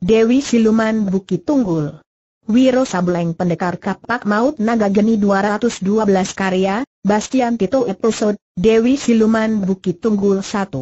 Dewi Siluman Bukit Tunggul. Wiro Sableng Pendekar Kapak Maut Naga Geni 212 Karya, Bastian Tito Episode, Dewi Siluman Bukit Tunggul 1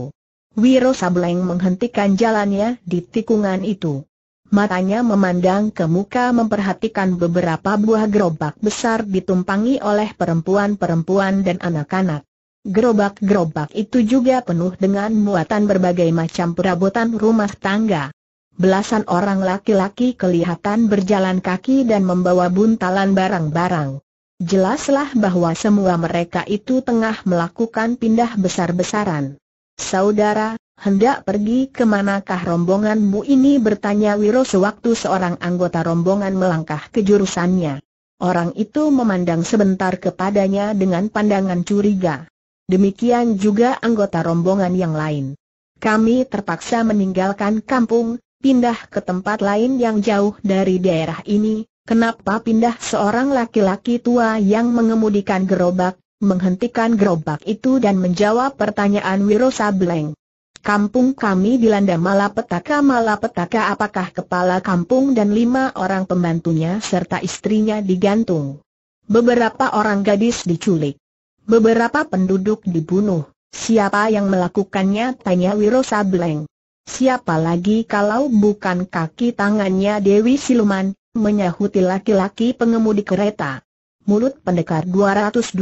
Wiro Sableng menghentikan jalannya di tikungan itu Matanya memandang ke muka memperhatikan beberapa buah gerobak besar ditumpangi oleh perempuan-perempuan dan anak-anak Gerobak-gerobak itu juga penuh dengan muatan berbagai macam perabotan rumah tangga belasan orang laki-laki kelihatan berjalan kaki dan membawa buntalan barang-barang. Jelaslah bahwa semua mereka itu tengah melakukan pindah besar-besaran. Saudara, hendak pergi ke manakah rombonganmu ini bertanya Wiro sewaktu seorang anggota rombongan melangkah ke jurusannya. Orang itu memandang sebentar kepadanya dengan pandangan curiga. Demikian juga anggota rombongan yang lain. Kami terpaksa meninggalkan kampung, pindah ke tempat lain yang jauh dari daerah ini, kenapa pindah seorang laki-laki tua yang mengemudikan gerobak, menghentikan gerobak itu dan menjawab pertanyaan Wiro Sableng. Kampung kami dilanda malapetaka malapetaka apakah kepala kampung dan lima orang pembantunya serta istrinya digantung. Beberapa orang gadis diculik. Beberapa penduduk dibunuh. Siapa yang melakukannya? Tanya Wiro Sableng. Siapa lagi kalau bukan kaki tangannya Dewi Siluman, menyahuti laki-laki pengemudi kereta. Mulut pendekar 212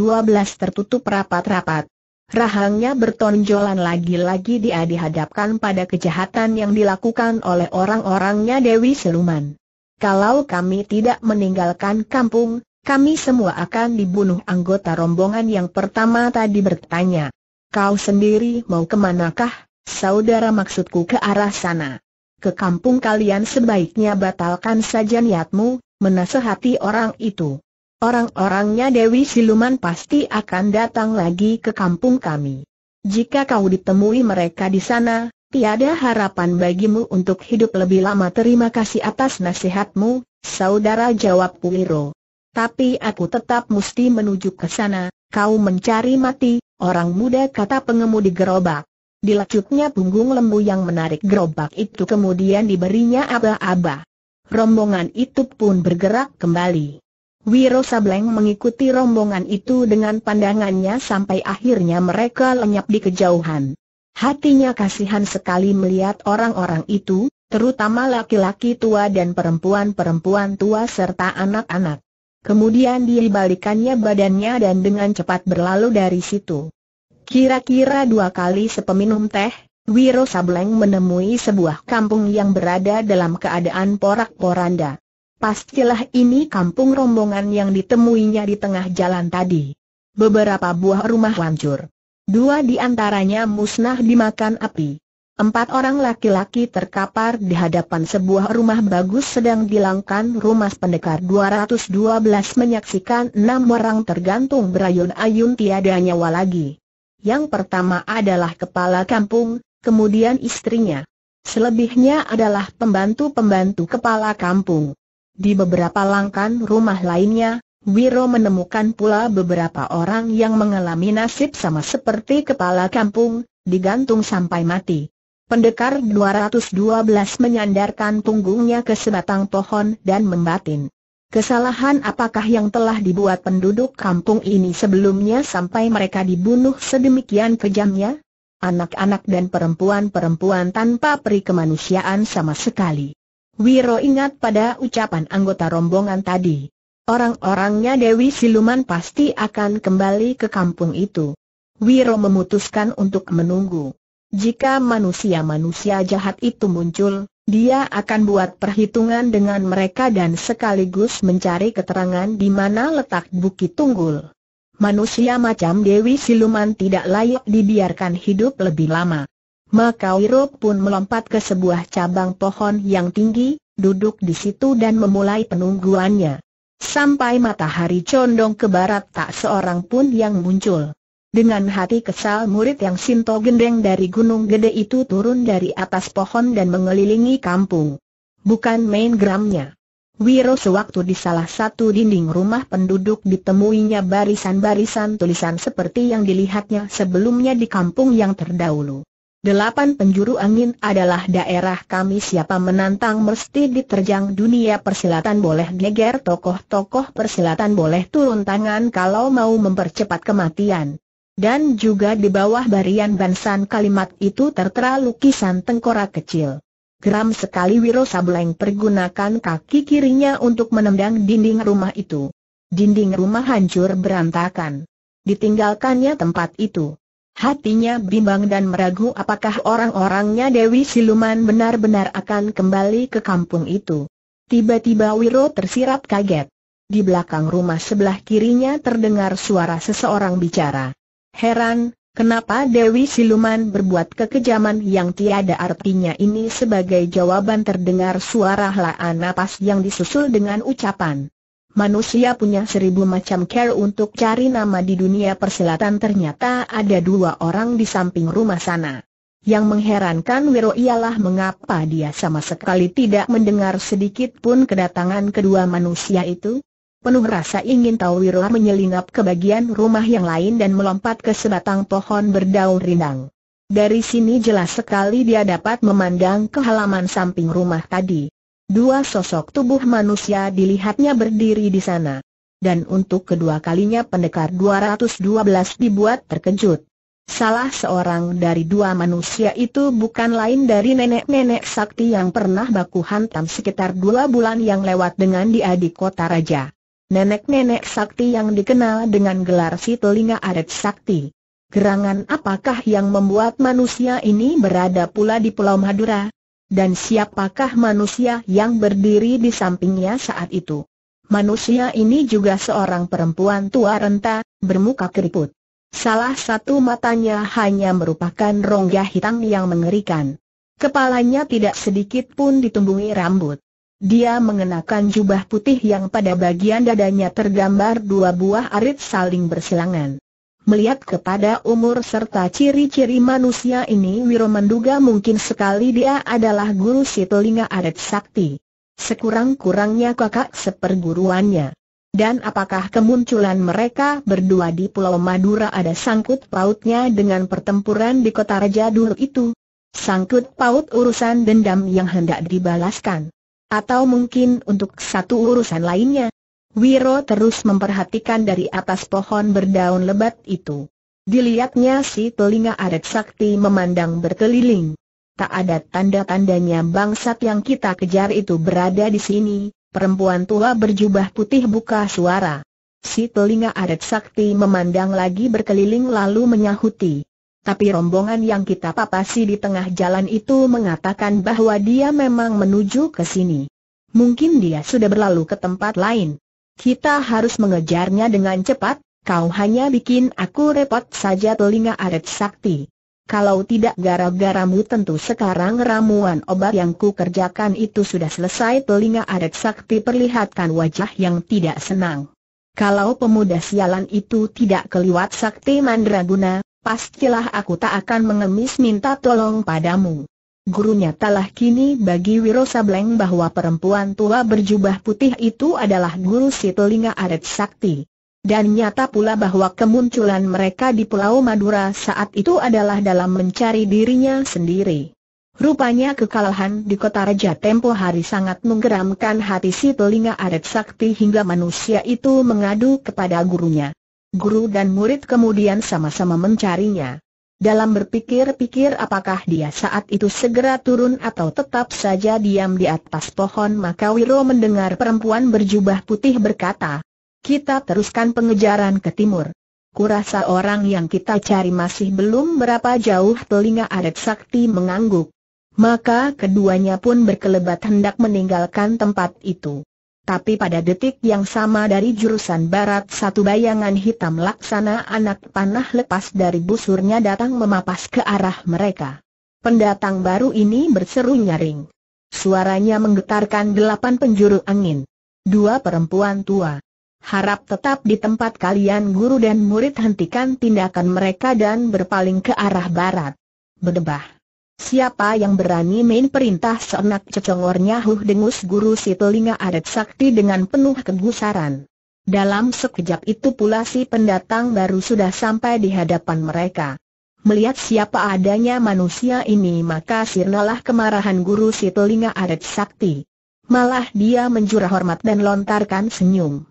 tertutup rapat-rapat. Rahangnya bertonjolan lagi-lagi dia dihadapkan pada kejahatan yang dilakukan oleh orang-orangnya Dewi Siluman. Kalau kami tidak meninggalkan kampung, kami semua akan dibunuh anggota rombongan yang pertama tadi bertanya. Kau sendiri mau kemanakah? Saudara maksudku ke arah sana. Ke kampung kalian sebaiknya batalkan saja niatmu, menasehati orang itu. Orang-orangnya Dewi Siluman pasti akan datang lagi ke kampung kami. Jika kau ditemui mereka di sana, tiada harapan bagimu untuk hidup lebih lama. Terima kasih atas nasihatmu, saudara jawab Puiro. Tapi aku tetap mesti menuju ke sana, kau mencari mati, orang muda kata pengemudi gerobak. Dilacutnya punggung lembu yang menarik gerobak itu kemudian diberinya aba-aba. Rombongan itu pun bergerak kembali. Wiro Sableng mengikuti rombongan itu dengan pandangannya sampai akhirnya mereka lenyap di kejauhan. Hatinya kasihan sekali melihat orang-orang itu, terutama laki-laki tua dan perempuan-perempuan tua serta anak-anak. Kemudian dia balikannya badannya dan dengan cepat berlalu dari situ. Kira-kira dua kali sepeminum teh, Wiro Sableng menemui sebuah kampung yang berada dalam keadaan porak-poranda. Pastilah ini kampung rombongan yang ditemuinya di tengah jalan tadi. Beberapa buah rumah hancur. Dua di antaranya musnah dimakan api. Empat orang laki-laki terkapar di hadapan sebuah rumah bagus sedang dilangkan rumah pendekar 212 menyaksikan enam orang tergantung berayun-ayun tiada nyawa lagi. Yang pertama adalah kepala kampung, kemudian istrinya. Selebihnya adalah pembantu-pembantu kepala kampung. Di beberapa langkan rumah lainnya, Wiro menemukan pula beberapa orang yang mengalami nasib sama seperti kepala kampung, digantung sampai mati. Pendekar 212 menyandarkan punggungnya ke sebatang pohon dan membatin. Kesalahan apakah yang telah dibuat penduduk kampung ini sebelumnya sampai mereka dibunuh sedemikian kejamnya? Anak-anak dan perempuan-perempuan tanpa peri kemanusiaan sama sekali. Wiro ingat pada ucapan anggota rombongan tadi. Orang-orangnya Dewi Siluman pasti akan kembali ke kampung itu. Wiro memutuskan untuk menunggu. Jika manusia-manusia jahat itu muncul, dia akan buat perhitungan dengan mereka dan sekaligus mencari keterangan di mana letak Bukit Tunggul. Manusia macam Dewi Siluman tidak layak dibiarkan hidup lebih lama. Maka Wiro pun melompat ke sebuah cabang pohon yang tinggi, duduk di situ dan memulai penungguannya. Sampai matahari condong ke barat tak seorang pun yang muncul. Dengan hati kesal murid yang Sinto Gendeng dari Gunung Gede itu turun dari atas pohon dan mengelilingi kampung. Bukan main gramnya. Wiro sewaktu di salah satu dinding rumah penduduk ditemuinya barisan-barisan tulisan seperti yang dilihatnya sebelumnya di kampung yang terdahulu. Delapan penjuru angin adalah daerah kami siapa menantang mesti diterjang dunia persilatan boleh geger tokoh-tokoh persilatan boleh turun tangan kalau mau mempercepat kematian. Dan juga di bawah barian bansan kalimat itu tertera lukisan tengkorak kecil. Geram sekali Wiro Sableng pergunakan kaki kirinya untuk menendang dinding rumah itu. Dinding rumah hancur berantakan. Ditinggalkannya tempat itu. Hatinya bimbang dan meragu apakah orang-orangnya Dewi Siluman benar-benar akan kembali ke kampung itu. Tiba-tiba Wiro tersirap kaget. Di belakang rumah sebelah kirinya terdengar suara seseorang bicara. Heran, kenapa Dewi Siluman berbuat kekejaman yang tiada artinya ini sebagai jawaban terdengar suara helaan napas yang disusul dengan ucapan. Manusia punya seribu macam care untuk cari nama di dunia persilatan ternyata ada dua orang di samping rumah sana. Yang mengherankan Wiro ialah mengapa dia sama sekali tidak mendengar sedikit pun kedatangan kedua manusia itu, Penuh rasa ingin tahu Wirla menyelinap ke bagian rumah yang lain dan melompat ke sebatang pohon berdaun rindang. Dari sini jelas sekali dia dapat memandang ke halaman samping rumah tadi. Dua sosok tubuh manusia dilihatnya berdiri di sana. Dan untuk kedua kalinya pendekar 212 dibuat terkejut. Salah seorang dari dua manusia itu bukan lain dari nenek-nenek sakti yang pernah baku hantam sekitar dua bulan yang lewat dengan dia di kota raja nenek-nenek sakti yang dikenal dengan gelar si telinga adat sakti. Gerangan apakah yang membuat manusia ini berada pula di Pulau Madura? Dan siapakah manusia yang berdiri di sampingnya saat itu? Manusia ini juga seorang perempuan tua renta, bermuka keriput. Salah satu matanya hanya merupakan rongga hitam yang mengerikan. Kepalanya tidak sedikit pun ditumbuhi rambut. Dia mengenakan jubah putih yang pada bagian dadanya tergambar dua buah arit saling bersilangan. Melihat kepada umur serta ciri-ciri manusia ini Wiro menduga mungkin sekali dia adalah guru si telinga arit sakti. Sekurang-kurangnya kakak seperguruannya. Dan apakah kemunculan mereka berdua di Pulau Madura ada sangkut pautnya dengan pertempuran di kota Raja dulu itu? Sangkut paut urusan dendam yang hendak dibalaskan. Atau mungkin untuk satu urusan lainnya. Wiro terus memperhatikan dari atas pohon berdaun lebat itu. Dilihatnya si telinga adat sakti memandang berkeliling. Tak ada tanda-tandanya bangsat yang kita kejar itu berada di sini, perempuan tua berjubah putih buka suara. Si telinga adat sakti memandang lagi berkeliling lalu menyahuti. Tapi rombongan yang kita papasi di tengah jalan itu mengatakan bahwa dia memang menuju ke sini. Mungkin dia sudah berlalu ke tempat lain. Kita harus mengejarnya dengan cepat, kau hanya bikin aku repot saja telinga aret sakti. Kalau tidak gara-garamu tentu sekarang ramuan obat yang ku kerjakan itu sudah selesai telinga adat sakti perlihatkan wajah yang tidak senang. Kalau pemuda sialan itu tidak keliwat sakti mandraguna, pastilah aku tak akan mengemis minta tolong padamu. Gurunya telah kini bagi Wiro Sableng bahwa perempuan tua berjubah putih itu adalah guru si telinga aret sakti. Dan nyata pula bahwa kemunculan mereka di Pulau Madura saat itu adalah dalam mencari dirinya sendiri. Rupanya kekalahan di kota Raja Tempo hari sangat menggeramkan hati si telinga aret sakti hingga manusia itu mengadu kepada gurunya. Guru dan murid kemudian sama-sama mencarinya. Dalam berpikir-pikir apakah dia saat itu segera turun atau tetap saja diam di atas pohon maka Wiro mendengar perempuan berjubah putih berkata, kita teruskan pengejaran ke timur. Kurasa orang yang kita cari masih belum berapa jauh telinga adat sakti mengangguk. Maka keduanya pun berkelebat hendak meninggalkan tempat itu. Tapi pada detik yang sama dari jurusan barat satu bayangan hitam laksana anak panah lepas dari busurnya datang memapas ke arah mereka. Pendatang baru ini berseru nyaring. Suaranya menggetarkan delapan penjuru angin. Dua perempuan tua. Harap tetap di tempat kalian guru dan murid hentikan tindakan mereka dan berpaling ke arah barat. Berdebah. Siapa yang berani main perintah seenak cecongornya Huh Dengus guru si telinga adat sakti dengan penuh kegusaran. Dalam sekejap itu pula si pendatang baru sudah sampai di hadapan mereka. Melihat siapa adanya manusia ini maka sirnalah kemarahan guru si telinga adat sakti. Malah dia menjurah hormat dan lontarkan senyum.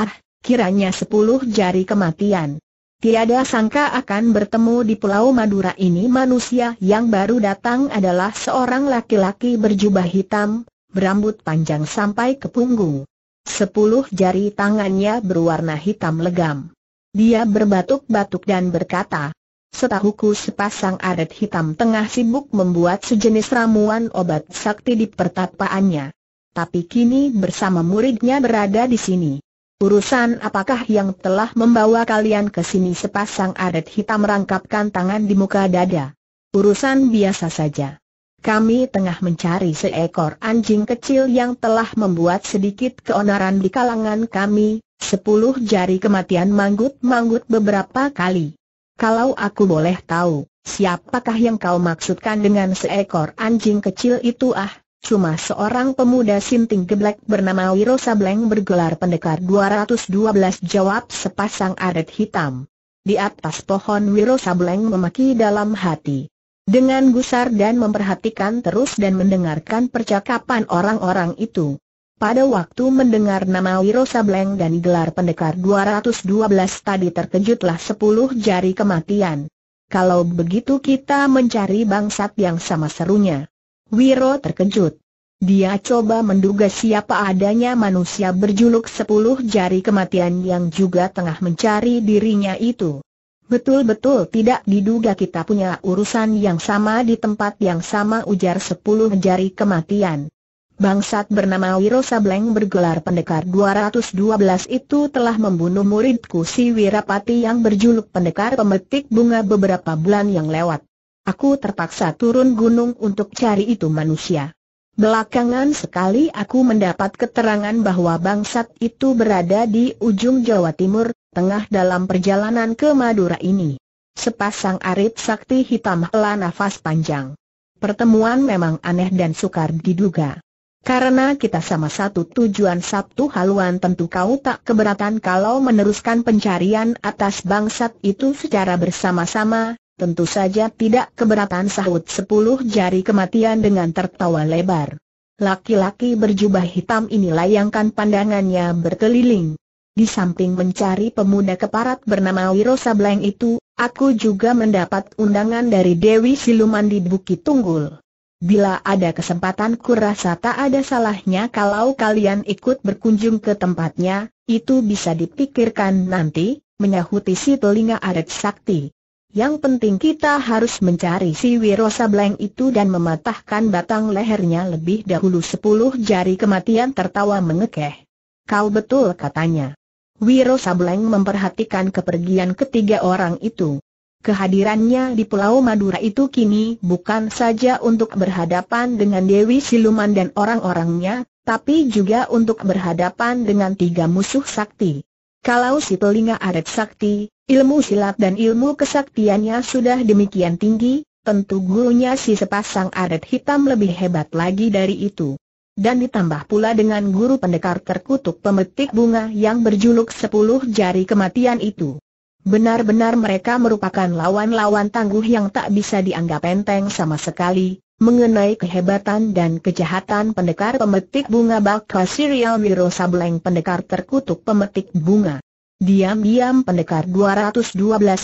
Ah, kiranya sepuluh jari kematian. Tiada sangka akan bertemu di Pulau Madura ini manusia yang baru datang adalah seorang laki-laki berjubah hitam, berambut panjang sampai ke punggung. Sepuluh jari tangannya berwarna hitam legam. Dia berbatuk-batuk dan berkata, Setahuku sepasang aret hitam tengah sibuk membuat sejenis ramuan obat sakti di pertapaannya. Tapi kini bersama muridnya berada di sini. Urusan apakah yang telah membawa kalian ke sini sepasang adat hitam rangkapkan tangan di muka dada. Urusan biasa saja. Kami tengah mencari seekor anjing kecil yang telah membuat sedikit keonaran di kalangan kami, sepuluh jari kematian manggut-manggut beberapa kali. Kalau aku boleh tahu, siapakah yang kau maksudkan dengan seekor anjing kecil itu ah? Cuma seorang pemuda sinting geblek bernama Wiro Sableng bergelar pendekar 212 jawab sepasang adat hitam. Di atas pohon Wiro Sableng memaki dalam hati. Dengan gusar dan memperhatikan terus dan mendengarkan percakapan orang-orang itu. Pada waktu mendengar nama Wiro Sableng dan gelar pendekar 212 tadi terkejutlah 10 jari kematian. Kalau begitu kita mencari bangsat yang sama serunya. Wiro terkejut. Dia coba menduga siapa adanya manusia berjuluk sepuluh jari kematian yang juga tengah mencari dirinya itu. Betul-betul tidak diduga kita punya urusan yang sama di tempat yang sama ujar sepuluh jari kematian. Bangsat bernama Wiro Sableng bergelar pendekar 212 itu telah membunuh muridku si Wirapati yang berjuluk pendekar pemetik bunga beberapa bulan yang lewat. Aku terpaksa turun gunung untuk cari itu manusia. Belakangan sekali aku mendapat keterangan bahwa bangsat itu berada di ujung Jawa Timur, tengah dalam perjalanan ke Madura ini. Sepasang arit sakti hitam hela nafas panjang. Pertemuan memang aneh dan sukar diduga. Karena kita sama satu tujuan Sabtu haluan tentu kau tak keberatan kalau meneruskan pencarian atas bangsat itu secara bersama-sama, Tentu saja tidak keberatan sahut sepuluh jari kematian dengan tertawa lebar. Laki-laki berjubah hitam ini layangkan pandangannya berkeliling. Di samping mencari pemuda keparat bernama Wiro Sableng itu, aku juga mendapat undangan dari Dewi Siluman di Bukit Tunggul. Bila ada kesempatan kurasa tak ada salahnya kalau kalian ikut berkunjung ke tempatnya, itu bisa dipikirkan nanti, menyahuti si telinga adat sakti. Yang penting kita harus mencari si Wiro Sableng itu dan mematahkan batang lehernya lebih dahulu sepuluh jari kematian tertawa mengekeh. Kau betul katanya. Wiro Sableng memperhatikan kepergian ketiga orang itu. Kehadirannya di Pulau Madura itu kini bukan saja untuk berhadapan dengan Dewi Siluman dan orang-orangnya, tapi juga untuk berhadapan dengan tiga musuh sakti. Kalau si telinga adat sakti, ilmu silat dan ilmu kesaktiannya sudah demikian tinggi, tentu gurunya si sepasang adat hitam lebih hebat lagi dari itu. Dan ditambah pula dengan guru pendekar terkutuk pemetik bunga yang berjuluk sepuluh jari kematian itu. Benar-benar mereka merupakan lawan-lawan tangguh yang tak bisa dianggap enteng sama sekali, mengenai kehebatan dan kejahatan pendekar pemetik bunga bakwa serial Wiro Sableng pendekar terkutuk pemetik bunga. Diam-diam pendekar 212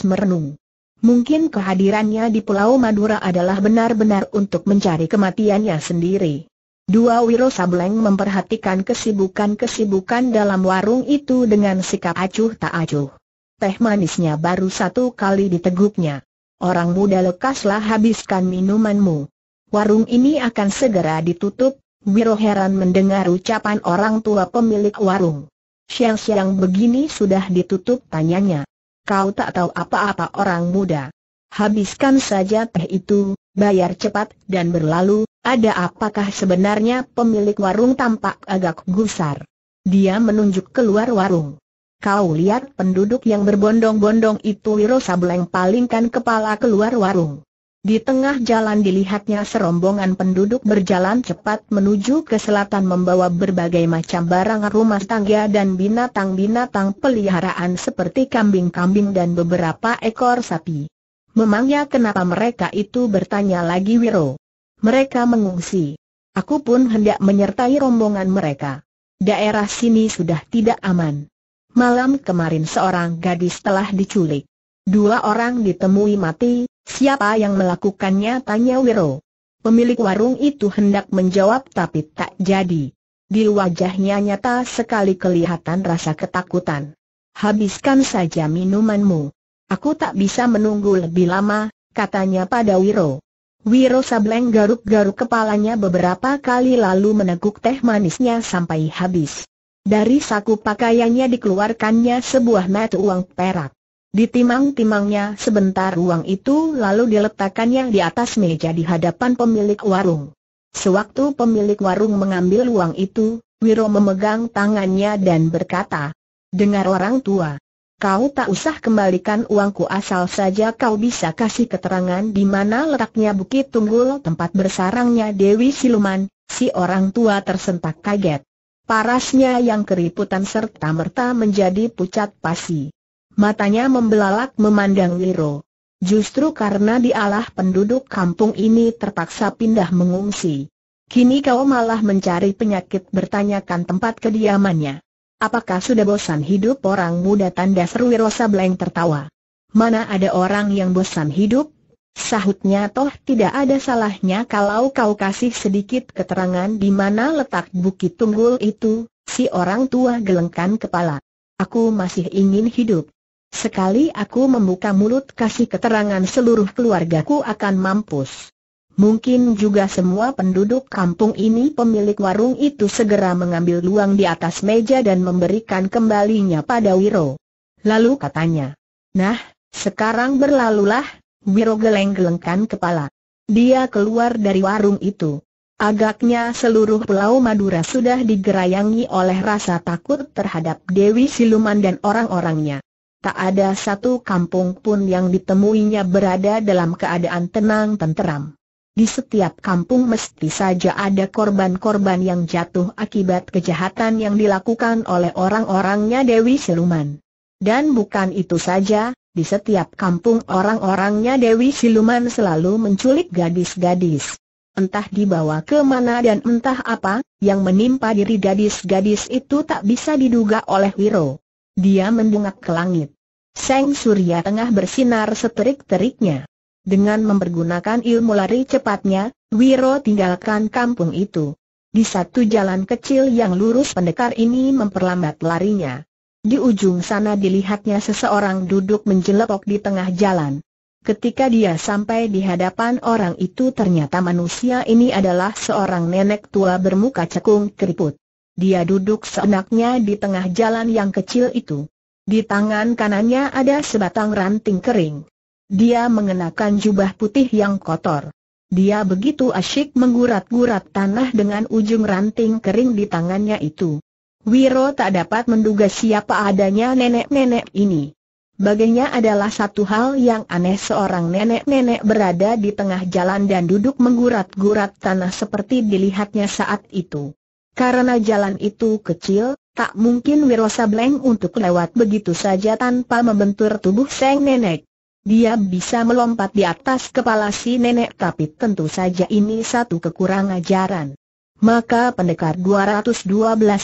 merenung. Mungkin kehadirannya di Pulau Madura adalah benar-benar untuk mencari kematiannya sendiri. Dua Wiro Sableng memperhatikan kesibukan-kesibukan dalam warung itu dengan sikap acuh tak acuh. Teh manisnya baru satu kali diteguknya. Orang muda lekaslah habiskan minumanmu warung ini akan segera ditutup, Wiro heran mendengar ucapan orang tua pemilik warung. Siang-siang begini sudah ditutup tanyanya. Kau tak tahu apa-apa orang muda. Habiskan saja teh itu, bayar cepat dan berlalu, ada apakah sebenarnya pemilik warung tampak agak gusar. Dia menunjuk keluar warung. Kau lihat penduduk yang berbondong-bondong itu Wiro Sableng palingkan kepala keluar warung. Di tengah jalan dilihatnya serombongan penduduk berjalan cepat menuju ke selatan membawa berbagai macam barang rumah tangga dan binatang-binatang peliharaan seperti kambing-kambing dan beberapa ekor sapi. Memangnya kenapa mereka itu bertanya lagi Wiro. Mereka mengungsi. Aku pun hendak menyertai rombongan mereka. Daerah sini sudah tidak aman. Malam kemarin seorang gadis telah diculik. Dua orang ditemui mati, Siapa yang melakukannya tanya Wiro. Pemilik warung itu hendak menjawab tapi tak jadi. Di wajahnya nyata sekali kelihatan rasa ketakutan. Habiskan saja minumanmu. Aku tak bisa menunggu lebih lama, katanya pada Wiro. Wiro Sableng garuk-garuk kepalanya beberapa kali lalu meneguk teh manisnya sampai habis. Dari saku pakaiannya dikeluarkannya sebuah mata uang perak. Ditimang-timangnya sebentar uang itu lalu diletakkannya di atas meja di hadapan pemilik warung. Sewaktu pemilik warung mengambil uang itu, Wiro memegang tangannya dan berkata, Dengar orang tua, kau tak usah kembalikan uangku asal saja kau bisa kasih keterangan di mana letaknya Bukit Tunggul tempat bersarangnya Dewi Siluman, si orang tua tersentak kaget. Parasnya yang keriputan serta merta menjadi pucat pasi. Matanya membelalak memandang Wiro. Justru karena dialah penduduk kampung ini terpaksa pindah mengungsi. Kini kau malah mencari penyakit bertanyakan tempat kediamannya. Apakah sudah bosan hidup orang muda tanda seru Wiro Sableng tertawa. Mana ada orang yang bosan hidup? Sahutnya toh tidak ada salahnya kalau kau kasih sedikit keterangan di mana letak bukit tunggul itu, si orang tua gelengkan kepala. Aku masih ingin hidup. Sekali aku membuka mulut kasih keterangan seluruh keluargaku akan mampus. Mungkin juga semua penduduk kampung ini pemilik warung itu segera mengambil luang di atas meja dan memberikan kembalinya pada Wiro. Lalu katanya, Nah, sekarang berlalulah, Wiro geleng-gelengkan kepala. Dia keluar dari warung itu. Agaknya seluruh pulau Madura sudah digerayangi oleh rasa takut terhadap Dewi Siluman dan orang-orangnya tak ada satu kampung pun yang ditemuinya berada dalam keadaan tenang tenteram. Di setiap kampung mesti saja ada korban-korban yang jatuh akibat kejahatan yang dilakukan oleh orang-orangnya Dewi Siluman. Dan bukan itu saja, di setiap kampung orang-orangnya Dewi Siluman selalu menculik gadis-gadis. Entah dibawa ke mana dan entah apa, yang menimpa diri gadis-gadis itu tak bisa diduga oleh Wiro. Dia mendungak ke langit. Seng Surya tengah bersinar seterik-teriknya. Dengan mempergunakan ilmu lari cepatnya, Wiro tinggalkan kampung itu. Di satu jalan kecil yang lurus pendekar ini memperlambat larinya. Di ujung sana dilihatnya seseorang duduk menjelepok di tengah jalan. Ketika dia sampai di hadapan orang itu ternyata manusia ini adalah seorang nenek tua bermuka cekung keriput. Dia duduk seenaknya di tengah jalan yang kecil itu. Di tangan kanannya ada sebatang ranting kering. Dia mengenakan jubah putih yang kotor. Dia begitu asyik menggurat-gurat tanah dengan ujung ranting kering di tangannya itu. Wiro tak dapat menduga siapa adanya nenek-nenek ini. Baginya adalah satu hal yang aneh seorang nenek-nenek berada di tengah jalan dan duduk menggurat-gurat tanah seperti dilihatnya saat itu. Karena jalan itu kecil, Tak mungkin Wiro Sableng untuk lewat begitu saja tanpa membentur tubuh Seng nenek. Dia bisa melompat di atas kepala si nenek tapi tentu saja ini satu kekurangan ajaran. Maka pendekar 212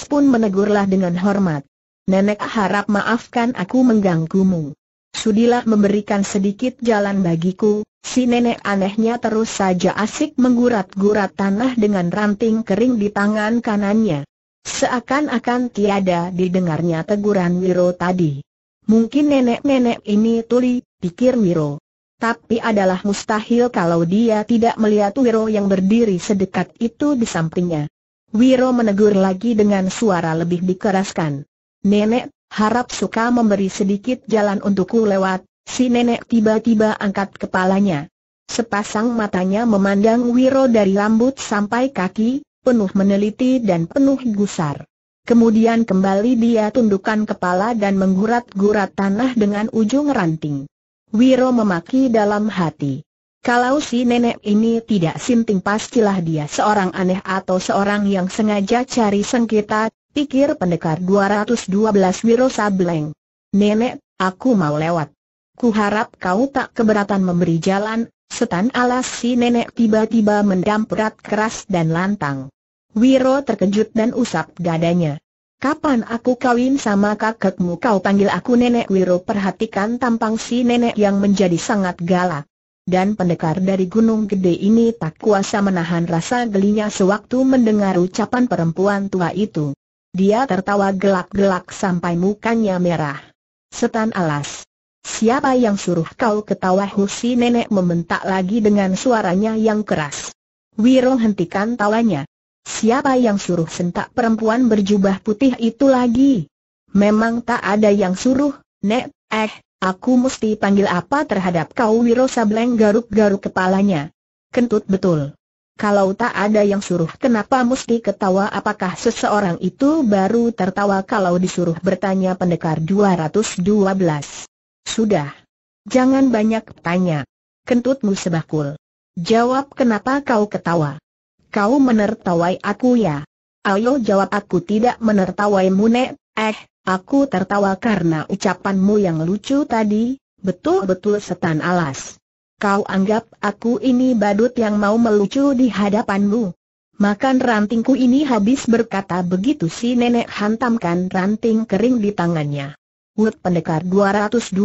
pun menegurlah dengan hormat. Nenek harap maafkan aku mengganggumu. Sudilah memberikan sedikit jalan bagiku, si nenek anehnya terus saja asik menggurat-gurat tanah dengan ranting kering di tangan kanannya. Seakan-akan tiada didengarnya teguran Wiro tadi. Mungkin nenek-nenek ini tuli, pikir Wiro. Tapi adalah mustahil kalau dia tidak melihat Wiro yang berdiri sedekat itu di sampingnya. Wiro menegur lagi dengan suara lebih dikeraskan. Nenek, harap suka memberi sedikit jalan untukku lewat, si nenek tiba-tiba angkat kepalanya. Sepasang matanya memandang Wiro dari rambut sampai kaki, penuh meneliti dan penuh gusar. Kemudian kembali dia tundukkan kepala dan menggurat-gurat tanah dengan ujung ranting. Wiro memaki dalam hati. Kalau si nenek ini tidak sinting pastilah dia seorang aneh atau seorang yang sengaja cari sengketa, pikir pendekar 212 Wiro Sableng. Nenek, aku mau lewat. Kuharap kau tak keberatan memberi jalan, Setan alas si nenek tiba-tiba mendamprat keras dan lantang. Wiro terkejut dan usap dadanya. Kapan aku kawin sama kakekmu kau panggil aku nenek Wiro perhatikan tampang si nenek yang menjadi sangat galak. Dan pendekar dari gunung gede ini tak kuasa menahan rasa gelinya sewaktu mendengar ucapan perempuan tua itu. Dia tertawa gelak-gelak sampai mukanya merah. Setan alas. Siapa yang suruh kau ketawa Husi nenek membentak lagi dengan suaranya yang keras. Wiro hentikan tawanya. Siapa yang suruh sentak perempuan berjubah putih itu lagi? Memang tak ada yang suruh, Nek, eh, aku mesti panggil apa terhadap kau Wiro Sableng garuk-garuk kepalanya. Kentut betul. Kalau tak ada yang suruh kenapa mesti ketawa apakah seseorang itu baru tertawa kalau disuruh bertanya pendekar 212. Sudah. Jangan banyak tanya. Kentutmu sebakul. Jawab kenapa kau ketawa. Kau menertawai aku ya? Ayo jawab aku tidak menertawaimu nek, eh, aku tertawa karena ucapanmu yang lucu tadi, betul-betul setan alas. Kau anggap aku ini badut yang mau melucu di hadapanmu? Makan rantingku ini habis berkata begitu si nenek hantamkan ranting kering di tangannya. Wood pendekar 212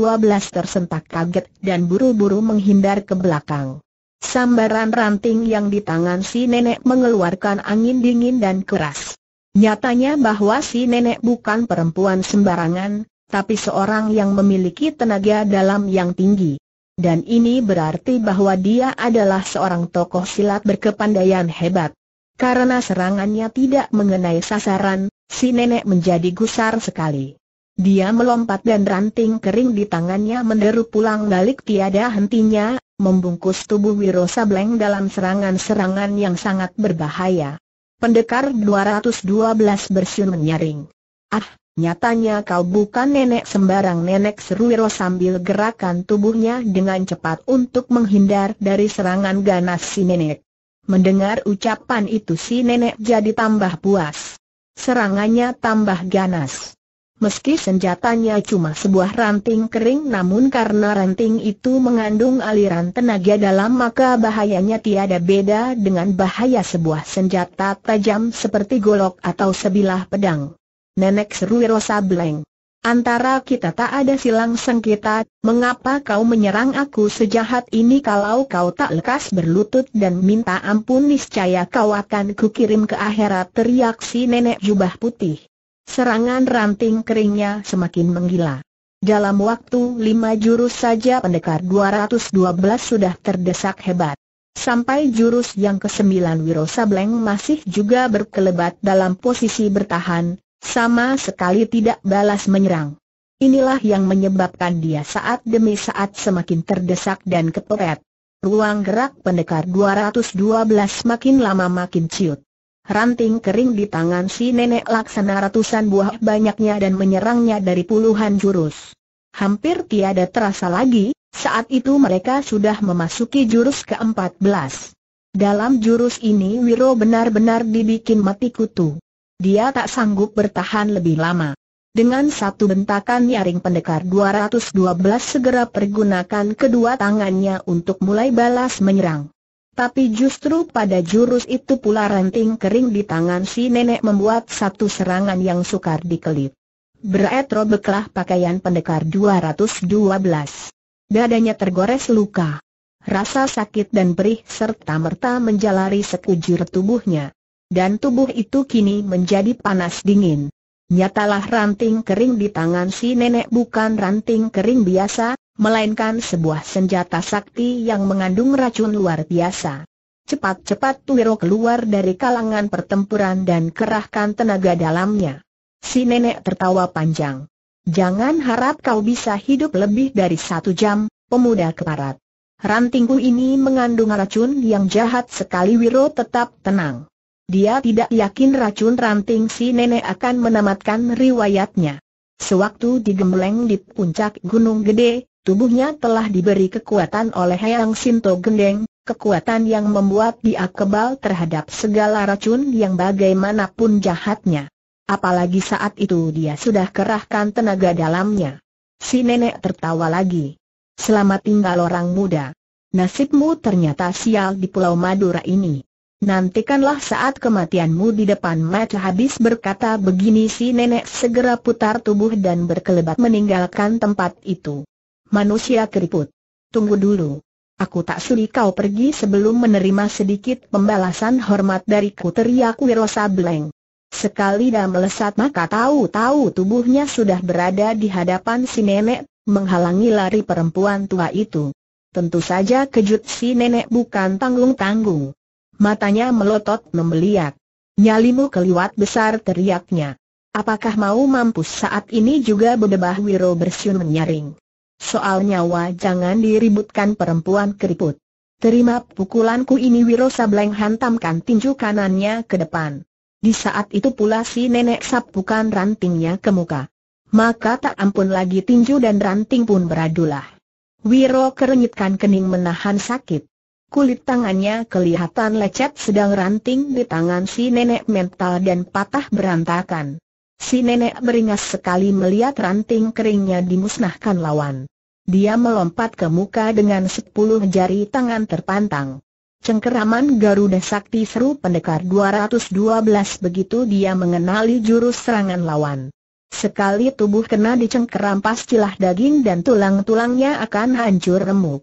tersentak kaget dan buru-buru menghindar ke belakang. Sambaran ranting yang di tangan si nenek mengeluarkan angin dingin dan keras. Nyatanya bahwa si nenek bukan perempuan sembarangan, tapi seorang yang memiliki tenaga dalam yang tinggi. Dan ini berarti bahwa dia adalah seorang tokoh silat berkepandaian hebat. Karena serangannya tidak mengenai sasaran, si nenek menjadi gusar sekali. Dia melompat dan ranting kering di tangannya menderu pulang balik tiada hentinya, membungkus tubuh Wiro Sableng dalam serangan-serangan yang sangat berbahaya. Pendekar 212 bersiul menyaring. Ah, nyatanya kau bukan nenek sembarang nenek seru Wiro sambil gerakan tubuhnya dengan cepat untuk menghindar dari serangan ganas si nenek. Mendengar ucapan itu si nenek jadi tambah puas. Serangannya tambah ganas. Meski senjatanya cuma sebuah ranting kering namun karena ranting itu mengandung aliran tenaga dalam maka bahayanya tiada beda dengan bahaya sebuah senjata tajam seperti golok atau sebilah pedang. Nenek seru Rosa Bleng. Antara kita tak ada silang sengketa, mengapa kau menyerang aku sejahat ini kalau kau tak lekas berlutut dan minta ampun niscaya kau akan kukirim ke akhirat teriak si nenek jubah putih. Serangan ranting keringnya semakin menggila. Dalam waktu lima jurus saja pendekar 212 sudah terdesak hebat. Sampai jurus yang ke-9 Wiro Sableng masih juga berkelebat dalam posisi bertahan, sama sekali tidak balas menyerang. Inilah yang menyebabkan dia saat demi saat semakin terdesak dan kepepet. Ruang gerak pendekar 212 makin lama makin ciut ranting kering di tangan si nenek laksana ratusan buah banyaknya dan menyerangnya dari puluhan jurus. Hampir tiada terasa lagi, saat itu mereka sudah memasuki jurus ke-14. Dalam jurus ini Wiro benar-benar dibikin mati kutu. Dia tak sanggup bertahan lebih lama. Dengan satu bentakan nyaring pendekar 212 segera pergunakan kedua tangannya untuk mulai balas menyerang. Tapi justru pada jurus itu pula ranting kering di tangan si nenek membuat satu serangan yang sukar dikelit. Beret robeklah pakaian pendekar 212. Dadanya tergores luka. Rasa sakit dan perih serta merta menjalari sekujur tubuhnya. Dan tubuh itu kini menjadi panas dingin. Nyatalah ranting kering di tangan si nenek bukan ranting kering biasa, melainkan sebuah senjata sakti yang mengandung racun luar biasa. Cepat-cepat Wiro keluar dari kalangan pertempuran dan kerahkan tenaga dalamnya. Si nenek tertawa panjang. Jangan harap kau bisa hidup lebih dari satu jam, pemuda keparat. Rantingku ini mengandung racun yang jahat sekali Wiro tetap tenang. Dia tidak yakin racun ranting si nenek akan menamatkan riwayatnya. Sewaktu digembleng di puncak Gunung Gede, Tubuhnya telah diberi kekuatan oleh Yang Sinto Gendeng, kekuatan yang membuat dia kebal terhadap segala racun yang bagaimanapun jahatnya. Apalagi saat itu dia sudah kerahkan tenaga dalamnya. Si nenek tertawa lagi. Selamat tinggal orang muda. Nasibmu ternyata sial di Pulau Madura ini. Nantikanlah saat kematianmu di depan mata habis berkata begini si nenek segera putar tubuh dan berkelebat meninggalkan tempat itu manusia keriput. Tunggu dulu. Aku tak sudi kau pergi sebelum menerima sedikit pembalasan hormat dariku teriak Wirosa Bleng. Sekali dah melesat maka tahu-tahu tubuhnya sudah berada di hadapan si nenek, menghalangi lari perempuan tua itu. Tentu saja kejut si nenek bukan tanggung-tanggung. Matanya melotot membeliak. Nyalimu keliwat besar teriaknya. Apakah mau mampus saat ini juga bedebah Wiro bersiun menyaring. Soal nyawa jangan diributkan perempuan keriput. Terima pukulanku ini Wiro Sableng hantamkan tinju kanannya ke depan. Di saat itu pula si nenek sapukan rantingnya ke muka. Maka tak ampun lagi tinju dan ranting pun beradulah. Wiro kerenyitkan kening menahan sakit. Kulit tangannya kelihatan lecet sedang ranting di tangan si nenek mental dan patah berantakan. Si nenek beringas sekali melihat ranting keringnya dimusnahkan lawan. Dia melompat ke muka dengan sepuluh jari tangan terpantang. Cengkeraman Garuda Sakti seru pendekar 212 begitu dia mengenali jurus serangan lawan. Sekali tubuh kena dicengkeram pastilah daging dan tulang-tulangnya akan hancur remuk.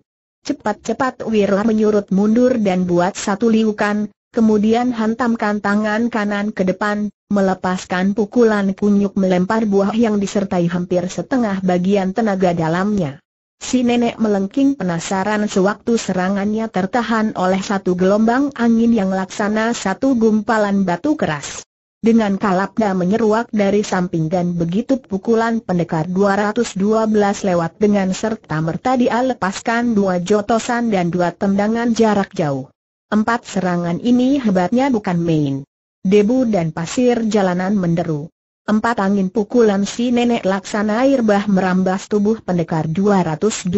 Cepat-cepat Wira menyurut mundur dan buat satu liukan, Kemudian hantamkan tangan kanan ke depan, melepaskan pukulan kunyuk melempar buah yang disertai hampir setengah bagian tenaga dalamnya. Si nenek melengking penasaran sewaktu serangannya tertahan oleh satu gelombang angin yang laksana satu gumpalan batu keras. Dengan kalapda menyeruak dari samping dan begitu pukulan pendekar 212 lewat dengan serta merta dia lepaskan dua jotosan dan dua tendangan jarak jauh. Empat serangan ini hebatnya bukan main. Debu dan pasir jalanan menderu. Empat angin pukulan si nenek laksana air bah merambas tubuh pendekar 212.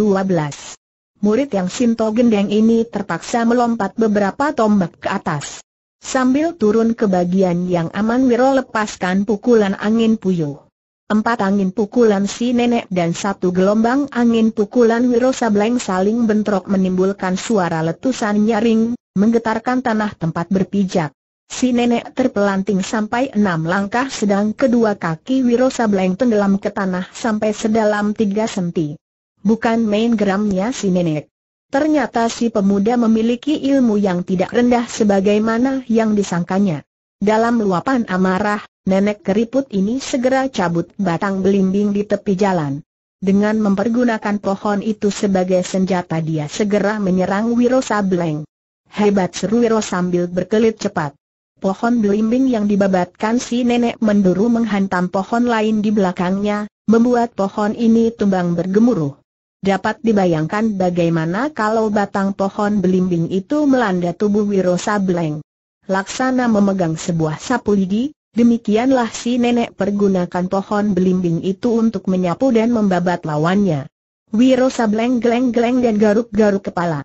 Murid yang Sinto Gendeng ini terpaksa melompat beberapa tombak ke atas. Sambil turun ke bagian yang aman Wiro lepaskan pukulan angin puyuh. Empat angin pukulan si nenek dan satu gelombang angin pukulan Wiro Sableng saling bentrok menimbulkan suara letusan nyaring, menggetarkan tanah tempat berpijak. Si nenek terpelanting sampai enam langkah sedang kedua kaki Wiro Sableng tenggelam ke tanah sampai sedalam tiga senti. Bukan main geramnya si nenek. Ternyata si pemuda memiliki ilmu yang tidak rendah sebagaimana yang disangkanya. Dalam luapan amarah, nenek keriput ini segera cabut batang belimbing di tepi jalan. Dengan mempergunakan pohon itu sebagai senjata dia segera menyerang Wiro Sableng. Hebat seru Wiro sambil berkelit cepat. Pohon belimbing yang dibabatkan si nenek menduru menghantam pohon lain di belakangnya, membuat pohon ini tumbang bergemuruh. Dapat dibayangkan bagaimana kalau batang pohon belimbing itu melanda tubuh Wiro Sableng. Laksana memegang sebuah sapu lidi, demikianlah si nenek pergunakan pohon belimbing itu untuk menyapu dan membabat lawannya. Wiro Sableng geleng-geleng dan garuk-garuk kepala.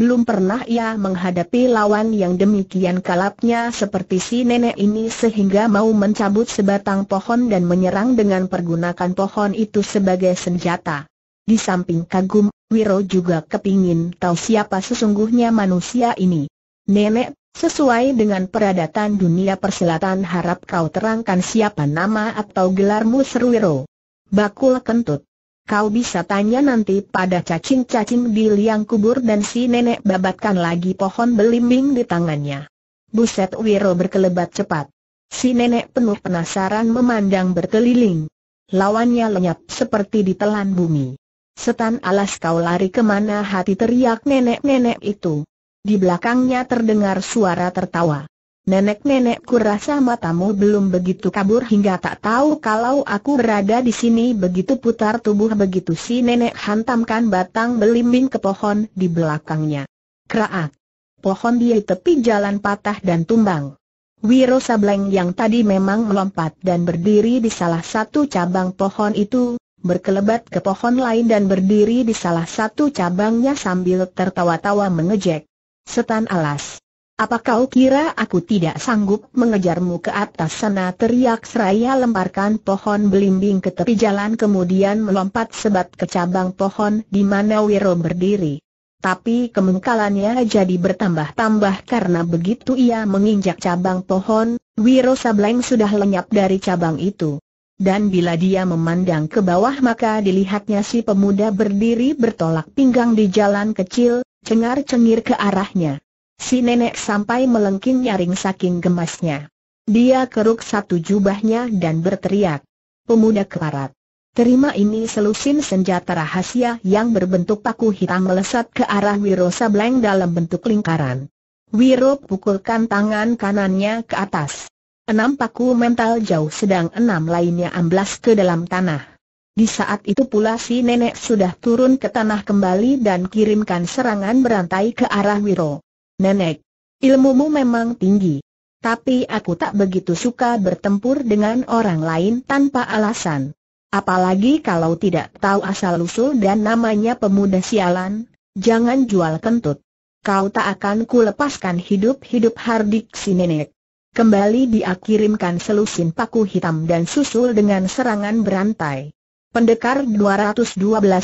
Belum pernah ia menghadapi lawan yang demikian kalapnya seperti si nenek ini sehingga mau mencabut sebatang pohon dan menyerang dengan pergunakan pohon itu sebagai senjata. Di samping kagum, Wiro juga kepingin tahu siapa sesungguhnya manusia ini. Nenek, sesuai dengan peradatan dunia persilatan harap kau terangkan siapa nama atau gelarmu seru Wiro. Bakul kentut. Kau bisa tanya nanti pada cacing-cacing di liang kubur dan si nenek babatkan lagi pohon belimbing di tangannya. Buset Wiro berkelebat cepat. Si nenek penuh penasaran memandang berkeliling. Lawannya lenyap seperti ditelan bumi. Setan alas kau lari kemana hati teriak nenek-nenek itu. Di belakangnya terdengar suara tertawa. Nenek-nenekku rasa matamu belum begitu kabur hingga tak tahu kalau aku berada di sini begitu putar tubuh begitu si nenek hantamkan batang belimbing ke pohon di belakangnya. Kraak! Pohon di tepi jalan patah dan tumbang. Wiro Sableng yang tadi memang melompat dan berdiri di salah satu cabang pohon itu, berkelebat ke pohon lain dan berdiri di salah satu cabangnya sambil tertawa-tawa mengejek. Setan alas. Apa kau kira aku tidak sanggup mengejarmu ke atas sana? Teriak seraya lemparkan pohon belimbing ke tepi jalan kemudian melompat sebat ke cabang pohon di mana Wiro berdiri. Tapi kemengkalannya jadi bertambah-tambah karena begitu ia menginjak cabang pohon, Wiro Sableng sudah lenyap dari cabang itu. Dan bila dia memandang ke bawah maka dilihatnya si pemuda berdiri bertolak pinggang di jalan kecil, cengar-cengir ke arahnya. Si nenek sampai melengking nyaring saking gemasnya. Dia keruk satu jubahnya dan berteriak. Pemuda keparat. Terima ini selusin senjata rahasia yang berbentuk paku hitam melesat ke arah Wiro Sableng dalam bentuk lingkaran. Wiro pukulkan tangan kanannya ke atas. Enam paku mental jauh sedang enam lainnya amblas ke dalam tanah. Di saat itu pula si nenek sudah turun ke tanah kembali dan kirimkan serangan berantai ke arah Wiro. Nenek, ilmumu memang tinggi. Tapi aku tak begitu suka bertempur dengan orang lain tanpa alasan. Apalagi kalau tidak tahu asal-usul dan namanya pemuda sialan, jangan jual kentut. Kau tak akan kulepaskan hidup-hidup Hardik si nenek. Kembali dia kirimkan selusin paku hitam dan susul dengan serangan berantai. Pendekar 212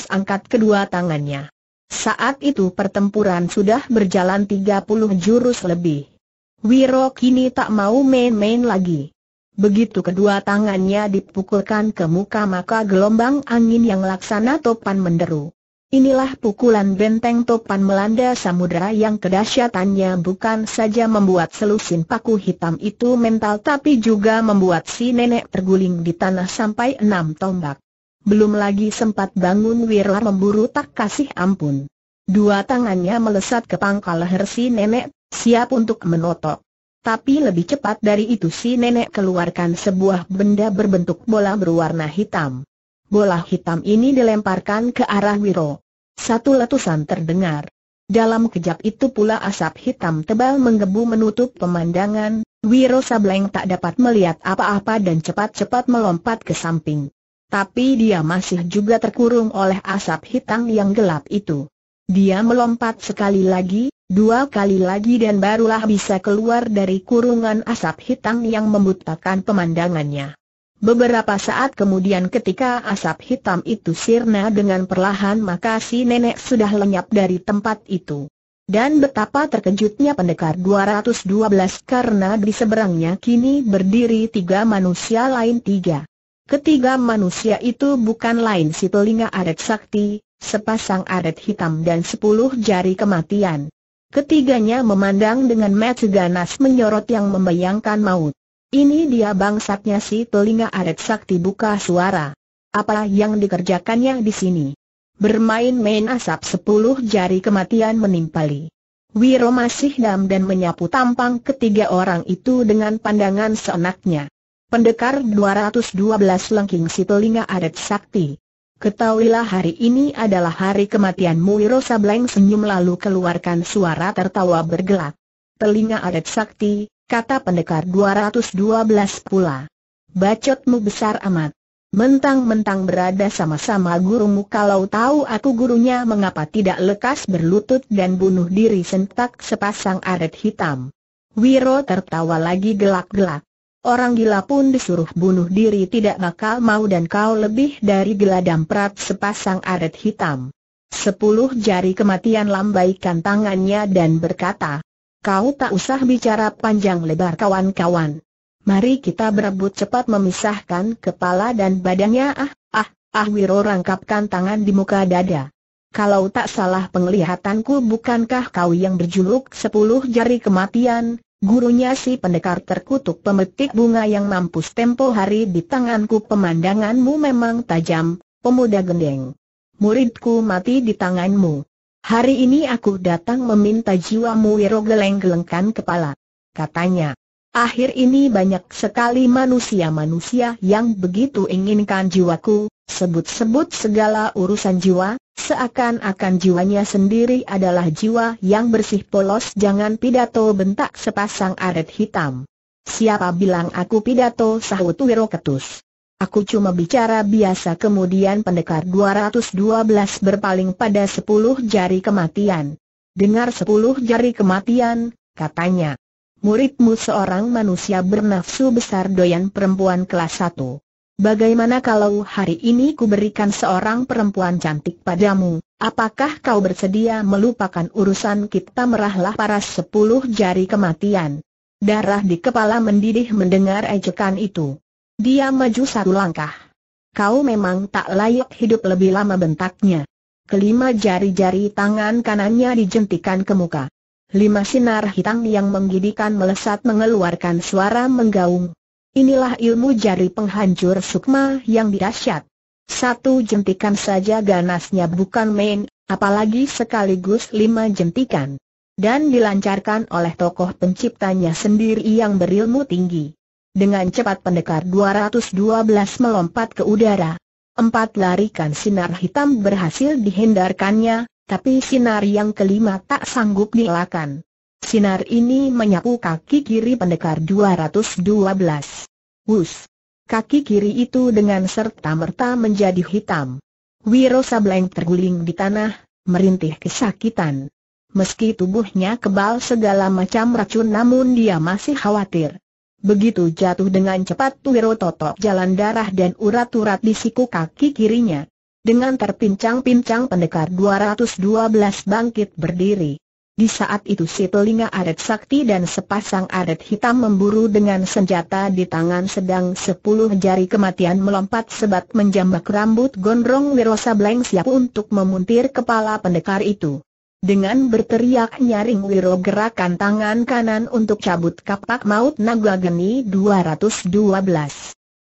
angkat kedua tangannya. Saat itu pertempuran sudah berjalan 30 jurus lebih. Wiro kini tak mau main-main lagi. Begitu kedua tangannya dipukulkan ke muka maka gelombang angin yang laksana topan menderu. Inilah pukulan benteng topan melanda samudera yang kedahsyatannya bukan saja membuat selusin paku hitam itu mental tapi juga membuat si nenek terguling di tanah sampai enam tombak. Belum lagi sempat bangun Wirla memburu tak kasih ampun. Dua tangannya melesat ke pangkal leher si nenek, siap untuk menotok. Tapi lebih cepat dari itu si nenek keluarkan sebuah benda berbentuk bola berwarna hitam. Bola hitam ini dilemparkan ke arah Wiro. Satu letusan terdengar. Dalam kejap itu pula asap hitam tebal menggebu menutup pemandangan, Wiro Sableng tak dapat melihat apa-apa dan cepat-cepat melompat ke samping tapi dia masih juga terkurung oleh asap hitam yang gelap itu. Dia melompat sekali lagi, dua kali lagi dan barulah bisa keluar dari kurungan asap hitam yang membutakan pemandangannya. Beberapa saat kemudian ketika asap hitam itu sirna dengan perlahan maka si nenek sudah lenyap dari tempat itu. Dan betapa terkejutnya pendekar 212 karena di seberangnya kini berdiri tiga manusia lain tiga. Ketiga manusia itu bukan lain si telinga aret sakti, sepasang aret hitam dan sepuluh jari kematian. Ketiganya memandang dengan mata ganas menyorot yang membayangkan maut. Ini dia bangsatnya si telinga aret sakti buka suara. Apa yang dikerjakannya di sini? Bermain-main asap sepuluh jari kematian menimpali. Wiro masih dam dan menyapu tampang ketiga orang itu dengan pandangan senaknya. Pendekar 212 Lengking si telinga adat sakti. Ketahuilah hari ini adalah hari kematian Wiro Sableng senyum lalu keluarkan suara tertawa bergelak. Telinga adat sakti, kata pendekar 212 pula. Bacotmu besar amat. Mentang-mentang berada sama-sama gurumu kalau tahu aku gurunya mengapa tidak lekas berlutut dan bunuh diri sentak sepasang aret hitam. Wiro tertawa lagi gelak-gelak. Orang gila pun disuruh bunuh diri tidak bakal mau dan kau lebih dari geladam damprat sepasang aret hitam. Sepuluh jari kematian lambaikan tangannya dan berkata, Kau tak usah bicara panjang lebar kawan-kawan. Mari kita berebut cepat memisahkan kepala dan badannya ah, ah, ah Wiro rangkapkan tangan di muka dada. Kalau tak salah penglihatanku bukankah kau yang berjuluk sepuluh jari kematian, Gurunya si pendekar terkutuk pemetik bunga yang mampus tempo hari di tanganku pemandanganmu memang tajam, pemuda gendeng. Muridku mati di tanganmu. Hari ini aku datang meminta jiwamu Wiro geleng-gelengkan kepala. Katanya, Akhir ini banyak sekali manusia-manusia yang begitu inginkan jiwaku, sebut-sebut segala urusan jiwa, seakan-akan jiwanya sendiri adalah jiwa yang bersih polos jangan pidato bentak sepasang aret hitam. Siapa bilang aku pidato sahut Wiro Ketus. Aku cuma bicara biasa kemudian pendekar 212 berpaling pada 10 jari kematian. Dengar 10 jari kematian, katanya. Muridmu seorang manusia bernafsu besar doyan perempuan kelas satu. Bagaimana kalau hari ini kuberikan seorang perempuan cantik padamu, apakah kau bersedia melupakan urusan kita merahlah paras sepuluh jari kematian? Darah di kepala mendidih mendengar ejekan itu. Dia maju satu langkah. Kau memang tak layak hidup lebih lama bentaknya. Kelima jari-jari tangan kanannya dijentikan ke muka lima sinar hitam yang menggidikan melesat mengeluarkan suara menggaung. Inilah ilmu jari penghancur sukma yang dirasyat. Satu jentikan saja ganasnya bukan main, apalagi sekaligus lima jentikan. Dan dilancarkan oleh tokoh penciptanya sendiri yang berilmu tinggi. Dengan cepat pendekar 212 melompat ke udara. Empat larikan sinar hitam berhasil dihindarkannya, tapi sinar yang kelima tak sanggup dielakkan. Sinar ini menyapu kaki kiri pendekar 212. Wus! Kaki kiri itu dengan serta-merta menjadi hitam. Wiro Sableng terguling di tanah, merintih kesakitan. Meski tubuhnya kebal segala macam racun namun dia masih khawatir. Begitu jatuh dengan cepat Wiro totok jalan darah dan urat-urat di siku kaki kirinya. Dengan terpincang-pincang pendekar 212 bangkit berdiri. Di saat itu si telinga aret sakti dan sepasang aret hitam memburu dengan senjata di tangan sedang sepuluh jari kematian melompat sebat menjambak rambut gondrong Wirosa Bleng siap untuk memuntir kepala pendekar itu. Dengan berteriak nyaring Wiro gerakan tangan kanan untuk cabut kapak maut naga geni 212.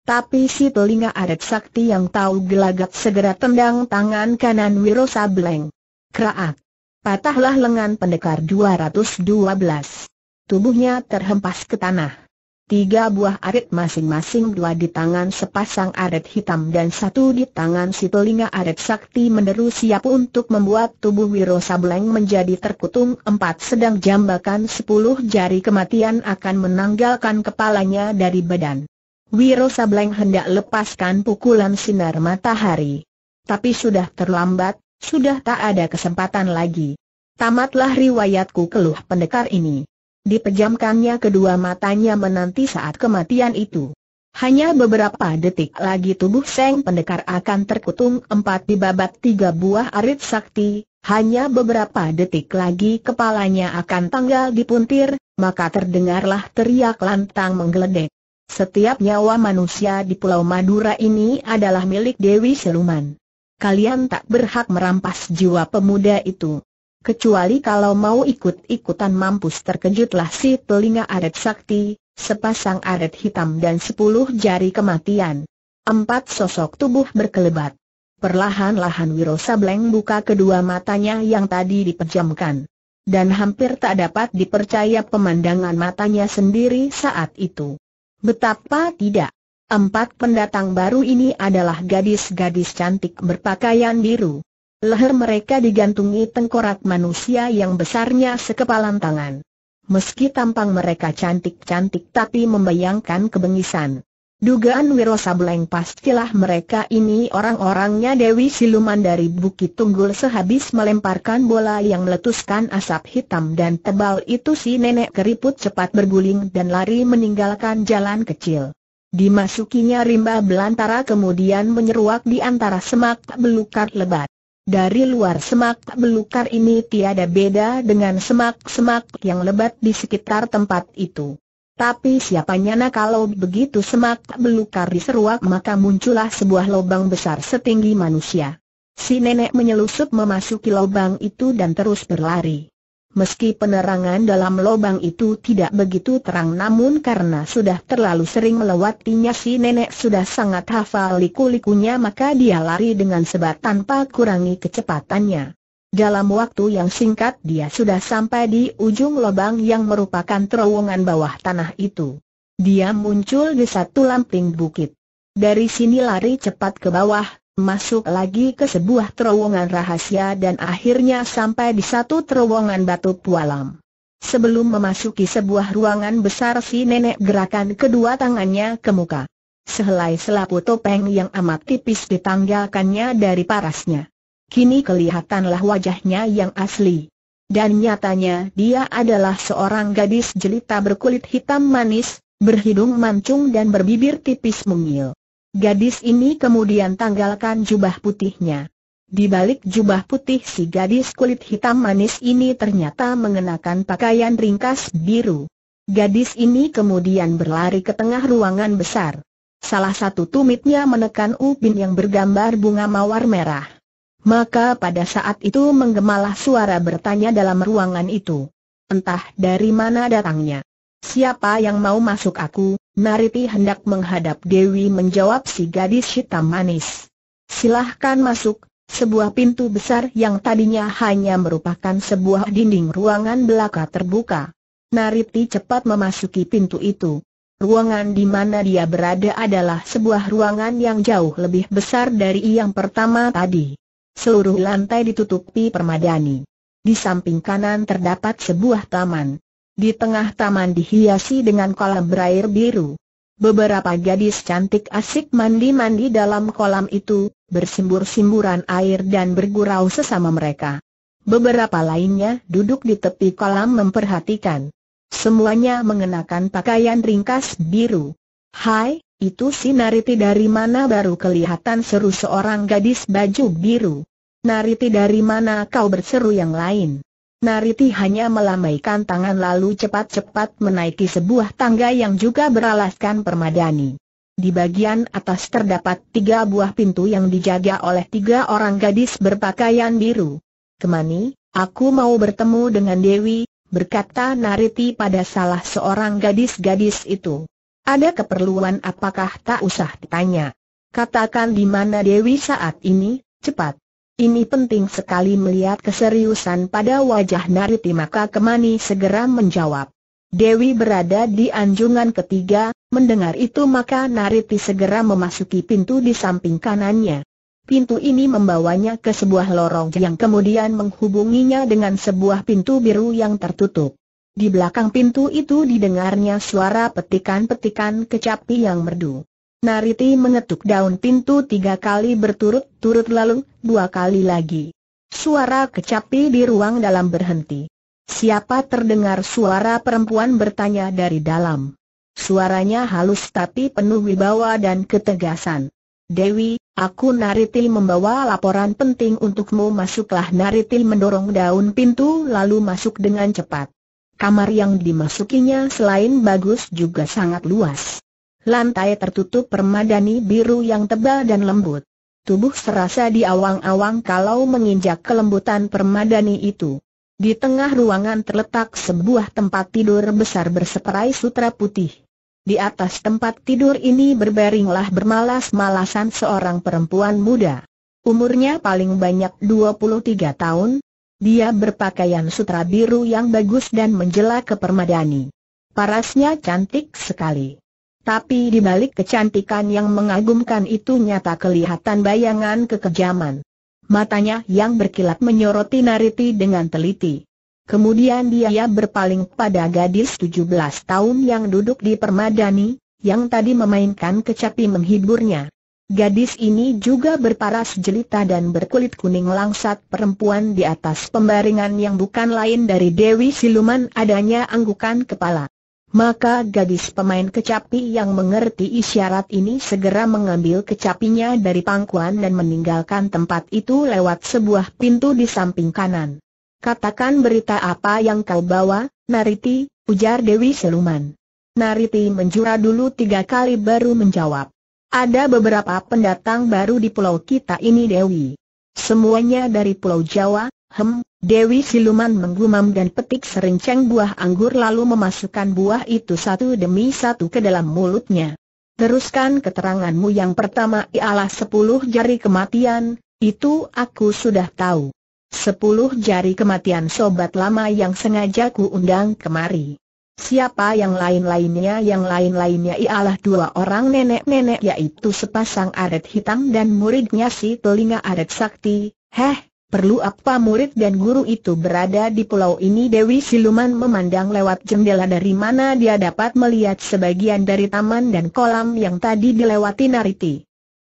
Tapi si telinga adat sakti yang tahu gelagat segera tendang tangan kanan Wiro Sableng. Kraak. Patahlah lengan pendekar 212. Tubuhnya terhempas ke tanah. Tiga buah arit masing-masing dua di tangan sepasang arit hitam dan satu di tangan si telinga arit sakti meneru siap untuk membuat tubuh Wiro Sableng menjadi terkutung empat sedang jambakan sepuluh jari kematian akan menanggalkan kepalanya dari badan. Wiro Sableng hendak lepaskan pukulan sinar matahari. Tapi sudah terlambat, sudah tak ada kesempatan lagi. Tamatlah riwayatku keluh pendekar ini. Dipejamkannya kedua matanya menanti saat kematian itu. Hanya beberapa detik lagi tubuh Seng pendekar akan terkutung empat di babak tiga buah arit sakti, hanya beberapa detik lagi kepalanya akan tanggal dipuntir, maka terdengarlah teriak lantang menggeledek. Setiap nyawa manusia di Pulau Madura ini adalah milik Dewi Siluman. Kalian tak berhak merampas jiwa pemuda itu. Kecuali kalau mau ikut-ikutan mampus terkejutlah si telinga aret sakti, sepasang aret hitam dan sepuluh jari kematian. Empat sosok tubuh berkelebat. Perlahan-lahan Wiro Sableng buka kedua matanya yang tadi dipejamkan. Dan hampir tak dapat dipercaya pemandangan matanya sendiri saat itu. Betapa tidak. Empat pendatang baru ini adalah gadis-gadis cantik berpakaian biru. Leher mereka digantungi tengkorak manusia yang besarnya sekepalan tangan. Meski tampang mereka cantik-cantik tapi membayangkan kebengisan. Dugaan Wiro Sableng pastilah mereka ini orang-orangnya Dewi Siluman dari Bukit Tunggul sehabis melemparkan bola yang meletuskan asap hitam dan tebal itu si nenek keriput cepat berguling dan lari meninggalkan jalan kecil. Dimasukinya rimba belantara kemudian menyeruak di antara semak belukar lebat. Dari luar semak belukar ini tiada beda dengan semak-semak yang lebat di sekitar tempat itu. Tapi siapanya kalau begitu semak belukar di seruak maka muncullah sebuah lubang besar setinggi manusia. Si nenek menyelusup memasuki lubang itu dan terus berlari. Meski penerangan dalam lubang itu tidak begitu terang namun karena sudah terlalu sering melewatinya si nenek sudah sangat hafal liku-likunya maka dia lari dengan sebat tanpa kurangi kecepatannya. Dalam waktu yang singkat dia sudah sampai di ujung lubang yang merupakan terowongan bawah tanah itu. Dia muncul di satu lamping bukit. Dari sini lari cepat ke bawah, masuk lagi ke sebuah terowongan rahasia dan akhirnya sampai di satu terowongan batu pualam. Sebelum memasuki sebuah ruangan besar si nenek gerakan kedua tangannya ke muka. Sehelai selaput topeng yang amat tipis ditanggalkannya dari parasnya. Kini kelihatanlah wajahnya yang asli. Dan nyatanya dia adalah seorang gadis jelita berkulit hitam manis, berhidung mancung dan berbibir tipis mungil. Gadis ini kemudian tanggalkan jubah putihnya. Di balik jubah putih si gadis kulit hitam manis ini ternyata mengenakan pakaian ringkas biru. Gadis ini kemudian berlari ke tengah ruangan besar. Salah satu tumitnya menekan ubin yang bergambar bunga mawar merah. Maka pada saat itu menggemalah suara bertanya dalam ruangan itu. Entah dari mana datangnya. Siapa yang mau masuk aku? Nariti hendak menghadap Dewi menjawab si gadis hitam manis. Silahkan masuk, sebuah pintu besar yang tadinya hanya merupakan sebuah dinding ruangan belaka terbuka. Nariti cepat memasuki pintu itu. Ruangan di mana dia berada adalah sebuah ruangan yang jauh lebih besar dari yang pertama tadi seluruh lantai ditutupi permadani. Di samping kanan terdapat sebuah taman. Di tengah taman dihiasi dengan kolam berair biru. Beberapa gadis cantik asik mandi-mandi dalam kolam itu, bersimbur-simburan air dan bergurau sesama mereka. Beberapa lainnya duduk di tepi kolam memperhatikan. Semuanya mengenakan pakaian ringkas biru. Hai, itu si Nariti dari mana baru kelihatan seru seorang gadis baju biru. Nariti dari mana kau berseru yang lain? Nariti hanya melambaikan tangan lalu cepat-cepat menaiki sebuah tangga yang juga beralaskan permadani. Di bagian atas terdapat tiga buah pintu yang dijaga oleh tiga orang gadis berpakaian biru. Kemani, aku mau bertemu dengan Dewi, berkata Nariti pada salah seorang gadis-gadis itu. Ada keperluan apakah tak usah ditanya. Katakan di mana Dewi saat ini, cepat. Ini penting sekali melihat keseriusan pada wajah Nariti maka Kemani segera menjawab. Dewi berada di anjungan ketiga, mendengar itu maka Nariti segera memasuki pintu di samping kanannya. Pintu ini membawanya ke sebuah lorong yang kemudian menghubunginya dengan sebuah pintu biru yang tertutup. Di belakang pintu itu didengarnya suara petikan-petikan kecapi yang merdu. Nariti mengetuk daun pintu tiga kali berturut-turut lalu, dua kali lagi. Suara kecapi di ruang dalam berhenti. Siapa terdengar suara perempuan bertanya dari dalam. Suaranya halus tapi penuh wibawa dan ketegasan. Dewi, aku Nariti membawa laporan penting untukmu masuklah Nariti mendorong daun pintu lalu masuk dengan cepat. Kamar yang dimasukinya selain bagus juga sangat luas. Lantai tertutup permadani biru yang tebal dan lembut. Tubuh serasa diawang-awang kalau menginjak kelembutan permadani itu. Di tengah ruangan terletak sebuah tempat tidur besar berseperai sutra putih. Di atas tempat tidur ini berbaringlah bermalas-malasan seorang perempuan muda. Umurnya paling banyak 23 tahun, dia berpakaian sutra biru yang bagus dan menjela ke permadani. Parasnya cantik sekali. Tapi di balik kecantikan yang mengagumkan itu nyata kelihatan bayangan kekejaman. Matanya yang berkilat menyoroti Nariti dengan teliti. Kemudian dia berpaling pada gadis 17 tahun yang duduk di permadani, yang tadi memainkan kecapi menghiburnya. Gadis ini juga berparas jelita dan berkulit kuning langsat perempuan di atas pembaringan yang bukan lain dari Dewi Siluman adanya anggukan kepala. Maka gadis pemain kecapi yang mengerti isyarat ini segera mengambil kecapinya dari pangkuan dan meninggalkan tempat itu lewat sebuah pintu di samping kanan. Katakan berita apa yang kau bawa, Nariti, ujar Dewi Siluman. Nariti menjura dulu tiga kali baru menjawab. Ada beberapa pendatang baru di pulau kita ini Dewi. Semuanya dari pulau Jawa, hem, Dewi Siluman menggumam dan petik serenceng buah anggur lalu memasukkan buah itu satu demi satu ke dalam mulutnya. Teruskan keteranganmu yang pertama ialah sepuluh jari kematian, itu aku sudah tahu. Sepuluh jari kematian sobat lama yang sengaja ku undang kemari. Siapa yang lain-lainnya? Yang lain-lainnya ialah dua orang nenek-nenek yaitu sepasang aret hitam dan muridnya si telinga aret sakti. Heh, perlu apa murid dan guru itu berada di pulau ini? Dewi Siluman memandang lewat jendela dari mana dia dapat melihat sebagian dari taman dan kolam yang tadi dilewati Nariti.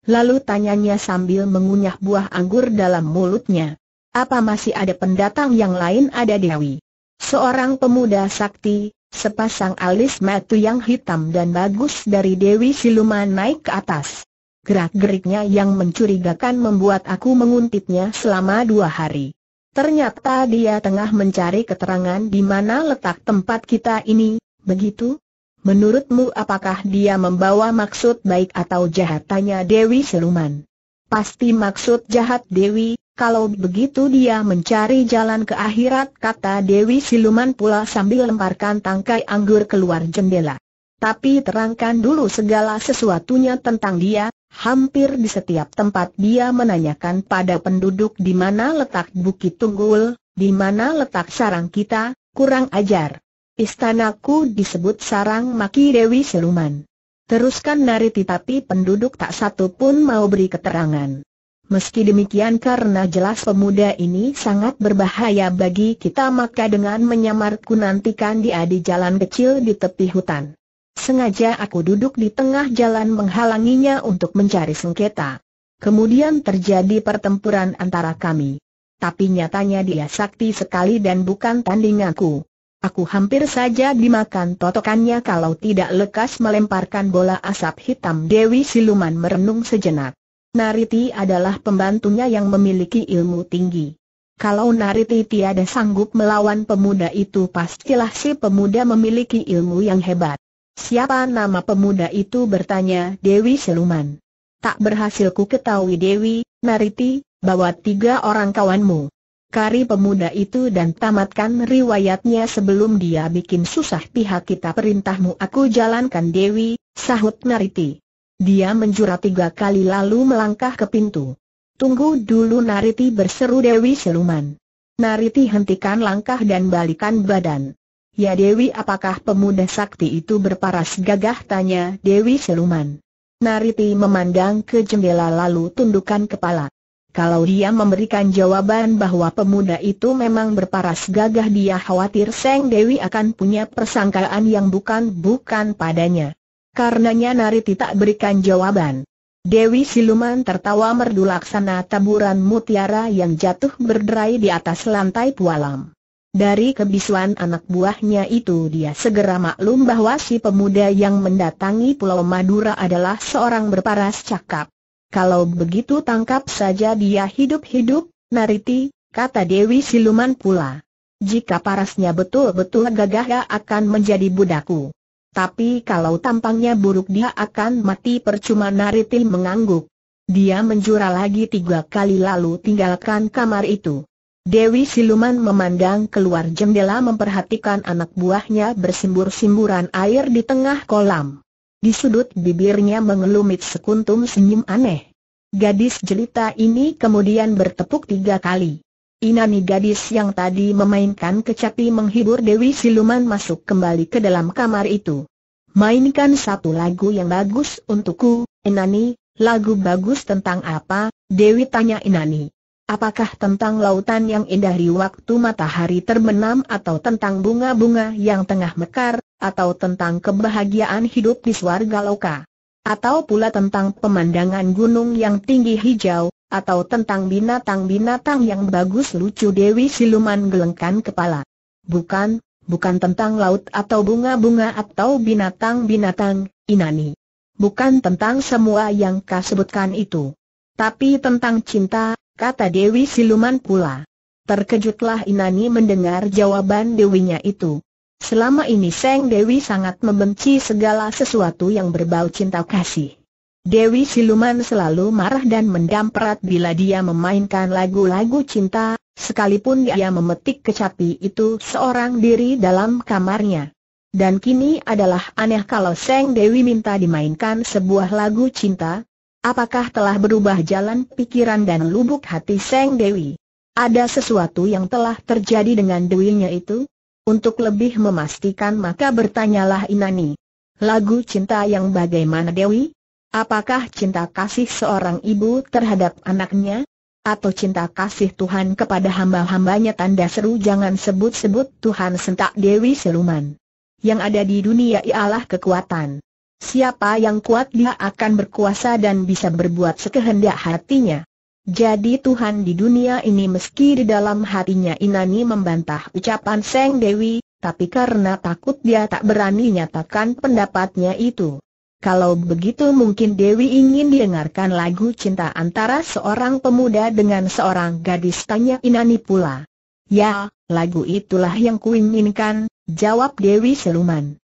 Lalu tanyanya sambil mengunyah buah anggur dalam mulutnya. Apa masih ada pendatang yang lain ada Dewi? Seorang pemuda sakti, Sepasang alis matu yang hitam dan bagus dari Dewi Siluman naik ke atas. Gerak-geriknya yang mencurigakan membuat aku menguntitnya selama dua hari. Ternyata dia tengah mencari keterangan di mana letak tempat kita ini, begitu? Menurutmu apakah dia membawa maksud baik atau jahat? Tanya Dewi Siluman? Pasti maksud jahat Dewi, kalau begitu dia mencari jalan ke akhirat kata Dewi Siluman pula sambil lemparkan tangkai anggur keluar jendela. Tapi terangkan dulu segala sesuatunya tentang dia, hampir di setiap tempat dia menanyakan pada penduduk di mana letak Bukit Tunggul, di mana letak sarang kita, kurang ajar. Istanaku disebut sarang maki Dewi Siluman. Teruskan nariti tapi penduduk tak satu pun mau beri keterangan. Meski demikian karena jelas pemuda ini sangat berbahaya bagi kita maka dengan menyamarku nantikan dia di jalan kecil di tepi hutan. Sengaja aku duduk di tengah jalan menghalanginya untuk mencari sengketa. Kemudian terjadi pertempuran antara kami. Tapi nyatanya dia sakti sekali dan bukan tandinganku. Aku hampir saja dimakan totokannya kalau tidak lekas melemparkan bola asap hitam Dewi Siluman merenung sejenak. Nariti adalah pembantunya yang memiliki ilmu tinggi. Kalau Nariti tiada sanggup melawan pemuda itu pastilah si pemuda memiliki ilmu yang hebat. Siapa nama pemuda itu bertanya Dewi Seluman. Tak berhasil ku ketahui Dewi, Nariti, bawa tiga orang kawanmu. Kari pemuda itu dan tamatkan riwayatnya sebelum dia bikin susah pihak kita perintahmu aku jalankan Dewi, sahut Nariti. Dia menjura tiga kali lalu melangkah ke pintu. Tunggu dulu Nariti berseru Dewi Siluman. Nariti hentikan langkah dan balikan badan. Ya Dewi apakah pemuda sakti itu berparas gagah tanya Dewi Siluman. Nariti memandang ke jendela lalu tundukkan kepala. Kalau dia memberikan jawaban bahwa pemuda itu memang berparas gagah dia khawatir Seng Dewi akan punya persangkaan yang bukan-bukan padanya. Karenanya Nariti tak berikan jawaban. Dewi Siluman tertawa merdu laksana taburan mutiara yang jatuh berderai di atas lantai pualam. Dari kebisuan anak buahnya itu dia segera maklum bahwa si pemuda yang mendatangi Pulau Madura adalah seorang berparas cakap. Kalau begitu tangkap saja dia hidup-hidup, Nariti, kata Dewi Siluman pula. Jika parasnya betul-betul gagah akan menjadi budakku. Tapi kalau tampangnya buruk dia akan mati percuma Naritil mengangguk. Dia menjura lagi tiga kali lalu tinggalkan kamar itu. Dewi Siluman memandang keluar jendela memperhatikan anak buahnya bersimbur-simburan air di tengah kolam. Di sudut bibirnya mengelumit sekuntum senyum aneh. Gadis jelita ini kemudian bertepuk tiga kali. Inani gadis yang tadi memainkan kecapi menghibur Dewi Siluman masuk kembali ke dalam kamar itu. Mainkan satu lagu yang bagus untukku, Inani, lagu bagus tentang apa, Dewi tanya Inani. Apakah tentang lautan yang indah di waktu matahari terbenam atau tentang bunga-bunga yang tengah mekar, atau tentang kebahagiaan hidup di swarga loka? Atau pula tentang pemandangan gunung yang tinggi hijau, atau tentang binatang-binatang yang bagus lucu Dewi Siluman gelengkan kepala. Bukan, bukan tentang laut atau bunga-bunga atau binatang-binatang, Inani. Bukan tentang semua yang kau sebutkan itu. Tapi tentang cinta, kata Dewi Siluman pula. Terkejutlah Inani mendengar jawaban Dewinya itu. Selama ini Seng Dewi sangat membenci segala sesuatu yang berbau cinta kasih. Dewi Siluman selalu marah dan mendamprat bila dia memainkan lagu-lagu cinta, sekalipun dia memetik kecapi itu seorang diri dalam kamarnya. Dan kini adalah aneh kalau Seng Dewi minta dimainkan sebuah lagu cinta, apakah telah berubah jalan pikiran dan lubuk hati Seng Dewi? Ada sesuatu yang telah terjadi dengan Dewinya itu? Untuk lebih memastikan maka bertanyalah Inani. Lagu cinta yang bagaimana Dewi? Apakah cinta kasih seorang ibu terhadap anaknya? Atau cinta kasih Tuhan kepada hamba-hambanya tanda seru jangan sebut-sebut Tuhan sentak Dewi Seluman. Yang ada di dunia ialah kekuatan. Siapa yang kuat dia akan berkuasa dan bisa berbuat sekehendak hatinya. Jadi Tuhan di dunia ini meski di dalam hatinya Inani membantah ucapan Seng Dewi, tapi karena takut dia tak berani nyatakan pendapatnya itu. Kalau begitu mungkin Dewi ingin didengarkan lagu cinta antara seorang pemuda dengan seorang gadis tanya Inani pula. Ya, lagu itulah yang kuinginkan, jawab Dewi Seluman.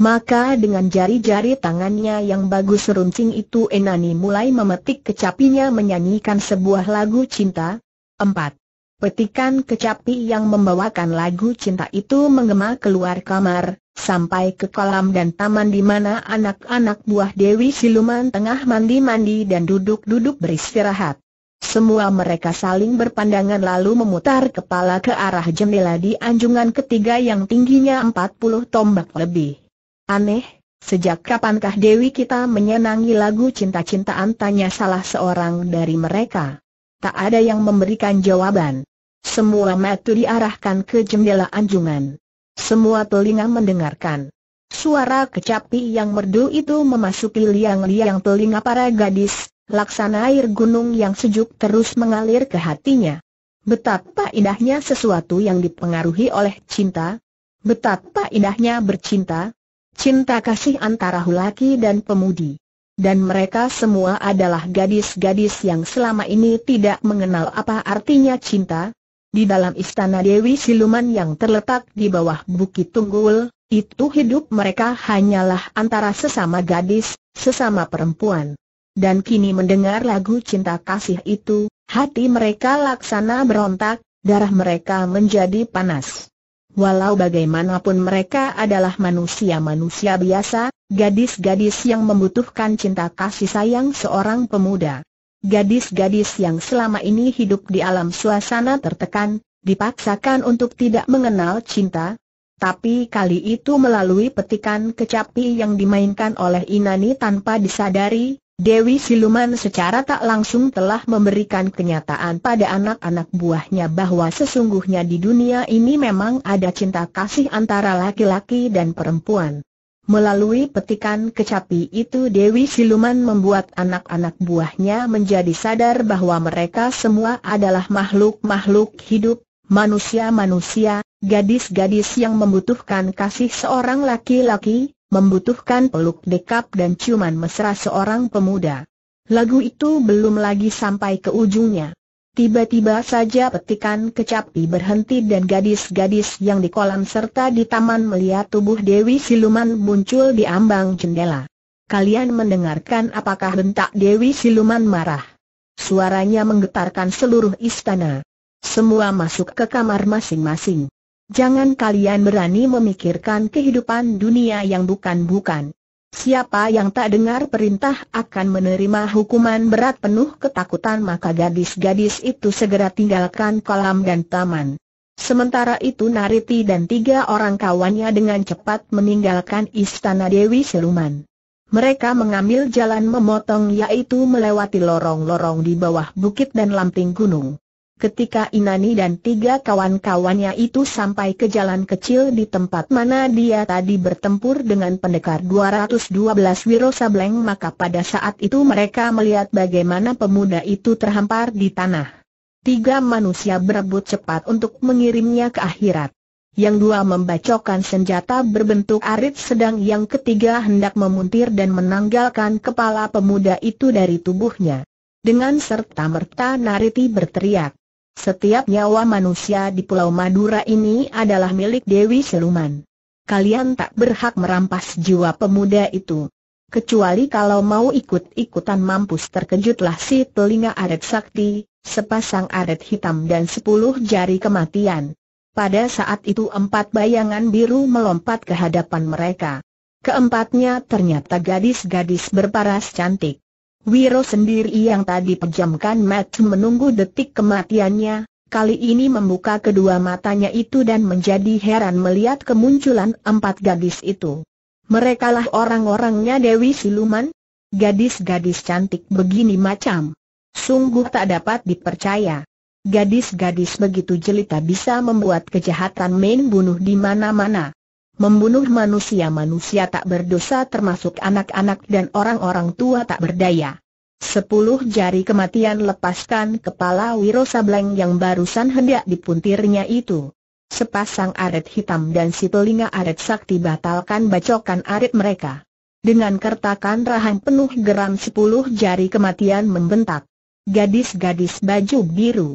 Maka dengan jari-jari tangannya yang bagus runcing itu Inani mulai memetik kecapinya menyanyikan sebuah lagu cinta. Empat. Petikan kecapi yang membawakan lagu cinta itu menggema keluar kamar, sampai ke kolam dan taman di mana anak-anak buah Dewi Siluman tengah mandi-mandi dan duduk-duduk beristirahat. Semua mereka saling berpandangan lalu memutar kepala ke arah jendela di anjungan ketiga yang tingginya 40 tombak lebih. Aneh, sejak kapankah Dewi kita menyenangi lagu cinta-cintaan tanya salah seorang dari mereka. Tak ada yang memberikan jawaban. Semua mata diarahkan ke jendela anjungan. Semua telinga mendengarkan. Suara kecapi yang merdu itu memasuki liang-liang telinga para gadis, laksana air gunung yang sejuk terus mengalir ke hatinya. Betapa indahnya sesuatu yang dipengaruhi oleh cinta, betapa indahnya bercinta, cinta kasih antara laki dan pemudi. Dan mereka semua adalah gadis-gadis yang selama ini tidak mengenal apa artinya cinta, di dalam istana Dewi Siluman yang terletak di bawah Bukit Tunggul, itu hidup mereka hanyalah antara sesama gadis, sesama perempuan. Dan kini mendengar lagu cinta kasih itu, hati mereka laksana berontak, darah mereka menjadi panas. Walau bagaimanapun mereka adalah manusia-manusia biasa, gadis-gadis yang membutuhkan cinta kasih sayang seorang pemuda. Gadis-gadis yang selama ini hidup di alam suasana tertekan, dipaksakan untuk tidak mengenal cinta, tapi kali itu melalui petikan kecapi yang dimainkan oleh Inani tanpa disadari, Dewi Siluman secara tak langsung telah memberikan kenyataan pada anak-anak buahnya bahwa sesungguhnya di dunia ini memang ada cinta kasih antara laki-laki dan perempuan. Melalui petikan kecapi itu Dewi Siluman membuat anak-anak buahnya menjadi sadar bahwa mereka semua adalah makhluk-makhluk hidup, manusia-manusia, gadis-gadis yang membutuhkan kasih seorang laki-laki, membutuhkan peluk dekap dan ciuman mesra seorang pemuda. Lagu itu belum lagi sampai ke ujungnya. Tiba-tiba saja petikan kecapi berhenti dan gadis-gadis yang di kolam serta di taman melihat tubuh Dewi Siluman muncul di ambang jendela. Kalian mendengarkan apakah bentak Dewi Siluman marah. Suaranya menggetarkan seluruh istana. Semua masuk ke kamar masing-masing. Jangan kalian berani memikirkan kehidupan dunia yang bukan-bukan. Siapa yang tak dengar perintah akan menerima hukuman berat penuh ketakutan maka gadis-gadis itu segera tinggalkan kolam dan taman. Sementara itu Nariti dan tiga orang kawannya dengan cepat meninggalkan istana Dewi Siluman. Mereka mengambil jalan memotong yaitu melewati lorong-lorong di bawah bukit dan lamping gunung. Ketika Inani dan tiga kawan-kawannya itu sampai ke jalan kecil di tempat mana dia tadi bertempur dengan pendekar 212 Wiro Sableng maka pada saat itu mereka melihat bagaimana pemuda itu terhampar di tanah. Tiga manusia berebut cepat untuk mengirimnya ke akhirat. Yang dua membacokkan senjata berbentuk arit sedang yang ketiga hendak memuntir dan menanggalkan kepala pemuda itu dari tubuhnya. Dengan serta merta Nariti berteriak. Setiap nyawa manusia di Pulau Madura ini adalah milik Dewi Siluman. Kalian tak berhak merampas jiwa pemuda itu. Kecuali kalau mau ikut-ikutan mampus terkejutlah si telinga aret sakti, sepasang aret hitam dan sepuluh jari kematian. Pada saat itu empat bayangan biru melompat ke hadapan mereka. Keempatnya ternyata gadis-gadis berparas cantik. Wiro sendiri yang tadi pejamkan mata menunggu detik kematiannya, kali ini membuka kedua matanya itu dan menjadi heran melihat kemunculan empat gadis itu. Merekalah orang-orangnya Dewi Siluman, gadis-gadis cantik begini macam. Sungguh tak dapat dipercaya. Gadis-gadis begitu jelita bisa membuat kejahatan main bunuh di mana-mana membunuh manusia-manusia tak berdosa termasuk anak-anak dan orang-orang tua tak berdaya. Sepuluh jari kematian lepaskan kepala Wiro Sableng yang barusan hendak dipuntirnya itu. Sepasang aret hitam dan si telinga aret sakti batalkan bacokan aret mereka. Dengan kertakan rahang penuh geram sepuluh jari kematian membentak. Gadis-gadis baju biru,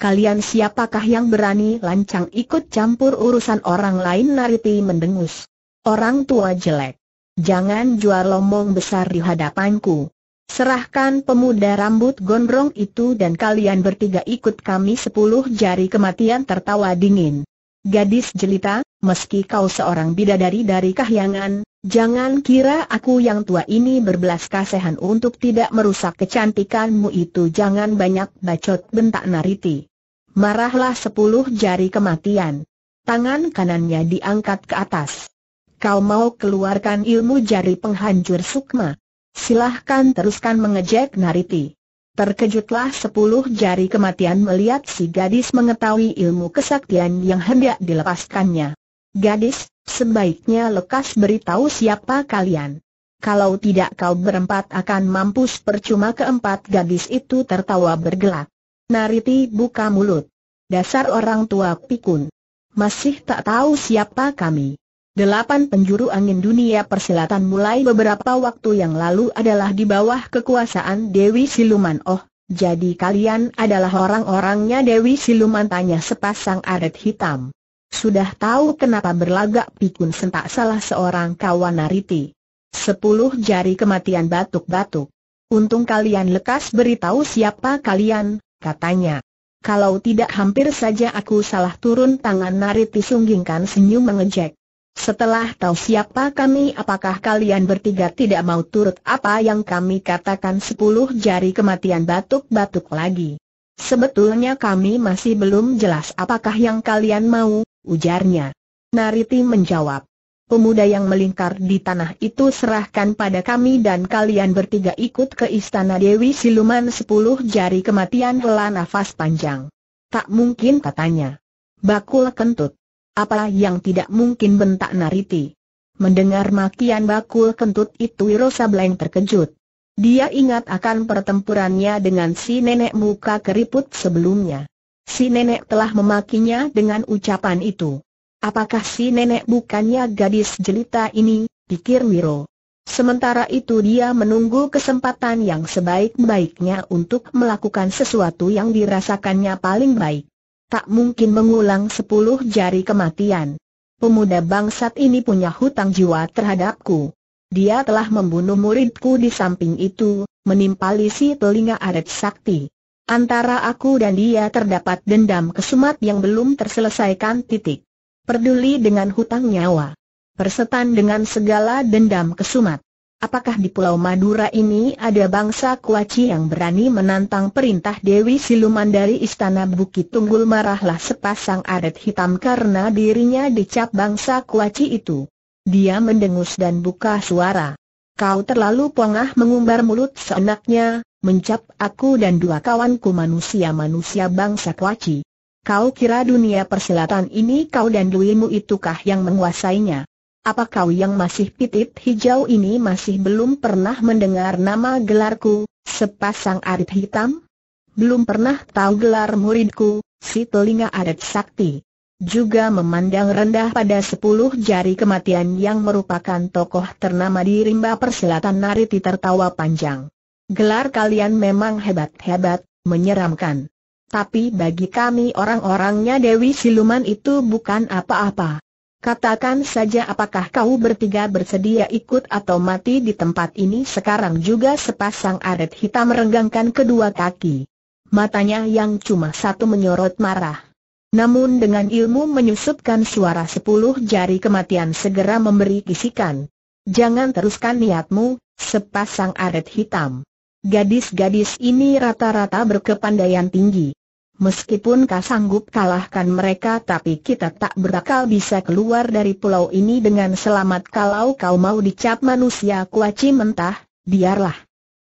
Kalian siapakah yang berani lancang ikut campur urusan orang lain Nariti mendengus. Orang tua jelek. Jangan jual lombong besar di hadapanku. Serahkan pemuda rambut gondrong itu dan kalian bertiga ikut kami sepuluh jari kematian tertawa dingin. Gadis jelita, meski kau seorang bidadari dari kahyangan, Jangan kira aku yang tua ini berbelas kasihan untuk tidak merusak kecantikanmu itu Jangan banyak bacot bentak Nariti Marahlah sepuluh jari kematian Tangan kanannya diangkat ke atas Kau mau keluarkan ilmu jari penghancur sukma Silahkan teruskan mengejek Nariti Terkejutlah sepuluh jari kematian melihat si gadis mengetahui ilmu kesaktian yang hendak dilepaskannya Gadis, Sebaiknya lekas beritahu siapa kalian. Kalau tidak kau berempat akan mampus percuma keempat gadis itu tertawa bergelak. Nariti buka mulut. Dasar orang tua pikun. Masih tak tahu siapa kami. Delapan penjuru angin dunia persilatan mulai beberapa waktu yang lalu adalah di bawah kekuasaan Dewi Siluman Oh, jadi kalian adalah orang-orangnya Dewi Siluman tanya sepasang adat hitam. Sudah tahu kenapa berlagak pikun sentak salah seorang kawan Nariti. Sepuluh jari kematian batuk-batuk. Untung kalian lekas beritahu siapa kalian, katanya. Kalau tidak hampir saja aku salah turun tangan Nariti sunggingkan senyum mengejek. Setelah tahu siapa kami apakah kalian bertiga tidak mau turut apa yang kami katakan sepuluh jari kematian batuk-batuk lagi. Sebetulnya kami masih belum jelas apakah yang kalian mau, ujarnya. Nariti menjawab. Pemuda yang melingkar di tanah itu serahkan pada kami dan kalian bertiga ikut ke istana Dewi Siluman sepuluh jari kematian hela nafas panjang. Tak mungkin katanya. Bakul kentut. Apa yang tidak mungkin bentak Nariti. Mendengar makian bakul kentut itu Wiro Sableng terkejut. Dia ingat akan pertempurannya dengan si nenek muka keriput sebelumnya. Si nenek telah memakinya dengan ucapan itu. Apakah si nenek bukannya gadis jelita ini, pikir Wiro. Sementara itu dia menunggu kesempatan yang sebaik-baiknya untuk melakukan sesuatu yang dirasakannya paling baik. Tak mungkin mengulang sepuluh jari kematian. Pemuda bangsat ini punya hutang jiwa terhadapku. Dia telah membunuh muridku di samping itu, menimpali si telinga aret sakti. Antara aku dan dia terdapat dendam kesumat yang belum terselesaikan titik. Perduli dengan hutang nyawa. Persetan dengan segala dendam kesumat. Apakah di Pulau Madura ini ada bangsa kuaci yang berani menantang perintah Dewi Siluman dari Istana Bukit Tunggul marahlah sepasang adat hitam karena dirinya dicap bangsa kuaci itu. Dia mendengus dan buka suara. Kau terlalu pongah mengumbar mulut seenaknya, mencap aku dan dua kawanku manusia-manusia bangsa Kuaci. Kau kira dunia persilatan ini kau dan duimu itukah yang menguasainya? Apa kau yang masih pitit hijau ini masih belum pernah mendengar nama gelarku, sepasang arit hitam? Belum pernah tahu gelar muridku, si telinga adat sakti juga memandang rendah pada sepuluh jari kematian yang merupakan tokoh ternama di rimba persilatan Nariti tertawa panjang. Gelar kalian memang hebat-hebat, menyeramkan. Tapi bagi kami orang-orangnya Dewi Siluman itu bukan apa-apa. Katakan saja apakah kau bertiga bersedia ikut atau mati di tempat ini sekarang juga sepasang aret hitam merenggangkan kedua kaki. Matanya yang cuma satu menyorot marah. Namun dengan ilmu menyusupkan suara sepuluh jari kematian segera memberi kisikan. Jangan teruskan niatmu, sepasang aret hitam. Gadis-gadis ini rata-rata berkepandaian tinggi. Meskipun kau sanggup kalahkan mereka tapi kita tak berakal bisa keluar dari pulau ini dengan selamat kalau kau mau dicap manusia kuaci mentah, biarlah.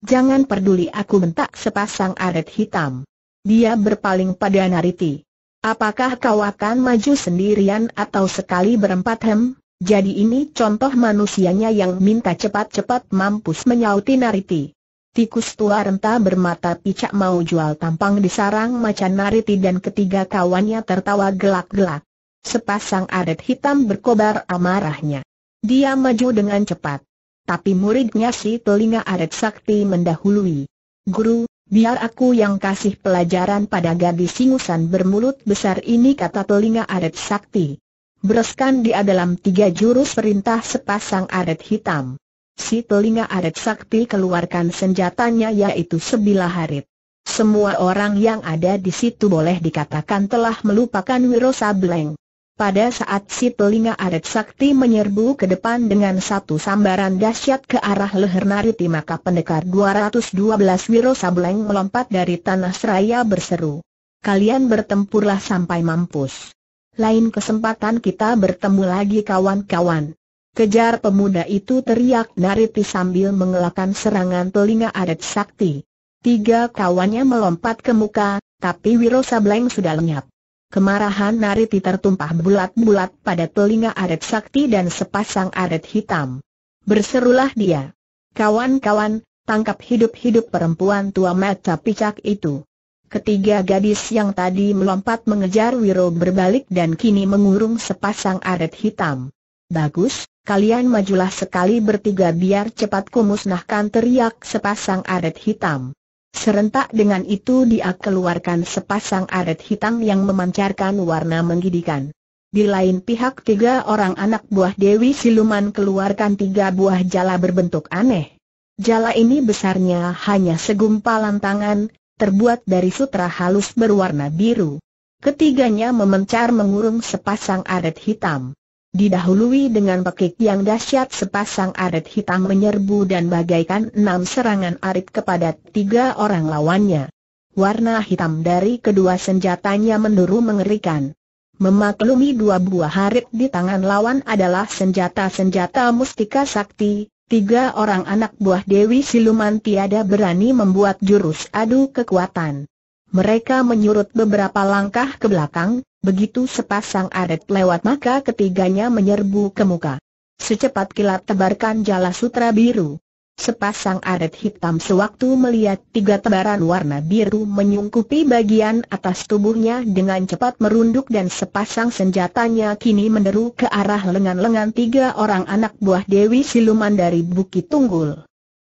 Jangan peduli aku mentak sepasang aret hitam. Dia berpaling pada Nariti. Apakah kau akan maju sendirian atau sekali berempat hem? Jadi ini contoh manusianya yang minta cepat-cepat mampus menyauti Nariti. Tikus tua renta bermata picak mau jual tampang di sarang macan Nariti dan ketiga kawannya tertawa gelak-gelak. Sepasang adat hitam berkobar amarahnya. Dia maju dengan cepat. Tapi muridnya si telinga adat sakti mendahului. Guru, Biar aku yang kasih pelajaran pada gadis singusan bermulut besar ini kata telinga aret sakti. Bereskan di dalam tiga jurus perintah sepasang aret hitam. Si telinga aret sakti keluarkan senjatanya yaitu sebilah harit. Semua orang yang ada di situ boleh dikatakan telah melupakan Wiro Sableng. Pada saat si telinga adat sakti menyerbu ke depan dengan satu sambaran dahsyat ke arah leher Nariti maka pendekar 212 Wiro Sableng melompat dari tanah seraya berseru. Kalian bertempurlah sampai mampus. Lain kesempatan kita bertemu lagi kawan-kawan. Kejar pemuda itu teriak Nariti sambil mengelakkan serangan telinga adat sakti. Tiga kawannya melompat ke muka, tapi Wiro Sableng sudah lenyap. Kemarahan Nariti tertumpah bulat-bulat pada telinga aret sakti dan sepasang aret hitam. Berserulah dia. Kawan-kawan, tangkap hidup-hidup perempuan tua mata picak itu. Ketiga gadis yang tadi melompat mengejar Wiro berbalik dan kini mengurung sepasang aret hitam. Bagus, kalian majulah sekali bertiga biar cepat kumusnahkan teriak sepasang aret hitam. Serentak dengan itu dia keluarkan sepasang aret hitam yang memancarkan warna menggidikan. Di lain pihak tiga orang anak buah Dewi Siluman keluarkan tiga buah jala berbentuk aneh. Jala ini besarnya hanya segumpal tangan, terbuat dari sutra halus berwarna biru. Ketiganya memencar mengurung sepasang aret hitam. Didahului dengan pekik yang dahsyat sepasang arit hitam menyerbu dan bagaikan enam serangan arit kepada tiga orang lawannya. Warna hitam dari kedua senjatanya menurun mengerikan. Memaklumi dua buah harit di tangan lawan adalah senjata-senjata mustika sakti, tiga orang anak buah Dewi Siluman tiada berani membuat jurus adu kekuatan. Mereka menyurut beberapa langkah ke belakang, Begitu sepasang aret lewat maka ketiganya menyerbu ke muka. Secepat kilat tebarkan jala sutra biru. Sepasang aret hitam sewaktu melihat tiga tebaran warna biru menyungkupi bagian atas tubuhnya dengan cepat merunduk dan sepasang senjatanya kini menderu ke arah lengan-lengan tiga orang anak buah Dewi Siluman dari Bukit Tunggul.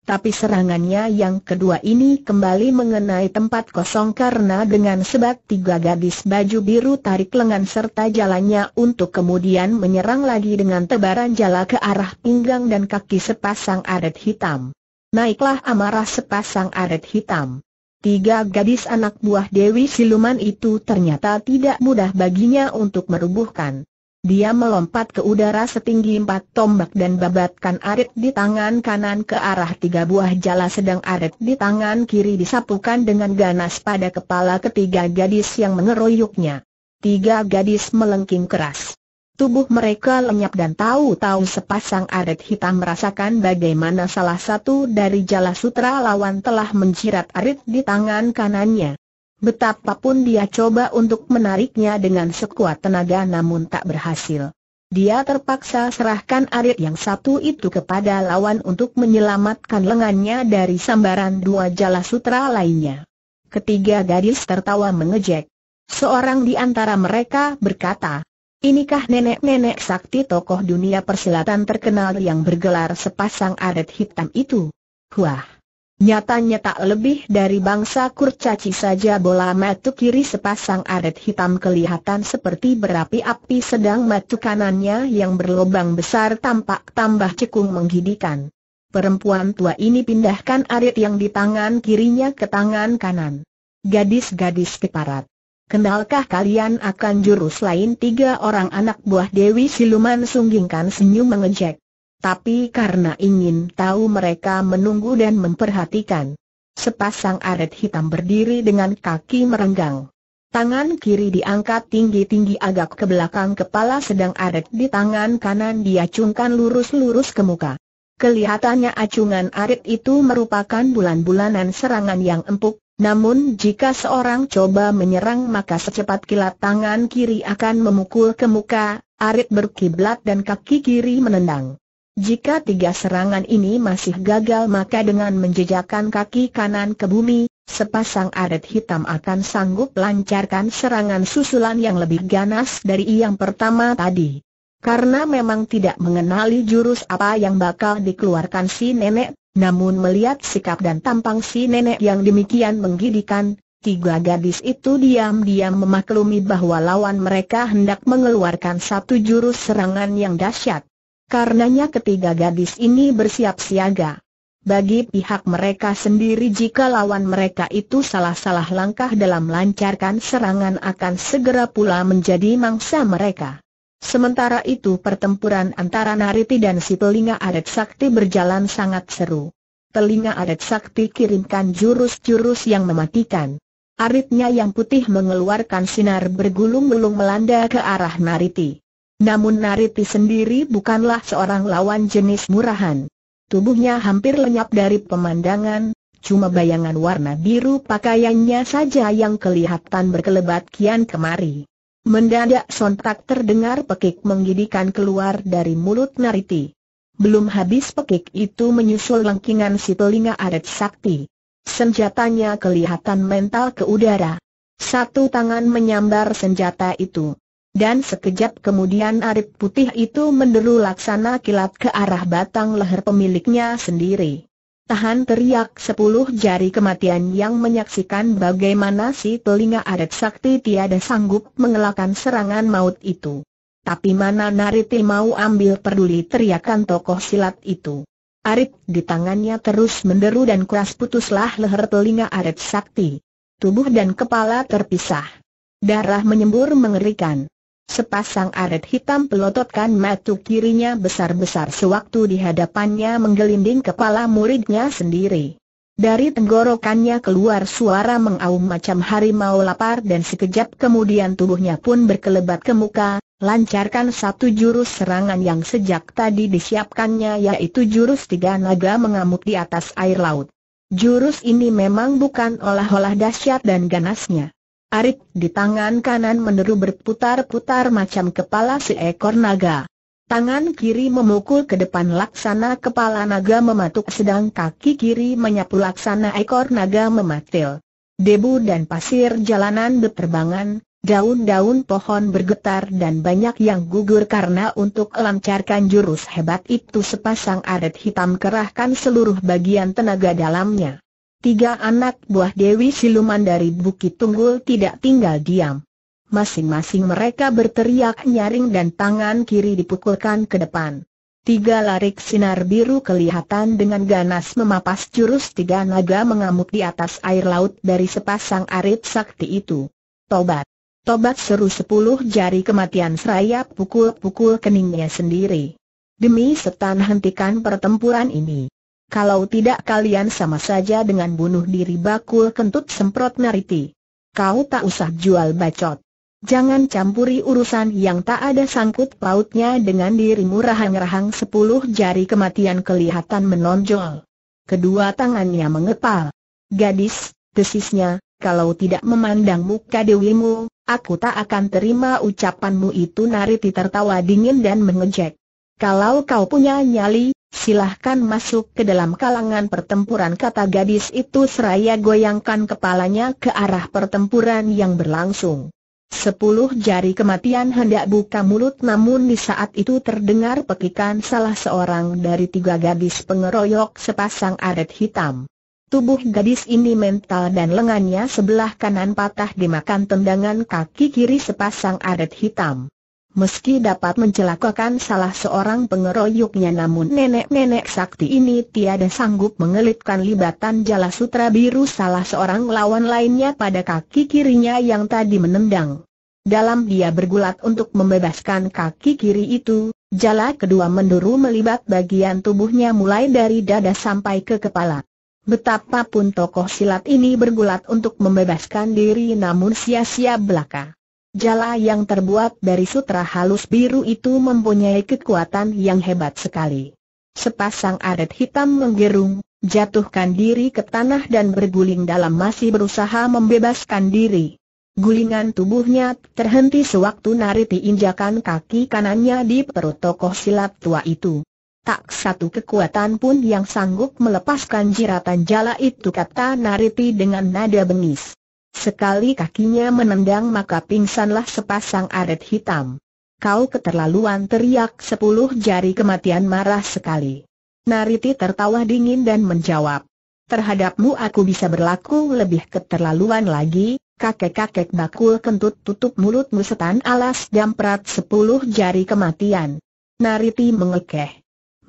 Tapi serangannya yang kedua ini kembali mengenai tempat kosong karena dengan sebat tiga gadis baju biru tarik lengan serta jalannya untuk kemudian menyerang lagi dengan tebaran jala ke arah pinggang dan kaki sepasang adat hitam. Naiklah amarah sepasang adat hitam. Tiga gadis anak buah Dewi Siluman itu ternyata tidak mudah baginya untuk merubuhkan. Dia melompat ke udara setinggi empat tombak dan babatkan arit di tangan kanan ke arah tiga buah jala sedang arit di tangan kiri disapukan dengan ganas pada kepala ketiga gadis yang mengeroyoknya. Tiga gadis melengking keras. Tubuh mereka lenyap dan tahu-tahu sepasang arit hitam merasakan bagaimana salah satu dari jala sutra lawan telah menjirat arit di tangan kanannya. Betapapun dia coba untuk menariknya dengan sekuat tenaga namun tak berhasil. Dia terpaksa serahkan arit yang satu itu kepada lawan untuk menyelamatkan lengannya dari sambaran dua jala sutra lainnya. Ketiga gadis tertawa mengejek. Seorang di antara mereka berkata, Inikah nenek-nenek sakti tokoh dunia persilatan terkenal yang bergelar sepasang arit hitam itu? Wah! Nyatanya tak lebih dari bangsa kurcaci saja bola matu kiri sepasang aret hitam kelihatan seperti berapi-api sedang matu kanannya yang berlobang besar tampak tambah cekung menggidikan. Perempuan tua ini pindahkan arit yang di tangan kirinya ke tangan kanan. Gadis-gadis keparat. Kenalkah kalian akan jurus lain tiga orang anak buah Dewi Siluman sunggingkan senyum mengejek tapi karena ingin tahu mereka menunggu dan memperhatikan. Sepasang aret hitam berdiri dengan kaki merenggang. Tangan kiri diangkat tinggi-tinggi agak ke belakang kepala sedang aret di tangan kanan diacungkan lurus-lurus ke muka. Kelihatannya acungan arit itu merupakan bulan-bulanan serangan yang empuk, namun jika seorang coba menyerang maka secepat kilat tangan kiri akan memukul ke muka, arit berkiblat dan kaki kiri menendang. Jika tiga serangan ini masih gagal maka dengan menjejakkan kaki kanan ke bumi, sepasang aret hitam akan sanggup lancarkan serangan susulan yang lebih ganas dari yang pertama tadi. Karena memang tidak mengenali jurus apa yang bakal dikeluarkan si nenek, namun melihat sikap dan tampang si nenek yang demikian menggidikan, tiga gadis itu diam-diam memaklumi bahwa lawan mereka hendak mengeluarkan satu jurus serangan yang dahsyat. Karenanya ketiga gadis ini bersiap siaga. Bagi pihak mereka sendiri jika lawan mereka itu salah-salah langkah dalam melancarkan serangan akan segera pula menjadi mangsa mereka. Sementara itu pertempuran antara Nariti dan si telinga adat sakti berjalan sangat seru. Telinga adat sakti kirimkan jurus-jurus yang mematikan. Aritnya yang putih mengeluarkan sinar bergulung-gulung melanda ke arah Nariti. Namun Nariti sendiri bukanlah seorang lawan jenis murahan. Tubuhnya hampir lenyap dari pemandangan, cuma bayangan warna biru pakaiannya saja yang kelihatan berkelebat kian kemari. Mendadak sontak terdengar pekik menggidikan keluar dari mulut Nariti. Belum habis pekik itu menyusul lengkingan si telinga adat sakti. Senjatanya kelihatan mental ke udara. Satu tangan menyambar senjata itu. Dan sekejap kemudian arit putih itu menderu laksana kilat ke arah batang leher pemiliknya sendiri. Tahan teriak sepuluh jari kematian yang menyaksikan bagaimana si telinga arit sakti tiada sanggup mengelakkan serangan maut itu. Tapi mana Nariti mau ambil peduli teriakan tokoh silat itu. Arit di tangannya terus menderu dan keras putuslah leher telinga arit sakti. Tubuh dan kepala terpisah. Darah menyembur mengerikan. Sepasang aret hitam pelototkan matu kirinya besar-besar sewaktu di hadapannya menggelinding kepala muridnya sendiri. Dari tenggorokannya keluar suara mengaum macam harimau lapar dan sekejap kemudian tubuhnya pun berkelebat ke muka, lancarkan satu jurus serangan yang sejak tadi disiapkannya yaitu jurus tiga naga mengamuk di atas air laut. Jurus ini memang bukan olah-olah dahsyat dan ganasnya. Arit di tangan kanan meneru berputar-putar macam kepala seekor naga. Tangan kiri memukul ke depan laksana kepala naga mematuk sedang kaki kiri menyapu laksana ekor naga mematil. Debu dan pasir jalanan berterbangan, daun-daun pohon bergetar dan banyak yang gugur karena untuk lancarkan jurus hebat itu sepasang aret hitam kerahkan seluruh bagian tenaga dalamnya. Tiga anak buah Dewi Siluman dari Bukit Tunggul tidak tinggal diam. Masing-masing mereka berteriak nyaring dan tangan kiri dipukulkan ke depan. Tiga larik sinar biru kelihatan dengan ganas memapas jurus tiga naga mengamuk di atas air laut dari sepasang arit sakti itu. Tobat! Tobat seru sepuluh jari kematian seraya pukul-pukul keningnya sendiri. Demi setan hentikan pertempuran ini. Kalau tidak kalian sama saja dengan bunuh diri bakul kentut semprot nariti. Kau tak usah jual bacot. Jangan campuri urusan yang tak ada sangkut pautnya dengan dirimu rahang-rahang sepuluh jari kematian kelihatan menonjol. Kedua tangannya mengepal. Gadis, desisnya, kalau tidak memandang muka dewimu, aku tak akan terima ucapanmu itu Nariti tertawa dingin dan mengejek. Kalau kau punya nyali, Silahkan masuk ke dalam kalangan pertempuran kata gadis itu seraya goyangkan kepalanya ke arah pertempuran yang berlangsung. Sepuluh jari kematian hendak buka mulut namun di saat itu terdengar pekikan salah seorang dari tiga gadis pengeroyok sepasang aret hitam. Tubuh gadis ini mental dan lengannya sebelah kanan patah dimakan tendangan kaki kiri sepasang aret hitam. Meski dapat mencelakakan salah seorang pengeroyoknya namun nenek-nenek sakti ini tiada sanggup mengelitkan libatan jala sutra biru salah seorang lawan lainnya pada kaki kirinya yang tadi menendang. Dalam dia bergulat untuk membebaskan kaki kiri itu, jala kedua menduru melibat bagian tubuhnya mulai dari dada sampai ke kepala. Betapapun tokoh silat ini bergulat untuk membebaskan diri namun sia-sia belaka. Jala yang terbuat dari sutra halus biru itu mempunyai kekuatan yang hebat sekali. Sepasang adat hitam menggerung, jatuhkan diri ke tanah dan berguling dalam masih berusaha membebaskan diri. Gulingan tubuhnya terhenti sewaktu Nariti injakan kaki kanannya di perut tokoh silat tua itu. Tak satu kekuatan pun yang sanggup melepaskan jiratan jala itu kata Nariti dengan nada bengis. Sekali kakinya menendang maka pingsanlah sepasang aret hitam. Kau keterlaluan teriak sepuluh jari kematian marah sekali. Nariti tertawa dingin dan menjawab. Terhadapmu aku bisa berlaku lebih keterlaluan lagi, kakek-kakek bakul kentut tutup mulutmu setan alas damprat sepuluh jari kematian. Nariti mengekeh.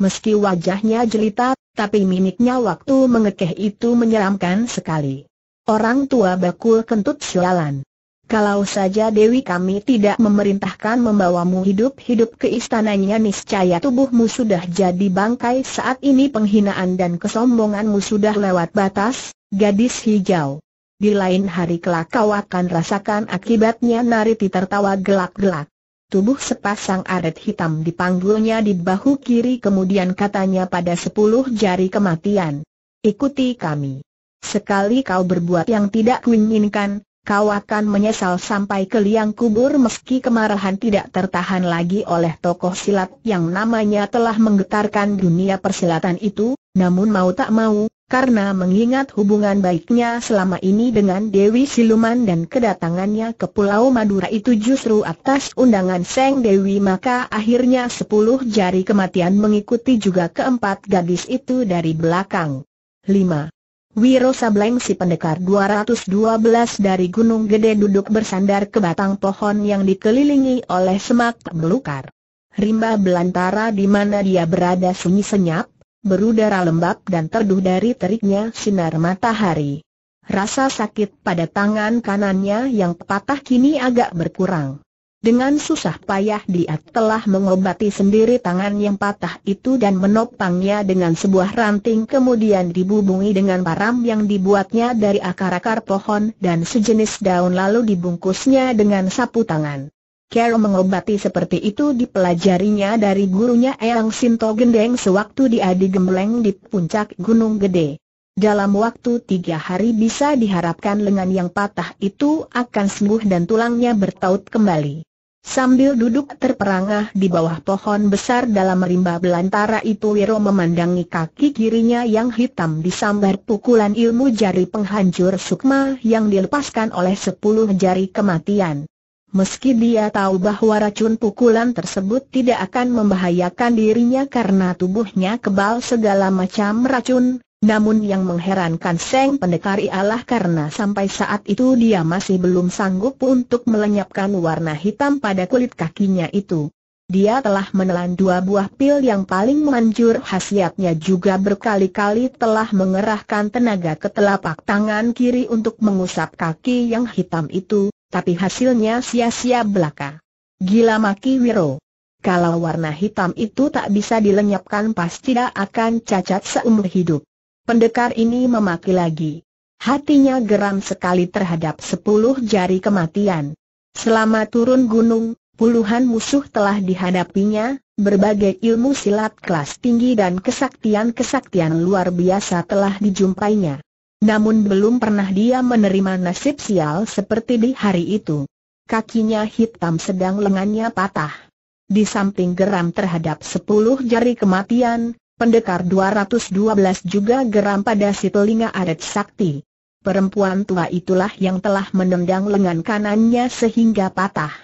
Meski wajahnya jelita, tapi mimiknya waktu mengekeh itu menyeramkan sekali. Orang tua bakul kentut sialan. Kalau saja Dewi kami tidak memerintahkan membawamu hidup-hidup ke istananya niscaya tubuhmu sudah jadi bangkai saat ini penghinaan dan kesombonganmu sudah lewat batas, gadis hijau. Di lain hari kelak kau akan rasakan akibatnya Nariti tertawa gelak-gelak. Tubuh sepasang aret hitam dipanggulnya di bahu kiri kemudian katanya pada sepuluh jari kematian. Ikuti kami. Sekali kau berbuat yang tidak kuinginkan, kau akan menyesal sampai ke liang kubur meski kemarahan tidak tertahan lagi oleh tokoh silat yang namanya telah menggetarkan dunia persilatan itu, namun mau tak mau, karena mengingat hubungan baiknya selama ini dengan Dewi Siluman dan kedatangannya ke Pulau Madura itu justru atas undangan Seng Dewi maka akhirnya sepuluh jari kematian mengikuti juga keempat gadis itu dari belakang. 5. Wiro Sableng si pendekar 212 dari Gunung Gede duduk bersandar ke batang pohon yang dikelilingi oleh semak belukar. Rimba belantara di mana dia berada sunyi senyap, berudara lembab dan terduh dari teriknya sinar matahari. Rasa sakit pada tangan kanannya yang patah kini agak berkurang. Dengan susah payah dia telah mengobati sendiri tangan yang patah itu dan menopangnya dengan sebuah ranting kemudian dibubungi dengan param yang dibuatnya dari akar-akar pohon dan sejenis daun lalu dibungkusnya dengan sapu tangan. Carol mengobati seperti itu dipelajarinya dari gurunya Elang Sinto Gendeng sewaktu dia digembleng di puncak Gunung Gede. Dalam waktu tiga hari bisa diharapkan lengan yang patah itu akan sembuh dan tulangnya bertaut kembali. Sambil duduk terperangah di bawah pohon besar dalam rimba belantara itu Wiro memandangi kaki kirinya yang hitam disambar pukulan ilmu jari penghancur sukma yang dilepaskan oleh sepuluh jari kematian. Meski dia tahu bahwa racun pukulan tersebut tidak akan membahayakan dirinya karena tubuhnya kebal segala macam racun, namun yang mengherankan Seng Pendekar ialah karena sampai saat itu dia masih belum sanggup untuk melenyapkan warna hitam pada kulit kakinya itu. Dia telah menelan dua buah pil yang paling manjur khasiatnya juga berkali-kali telah mengerahkan tenaga ke telapak tangan kiri untuk mengusap kaki yang hitam itu, tapi hasilnya sia-sia belaka. Gila maki Wiro. Kalau warna hitam itu tak bisa dilenyapkan pasti tidak akan cacat seumur hidup. Pendekar ini memaki lagi. Hatinya geram sekali terhadap sepuluh jari kematian. Selama turun gunung, puluhan musuh telah dihadapinya, berbagai ilmu silat kelas tinggi dan kesaktian-kesaktian luar biasa telah dijumpainya. Namun belum pernah dia menerima nasib sial seperti di hari itu. Kakinya hitam sedang lengannya patah. Di samping geram terhadap sepuluh jari kematian, Pendekar 212 juga geram pada si telinga aret sakti. Perempuan tua itulah yang telah menendang lengan kanannya sehingga patah.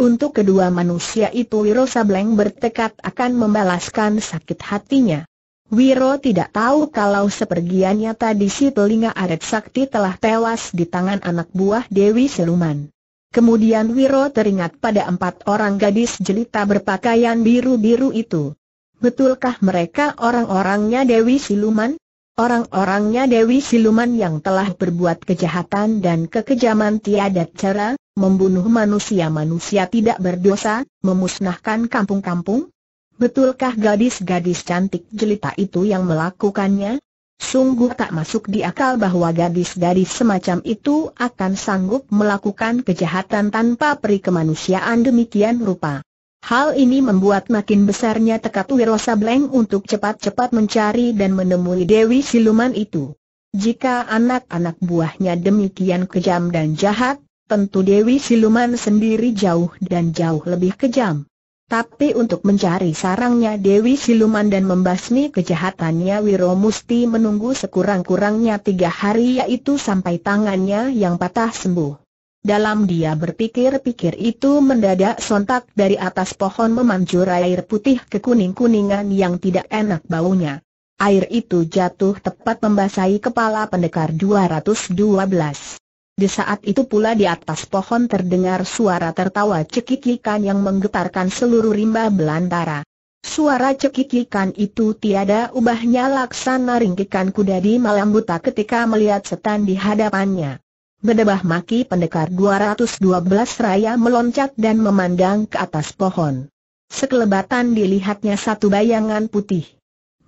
Untuk kedua manusia itu Wiro Sableng bertekad akan membalaskan sakit hatinya. Wiro tidak tahu kalau sepergiannya tadi si telinga aret sakti telah tewas di tangan anak buah Dewi Seluman. Kemudian Wiro teringat pada empat orang gadis jelita berpakaian biru-biru itu. Betulkah mereka orang-orangnya Dewi Siluman? Orang-orangnya Dewi Siluman yang telah berbuat kejahatan dan kekejaman tiada cara, membunuh manusia-manusia tidak berdosa, memusnahkan kampung-kampung? Betulkah gadis-gadis cantik jelita itu yang melakukannya? Sungguh tak masuk di akal bahwa gadis-gadis semacam itu akan sanggup melakukan kejahatan tanpa peri kemanusiaan demikian rupa. Hal ini membuat makin besarnya tekad Wiro Sableng untuk cepat-cepat mencari dan menemui Dewi Siluman itu. Jika anak-anak buahnya demikian kejam dan jahat, tentu Dewi Siluman sendiri jauh dan jauh lebih kejam. Tapi untuk mencari sarangnya Dewi Siluman dan membasmi kejahatannya Wiro Musti menunggu sekurang-kurangnya tiga hari yaitu sampai tangannya yang patah sembuh. Dalam dia berpikir-pikir itu mendadak sontak dari atas pohon memancur air putih ke kuning-kuningan yang tidak enak baunya. Air itu jatuh tepat membasahi kepala pendekar 212. Di saat itu pula di atas pohon terdengar suara tertawa cekikikan yang menggetarkan seluruh rimba belantara. Suara cekikikan itu tiada ubahnya laksana ringkikan kuda di malam buta ketika melihat setan di hadapannya. Bedebah maki pendekar 212 raya meloncat dan memandang ke atas pohon. Sekelebatan dilihatnya satu bayangan putih.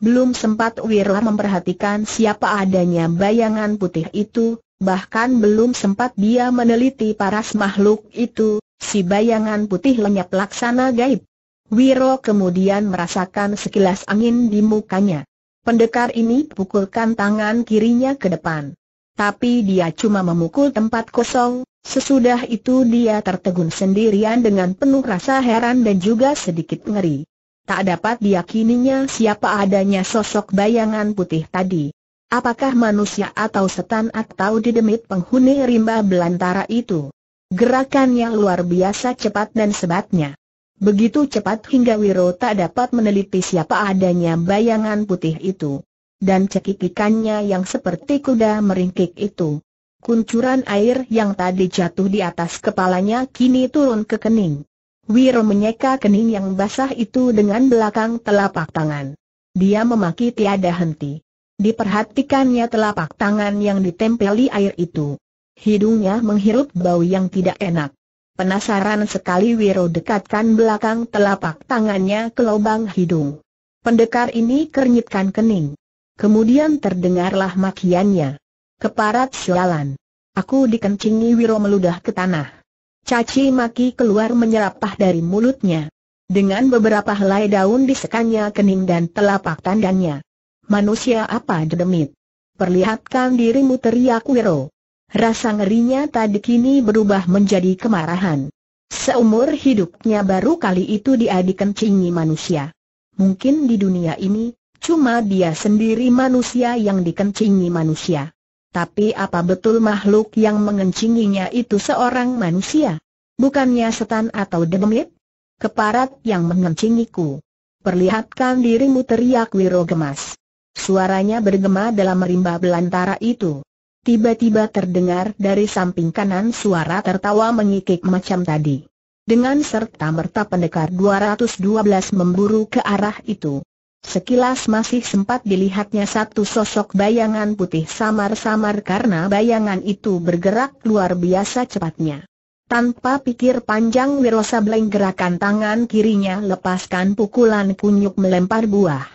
Belum sempat Wirla memperhatikan siapa adanya bayangan putih itu, bahkan belum sempat dia meneliti paras makhluk itu, si bayangan putih lenyap laksana gaib. Wiro kemudian merasakan sekilas angin di mukanya. Pendekar ini pukulkan tangan kirinya ke depan tapi dia cuma memukul tempat kosong, sesudah itu dia tertegun sendirian dengan penuh rasa heran dan juga sedikit ngeri. Tak dapat diyakininya siapa adanya sosok bayangan putih tadi. Apakah manusia atau setan atau didemit penghuni rimba belantara itu? Gerakannya luar biasa cepat dan sebatnya. Begitu cepat hingga Wiro tak dapat meneliti siapa adanya bayangan putih itu dan cekikikannya yang seperti kuda meringkik itu. Kuncuran air yang tadi jatuh di atas kepalanya kini turun ke kening. Wiro menyeka kening yang basah itu dengan belakang telapak tangan. Dia memaki tiada henti. Diperhatikannya telapak tangan yang ditempeli air itu. Hidungnya menghirup bau yang tidak enak. Penasaran sekali Wiro dekatkan belakang telapak tangannya ke lubang hidung. Pendekar ini kernyitkan kening. Kemudian terdengarlah makiannya. Keparat sialan. Aku dikencingi Wiro meludah ke tanah. Caci maki keluar menyerapah dari mulutnya. Dengan beberapa helai daun disekannya kening dan telapak tandannya. Manusia apa dedemit? Perlihatkan dirimu teriak Wiro. Rasa ngerinya tadi kini berubah menjadi kemarahan. Seumur hidupnya baru kali itu dia dikencingi manusia. Mungkin di dunia ini, Cuma dia sendiri manusia yang dikencingi manusia. Tapi apa betul makhluk yang mengencinginya itu seorang manusia? Bukannya setan atau demit? Keparat yang mengencingiku. Perlihatkan dirimu teriak Wiro gemas. Suaranya bergema dalam rimba belantara itu. Tiba-tiba terdengar dari samping kanan suara tertawa mengikik macam tadi. Dengan serta merta pendekar 212 memburu ke arah itu. Sekilas masih sempat dilihatnya satu sosok bayangan putih samar-samar karena bayangan itu bergerak luar biasa cepatnya. Tanpa pikir panjang Wirosa Bleng gerakan tangan kirinya lepaskan pukulan kunyuk melempar buah.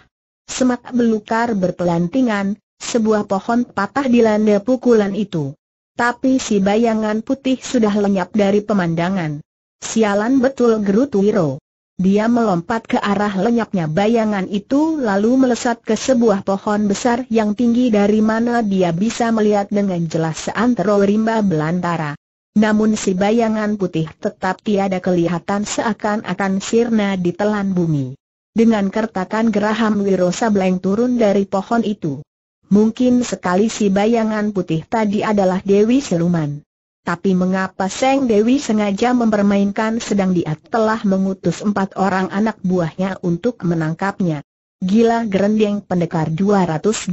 Semak belukar berpelantingan, sebuah pohon patah dilanda pukulan itu. Tapi si bayangan putih sudah lenyap dari pemandangan. Sialan betul gerutu Wiro. Dia melompat ke arah lenyapnya bayangan itu lalu melesat ke sebuah pohon besar yang tinggi dari mana dia bisa melihat dengan jelas seantero rimba belantara. Namun si bayangan putih tetap tiada kelihatan seakan-akan sirna di telan bumi. Dengan kertakan geraham Wiro Sableng turun dari pohon itu. Mungkin sekali si bayangan putih tadi adalah Dewi Seluman. Tapi mengapa Seng Dewi sengaja mempermainkan sedang dia telah mengutus empat orang anak buahnya untuk menangkapnya? Gila Gerendeng Pendekar 212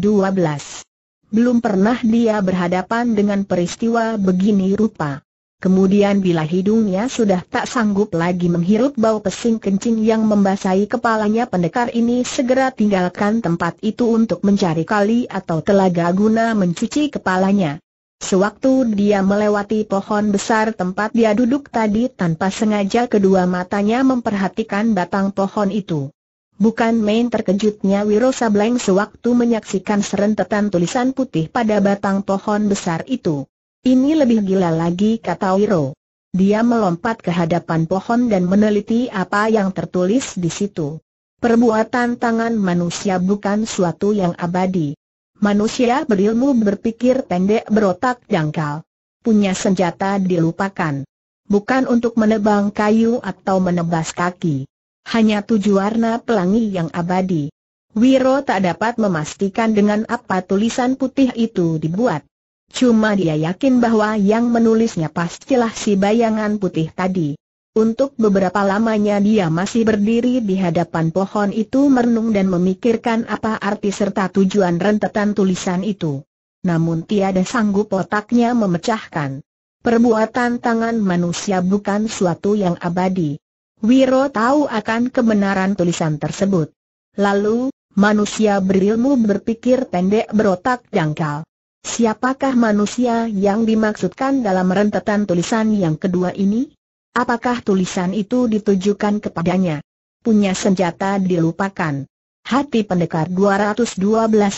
Belum pernah dia berhadapan dengan peristiwa begini rupa. Kemudian bila hidungnya sudah tak sanggup lagi menghirup bau pesing kencing yang membasahi kepalanya pendekar ini segera tinggalkan tempat itu untuk mencari kali atau telaga guna mencuci kepalanya. Sewaktu dia melewati pohon besar tempat dia duduk tadi tanpa sengaja kedua matanya memperhatikan batang pohon itu. Bukan main terkejutnya Wiro Sableng sewaktu menyaksikan serentetan tulisan putih pada batang pohon besar itu. Ini lebih gila lagi kata Wiro. Dia melompat ke hadapan pohon dan meneliti apa yang tertulis di situ. Perbuatan tangan manusia bukan suatu yang abadi. Manusia berilmu berpikir pendek berotak dangkal. Punya senjata dilupakan. Bukan untuk menebang kayu atau menebas kaki. Hanya tujuh warna pelangi yang abadi. Wiro tak dapat memastikan dengan apa tulisan putih itu dibuat. Cuma dia yakin bahwa yang menulisnya pastilah si bayangan putih tadi. Untuk beberapa lamanya dia masih berdiri di hadapan pohon itu merenung dan memikirkan apa arti serta tujuan rentetan tulisan itu. Namun tiada sanggup otaknya memecahkan. Perbuatan tangan manusia bukan suatu yang abadi. Wiro tahu akan kebenaran tulisan tersebut. Lalu, manusia berilmu berpikir pendek berotak dangkal. Siapakah manusia yang dimaksudkan dalam rentetan tulisan yang kedua ini? Apakah tulisan itu ditujukan kepadanya? Punya senjata dilupakan. Hati pendekar 212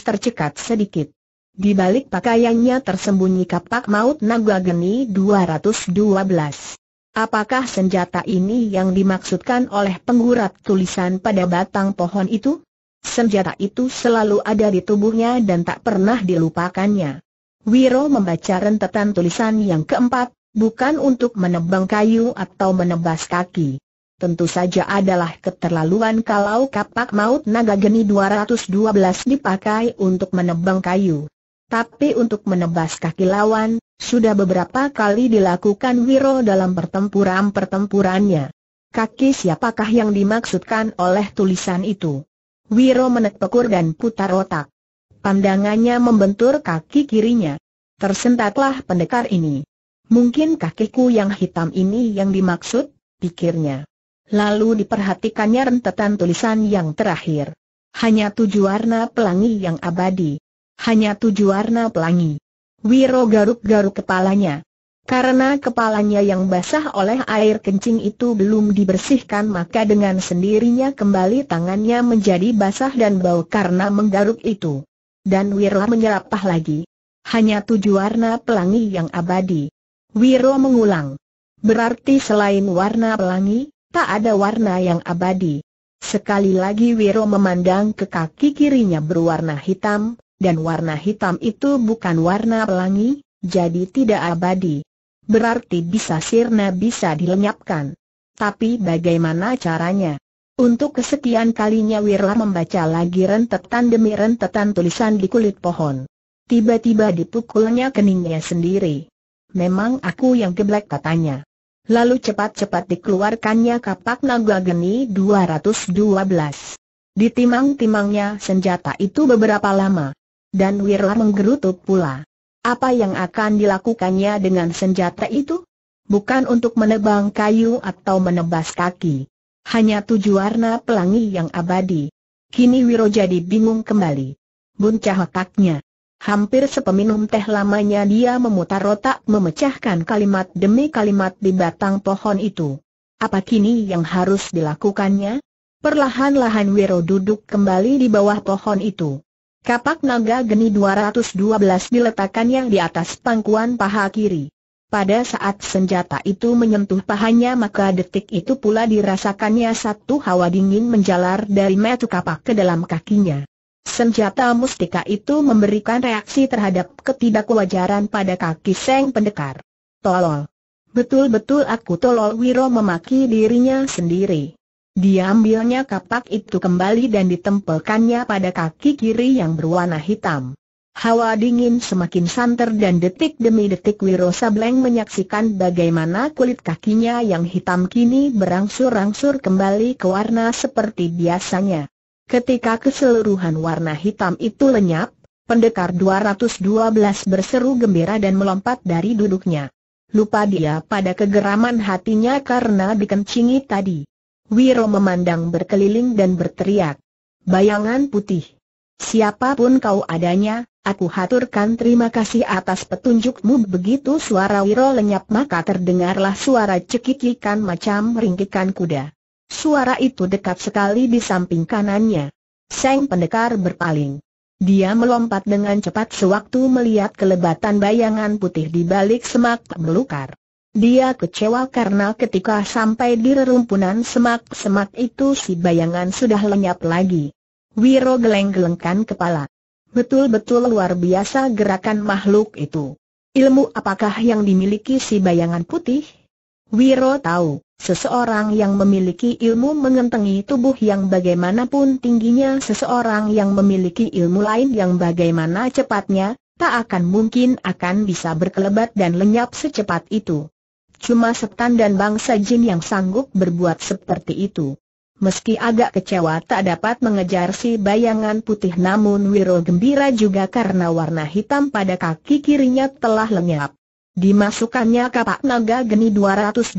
tercekat sedikit. Di balik pakaiannya tersembunyi kapak maut naga geni 212. Apakah senjata ini yang dimaksudkan oleh penggurat tulisan pada batang pohon itu? Senjata itu selalu ada di tubuhnya dan tak pernah dilupakannya. Wiro membaca rentetan tulisan yang keempat, bukan untuk menebang kayu atau menebas kaki. Tentu saja adalah keterlaluan kalau kapak maut naga geni 212 dipakai untuk menebang kayu. Tapi untuk menebas kaki lawan, sudah beberapa kali dilakukan Wiro dalam pertempuran-pertempurannya. Kaki siapakah yang dimaksudkan oleh tulisan itu? Wiro menekpekur dan putar otak. Pandangannya membentur kaki kirinya. Tersentaklah pendekar ini. Mungkin kakiku yang hitam ini yang dimaksud, pikirnya. Lalu diperhatikannya rentetan tulisan yang terakhir. Hanya tujuh warna pelangi yang abadi. Hanya tujuh warna pelangi. Wiro garuk-garuk kepalanya. Karena kepalanya yang basah oleh air kencing itu belum dibersihkan maka dengan sendirinya kembali tangannya menjadi basah dan bau karena menggaruk itu. Dan Wiro menyerapah lagi. Hanya tujuh warna pelangi yang abadi. Wiro mengulang. Berarti selain warna pelangi, tak ada warna yang abadi. Sekali lagi Wiro memandang ke kaki kirinya berwarna hitam, dan warna hitam itu bukan warna pelangi, jadi tidak abadi. Berarti bisa sirna bisa dilenyapkan. Tapi bagaimana caranya? Untuk kesekian kalinya Wiro membaca lagi rentetan demi rentetan tulisan di kulit pohon. Tiba-tiba dipukulnya keningnya sendiri memang aku yang geblek katanya. Lalu cepat-cepat dikeluarkannya kapak naga geni 212. Ditimang-timangnya senjata itu beberapa lama. Dan Wirla menggerutu pula. Apa yang akan dilakukannya dengan senjata itu? Bukan untuk menebang kayu atau menebas kaki. Hanya tujuh warna pelangi yang abadi. Kini Wiro jadi bingung kembali. Buncah otaknya. Hampir sepeminum teh lamanya dia memutar otak memecahkan kalimat demi kalimat di batang pohon itu. Apa kini yang harus dilakukannya? Perlahan-lahan Wiro duduk kembali di bawah pohon itu. Kapak naga geni 212 diletakkannya di atas pangkuan paha kiri. Pada saat senjata itu menyentuh pahanya maka detik itu pula dirasakannya satu hawa dingin menjalar dari metu kapak ke dalam kakinya. Senjata mustika itu memberikan reaksi terhadap ketidakwajaran pada kaki Seng Pendekar. Tolol. Betul-betul aku tolol Wiro memaki dirinya sendiri. Diambilnya kapak itu kembali dan ditempelkannya pada kaki kiri yang berwarna hitam. Hawa dingin semakin santer dan detik demi detik Wiro Sableng menyaksikan bagaimana kulit kakinya yang hitam kini berangsur-angsur kembali ke warna seperti biasanya. Ketika keseluruhan warna hitam itu lenyap, pendekar 212 berseru gembira dan melompat dari duduknya. Lupa dia pada kegeraman hatinya karena dikencingi tadi. Wiro memandang berkeliling dan berteriak. Bayangan putih. Siapapun kau adanya, aku haturkan terima kasih atas petunjukmu begitu suara Wiro lenyap maka terdengarlah suara cekikikan macam ringkikan kuda. Suara itu dekat sekali di samping kanannya. Seng pendekar berpaling. Dia melompat dengan cepat sewaktu melihat kelebatan bayangan putih di balik semak belukar. Dia kecewa karena ketika sampai di rerumpunan semak-semak itu si bayangan sudah lenyap lagi. Wiro geleng-gelengkan kepala. Betul-betul luar biasa gerakan makhluk itu. Ilmu apakah yang dimiliki si bayangan putih? Wiro tahu. Seseorang yang memiliki ilmu mengentengi tubuh yang bagaimanapun tingginya seseorang yang memiliki ilmu lain yang bagaimana cepatnya, tak akan mungkin akan bisa berkelebat dan lenyap secepat itu. Cuma setan dan bangsa jin yang sanggup berbuat seperti itu. Meski agak kecewa tak dapat mengejar si bayangan putih namun Wiro gembira juga karena warna hitam pada kaki kirinya telah lenyap. Dimasukkannya kapak naga geni 212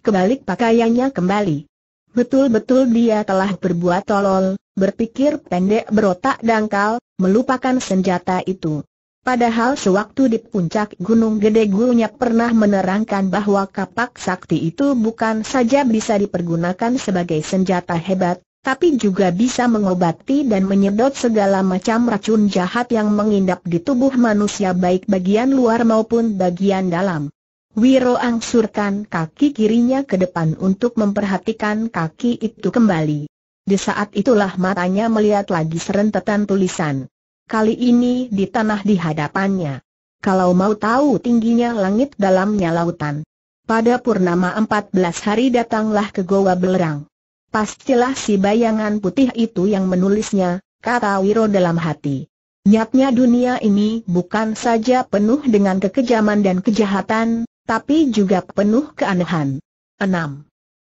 kebalik pakaiannya kembali. Betul-betul dia telah berbuat tolol, berpikir pendek berotak dangkal, melupakan senjata itu. Padahal sewaktu di puncak Gunung Gede gurunya pernah menerangkan bahwa kapak sakti itu bukan saja bisa dipergunakan sebagai senjata hebat, tapi juga bisa mengobati dan menyedot segala macam racun jahat yang mengindap di tubuh manusia baik bagian luar maupun bagian dalam. Wiro angsurkan kaki kirinya ke depan untuk memperhatikan kaki itu kembali. Di saat itulah matanya melihat lagi serentetan tulisan. Kali ini di tanah di hadapannya. Kalau mau tahu tingginya langit dalamnya lautan. Pada purnama 14 hari datanglah ke Goa Belerang. Pastilah si bayangan putih itu yang menulisnya, kata Wiro dalam hati. Nyatnya dunia ini bukan saja penuh dengan kekejaman dan kejahatan, tapi juga penuh keanehan. 6.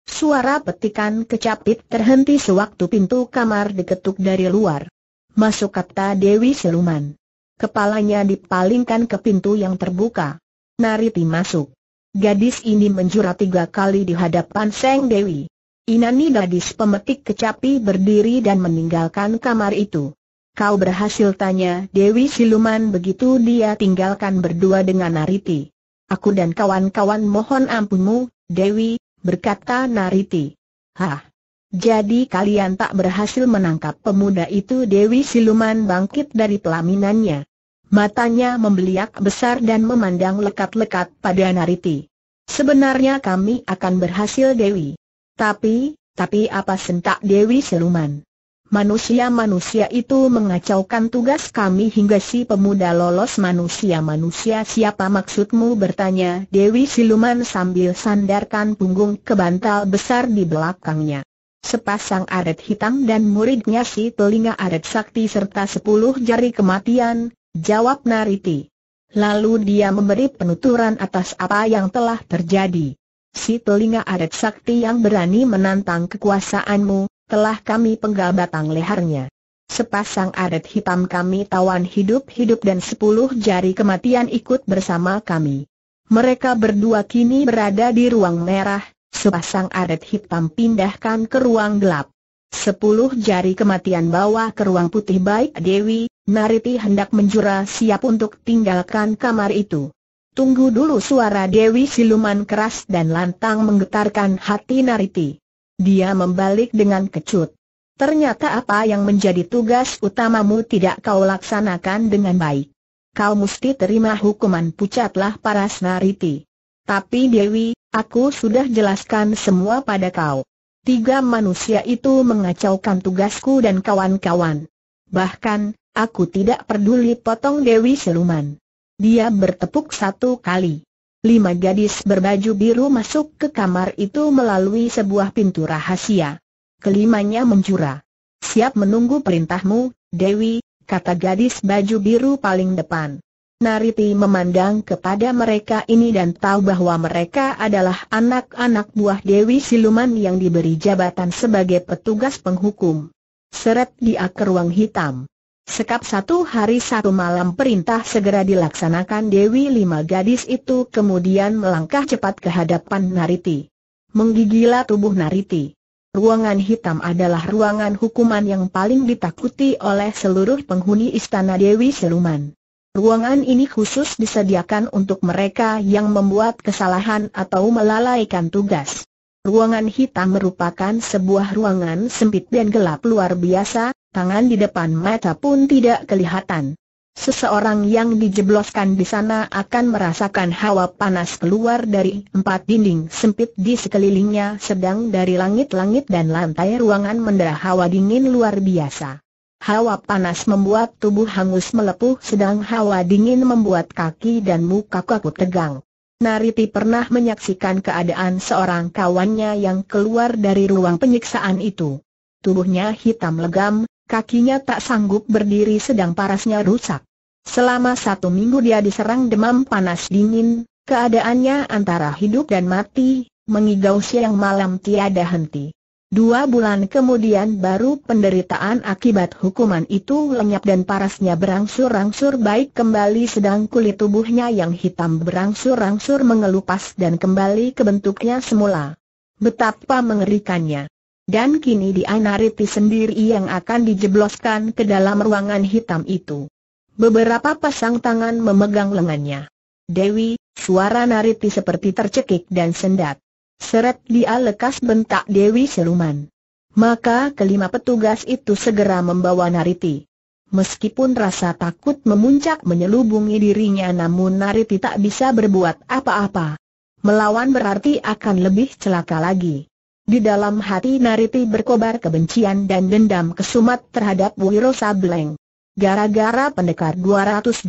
Suara petikan kecapit terhenti sewaktu pintu kamar diketuk dari luar. Masuk kata Dewi Siluman. Kepalanya dipalingkan ke pintu yang terbuka. Nariti masuk. Gadis ini menjura tiga kali di hadapan Seng Dewi. Inani gadis pemetik kecapi berdiri dan meninggalkan kamar itu. Kau berhasil tanya Dewi Siluman begitu dia tinggalkan berdua dengan Nariti. Aku dan kawan-kawan mohon ampunmu, Dewi, berkata Nariti. Hah? Jadi kalian tak berhasil menangkap pemuda itu Dewi Siluman bangkit dari pelaminannya. Matanya membeliak besar dan memandang lekat-lekat pada Nariti. Sebenarnya kami akan berhasil Dewi. Tapi, tapi apa sentak Dewi Siluman? Manusia-manusia itu mengacaukan tugas kami hingga si pemuda lolos manusia-manusia siapa maksudmu bertanya Dewi Siluman sambil sandarkan punggung ke bantal besar di belakangnya. Sepasang aret hitam dan muridnya si telinga aret sakti serta sepuluh jari kematian, jawab Nariti. Lalu dia memberi penuturan atas apa yang telah terjadi si telinga adat sakti yang berani menantang kekuasaanmu, telah kami penggal batang lehernya. Sepasang adat hitam kami tawan hidup-hidup dan sepuluh jari kematian ikut bersama kami. Mereka berdua kini berada di ruang merah, sepasang adat hitam pindahkan ke ruang gelap. Sepuluh jari kematian bawa ke ruang putih baik Dewi, Nariti hendak menjura siap untuk tinggalkan kamar itu. Tunggu dulu suara Dewi Siluman keras dan lantang menggetarkan hati Nariti. Dia membalik dengan kecut. Ternyata apa yang menjadi tugas utamamu tidak kau laksanakan dengan baik. Kau mesti terima hukuman pucatlah paras Nariti. Tapi Dewi, aku sudah jelaskan semua pada kau. Tiga manusia itu mengacaukan tugasku dan kawan-kawan. Bahkan, aku tidak peduli potong Dewi Siluman. Dia bertepuk satu kali. Lima gadis berbaju biru masuk ke kamar itu melalui sebuah pintu rahasia. Kelimanya menjura. Siap menunggu perintahmu, Dewi, kata gadis baju biru paling depan. Nariti memandang kepada mereka ini dan tahu bahwa mereka adalah anak-anak buah Dewi Siluman yang diberi jabatan sebagai petugas penghukum. Seret dia ke ruang hitam. Sekap satu hari satu malam perintah segera dilaksanakan Dewi lima gadis itu kemudian melangkah cepat ke hadapan Nariti. Menggigila tubuh Nariti. Ruangan hitam adalah ruangan hukuman yang paling ditakuti oleh seluruh penghuni istana Dewi Seluman. Ruangan ini khusus disediakan untuk mereka yang membuat kesalahan atau melalaikan tugas. Ruangan hitam merupakan sebuah ruangan sempit dan gelap luar biasa, tangan di depan mata pun tidak kelihatan. Seseorang yang dijebloskan di sana akan merasakan hawa panas keluar dari empat dinding sempit di sekelilingnya sedang dari langit-langit dan lantai ruangan mendera hawa dingin luar biasa. Hawa panas membuat tubuh hangus melepuh sedang hawa dingin membuat kaki dan muka kaku tegang. Nariti pernah menyaksikan keadaan seorang kawannya yang keluar dari ruang penyiksaan itu. Tubuhnya hitam legam, kakinya tak sanggup berdiri sedang parasnya rusak. Selama satu minggu dia diserang demam panas dingin, keadaannya antara hidup dan mati, mengigau siang malam tiada henti. Dua bulan kemudian baru penderitaan akibat hukuman itu lenyap dan parasnya berangsur-angsur baik kembali sedang kulit tubuhnya yang hitam berangsur-angsur mengelupas dan kembali ke bentuknya semula. Betapa mengerikannya. Dan kini Dianariti sendiri yang akan dijebloskan ke dalam ruangan hitam itu. Beberapa pasang tangan memegang lengannya. Dewi, suara Nariti seperti tercekik dan sendat. Seret dia lekas bentak Dewi Siluman. Maka kelima petugas itu segera membawa Nariti. Meskipun rasa takut memuncak menyelubungi dirinya namun Nariti tak bisa berbuat apa-apa. Melawan berarti akan lebih celaka lagi. Di dalam hati Nariti berkobar kebencian dan dendam kesumat terhadap Wiro Sableng. Gara-gara pendekar 212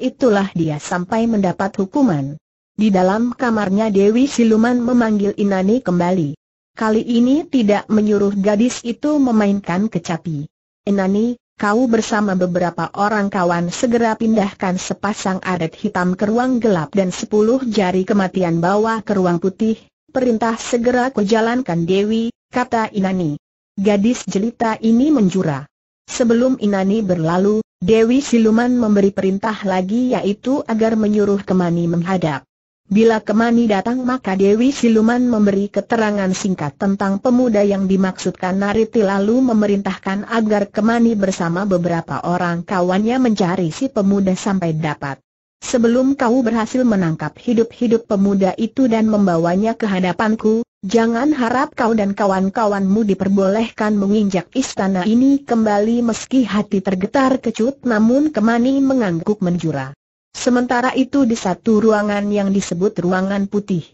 itulah dia sampai mendapat hukuman. Di dalam kamarnya Dewi Siluman memanggil Inani kembali. Kali ini tidak menyuruh gadis itu memainkan kecapi. Inani, kau bersama beberapa orang kawan segera pindahkan sepasang adat hitam ke ruang gelap dan sepuluh jari kematian bawa ke ruang putih, Perintah segera kujalankan Dewi, kata Inani. Gadis jelita ini menjura. Sebelum Inani berlalu, Dewi Siluman memberi perintah lagi yaitu agar menyuruh Kemani menghadap. Bila Kemani datang maka Dewi Siluman memberi keterangan singkat tentang pemuda yang dimaksudkan Nariti lalu memerintahkan agar Kemani bersama beberapa orang kawannya mencari si pemuda sampai dapat. Sebelum kau berhasil menangkap hidup-hidup pemuda itu dan membawanya ke hadapanku, jangan harap kau dan kawan-kawanmu diperbolehkan menginjak istana ini kembali meski hati tergetar kecut namun Kemani mengangguk menjura. Sementara itu di satu ruangan yang disebut ruangan putih.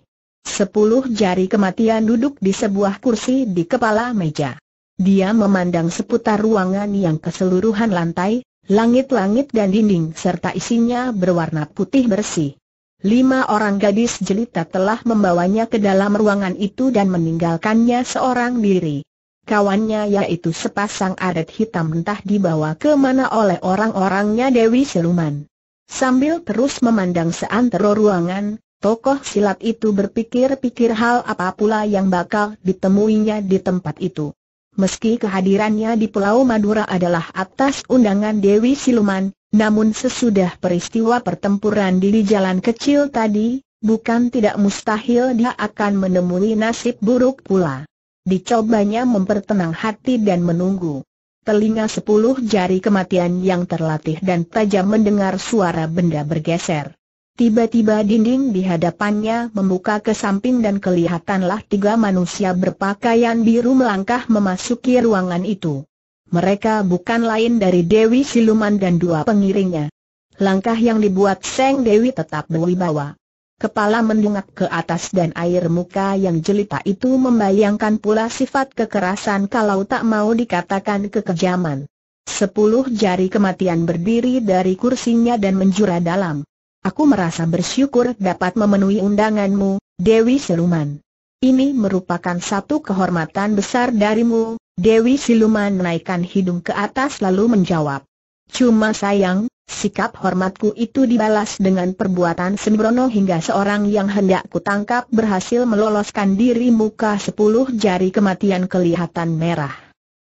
Sepuluh jari kematian duduk di sebuah kursi di kepala meja. Dia memandang seputar ruangan yang keseluruhan lantai, Langit-langit dan dinding serta isinya berwarna putih bersih. Lima orang gadis jelita telah membawanya ke dalam ruangan itu dan meninggalkannya seorang diri. Kawannya yaitu sepasang adat hitam entah dibawa ke mana oleh orang-orangnya Dewi Siluman. Sambil terus memandang seantero ruangan, tokoh silat itu berpikir-pikir hal apa pula yang bakal ditemuinya di tempat itu. Meski kehadirannya di Pulau Madura adalah atas undangan Dewi Siluman, namun sesudah peristiwa pertempuran di jalan kecil tadi, bukan tidak mustahil dia akan menemui nasib buruk pula. Dicobanya mempertenang hati dan menunggu. Telinga sepuluh jari kematian yang terlatih dan tajam mendengar suara benda bergeser. Tiba-tiba dinding di hadapannya membuka ke samping dan kelihatanlah tiga manusia berpakaian biru melangkah memasuki ruangan itu. Mereka bukan lain dari Dewi Siluman dan dua pengiringnya. Langkah yang dibuat Seng Dewi tetap berwibawa. Kepala mendungak ke atas dan air muka yang jelita itu membayangkan pula sifat kekerasan kalau tak mau dikatakan kekejaman. Sepuluh jari kematian berdiri dari kursinya dan menjura dalam. Aku merasa bersyukur dapat memenuhi undanganmu, Dewi Siluman. Ini merupakan satu kehormatan besar darimu, Dewi Siluman menaikkan hidung ke atas lalu menjawab. Cuma sayang, sikap hormatku itu dibalas dengan perbuatan sembrono hingga seorang yang hendak kutangkap berhasil meloloskan diri muka sepuluh jari kematian kelihatan merah.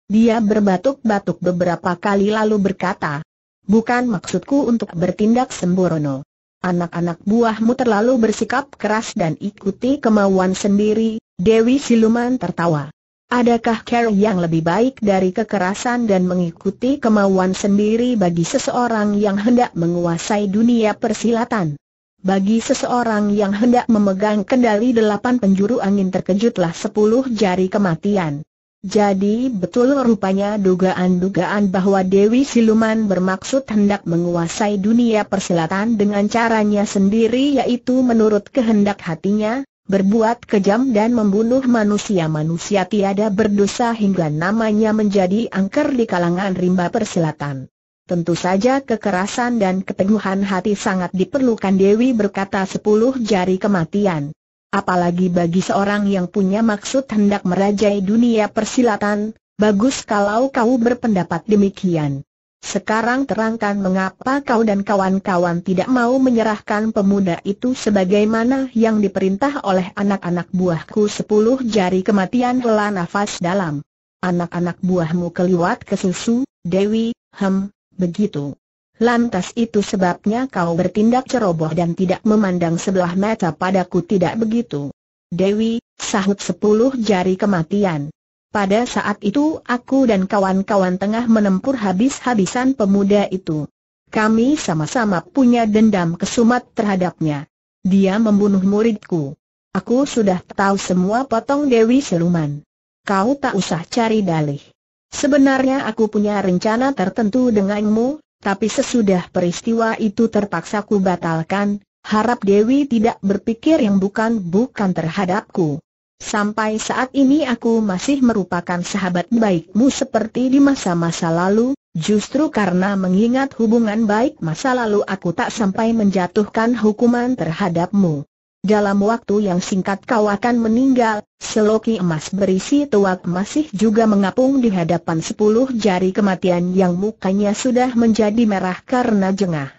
Dia berbatuk-batuk beberapa kali lalu berkata, Bukan maksudku untuk bertindak sembrono. Anak-anak buahmu terlalu bersikap keras dan ikuti kemauan sendiri, Dewi Siluman tertawa. Adakah care yang lebih baik dari kekerasan dan mengikuti kemauan sendiri bagi seseorang yang hendak menguasai dunia persilatan? Bagi seseorang yang hendak memegang kendali delapan penjuru angin terkejutlah sepuluh jari kematian. Jadi betul rupanya dugaan-dugaan bahwa Dewi Siluman bermaksud hendak menguasai dunia persilatan dengan caranya sendiri yaitu menurut kehendak hatinya, berbuat kejam dan membunuh manusia-manusia tiada berdosa hingga namanya menjadi angker di kalangan rimba persilatan. Tentu saja kekerasan dan keteguhan hati sangat diperlukan Dewi berkata sepuluh jari kematian. Apalagi bagi seorang yang punya maksud hendak merajai dunia persilatan, bagus kalau kau berpendapat demikian. Sekarang terangkan mengapa kau dan kawan-kawan tidak mau menyerahkan pemuda itu sebagaimana yang diperintah oleh anak-anak buahku sepuluh jari kematian hela nafas dalam. Anak-anak buahmu keliwat ke susu, Dewi, hem, begitu. Lantas itu sebabnya kau bertindak ceroboh dan tidak memandang sebelah mata padaku tidak begitu. Dewi, sahut sepuluh jari kematian. Pada saat itu aku dan kawan-kawan tengah menempur habis-habisan pemuda itu. Kami sama-sama punya dendam kesumat terhadapnya. Dia membunuh muridku. Aku sudah tahu semua potong Dewi Siluman. Kau tak usah cari dalih. Sebenarnya aku punya rencana tertentu denganmu, tapi sesudah peristiwa itu terpaksa ku batalkan, harap Dewi tidak berpikir yang bukan-bukan terhadapku. Sampai saat ini aku masih merupakan sahabat baikmu seperti di masa-masa lalu, justru karena mengingat hubungan baik masa lalu aku tak sampai menjatuhkan hukuman terhadapmu dalam waktu yang singkat kau akan meninggal. Seloki emas berisi tuak masih juga mengapung di hadapan sepuluh jari kematian yang mukanya sudah menjadi merah karena jengah.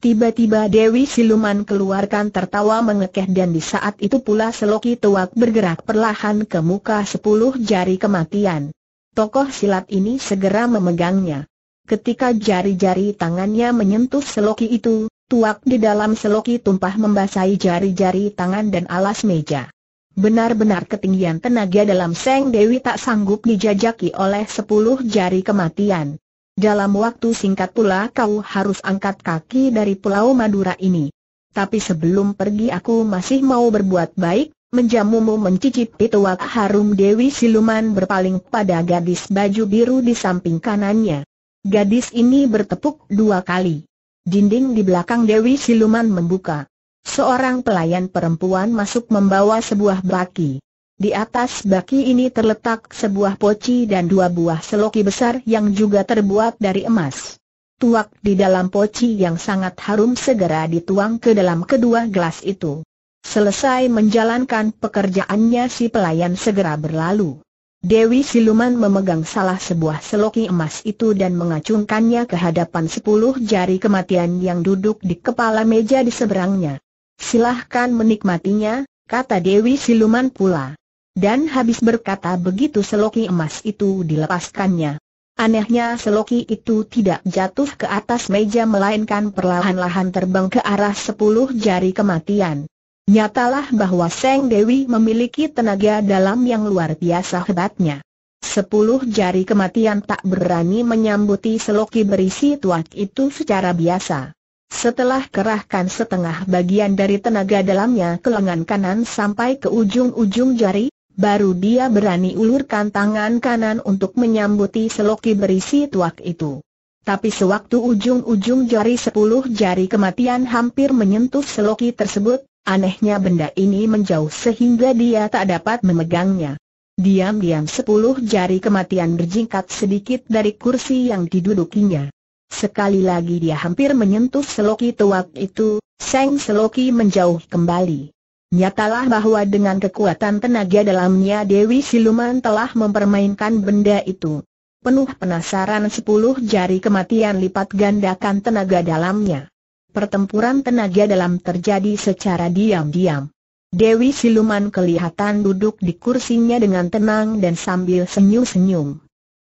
Tiba-tiba Dewi Siluman keluarkan tertawa mengekeh dan di saat itu pula Seloki Tuak bergerak perlahan ke muka sepuluh jari kematian. Tokoh silat ini segera memegangnya. Ketika jari-jari tangannya menyentuh Seloki itu, Tuak di dalam seloki tumpah membasahi jari-jari tangan dan alas meja. Benar-benar ketinggian tenaga dalam Seng Dewi tak sanggup dijajaki oleh sepuluh jari kematian. Dalam waktu singkat pula kau harus angkat kaki dari Pulau Madura ini. Tapi sebelum pergi aku masih mau berbuat baik, menjamumu mencicipi tuak harum Dewi Siluman berpaling pada gadis baju biru di samping kanannya. Gadis ini bertepuk dua kali. Dinding di belakang Dewi Siluman membuka. Seorang pelayan perempuan masuk membawa sebuah baki. Di atas baki ini terletak sebuah poci dan dua buah seloki besar yang juga terbuat dari emas. Tuak di dalam poci yang sangat harum segera dituang ke dalam kedua gelas itu. Selesai menjalankan pekerjaannya si pelayan segera berlalu. Dewi Siluman memegang salah sebuah seloki emas itu dan mengacungkannya ke hadapan sepuluh jari kematian yang duduk di kepala meja di seberangnya. Silahkan menikmatinya, kata Dewi Siluman pula. Dan habis berkata begitu seloki emas itu dilepaskannya. Anehnya seloki itu tidak jatuh ke atas meja melainkan perlahan-lahan terbang ke arah sepuluh jari kematian. Nyatalah bahwa Seng Dewi memiliki tenaga dalam yang luar biasa hebatnya. Sepuluh jari kematian tak berani menyambuti seloki berisi tuak itu secara biasa. Setelah kerahkan setengah bagian dari tenaga dalamnya ke lengan kanan sampai ke ujung-ujung jari, baru dia berani ulurkan tangan kanan untuk menyambuti seloki berisi tuak itu. Tapi sewaktu ujung-ujung jari sepuluh jari kematian hampir menyentuh seloki tersebut, Anehnya benda ini menjauh sehingga dia tak dapat memegangnya. Diam-diam sepuluh jari kematian berjingkat sedikit dari kursi yang didudukinya. Sekali lagi dia hampir menyentuh seloki tuak itu, Seng Seloki menjauh kembali. Nyatalah bahwa dengan kekuatan tenaga dalamnya Dewi Siluman telah mempermainkan benda itu. Penuh penasaran sepuluh jari kematian lipat gandakan tenaga dalamnya pertempuran tenaga dalam terjadi secara diam-diam. Dewi Siluman kelihatan duduk di kursinya dengan tenang dan sambil senyum-senyum.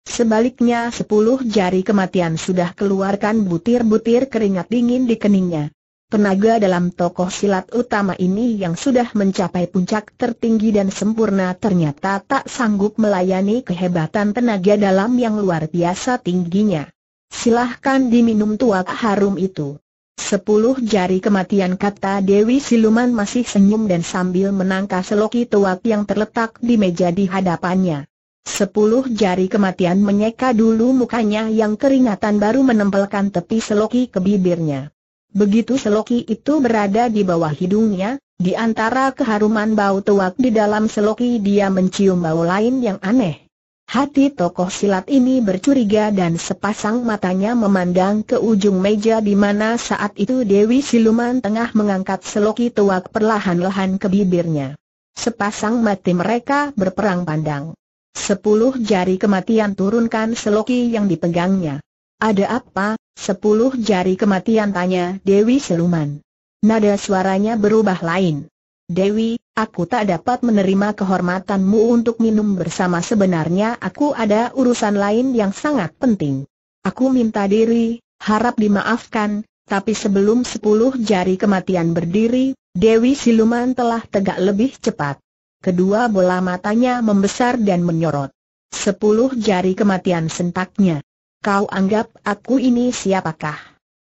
Sebaliknya sepuluh jari kematian sudah keluarkan butir-butir keringat dingin di keningnya. Tenaga dalam tokoh silat utama ini yang sudah mencapai puncak tertinggi dan sempurna ternyata tak sanggup melayani kehebatan tenaga dalam yang luar biasa tingginya. Silahkan diminum tuak harum itu. Sepuluh jari kematian kata Dewi Siluman masih senyum dan sambil menangkah seloki tuak yang terletak di meja di hadapannya. Sepuluh jari kematian menyeka dulu mukanya yang keringatan baru menempelkan tepi seloki ke bibirnya. Begitu seloki itu berada di bawah hidungnya, di antara keharuman bau tuak di dalam seloki dia mencium bau lain yang aneh. Hati tokoh silat ini bercuriga dan sepasang matanya memandang ke ujung meja di mana saat itu Dewi Siluman tengah mengangkat seloki tuak perlahan-lahan ke bibirnya. Sepasang mati mereka berperang pandang. Sepuluh jari kematian turunkan seloki yang dipegangnya. Ada apa, sepuluh jari kematian tanya Dewi Siluman. Nada suaranya berubah lain. Dewi, aku tak dapat menerima kehormatanmu untuk minum bersama sebenarnya aku ada urusan lain yang sangat penting. Aku minta diri, harap dimaafkan, tapi sebelum sepuluh jari kematian berdiri, Dewi Siluman telah tegak lebih cepat. Kedua bola matanya membesar dan menyorot. Sepuluh jari kematian sentaknya. Kau anggap aku ini siapakah?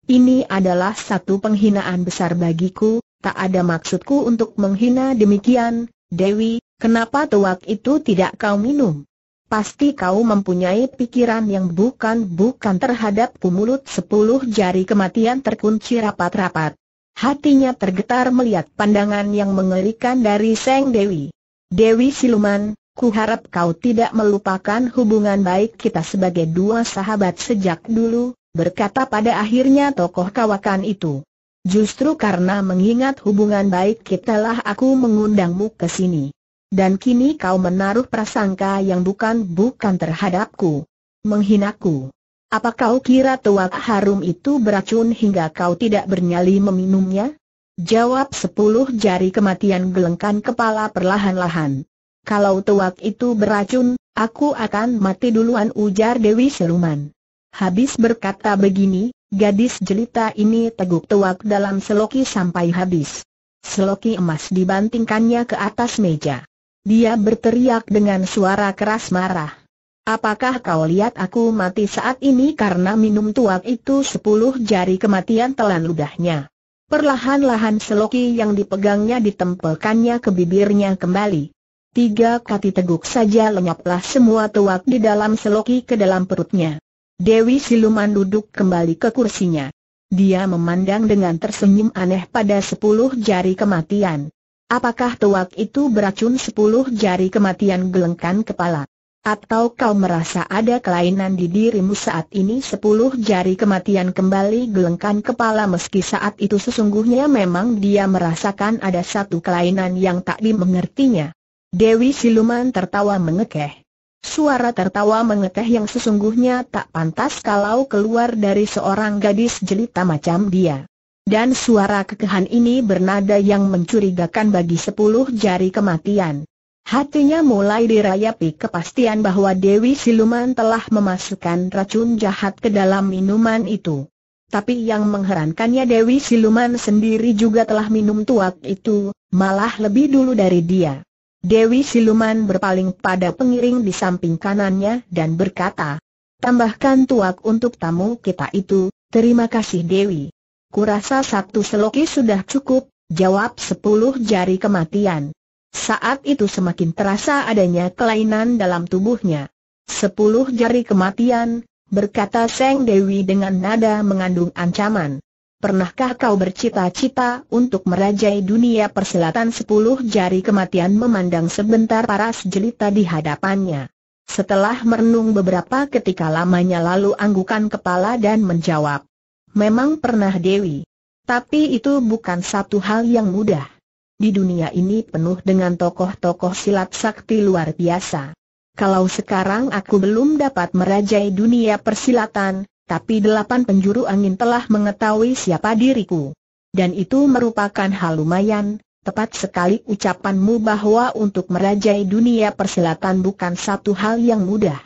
Ini adalah satu penghinaan besar bagiku, Tak ada maksudku untuk menghina demikian, Dewi, kenapa tuak itu tidak kau minum? Pasti kau mempunyai pikiran yang bukan-bukan terhadap pumulut sepuluh jari kematian terkunci rapat-rapat. Hatinya tergetar melihat pandangan yang mengerikan dari Seng Dewi. Dewi Siluman, ku harap kau tidak melupakan hubungan baik kita sebagai dua sahabat sejak dulu, berkata pada akhirnya tokoh kawakan itu. Justru karena mengingat hubungan baik kitalah aku mengundangmu ke sini. Dan kini kau menaruh prasangka yang bukan-bukan terhadapku. Menghinaku. Apa kau kira tuak harum itu beracun hingga kau tidak bernyali meminumnya? Jawab sepuluh jari kematian gelengkan kepala perlahan-lahan. Kalau tuak itu beracun, aku akan mati duluan ujar Dewi Seluman. Habis berkata begini, Gadis jelita ini teguk tuak dalam seloki sampai habis. Seloki emas dibantingkannya ke atas meja. Dia berteriak dengan suara keras marah. Apakah kau lihat aku mati saat ini karena minum tuak itu sepuluh jari kematian telan ludahnya? Perlahan-lahan seloki yang dipegangnya ditempelkannya ke bibirnya kembali. Tiga kati teguk saja lenyaplah semua tuak di dalam seloki ke dalam perutnya. Dewi Siluman duduk kembali ke kursinya. Dia memandang dengan tersenyum aneh pada sepuluh jari kematian. Apakah tuak itu beracun sepuluh jari kematian gelengkan kepala? Atau kau merasa ada kelainan di dirimu saat ini sepuluh jari kematian kembali gelengkan kepala meski saat itu sesungguhnya memang dia merasakan ada satu kelainan yang tak dimengertinya. Dewi Siluman tertawa mengekeh. Suara tertawa mengeteh yang sesungguhnya tak pantas kalau keluar dari seorang gadis jelita macam dia. Dan suara kekehan ini bernada yang mencurigakan bagi sepuluh jari kematian. Hatinya mulai dirayapi kepastian bahwa Dewi Siluman telah memasukkan racun jahat ke dalam minuman itu. Tapi yang mengherankannya Dewi Siluman sendiri juga telah minum tuak itu, malah lebih dulu dari dia. Dewi Siluman berpaling pada pengiring di samping kanannya dan berkata, Tambahkan tuak untuk tamu kita itu, terima kasih Dewi. Kurasa satu seloki sudah cukup, jawab sepuluh jari kematian. Saat itu semakin terasa adanya kelainan dalam tubuhnya. Sepuluh jari kematian, berkata Seng Dewi dengan nada mengandung ancaman. Pernahkah kau bercita-cita untuk merajai dunia persilatan sepuluh jari kematian memandang sebentar paras jelita di hadapannya? Setelah merenung beberapa ketika lamanya lalu anggukan kepala dan menjawab, Memang pernah Dewi. Tapi itu bukan satu hal yang mudah. Di dunia ini penuh dengan tokoh-tokoh silat sakti luar biasa. Kalau sekarang aku belum dapat merajai dunia persilatan, tapi delapan penjuru angin telah mengetahui siapa diriku. Dan itu merupakan hal lumayan, tepat sekali ucapanmu bahwa untuk merajai dunia persilatan bukan satu hal yang mudah.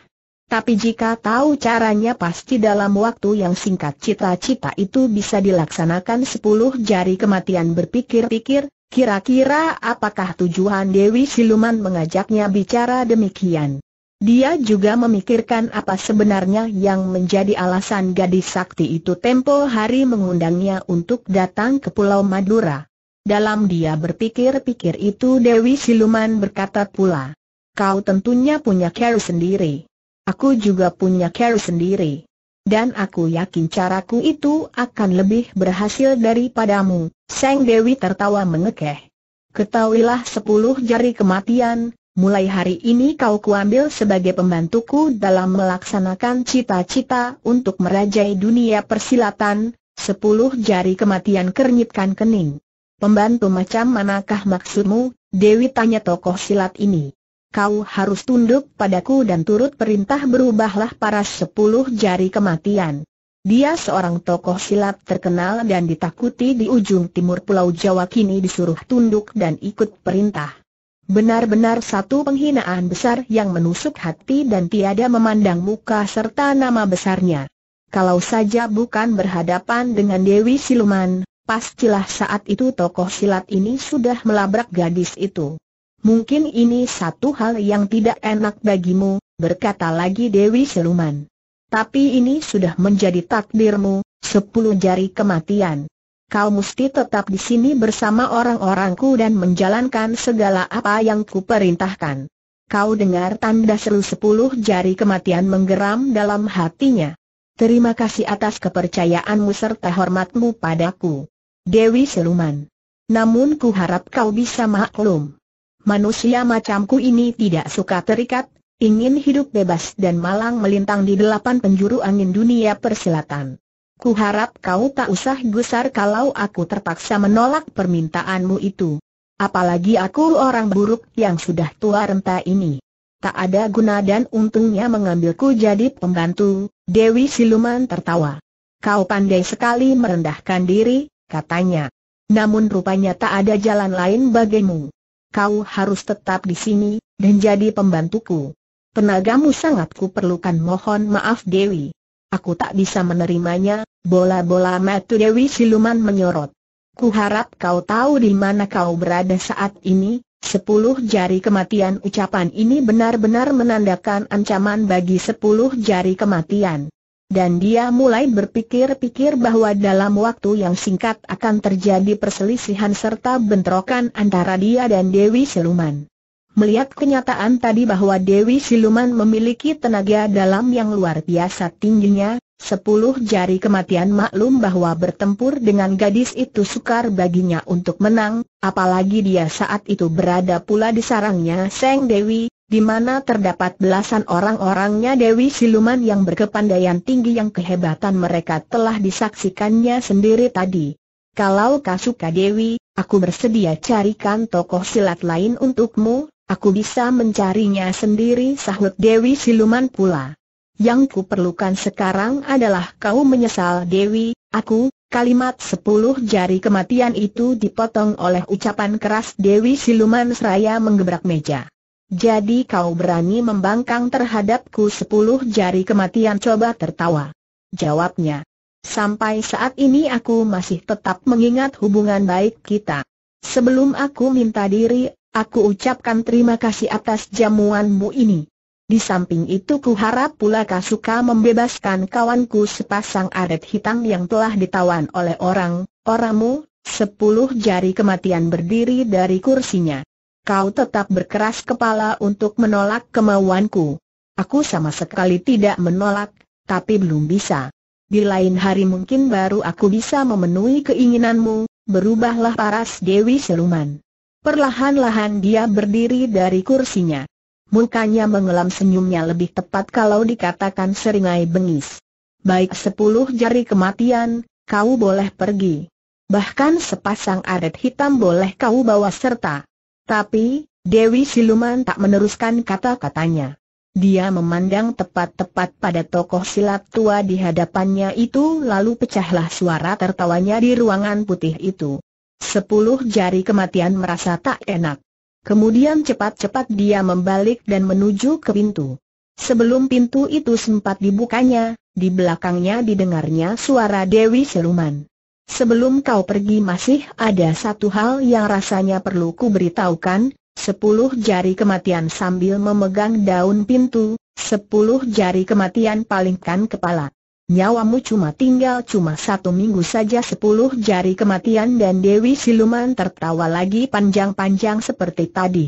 Tapi jika tahu caranya pasti dalam waktu yang singkat cita-cita itu bisa dilaksanakan sepuluh jari kematian berpikir-pikir, kira-kira apakah tujuan Dewi Siluman mengajaknya bicara demikian. Dia juga memikirkan apa sebenarnya yang menjadi alasan gadis sakti itu tempo hari mengundangnya untuk datang ke Pulau Madura. Dalam dia berpikir-pikir itu Dewi Siluman berkata pula, Kau tentunya punya care sendiri. Aku juga punya care sendiri. Dan aku yakin caraku itu akan lebih berhasil daripadamu. Seng Dewi tertawa mengekeh. Ketahuilah sepuluh jari kematian, mulai hari ini kau kuambil sebagai pembantuku dalam melaksanakan cita-cita untuk merajai dunia persilatan, sepuluh jari kematian kernyitkan kening. Pembantu macam manakah maksudmu, Dewi tanya tokoh silat ini. Kau harus tunduk padaku dan turut perintah berubahlah para sepuluh jari kematian. Dia seorang tokoh silat terkenal dan ditakuti di ujung timur pulau Jawa kini disuruh tunduk dan ikut perintah. Benar-benar satu penghinaan besar yang menusuk hati dan tiada memandang muka serta nama besarnya. Kalau saja bukan berhadapan dengan Dewi Siluman, pastilah saat itu tokoh silat ini sudah melabrak gadis itu. Mungkin ini satu hal yang tidak enak bagimu, berkata lagi Dewi Siluman. Tapi ini sudah menjadi takdirmu, sepuluh jari kematian kau mesti tetap di sini bersama orang-orangku dan menjalankan segala apa yang kuperintahkan. Kau dengar tanda seru sepuluh jari kematian menggeram dalam hatinya. Terima kasih atas kepercayaanmu serta hormatmu padaku. Dewi Seluman. Namun ku harap kau bisa maklum. Manusia macamku ini tidak suka terikat, ingin hidup bebas dan malang melintang di delapan penjuru angin dunia persilatan. Ku harap kau tak usah gusar kalau aku terpaksa menolak permintaanmu itu. Apalagi aku orang buruk yang sudah tua renta ini. Tak ada guna dan untungnya mengambilku jadi pembantu, Dewi Siluman tertawa. Kau pandai sekali merendahkan diri, katanya. Namun rupanya tak ada jalan lain bagimu. Kau harus tetap di sini, dan jadi pembantuku. Tenagamu sangat kuperlukan mohon maaf Dewi. Aku tak bisa menerimanya, bola-bola matu Dewi Siluman menyorot. Ku harap kau tahu di mana kau berada saat ini, sepuluh jari kematian ucapan ini benar-benar menandakan ancaman bagi sepuluh jari kematian. Dan dia mulai berpikir-pikir bahwa dalam waktu yang singkat akan terjadi perselisihan serta bentrokan antara dia dan Dewi Siluman. Melihat kenyataan tadi bahwa Dewi Siluman memiliki tenaga dalam yang luar biasa tingginya, sepuluh jari kematian maklum bahwa bertempur dengan gadis itu sukar baginya untuk menang, apalagi dia saat itu berada pula di sarangnya Seng Dewi, di mana terdapat belasan orang-orangnya Dewi Siluman yang berkepandaian tinggi yang kehebatan mereka telah disaksikannya sendiri tadi. Kalau suka Dewi, aku bersedia carikan tokoh silat lain untukmu, Aku bisa mencarinya sendiri sahut Dewi Siluman pula. Yang ku perlukan sekarang adalah kau menyesal Dewi, aku, kalimat sepuluh jari kematian itu dipotong oleh ucapan keras Dewi Siluman seraya menggebrak meja. Jadi kau berani membangkang terhadapku sepuluh jari kematian coba tertawa. Jawabnya. Sampai saat ini aku masih tetap mengingat hubungan baik kita. Sebelum aku minta diri Aku ucapkan terima kasih atas jamuanmu ini. Di samping itu ku harap pula kau suka membebaskan kawanku sepasang aret hitam yang telah ditawan oleh orang, orangmu, sepuluh jari kematian berdiri dari kursinya. Kau tetap berkeras kepala untuk menolak kemauanku. Aku sama sekali tidak menolak, tapi belum bisa. Di lain hari mungkin baru aku bisa memenuhi keinginanmu, berubahlah paras Dewi Seluman. Perlahan-lahan dia berdiri dari kursinya. Mukanya mengelam senyumnya lebih tepat kalau dikatakan seringai bengis. Baik sepuluh jari kematian, kau boleh pergi. Bahkan sepasang aret hitam boleh kau bawa serta. Tapi, Dewi Siluman tak meneruskan kata-katanya. Dia memandang tepat-tepat pada tokoh silat tua di hadapannya itu lalu pecahlah suara tertawanya di ruangan putih itu. Sepuluh jari kematian merasa tak enak. Kemudian cepat-cepat dia membalik dan menuju ke pintu. Sebelum pintu itu sempat dibukanya, di belakangnya didengarnya suara Dewi Siluman. Sebelum kau pergi masih ada satu hal yang rasanya perlu ku beritahukan, sepuluh jari kematian sambil memegang daun pintu, sepuluh jari kematian palingkan kepala. Nyawamu cuma tinggal cuma satu minggu saja sepuluh jari kematian dan Dewi Siluman tertawa lagi panjang-panjang seperti tadi.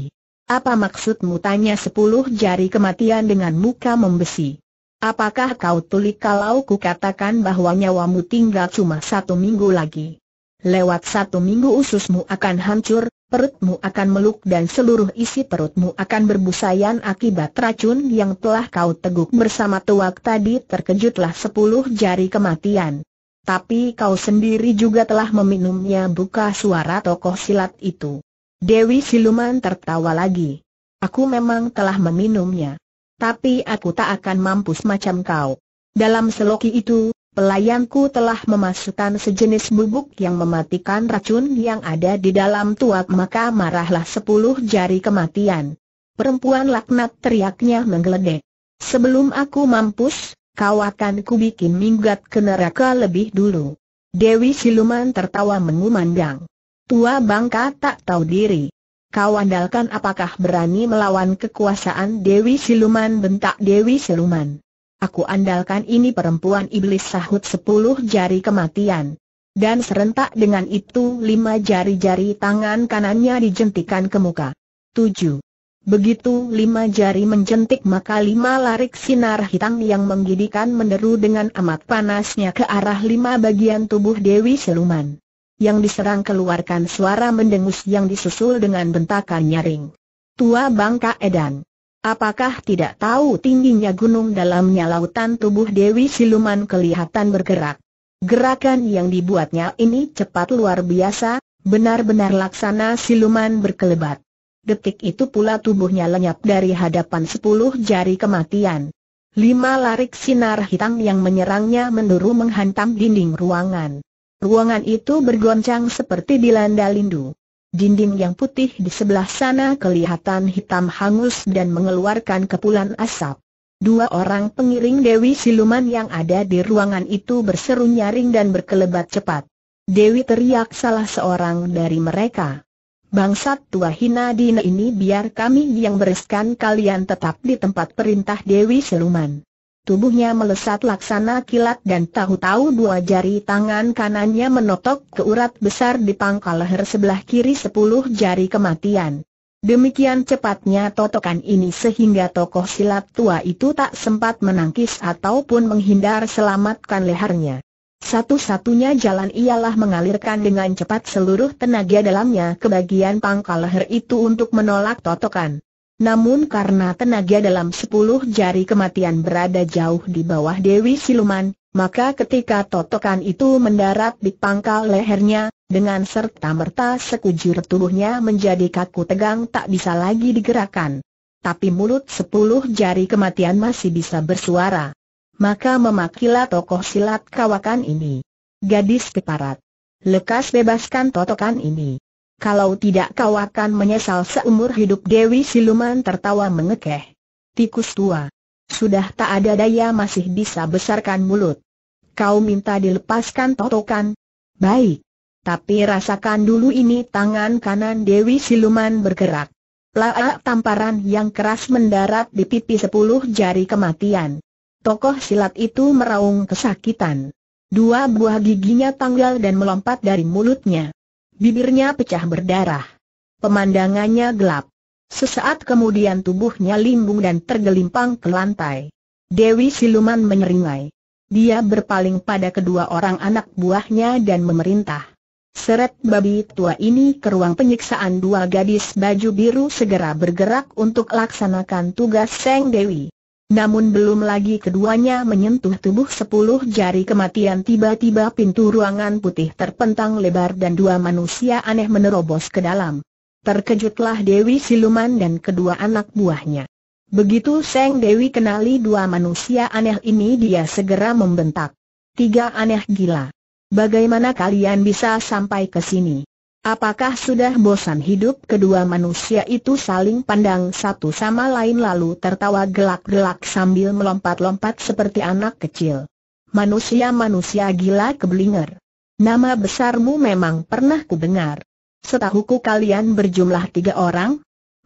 Apa maksudmu tanya sepuluh jari kematian dengan muka membesi? Apakah kau tulik kalau ku katakan bahwa nyawamu tinggal cuma satu minggu lagi? Lewat satu minggu ususmu akan hancur, perutmu akan meluk dan seluruh isi perutmu akan berbusayan akibat racun yang telah kau teguk bersama tuak tadi terkejutlah sepuluh jari kematian. Tapi kau sendiri juga telah meminumnya buka suara tokoh silat itu. Dewi Siluman tertawa lagi. Aku memang telah meminumnya. Tapi aku tak akan mampus macam kau. Dalam seloki itu, Pelayanku telah memasukkan sejenis bubuk yang mematikan racun yang ada di dalam tuak maka marahlah sepuluh jari kematian. Perempuan laknat teriaknya menggeledek. Sebelum aku mampus, kau akan kubikin minggat ke neraka lebih dulu. Dewi Siluman tertawa mengumandang. Tua bangka tak tahu diri. Kau andalkan apakah berani melawan kekuasaan Dewi Siluman bentak Dewi Siluman. Aku andalkan ini perempuan iblis sahut sepuluh jari kematian. Dan serentak dengan itu lima jari-jari tangan kanannya dijentikan ke muka. Tujuh. Begitu lima jari menjentik maka lima larik sinar hitam yang menggidikan menderu dengan amat panasnya ke arah lima bagian tubuh Dewi Seluman Yang diserang keluarkan suara mendengus yang disusul dengan bentakan nyaring. Tua bangka edan. Apakah tidak tahu tingginya gunung dalamnya lautan tubuh Dewi Siluman kelihatan bergerak? Gerakan yang dibuatnya ini cepat luar biasa, benar-benar laksana siluman berkelebat. Detik itu pula tubuhnya lenyap dari hadapan sepuluh jari kematian. Lima larik sinar hitam yang menyerangnya menduru menghantam dinding ruangan. Ruangan itu bergoncang seperti dilanda lindu. Dinding yang putih di sebelah sana kelihatan hitam hangus dan mengeluarkan kepulan asap. Dua orang pengiring Dewi Siluman yang ada di ruangan itu berseru nyaring dan berkelebat cepat. Dewi teriak salah seorang dari mereka. Bangsat tua hina dina ini biar kami yang bereskan kalian tetap di tempat perintah Dewi Siluman. Tubuhnya melesat laksana kilat dan tahu-tahu dua jari tangan kanannya menotok ke urat besar di pangkal leher sebelah kiri sepuluh jari kematian. Demikian cepatnya totokan ini sehingga tokoh silat tua itu tak sempat menangkis ataupun menghindar selamatkan lehernya. Satu-satunya jalan ialah mengalirkan dengan cepat seluruh tenaga dalamnya ke bagian pangkal leher itu untuk menolak totokan. Namun karena tenaga dalam sepuluh jari kematian berada jauh di bawah Dewi Siluman, maka ketika totokan itu mendarat di pangkal lehernya, dengan serta-merta sekujur tubuhnya menjadi kaku tegang tak bisa lagi digerakkan. Tapi mulut sepuluh jari kematian masih bisa bersuara. Maka memakilah tokoh silat kawakan ini. Gadis keparat. Lekas bebaskan totokan ini kalau tidak kau akan menyesal seumur hidup Dewi Siluman tertawa mengekeh. Tikus tua. Sudah tak ada daya masih bisa besarkan mulut. Kau minta dilepaskan totokan? Baik. Tapi rasakan dulu ini tangan kanan Dewi Siluman bergerak. Laak tamparan yang keras mendarat di pipi sepuluh jari kematian. Tokoh silat itu meraung kesakitan. Dua buah giginya tanggal dan melompat dari mulutnya. Bibirnya pecah berdarah. Pemandangannya gelap. Sesaat kemudian tubuhnya limbung dan tergelimpang ke lantai. Dewi Siluman menyeringai. Dia berpaling pada kedua orang anak buahnya dan memerintah. Seret babi tua ini ke ruang penyiksaan dua gadis baju biru segera bergerak untuk laksanakan tugas Seng Dewi. Namun belum lagi keduanya menyentuh tubuh sepuluh jari kematian tiba-tiba pintu ruangan putih terpentang lebar dan dua manusia aneh menerobos ke dalam. Terkejutlah Dewi Siluman dan kedua anak buahnya. Begitu Seng Dewi kenali dua manusia aneh ini dia segera membentak. Tiga aneh gila. Bagaimana kalian bisa sampai ke sini? Apakah sudah bosan hidup kedua manusia itu saling pandang satu sama lain lalu tertawa gelak-gelak sambil melompat-lompat seperti anak kecil? Manusia-manusia gila keblinger. Nama besarmu memang pernah kudengar. Setahuku kalian berjumlah tiga orang.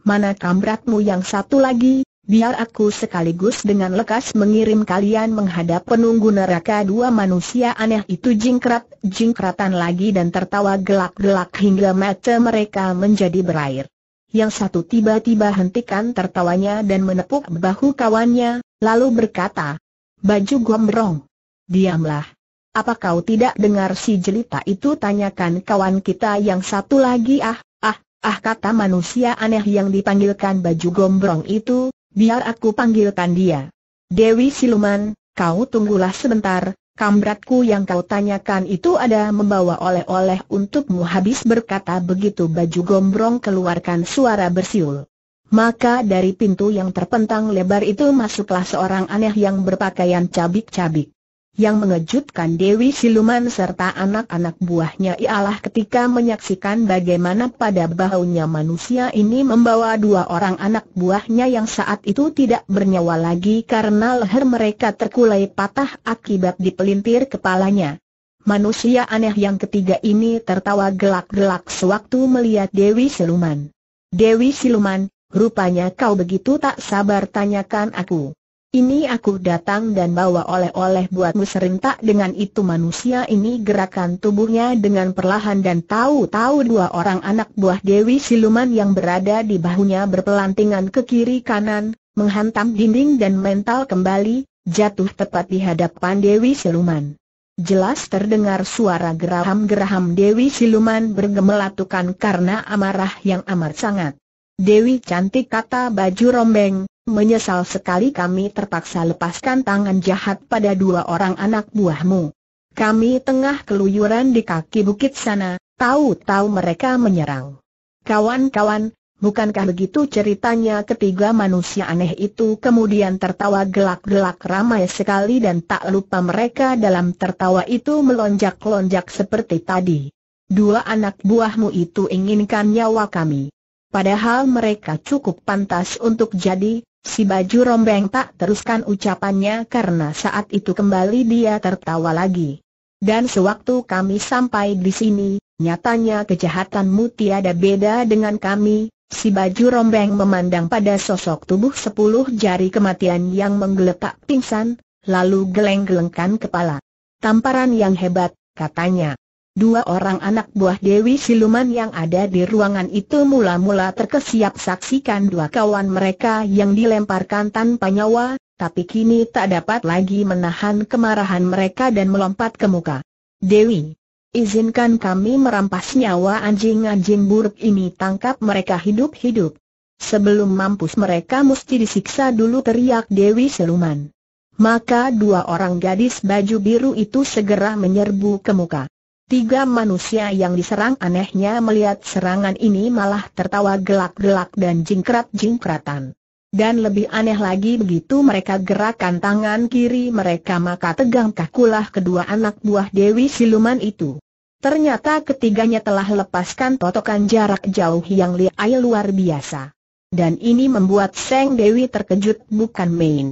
Mana kambratmu yang satu lagi, biar aku sekaligus dengan lekas mengirim kalian menghadap penunggu neraka dua manusia aneh itu jingkrat, jingkratan lagi dan tertawa gelak-gelak hingga mata mereka menjadi berair. Yang satu tiba-tiba hentikan tertawanya dan menepuk bahu kawannya, lalu berkata, Baju gombrong. Diamlah. Apa kau tidak dengar si jelita itu tanyakan kawan kita yang satu lagi ah, Ah, ah kata manusia aneh yang dipanggilkan baju gombrong itu, Biar aku panggilkan dia. Dewi Siluman, kau tunggulah sebentar, kambratku yang kau tanyakan itu ada membawa oleh-oleh untukmu habis berkata begitu baju gombrong keluarkan suara bersiul. Maka dari pintu yang terpentang lebar itu masuklah seorang aneh yang berpakaian cabik-cabik. Yang mengejutkan Dewi Siluman serta anak-anak buahnya ialah ketika menyaksikan bagaimana pada bahunya manusia ini membawa dua orang anak buahnya yang saat itu tidak bernyawa lagi karena leher mereka terkulai patah akibat dipelintir kepalanya. Manusia aneh yang ketiga ini tertawa gelak-gelak sewaktu melihat Dewi Siluman. Dewi Siluman, rupanya kau begitu tak sabar tanyakan aku. Ini aku datang dan bawa oleh-oleh buatmu serentak dengan itu manusia ini gerakan tubuhnya dengan perlahan dan tahu-tahu dua orang anak buah Dewi Siluman yang berada di bahunya berpelantingan ke kiri kanan, menghantam dinding dan mental kembali, jatuh tepat di hadapan Dewi Siluman. Jelas terdengar suara geraham-geraham Dewi Siluman bergemelatukan karena amarah yang amat sangat. Dewi cantik kata baju rombeng, Menyesal sekali kami terpaksa lepaskan tangan jahat pada dua orang anak buahmu. Kami tengah keluyuran di kaki bukit sana, tahu-tahu mereka menyerang. Kawan-kawan, bukankah begitu ceritanya ketiga manusia aneh itu kemudian tertawa gelak-gelak ramai sekali dan tak lupa mereka dalam tertawa itu melonjak-lonjak seperti tadi. Dua anak buahmu itu inginkan nyawa kami. Padahal mereka cukup pantas untuk jadi Si baju rombeng tak teruskan ucapannya karena saat itu kembali dia tertawa lagi. Dan sewaktu kami sampai di sini, nyatanya kejahatanmu tiada beda dengan kami, si baju rombeng memandang pada sosok tubuh sepuluh jari kematian yang menggeletak pingsan, lalu geleng-gelengkan kepala. Tamparan yang hebat, katanya. Dua orang anak buah Dewi Siluman yang ada di ruangan itu mula-mula terkesiap saksikan dua kawan mereka yang dilemparkan tanpa nyawa, tapi kini tak dapat lagi menahan kemarahan mereka dan melompat ke muka. Dewi, izinkan kami merampas nyawa anjing-anjing buruk ini tangkap mereka hidup-hidup. Sebelum mampus mereka mesti disiksa dulu teriak Dewi Siluman. Maka dua orang gadis baju biru itu segera menyerbu ke muka. Tiga manusia yang diserang anehnya melihat serangan ini malah tertawa gelak-gelak dan jingkrat-jingkratan. Dan lebih aneh lagi begitu mereka gerakkan tangan kiri mereka maka tegang kakulah kedua anak buah Dewi Siluman itu. Ternyata ketiganya telah lepaskan totokan jarak jauh yang liai luar biasa. Dan ini membuat Seng Dewi terkejut bukan main.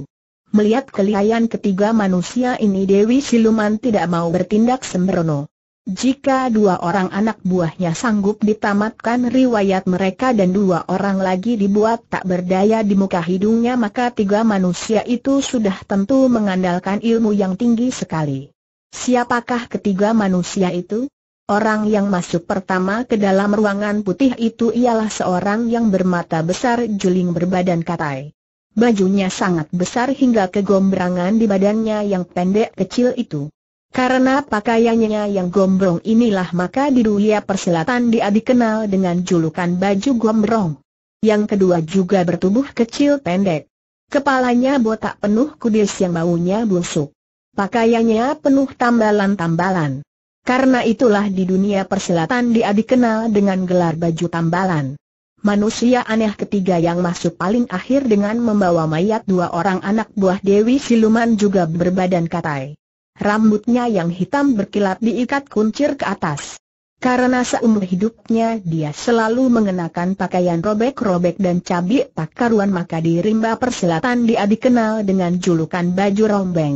Melihat kelihayan ketiga manusia ini Dewi Siluman tidak mau bertindak sembrono. Jika dua orang anak buahnya sanggup ditamatkan riwayat mereka dan dua orang lagi dibuat tak berdaya di muka hidungnya maka tiga manusia itu sudah tentu mengandalkan ilmu yang tinggi sekali. Siapakah ketiga manusia itu? Orang yang masuk pertama ke dalam ruangan putih itu ialah seorang yang bermata besar juling berbadan katai. Bajunya sangat besar hingga kegombrangan di badannya yang pendek kecil itu. Karena pakaiannya yang gombrong inilah maka di dunia persilatan dia dikenal dengan julukan baju gombrong. Yang kedua juga bertubuh kecil pendek. Kepalanya botak penuh kudis yang baunya busuk. Pakaiannya penuh tambalan-tambalan. Karena itulah di dunia persilatan dia dikenal dengan gelar baju tambalan. Manusia aneh ketiga yang masuk paling akhir dengan membawa mayat dua orang anak buah Dewi Siluman juga berbadan katai. Rambutnya yang hitam berkilat diikat kuncir ke atas. Karena seumur hidupnya dia selalu mengenakan pakaian robek-robek dan cabi tak karuan maka di rimba persilatan dia dikenal dengan julukan baju rombeng.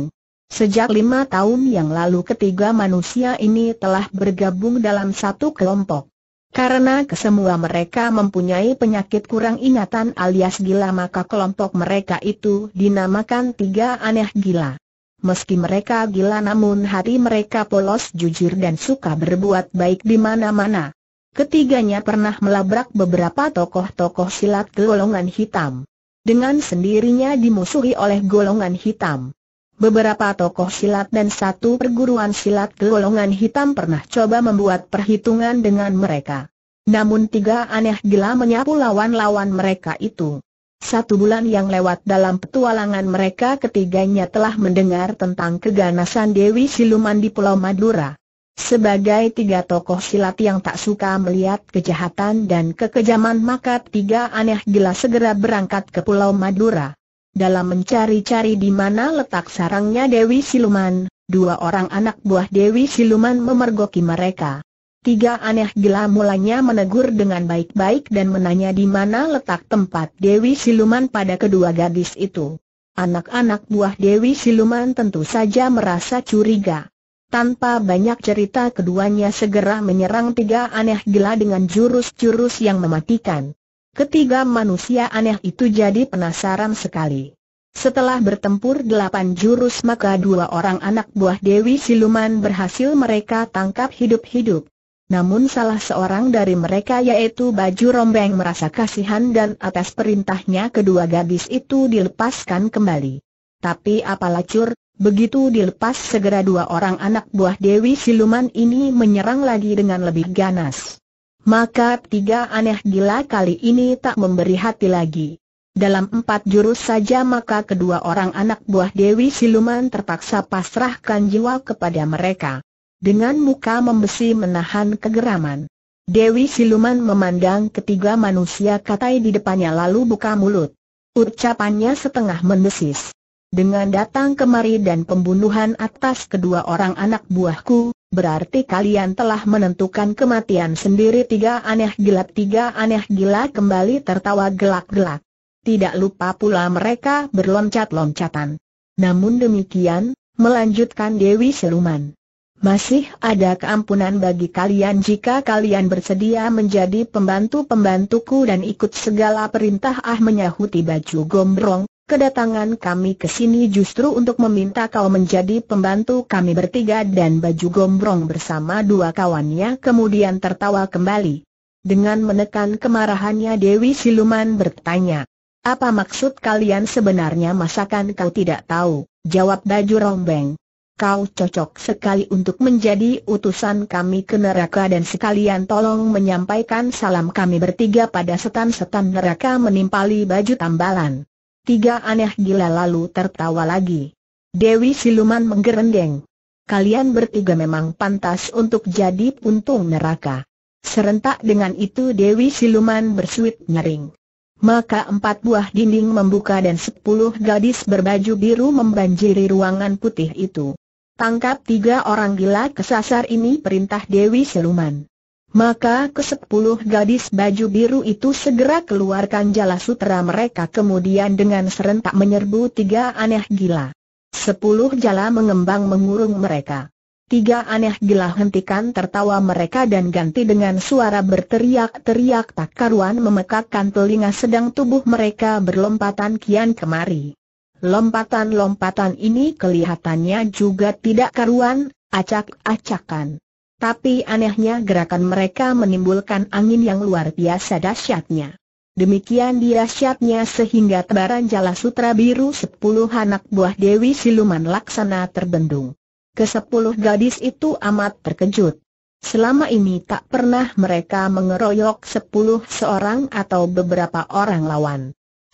Sejak lima tahun yang lalu ketiga manusia ini telah bergabung dalam satu kelompok. Karena kesemua mereka mempunyai penyakit kurang ingatan alias gila maka kelompok mereka itu dinamakan tiga aneh gila. Meski mereka gila namun hati mereka polos jujur dan suka berbuat baik di mana-mana. Ketiganya pernah melabrak beberapa tokoh-tokoh silat golongan hitam. Dengan sendirinya dimusuhi oleh golongan hitam. Beberapa tokoh silat dan satu perguruan silat golongan hitam pernah coba membuat perhitungan dengan mereka. Namun tiga aneh gila menyapu lawan-lawan mereka itu. Satu bulan yang lewat dalam petualangan mereka ketiganya telah mendengar tentang keganasan Dewi Siluman di Pulau Madura. Sebagai tiga tokoh silat yang tak suka melihat kejahatan dan kekejaman maka tiga aneh gila segera berangkat ke Pulau Madura. Dalam mencari-cari di mana letak sarangnya Dewi Siluman, dua orang anak buah Dewi Siluman memergoki mereka. Tiga aneh gila mulanya menegur dengan baik-baik dan menanya di mana letak tempat Dewi Siluman pada kedua gadis itu. Anak-anak buah Dewi Siluman tentu saja merasa curiga. Tanpa banyak cerita keduanya segera menyerang tiga aneh gila dengan jurus-jurus yang mematikan. Ketiga manusia aneh itu jadi penasaran sekali. Setelah bertempur delapan jurus maka dua orang anak buah Dewi Siluman berhasil mereka tangkap hidup-hidup. Namun salah seorang dari mereka yaitu Baju Rombeng merasa kasihan dan atas perintahnya kedua gadis itu dilepaskan kembali. Tapi apalah cur, begitu dilepas segera dua orang anak buah Dewi Siluman ini menyerang lagi dengan lebih ganas. Maka tiga aneh gila kali ini tak memberi hati lagi. Dalam empat jurus saja maka kedua orang anak buah Dewi Siluman terpaksa pasrahkan jiwa kepada mereka dengan muka membesi menahan kegeraman. Dewi Siluman memandang ketiga manusia katai di depannya lalu buka mulut. Ucapannya setengah mendesis. Dengan datang kemari dan pembunuhan atas kedua orang anak buahku, berarti kalian telah menentukan kematian sendiri tiga aneh gila tiga aneh gila kembali tertawa gelak-gelak. Tidak lupa pula mereka berloncat-loncatan. Namun demikian, melanjutkan Dewi Siluman. Masih ada keampunan bagi kalian jika kalian bersedia menjadi pembantu-pembantuku dan ikut segala perintah ah menyahuti baju gombrong. Kedatangan kami ke sini justru untuk meminta kau menjadi pembantu kami bertiga dan baju gombrong bersama dua kawannya kemudian tertawa kembali. Dengan menekan kemarahannya Dewi Siluman bertanya, apa maksud kalian sebenarnya masakan kau tidak tahu? Jawab baju rombeng kau cocok sekali untuk menjadi utusan kami ke neraka dan sekalian tolong menyampaikan salam kami bertiga pada setan-setan neraka menimpali baju tambalan. Tiga aneh gila lalu tertawa lagi. Dewi Siluman menggerendeng. Kalian bertiga memang pantas untuk jadi puntung neraka. Serentak dengan itu Dewi Siluman bersuit nyering. Maka empat buah dinding membuka dan sepuluh gadis berbaju biru membanjiri ruangan putih itu. Tangkap tiga orang gila kesasar ini perintah Dewi Siluman. Maka kesepuluh gadis baju biru itu segera keluarkan jala sutra mereka kemudian dengan serentak menyerbu tiga aneh gila. Sepuluh jala mengembang mengurung mereka. Tiga aneh gila hentikan tertawa mereka dan ganti dengan suara berteriak-teriak tak karuan memekakkan telinga sedang tubuh mereka berlompatan kian kemari. Lompatan-lompatan ini kelihatannya juga tidak karuan, acak-acakan. Tapi anehnya gerakan mereka menimbulkan angin yang luar biasa dahsyatnya. Demikian dahsyatnya sehingga tebaran jala sutra biru sepuluh anak buah Dewi Siluman Laksana terbendung. Kesepuluh gadis itu amat terkejut. Selama ini tak pernah mereka mengeroyok sepuluh seorang atau beberapa orang lawan.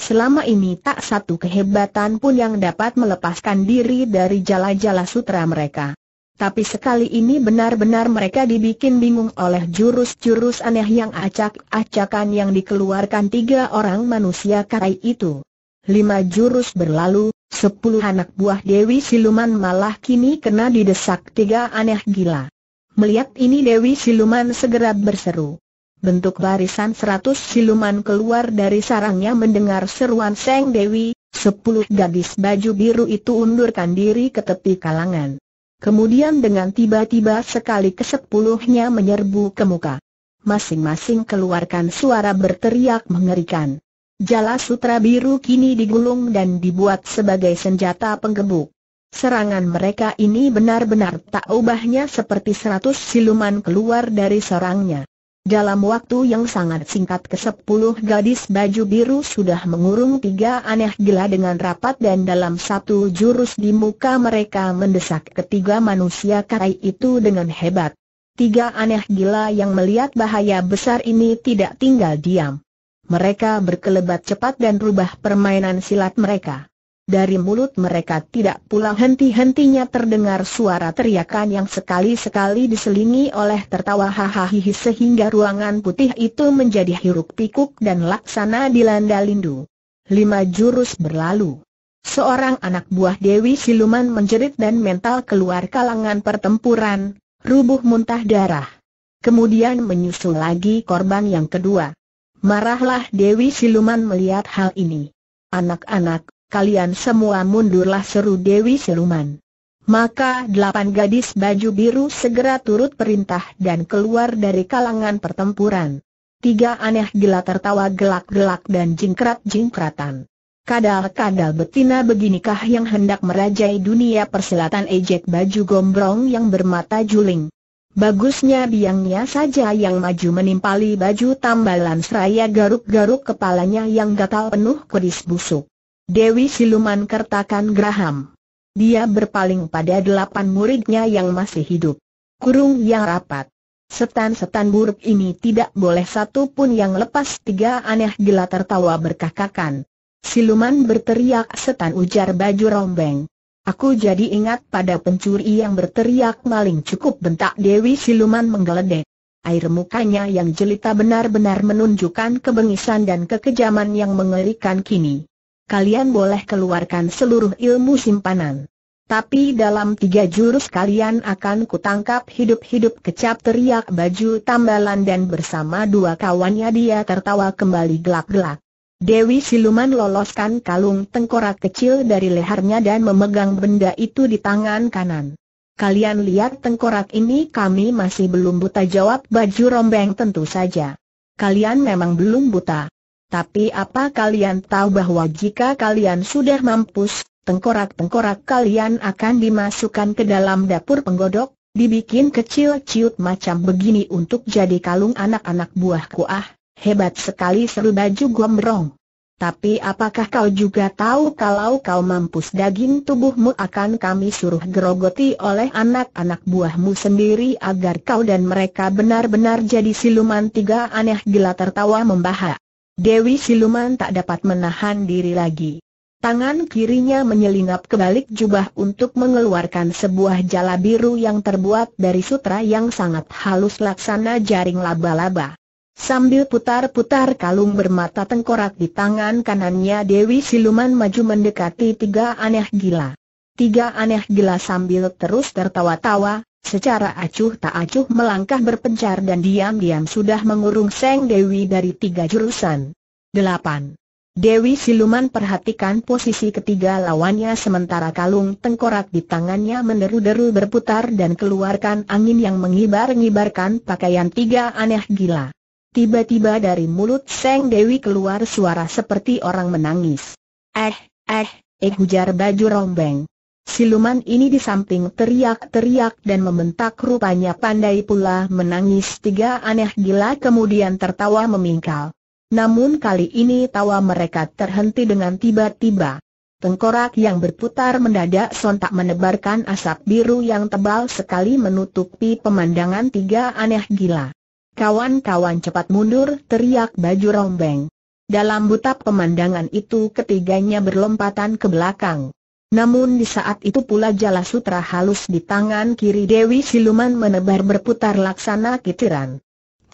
Selama ini tak satu kehebatan pun yang dapat melepaskan diri dari jala-jala sutra mereka. Tapi sekali ini benar-benar mereka dibikin bingung oleh jurus-jurus aneh yang acak-acakan yang dikeluarkan tiga orang manusia karai itu. Lima jurus berlalu, sepuluh anak buah Dewi Siluman malah kini kena didesak tiga aneh gila. Melihat ini Dewi Siluman segera berseru bentuk barisan seratus siluman keluar dari sarangnya mendengar seruan Seng Dewi, sepuluh gadis baju biru itu undurkan diri ke tepi kalangan. Kemudian dengan tiba-tiba sekali kesepuluhnya menyerbu ke muka. Masing-masing keluarkan suara berteriak mengerikan. Jala sutra biru kini digulung dan dibuat sebagai senjata penggebuk. Serangan mereka ini benar-benar tak ubahnya seperti seratus siluman keluar dari sarangnya. Dalam waktu yang sangat singkat ke sepuluh gadis baju biru sudah mengurung tiga aneh gila dengan rapat dan dalam satu jurus di muka mereka mendesak ketiga manusia karai itu dengan hebat. Tiga aneh gila yang melihat bahaya besar ini tidak tinggal diam. Mereka berkelebat cepat dan rubah permainan silat mereka. Dari mulut mereka tidak pula henti-hentinya terdengar suara teriakan yang sekali-sekali diselingi oleh tertawa hahaha sehingga ruangan putih itu menjadi hiruk pikuk dan laksana dilanda lindu. Lima jurus berlalu. Seorang anak buah Dewi Siluman menjerit dan mental keluar kalangan pertempuran, rubuh muntah darah. Kemudian menyusul lagi korban yang kedua. Marahlah Dewi Siluman melihat hal ini. Anak-anak, kalian semua mundurlah seru Dewi Siluman. Maka delapan gadis baju biru segera turut perintah dan keluar dari kalangan pertempuran. Tiga aneh gila tertawa gelak-gelak dan jingkrat-jingkratan. Kadal-kadal betina beginikah yang hendak merajai dunia perselatan ejek baju gombrong yang bermata juling. Bagusnya biangnya saja yang maju menimpali baju tambalan seraya garuk-garuk kepalanya yang gatal penuh keris busuk. Dewi Siluman Kertakan Graham. Dia berpaling pada delapan muridnya yang masih hidup. Kurung yang rapat. Setan-setan buruk ini tidak boleh satu pun yang lepas tiga aneh gila tertawa berkakakan. Siluman berteriak setan ujar baju rombeng. Aku jadi ingat pada pencuri yang berteriak maling cukup bentak Dewi Siluman menggeledek. Air mukanya yang jelita benar-benar menunjukkan kebengisan dan kekejaman yang mengerikan kini kalian boleh keluarkan seluruh ilmu simpanan. Tapi dalam tiga jurus kalian akan kutangkap hidup-hidup kecap teriak baju tambalan dan bersama dua kawannya dia tertawa kembali gelak-gelak. Dewi Siluman loloskan kalung tengkorak kecil dari lehernya dan memegang benda itu di tangan kanan. Kalian lihat tengkorak ini kami masih belum buta jawab baju rombeng tentu saja. Kalian memang belum buta. Tapi apa kalian tahu bahwa jika kalian sudah mampus, tengkorak-tengkorak kalian akan dimasukkan ke dalam dapur penggodok, dibikin kecil ciut macam begini untuk jadi kalung anak-anak buahku ah, hebat sekali seru baju gombrong. Tapi apakah kau juga tahu kalau kau mampus daging tubuhmu akan kami suruh gerogoti oleh anak-anak buahmu sendiri agar kau dan mereka benar-benar jadi siluman tiga aneh gila tertawa membahak. Dewi Siluman tak dapat menahan diri lagi. Tangan kirinya menyelinap ke balik jubah untuk mengeluarkan sebuah jala biru yang terbuat dari sutra yang sangat halus laksana jaring laba-laba. Sambil putar-putar kalung bermata tengkorak di tangan kanannya Dewi Siluman maju mendekati tiga aneh gila. Tiga aneh gila sambil terus tertawa-tawa, Secara acuh tak acuh melangkah berpencar dan diam-diam sudah mengurung Seng Dewi dari tiga jurusan. 8. Dewi Siluman perhatikan posisi ketiga lawannya sementara kalung tengkorak di tangannya meneru deru berputar dan keluarkan angin yang mengibar-ngibarkan pakaian tiga aneh gila. Tiba-tiba dari mulut Seng Dewi keluar suara seperti orang menangis. Eh, eh, eh hujar baju rombeng. Siluman ini di samping teriak-teriak dan membentak rupanya pandai pula menangis tiga aneh gila kemudian tertawa memingkal. Namun kali ini tawa mereka terhenti dengan tiba-tiba. Tengkorak yang berputar mendadak sontak menebarkan asap biru yang tebal sekali menutupi pemandangan tiga aneh gila. Kawan-kawan cepat mundur teriak baju rombeng. Dalam butap pemandangan itu ketiganya berlompatan ke belakang. Namun di saat itu pula jala sutra halus di tangan kiri Dewi Siluman menebar berputar laksana kitiran.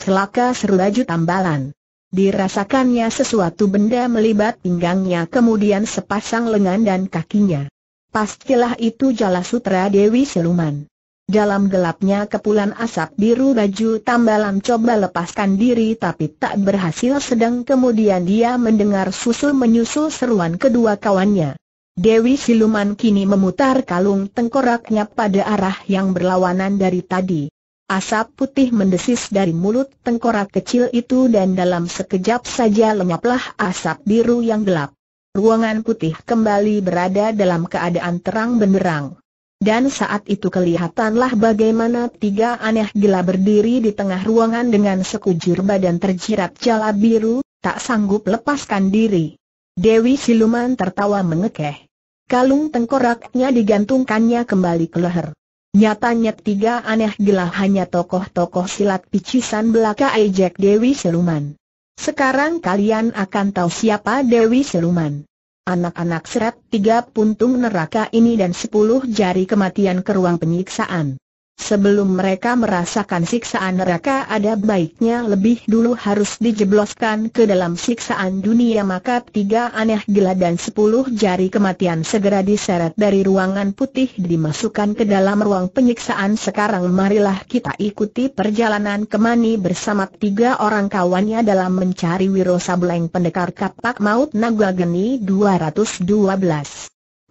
Celaka seru laju tambalan. Dirasakannya sesuatu benda melibat pinggangnya kemudian sepasang lengan dan kakinya. Pastilah itu jala sutra Dewi Siluman. Dalam gelapnya kepulan asap biru baju tambalan coba lepaskan diri tapi tak berhasil sedang kemudian dia mendengar susul menyusul seruan kedua kawannya. Dewi Siluman kini memutar kalung tengkoraknya pada arah yang berlawanan dari tadi. Asap putih mendesis dari mulut tengkorak kecil itu dan dalam sekejap saja lenyaplah asap biru yang gelap. Ruangan putih kembali berada dalam keadaan terang benderang. Dan saat itu kelihatanlah bagaimana tiga aneh gila berdiri di tengah ruangan dengan sekujur badan terjirat jala biru, tak sanggup lepaskan diri. Dewi Siluman tertawa mengekeh kalung tengkoraknya digantungkannya kembali ke leher. Nyatanya tiga aneh gila hanya tokoh-tokoh silat picisan belaka ejek Dewi Seluman. Sekarang kalian akan tahu siapa Dewi Seluman. Anak-anak seret tiga puntung neraka ini dan sepuluh jari kematian ke ruang penyiksaan. Sebelum mereka merasakan siksaan neraka ada baiknya lebih dulu harus dijebloskan ke dalam siksaan dunia maka tiga aneh gila dan sepuluh jari kematian segera diseret dari ruangan putih dimasukkan ke dalam ruang penyiksaan sekarang marilah kita ikuti perjalanan kemani bersama tiga orang kawannya dalam mencari Wiro Sableng pendekar kapak maut Naga Geni 212.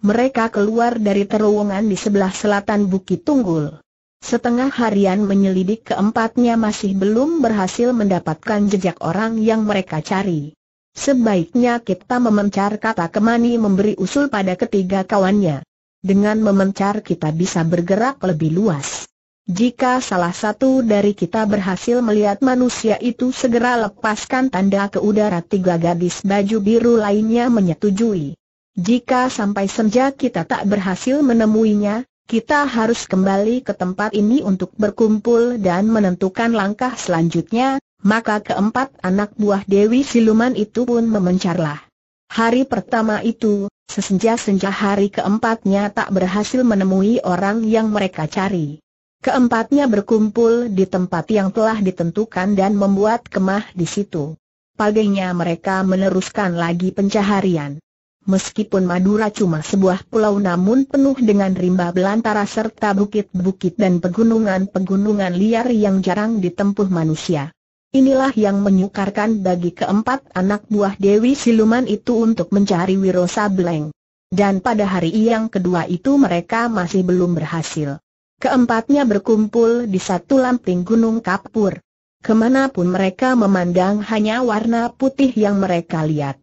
Mereka keluar dari terowongan di sebelah selatan Bukit Tunggul. Setengah harian menyelidik keempatnya masih belum berhasil mendapatkan jejak orang yang mereka cari. Sebaiknya kita memencar kata Kemani memberi usul pada ketiga kawannya. Dengan memencar kita bisa bergerak lebih luas. Jika salah satu dari kita berhasil melihat manusia itu segera lepaskan tanda ke udara tiga gadis baju biru lainnya menyetujui. Jika sampai senja kita tak berhasil menemuinya, kita harus kembali ke tempat ini untuk berkumpul dan menentukan langkah selanjutnya, maka keempat anak buah Dewi Siluman itu pun memencarlah. Hari pertama itu, sesenja-senja hari keempatnya tak berhasil menemui orang yang mereka cari. Keempatnya berkumpul di tempat yang telah ditentukan dan membuat kemah di situ. Paginya mereka meneruskan lagi pencaharian. Meskipun Madura cuma sebuah pulau namun penuh dengan rimba belantara serta bukit-bukit dan pegunungan-pegunungan liar yang jarang ditempuh manusia. Inilah yang menyukarkan bagi keempat anak buah Dewi Siluman itu untuk mencari Wiro Sableng. Dan pada hari yang kedua itu mereka masih belum berhasil. Keempatnya berkumpul di satu lamping Gunung Kapur. Kemanapun mereka memandang hanya warna putih yang mereka lihat.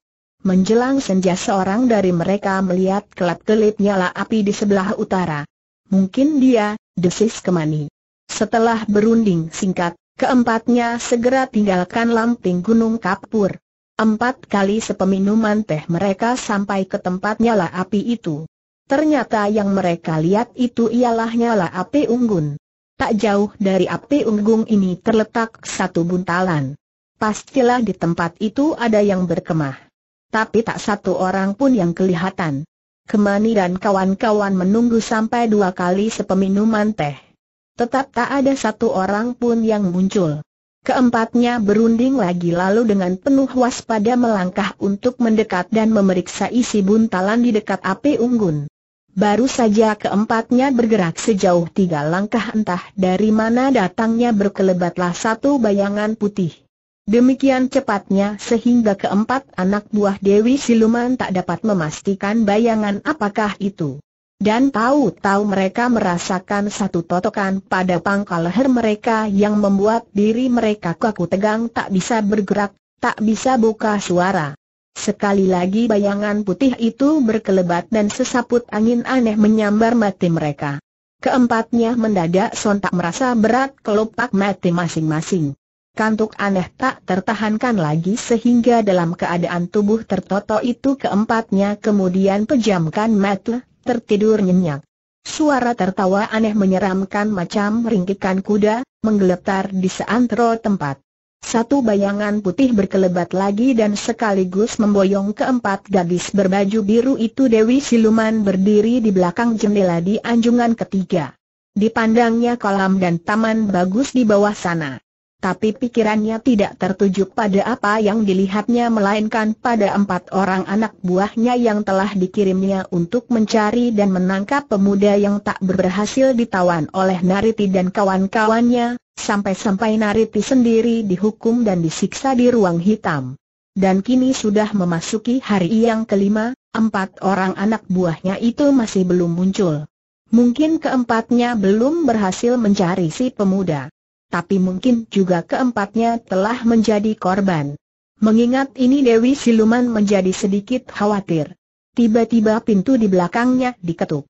Menjelang senja seorang dari mereka melihat kelap-kelip nyala api di sebelah utara. Mungkin dia, desis kemani. Setelah berunding singkat, keempatnya segera tinggalkan lamping gunung kapur. Empat kali sepeminuman teh mereka sampai ke tempat nyala api itu. Ternyata yang mereka lihat itu ialah nyala api unggun. Tak jauh dari api unggun ini terletak satu buntalan. Pastilah di tempat itu ada yang berkemah tapi tak satu orang pun yang kelihatan. Kemani dan kawan-kawan menunggu sampai dua kali sepeminuman teh. Tetap tak ada satu orang pun yang muncul. Keempatnya berunding lagi lalu dengan penuh waspada melangkah untuk mendekat dan memeriksa isi buntalan di dekat api unggun. Baru saja keempatnya bergerak sejauh tiga langkah entah dari mana datangnya berkelebatlah satu bayangan putih. Demikian cepatnya sehingga keempat anak buah Dewi Siluman tak dapat memastikan bayangan apakah itu. Dan tahu-tahu mereka merasakan satu totokan pada pangkal leher mereka yang membuat diri mereka kaku tegang tak bisa bergerak, tak bisa buka suara. Sekali lagi bayangan putih itu berkelebat dan sesaput angin aneh menyambar mati mereka. Keempatnya mendadak sontak merasa berat kelopak mati masing-masing kantuk aneh tak tertahankan lagi sehingga dalam keadaan tubuh tertoto itu keempatnya kemudian pejamkan mata, tertidur nyenyak. Suara tertawa aneh menyeramkan macam ringkikan kuda, menggeletar di seantero tempat. Satu bayangan putih berkelebat lagi dan sekaligus memboyong keempat gadis berbaju biru itu Dewi Siluman berdiri di belakang jendela di anjungan ketiga. Dipandangnya kolam dan taman bagus di bawah sana tapi pikirannya tidak tertuju pada apa yang dilihatnya melainkan pada empat orang anak buahnya yang telah dikirimnya untuk mencari dan menangkap pemuda yang tak berhasil ditawan oleh Nariti dan kawan-kawannya, sampai-sampai Nariti sendiri dihukum dan disiksa di ruang hitam. Dan kini sudah memasuki hari yang kelima, empat orang anak buahnya itu masih belum muncul. Mungkin keempatnya belum berhasil mencari si pemuda tapi mungkin juga keempatnya telah menjadi korban. Mengingat ini Dewi Siluman menjadi sedikit khawatir. Tiba-tiba pintu di belakangnya diketuk.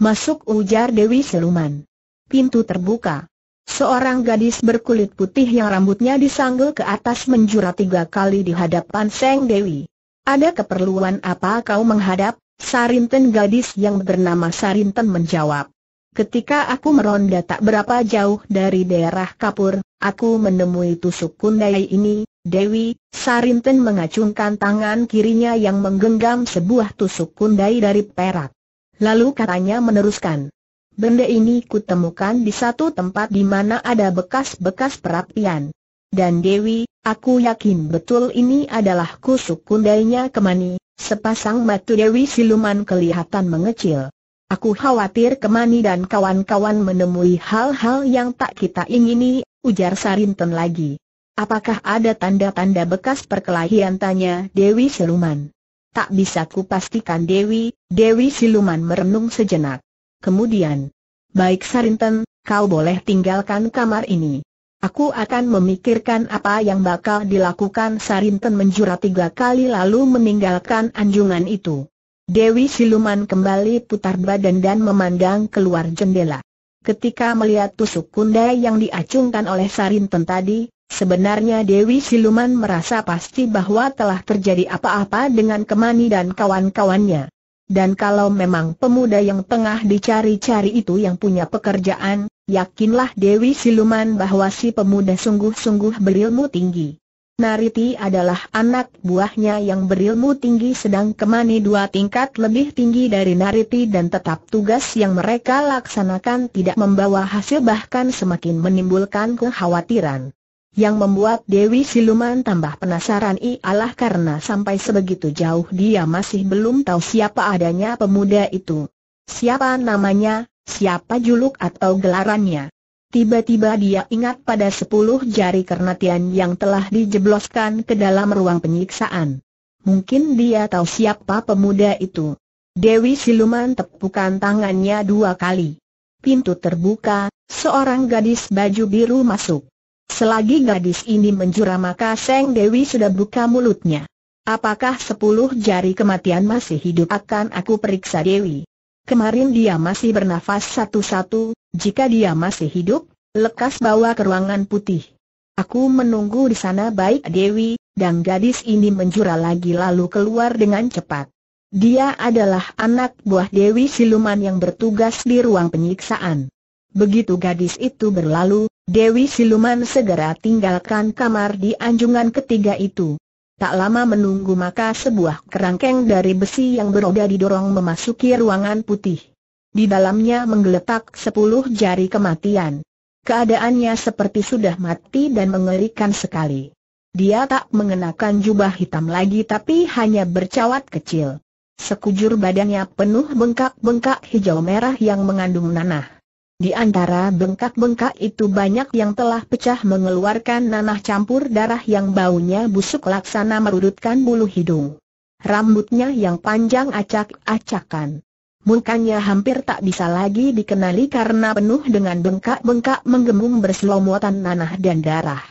Masuk ujar Dewi Siluman. Pintu terbuka. Seorang gadis berkulit putih yang rambutnya disanggul ke atas menjura tiga kali di hadapan Seng Dewi. Ada keperluan apa kau menghadap? Sarinten gadis yang bernama Sarinten menjawab. Ketika aku meronda tak berapa jauh dari daerah kapur, aku menemui tusuk kundai ini, Dewi, Sarinten mengacungkan tangan kirinya yang menggenggam sebuah tusuk kundai dari perak. Lalu katanya meneruskan, benda ini kutemukan di satu tempat di mana ada bekas-bekas perapian. Dan Dewi, aku yakin betul ini adalah kusuk kundainya kemani, sepasang mata Dewi siluman kelihatan mengecil. Aku khawatir Kemani dan kawan-kawan menemui hal-hal yang tak kita ingini, ujar Sarinten lagi. Apakah ada tanda-tanda bekas perkelahian tanya Dewi Siluman? Tak bisa kupastikan Dewi, Dewi Siluman merenung sejenak. Kemudian, baik Sarinten, kau boleh tinggalkan kamar ini. Aku akan memikirkan apa yang bakal dilakukan Sarinten menjura tiga kali lalu meninggalkan anjungan itu. Dewi Siluman kembali putar badan dan memandang keluar jendela. Ketika melihat tusuk kundai yang diacungkan oleh Sarinten tadi, sebenarnya Dewi Siluman merasa pasti bahwa telah terjadi apa-apa dengan Kemani dan kawan-kawannya. Dan kalau memang pemuda yang tengah dicari-cari itu yang punya pekerjaan, yakinlah Dewi Siluman bahwa si pemuda sungguh-sungguh berilmu tinggi. Nariti adalah anak buahnya yang berilmu tinggi sedang Kemani dua tingkat lebih tinggi dari Nariti dan tetap tugas yang mereka laksanakan tidak membawa hasil bahkan semakin menimbulkan kekhawatiran. Yang membuat Dewi Siluman tambah penasaran ialah karena sampai sebegitu jauh dia masih belum tahu siapa adanya pemuda itu. Siapa namanya, siapa juluk atau gelarannya. Tiba-tiba dia ingat pada sepuluh jari kernetian yang telah dijebloskan ke dalam ruang penyiksaan. Mungkin dia tahu siapa pemuda itu. Dewi Siluman tepukan tangannya dua kali. Pintu terbuka, seorang gadis baju biru masuk. Selagi gadis ini menjura maka Seng Dewi sudah buka mulutnya. Apakah sepuluh jari kematian masih hidup akan aku periksa Dewi? Kemarin dia masih bernafas satu-satu, jika dia masih hidup, lekas bawa ke ruangan putih. Aku menunggu di sana baik Dewi, dan gadis ini menjura lagi lalu keluar dengan cepat. Dia adalah anak buah Dewi Siluman yang bertugas di ruang penyiksaan. Begitu gadis itu berlalu, Dewi Siluman segera tinggalkan kamar di anjungan ketiga itu. Tak lama menunggu maka sebuah kerangkeng dari besi yang beroda didorong memasuki ruangan putih. Di dalamnya menggeletak sepuluh jari kematian. Keadaannya seperti sudah mati dan mengerikan sekali. Dia tak mengenakan jubah hitam lagi tapi hanya bercawat kecil. Sekujur badannya penuh bengkak-bengkak hijau merah yang mengandung nanah. Di antara bengkak-bengkak itu banyak yang telah pecah mengeluarkan nanah campur darah yang baunya busuk laksana merudutkan bulu hidung. Rambutnya yang panjang acak-acakan. Mukanya hampir tak bisa lagi dikenali karena penuh dengan bengkak-bengkak menggembung berselomotan nanah dan darah.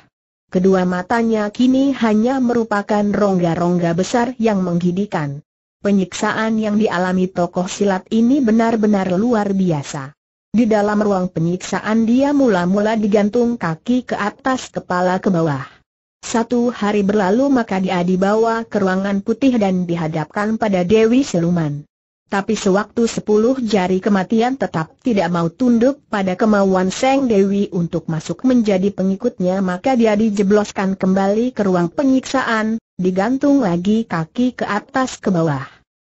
Kedua matanya kini hanya merupakan rongga-rongga besar yang menggidikan. Penyiksaan yang dialami tokoh silat ini benar-benar luar biasa. Di dalam ruang penyiksaan dia mula-mula digantung kaki ke atas kepala ke bawah. Satu hari berlalu maka dia dibawa ke ruangan putih dan dihadapkan pada Dewi Seluman. Tapi sewaktu sepuluh jari kematian tetap tidak mau tunduk pada kemauan Seng Dewi untuk masuk menjadi pengikutnya maka dia dijebloskan kembali ke ruang penyiksaan, digantung lagi kaki ke atas ke bawah.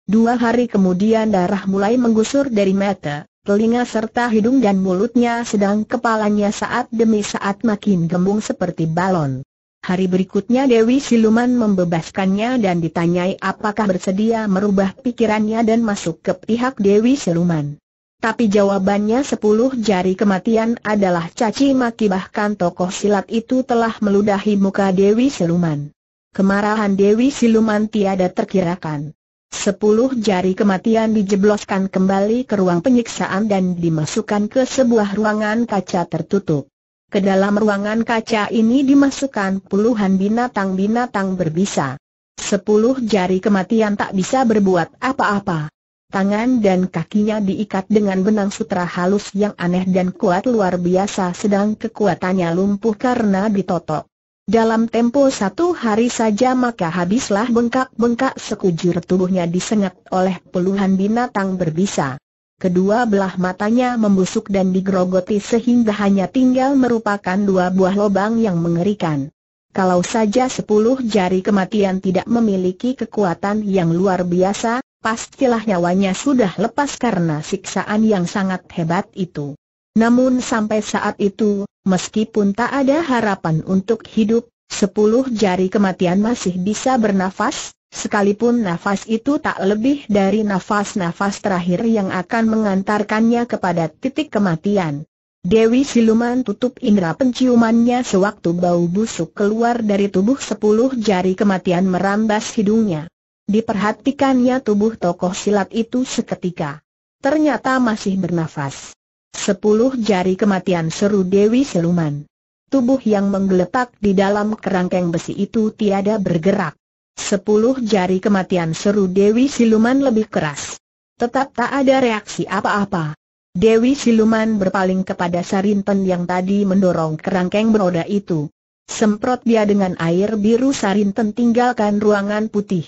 Dua hari kemudian darah mulai menggusur dari mata, telinga serta hidung dan mulutnya sedang kepalanya saat demi saat makin gembung seperti balon. Hari berikutnya Dewi Siluman membebaskannya dan ditanyai apakah bersedia merubah pikirannya dan masuk ke pihak Dewi Siluman. Tapi jawabannya sepuluh jari kematian adalah caci maki bahkan tokoh silat itu telah meludahi muka Dewi Siluman. Kemarahan Dewi Siluman tiada terkirakan. Sepuluh jari kematian dijebloskan kembali ke ruang penyiksaan dan dimasukkan ke sebuah ruangan kaca tertutup. Ke dalam ruangan kaca ini dimasukkan puluhan binatang-binatang berbisa. Sepuluh jari kematian tak bisa berbuat apa-apa. Tangan dan kakinya diikat dengan benang sutra halus yang aneh dan kuat luar biasa sedang kekuatannya lumpuh karena ditotok. Dalam tempo satu hari saja maka habislah bengkak-bengkak sekujur tubuhnya disengat oleh puluhan binatang berbisa. Kedua belah matanya membusuk dan digerogoti sehingga hanya tinggal merupakan dua buah lubang yang mengerikan. Kalau saja sepuluh jari kematian tidak memiliki kekuatan yang luar biasa, pastilah nyawanya sudah lepas karena siksaan yang sangat hebat itu. Namun sampai saat itu, meskipun tak ada harapan untuk hidup, sepuluh jari kematian masih bisa bernafas, Sekalipun nafas itu tak lebih dari nafas-nafas terakhir yang akan mengantarkannya kepada titik kematian. Dewi Siluman tutup indera penciumannya sewaktu bau busuk keluar dari tubuh sepuluh jari kematian merambas hidungnya. Diperhatikannya tubuh tokoh silat itu seketika. Ternyata masih bernafas. Sepuluh jari kematian seru Dewi Siluman. Tubuh yang menggeletak di dalam kerangkeng besi itu tiada bergerak. Sepuluh jari kematian seru Dewi Siluman lebih keras. Tetap tak ada reaksi apa-apa. Dewi Siluman berpaling kepada Sarinten yang tadi mendorong kerangkeng beroda itu. Semprot dia dengan air biru Sarinten tinggalkan ruangan putih.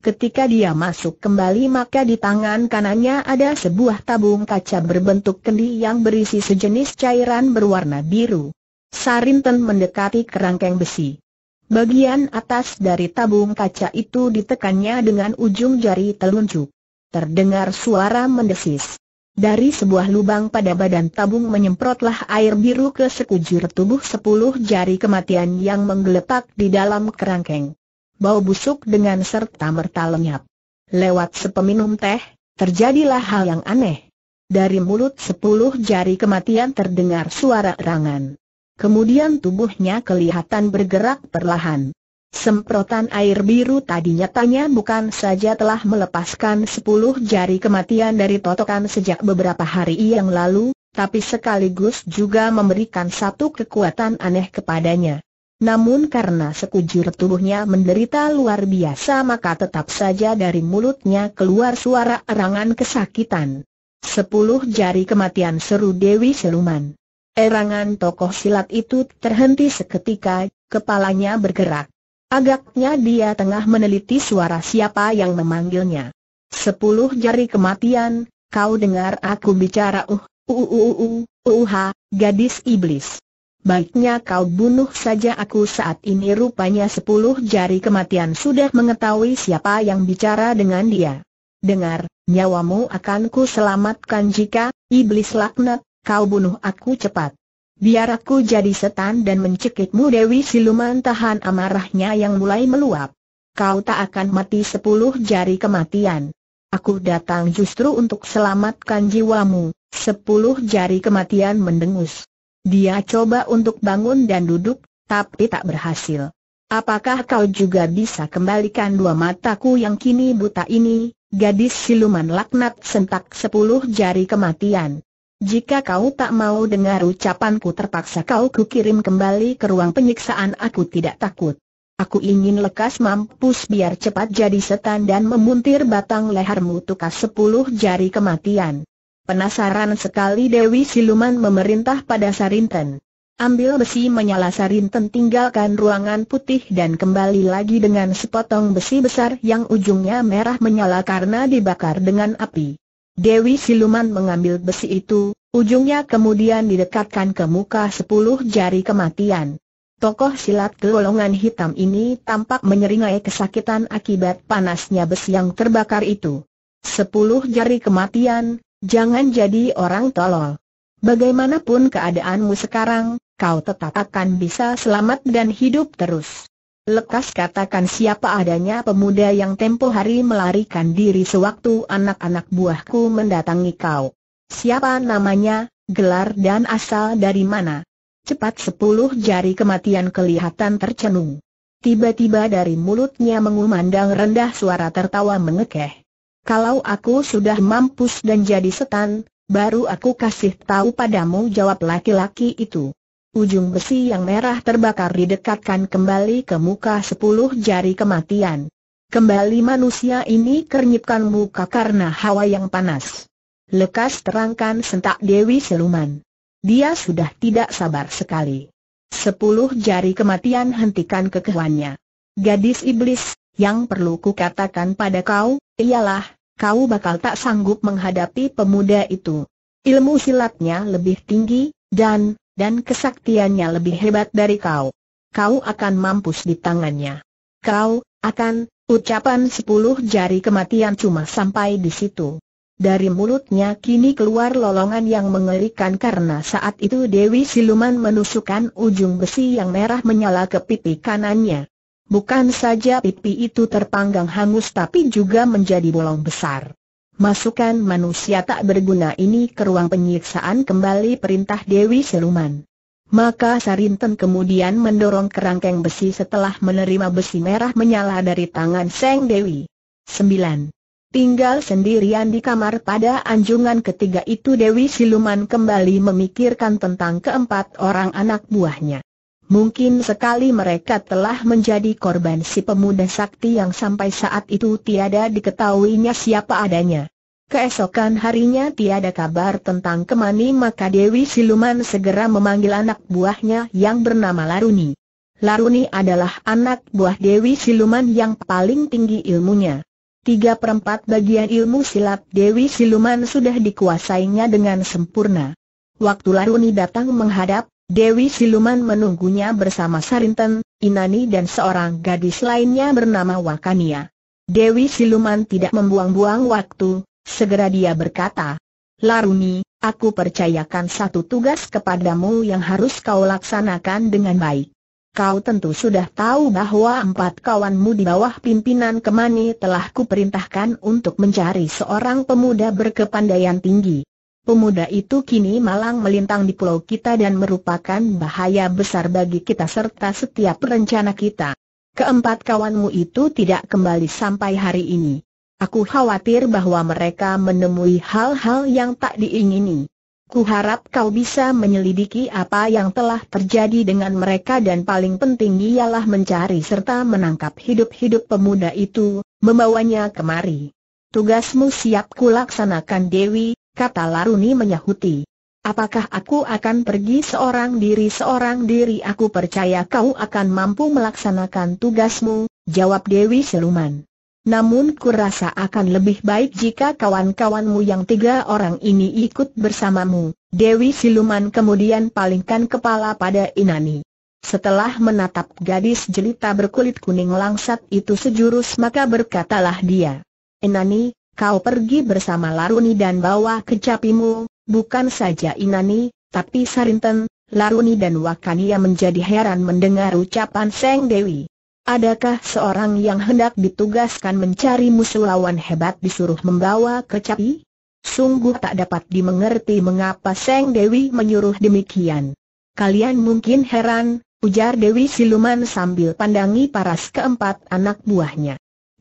Ketika dia masuk kembali maka di tangan kanannya ada sebuah tabung kaca berbentuk kendi yang berisi sejenis cairan berwarna biru. Sarinten mendekati kerangkeng besi. Bagian atas dari tabung kaca itu ditekannya dengan ujung jari telunjuk. Terdengar suara mendesis. Dari sebuah lubang pada badan tabung menyemprotlah air biru ke sekujur tubuh sepuluh jari kematian yang menggeletak di dalam kerangkeng. Bau busuk dengan serta merta lenyap. Lewat sepeminum teh, terjadilah hal yang aneh. Dari mulut sepuluh jari kematian terdengar suara erangan. Kemudian tubuhnya kelihatan bergerak perlahan. Semprotan air biru tadi nyatanya bukan saja telah melepaskan sepuluh jari kematian dari totokan sejak beberapa hari yang lalu, tapi sekaligus juga memberikan satu kekuatan aneh kepadanya. Namun karena sekujur tubuhnya menderita luar biasa maka tetap saja dari mulutnya keluar suara erangan kesakitan. Sepuluh jari kematian seru Dewi Seluman. Erangan tokoh silat itu terhenti seketika, kepalanya bergerak. Agaknya dia tengah meneliti suara siapa yang memanggilnya. Sepuluh jari kematian, kau dengar aku bicara uh, uh, uh, uh, uh, uh, uh gadis iblis. Baiknya kau bunuh saja aku saat ini rupanya sepuluh jari kematian sudah mengetahui siapa yang bicara dengan dia. Dengar, nyawamu akan ku selamatkan jika, iblis laknat, Kau bunuh aku cepat. Biar aku jadi setan dan mencekikmu Dewi Siluman tahan amarahnya yang mulai meluap. Kau tak akan mati sepuluh jari kematian. Aku datang justru untuk selamatkan jiwamu. Sepuluh jari kematian mendengus. Dia coba untuk bangun dan duduk, tapi tak berhasil. Apakah kau juga bisa kembalikan dua mataku yang kini buta ini, gadis siluman laknat sentak sepuluh jari kematian? Jika kau tak mau dengar ucapanku terpaksa kau kukirim kembali ke ruang penyiksaan aku tidak takut. Aku ingin lekas mampus biar cepat jadi setan dan memuntir batang lehermu tukas sepuluh jari kematian. Penasaran sekali Dewi Siluman memerintah pada Sarinten. Ambil besi menyala Sarinten tinggalkan ruangan putih dan kembali lagi dengan sepotong besi besar yang ujungnya merah menyala karena dibakar dengan api. Dewi Siluman mengambil besi itu, ujungnya kemudian didekatkan ke muka sepuluh jari kematian. Tokoh silat golongan hitam ini tampak menyeringai kesakitan akibat panasnya besi yang terbakar itu. Sepuluh jari kematian, jangan jadi orang tolol. Bagaimanapun keadaanmu sekarang, kau tetap akan bisa selamat dan hidup terus. Lekas katakan siapa adanya pemuda yang tempo hari melarikan diri sewaktu anak-anak buahku mendatangi kau. Siapa namanya, gelar dan asal dari mana? Cepat sepuluh jari kematian kelihatan tercenung. Tiba-tiba dari mulutnya mengumandang rendah suara tertawa mengekeh. Kalau aku sudah mampus dan jadi setan, baru aku kasih tahu padamu jawab laki-laki itu. Ujung besi yang merah terbakar didekatkan kembali ke muka sepuluh jari kematian. Kembali manusia ini kernyitkan muka karena hawa yang panas. Lekas terangkan sentak Dewi Siluman. Dia sudah tidak sabar sekali. Sepuluh jari kematian hentikan kekehuannya. Gadis iblis, yang perlu kukatakan pada kau, ialah, kau bakal tak sanggup menghadapi pemuda itu. Ilmu silatnya lebih tinggi, dan, dan kesaktiannya lebih hebat dari kau. Kau akan mampus di tangannya. Kau, akan, ucapan sepuluh jari kematian cuma sampai di situ. Dari mulutnya kini keluar lolongan yang mengerikan karena saat itu Dewi Siluman menusukkan ujung besi yang merah menyala ke pipi kanannya. Bukan saja pipi itu terpanggang hangus tapi juga menjadi bolong besar. Masukkan manusia tak berguna ini ke ruang penyiksaan kembali perintah Dewi Siluman. Maka Sarinten kemudian mendorong kerangkeng besi setelah menerima besi merah menyala dari tangan Seng Dewi. 9. Tinggal sendirian di kamar pada anjungan ketiga itu Dewi Siluman kembali memikirkan tentang keempat orang anak buahnya. Mungkin sekali mereka telah menjadi korban si pemuda sakti yang sampai saat itu tiada diketahuinya siapa adanya. Keesokan harinya tiada kabar tentang kemani maka Dewi Siluman segera memanggil anak buahnya yang bernama Laruni. Laruni adalah anak buah Dewi Siluman yang paling tinggi ilmunya. Tiga perempat bagian ilmu silat Dewi Siluman sudah dikuasainya dengan sempurna. Waktu Laruni datang menghadap, Dewi Siluman menunggunya bersama Sarinten, Inani dan seorang gadis lainnya bernama Wakania. Dewi Siluman tidak membuang-buang waktu, segera dia berkata, Laruni, aku percayakan satu tugas kepadamu yang harus kau laksanakan dengan baik. Kau tentu sudah tahu bahwa empat kawanmu di bawah pimpinan Kemani telah kuperintahkan untuk mencari seorang pemuda berkepandaian tinggi. Pemuda itu kini malang melintang di pulau kita dan merupakan bahaya besar bagi kita serta setiap rencana kita. Keempat kawanmu itu tidak kembali sampai hari ini. Aku khawatir bahwa mereka menemui hal-hal yang tak diingini. Kuharap kau bisa menyelidiki apa yang telah terjadi dengan mereka dan paling penting ialah mencari serta menangkap hidup-hidup pemuda itu, membawanya kemari. Tugasmu siap kulaksanakan Dewi, kata Laruni menyahuti. Apakah aku akan pergi seorang diri seorang diri aku percaya kau akan mampu melaksanakan tugasmu, jawab Dewi Seluman. Namun kurasa akan lebih baik jika kawan-kawanmu yang tiga orang ini ikut bersamamu. Dewi Siluman kemudian palingkan kepala pada Inani. Setelah menatap gadis jelita berkulit kuning langsat itu sejurus maka berkatalah dia. Inani, Kau pergi bersama Laruni dan bawa kecapimu, bukan saja Inani, tapi Sarinten, Laruni dan Wakania menjadi heran mendengar ucapan Seng Dewi. Adakah seorang yang hendak ditugaskan mencari musuh lawan hebat disuruh membawa kecapi? Sungguh tak dapat dimengerti mengapa Seng Dewi menyuruh demikian. Kalian mungkin heran, ujar Dewi Siluman sambil pandangi paras keempat anak buahnya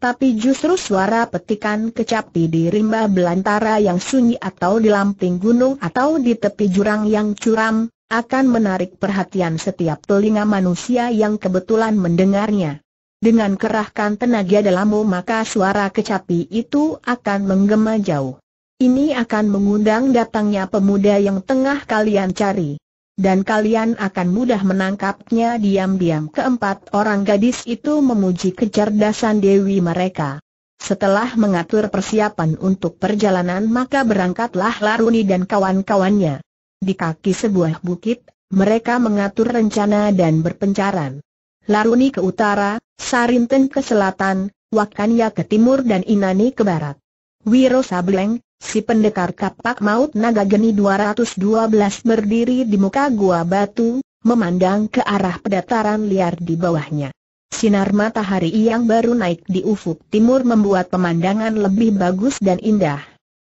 tapi justru suara petikan kecapi di rimba belantara yang sunyi atau di lamping gunung atau di tepi jurang yang curam, akan menarik perhatian setiap telinga manusia yang kebetulan mendengarnya. Dengan kerahkan tenaga dalammu maka suara kecapi itu akan menggema jauh. Ini akan mengundang datangnya pemuda yang tengah kalian cari dan kalian akan mudah menangkapnya diam-diam. Keempat orang gadis itu memuji kecerdasan Dewi mereka. Setelah mengatur persiapan untuk perjalanan maka berangkatlah Laruni dan kawan-kawannya. Di kaki sebuah bukit, mereka mengatur rencana dan berpencaran. Laruni ke utara, Sarinten ke selatan, Wakanya ke timur dan Inani ke barat. Wiro Sableng, si pendekar kapak maut naga geni 212 berdiri di muka gua batu, memandang ke arah pedataran liar di bawahnya. Sinar matahari yang baru naik di ufuk timur membuat pemandangan lebih bagus dan indah.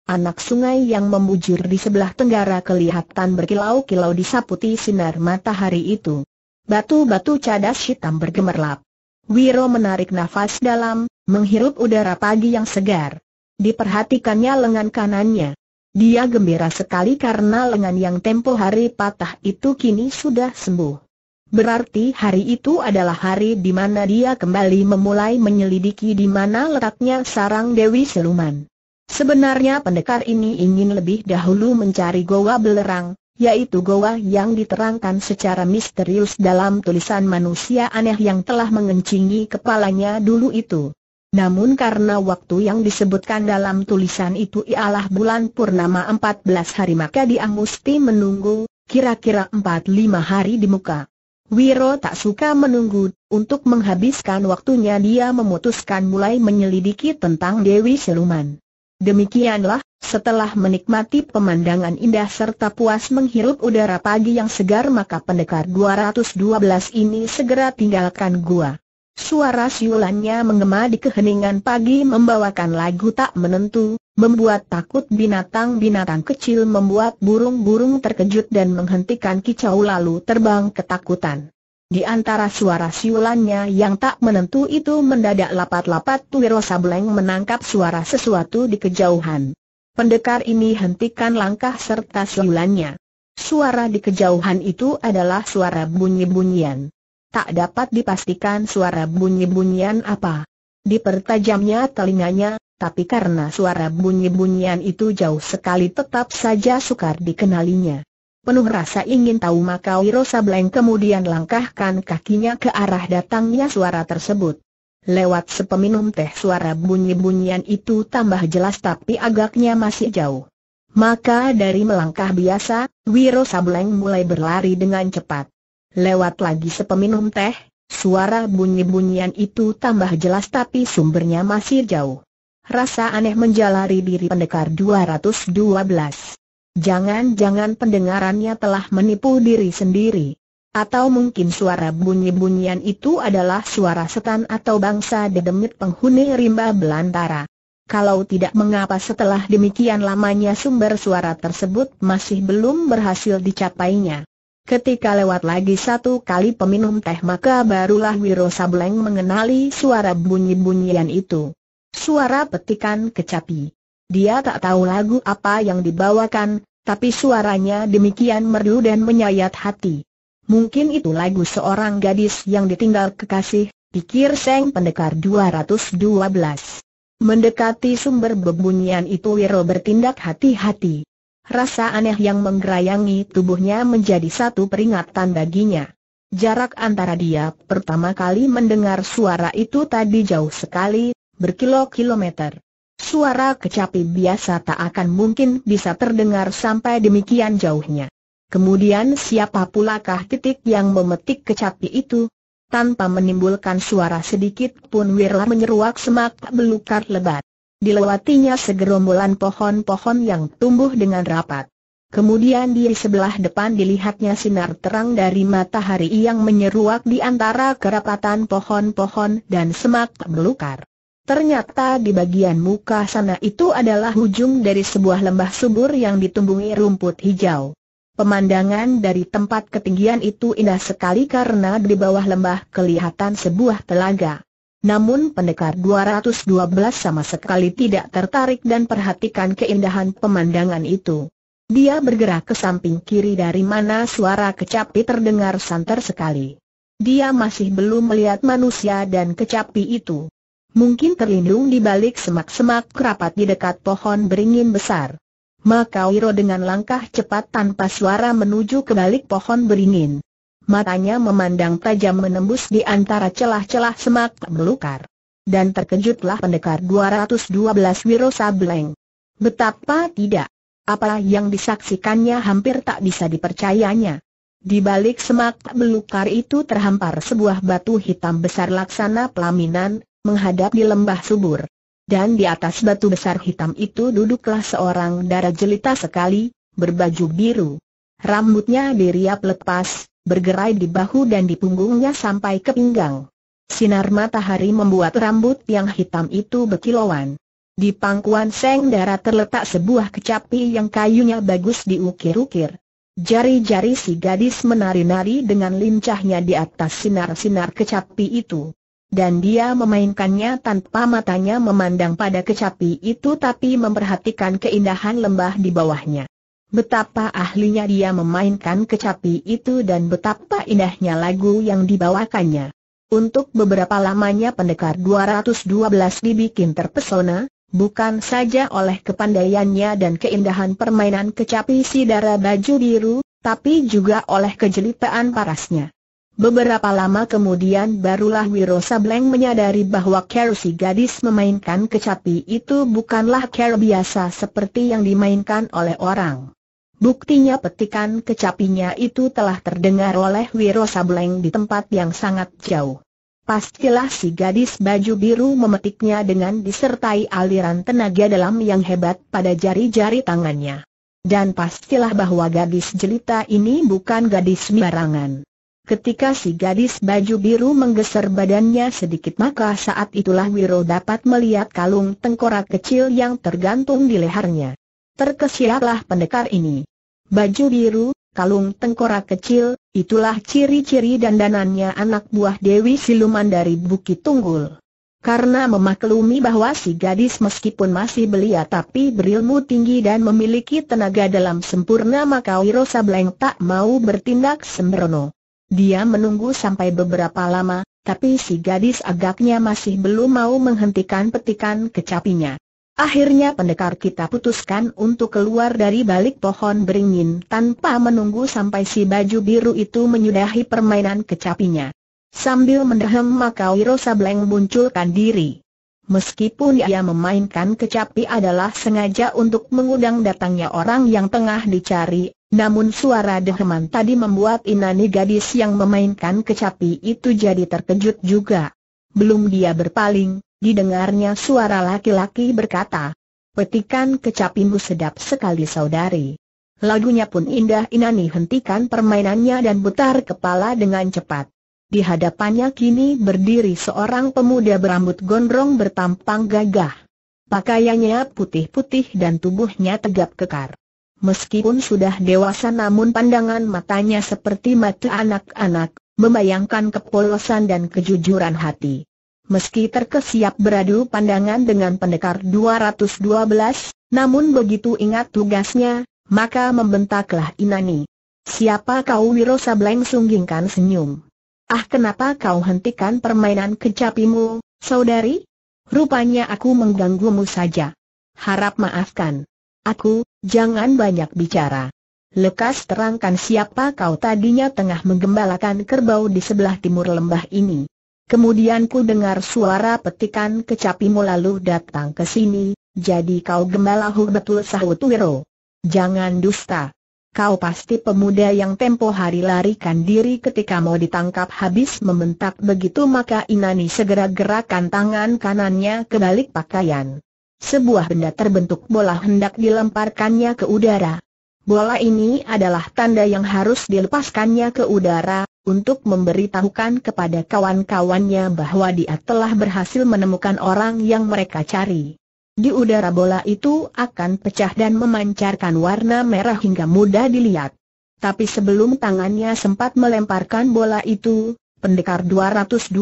Anak sungai yang membujur di sebelah tenggara kelihatan berkilau-kilau disaputi sinar matahari itu. Batu-batu cadas hitam bergemerlap. Wiro menarik nafas dalam, menghirup udara pagi yang segar diperhatikannya lengan kanannya. Dia gembira sekali karena lengan yang tempo hari patah itu kini sudah sembuh. Berarti hari itu adalah hari di mana dia kembali memulai menyelidiki di mana letaknya sarang Dewi Seluman. Sebenarnya pendekar ini ingin lebih dahulu mencari goa belerang, yaitu goa yang diterangkan secara misterius dalam tulisan manusia aneh yang telah mengencingi kepalanya dulu itu. Namun karena waktu yang disebutkan dalam tulisan itu ialah bulan purnama 14 hari maka dia mesti menunggu, kira-kira 4-5 hari di muka. Wiro tak suka menunggu, untuk menghabiskan waktunya dia memutuskan mulai menyelidiki tentang Dewi Seluman. Demikianlah, setelah menikmati pemandangan indah serta puas menghirup udara pagi yang segar maka pendekar 212 ini segera tinggalkan gua. Suara siulannya mengema di keheningan pagi membawakan lagu tak menentu, membuat takut binatang-binatang kecil membuat burung-burung terkejut dan menghentikan kicau lalu terbang ketakutan. Di antara suara siulannya yang tak menentu itu mendadak lapat-lapat Tuwiro Sableng menangkap suara sesuatu di kejauhan. Pendekar ini hentikan langkah serta siulannya. Suara di kejauhan itu adalah suara bunyi-bunyian tak dapat dipastikan suara bunyi-bunyian apa. Dipertajamnya telinganya, tapi karena suara bunyi-bunyian itu jauh sekali tetap saja sukar dikenalinya. Penuh rasa ingin tahu maka Wiro Sableng kemudian langkahkan kakinya ke arah datangnya suara tersebut. Lewat sepeminum teh suara bunyi-bunyian itu tambah jelas tapi agaknya masih jauh. Maka dari melangkah biasa, Wiro Sableng mulai berlari dengan cepat. Lewat lagi sepeminum teh, suara bunyi-bunyian itu tambah jelas tapi sumbernya masih jauh. Rasa aneh menjalari diri pendekar 212. Jangan-jangan pendengarannya telah menipu diri sendiri. Atau mungkin suara bunyi-bunyian itu adalah suara setan atau bangsa dedemit penghuni rimba belantara. Kalau tidak mengapa setelah demikian lamanya sumber suara tersebut masih belum berhasil dicapainya. Ketika lewat lagi satu kali peminum teh maka barulah Wiro Sableng mengenali suara bunyi-bunyian itu. Suara petikan kecapi. Dia tak tahu lagu apa yang dibawakan, tapi suaranya demikian merdu dan menyayat hati. Mungkin itu lagu seorang gadis yang ditinggal kekasih, pikir Seng Pendekar 212. Mendekati sumber bebunyian itu Wiro bertindak hati-hati. Rasa aneh yang menggerayangi tubuhnya menjadi satu peringatan baginya. Jarak antara dia pertama kali mendengar suara itu tadi jauh sekali, berkilo-kilometer. Suara kecapi biasa tak akan mungkin bisa terdengar sampai demikian jauhnya. Kemudian siapa pulakah titik yang memetik kecapi itu? Tanpa menimbulkan suara sedikit pun Wirla menyeruak semak belukar lebat. Dilewatinya segerombolan pohon-pohon yang tumbuh dengan rapat. Kemudian di sebelah depan dilihatnya sinar terang dari matahari yang menyeruak di antara kerapatan pohon-pohon dan semak belukar. Ternyata di bagian muka sana itu adalah ujung dari sebuah lembah subur yang ditumbuhi rumput hijau. Pemandangan dari tempat ketinggian itu indah sekali karena di bawah lembah kelihatan sebuah telaga. Namun pendekar 212 sama sekali tidak tertarik dan perhatikan keindahan pemandangan itu. Dia bergerak ke samping kiri dari mana suara kecapi terdengar santer sekali. Dia masih belum melihat manusia dan kecapi itu. Mungkin terlindung di balik semak-semak kerapat di dekat pohon beringin besar. Maka Wiro dengan langkah cepat tanpa suara menuju ke balik pohon beringin matanya memandang tajam menembus di antara celah-celah semak belukar. Dan terkejutlah pendekar 212 Wiro Sableng. Betapa tidak. Apa yang disaksikannya hampir tak bisa dipercayanya. Di balik semak belukar itu terhampar sebuah batu hitam besar laksana pelaminan, menghadap di lembah subur. Dan di atas batu besar hitam itu duduklah seorang darah jelita sekali, berbaju biru. Rambutnya diriap lepas, bergerai di bahu dan di punggungnya sampai ke pinggang. Sinar matahari membuat rambut yang hitam itu berkilauan. Di pangkuan Seng Dara terletak sebuah kecapi yang kayunya bagus diukir-ukir. Jari-jari si gadis menari-nari dengan lincahnya di atas sinar-sinar kecapi itu. Dan dia memainkannya tanpa matanya memandang pada kecapi itu tapi memperhatikan keindahan lembah di bawahnya. Betapa ahlinya dia memainkan kecapi itu dan betapa indahnya lagu yang dibawakannya. Untuk beberapa lamanya pendekar 212 dibikin terpesona, bukan saja oleh kepandaiannya dan keindahan permainan kecapi si darah baju biru, tapi juga oleh kejelitaan parasnya. Beberapa lama kemudian barulah Wiro Sableng menyadari bahwa Ker si gadis memainkan kecapi itu bukanlah Ker biasa seperti yang dimainkan oleh orang. Buktinya petikan kecapinya itu telah terdengar oleh Wiro Sableng di tempat yang sangat jauh. Pastilah si gadis baju biru memetiknya dengan disertai aliran tenaga dalam yang hebat pada jari-jari tangannya. Dan pastilah bahwa gadis jelita ini bukan gadis sembarangan. Ketika si gadis baju biru menggeser badannya sedikit maka saat itulah Wiro dapat melihat kalung tengkorak kecil yang tergantung di lehernya terkesiaplah pendekar ini. Baju biru, kalung tengkorak kecil, itulah ciri-ciri dandanannya anak buah Dewi Siluman dari Bukit Tunggul. Karena memaklumi bahwa si gadis meskipun masih belia tapi berilmu tinggi dan memiliki tenaga dalam sempurna maka Wiro Sableng tak mau bertindak sembrono. Dia menunggu sampai beberapa lama, tapi si gadis agaknya masih belum mau menghentikan petikan kecapinya. Akhirnya pendekar kita putuskan untuk keluar dari balik pohon beringin tanpa menunggu sampai si baju biru itu menyudahi permainan kecapinya. Sambil mendehem maka Wiro Sableng munculkan diri. Meskipun ia memainkan kecapi adalah sengaja untuk mengundang datangnya orang yang tengah dicari, namun suara deheman tadi membuat Inani gadis yang memainkan kecapi itu jadi terkejut juga. Belum dia berpaling, Didengarnya suara laki-laki berkata, Petikan kecapimu sedap sekali saudari. Lagunya pun indah Inani hentikan permainannya dan putar kepala dengan cepat. Di hadapannya kini berdiri seorang pemuda berambut gondrong bertampang gagah. Pakaiannya putih-putih dan tubuhnya tegap kekar. Meskipun sudah dewasa namun pandangan matanya seperti mata anak-anak, membayangkan kepolosan dan kejujuran hati meski terkesiap beradu pandangan dengan pendekar 212, namun begitu ingat tugasnya, maka membentaklah Inani. Siapa kau Wiro Sableng sunggingkan senyum. Ah kenapa kau hentikan permainan kecapimu, saudari? Rupanya aku mengganggumu saja. Harap maafkan. Aku, jangan banyak bicara. Lekas terangkan siapa kau tadinya tengah menggembalakan kerbau di sebelah timur lembah ini. Kemudian ku dengar suara petikan kecapimu lalu datang ke sini, jadi kau gembala hu betul sahut Wiro. Jangan dusta. Kau pasti pemuda yang tempo hari larikan diri ketika mau ditangkap habis membentak begitu maka Inani segera gerakkan tangan kanannya ke balik pakaian. Sebuah benda terbentuk bola hendak dilemparkannya ke udara. Bola ini adalah tanda yang harus dilepaskannya ke udara, untuk memberitahukan kepada kawan-kawannya bahwa dia telah berhasil menemukan orang yang mereka cari. Di udara bola itu akan pecah dan memancarkan warna merah hingga mudah dilihat. Tapi sebelum tangannya sempat melemparkan bola itu, pendekar 212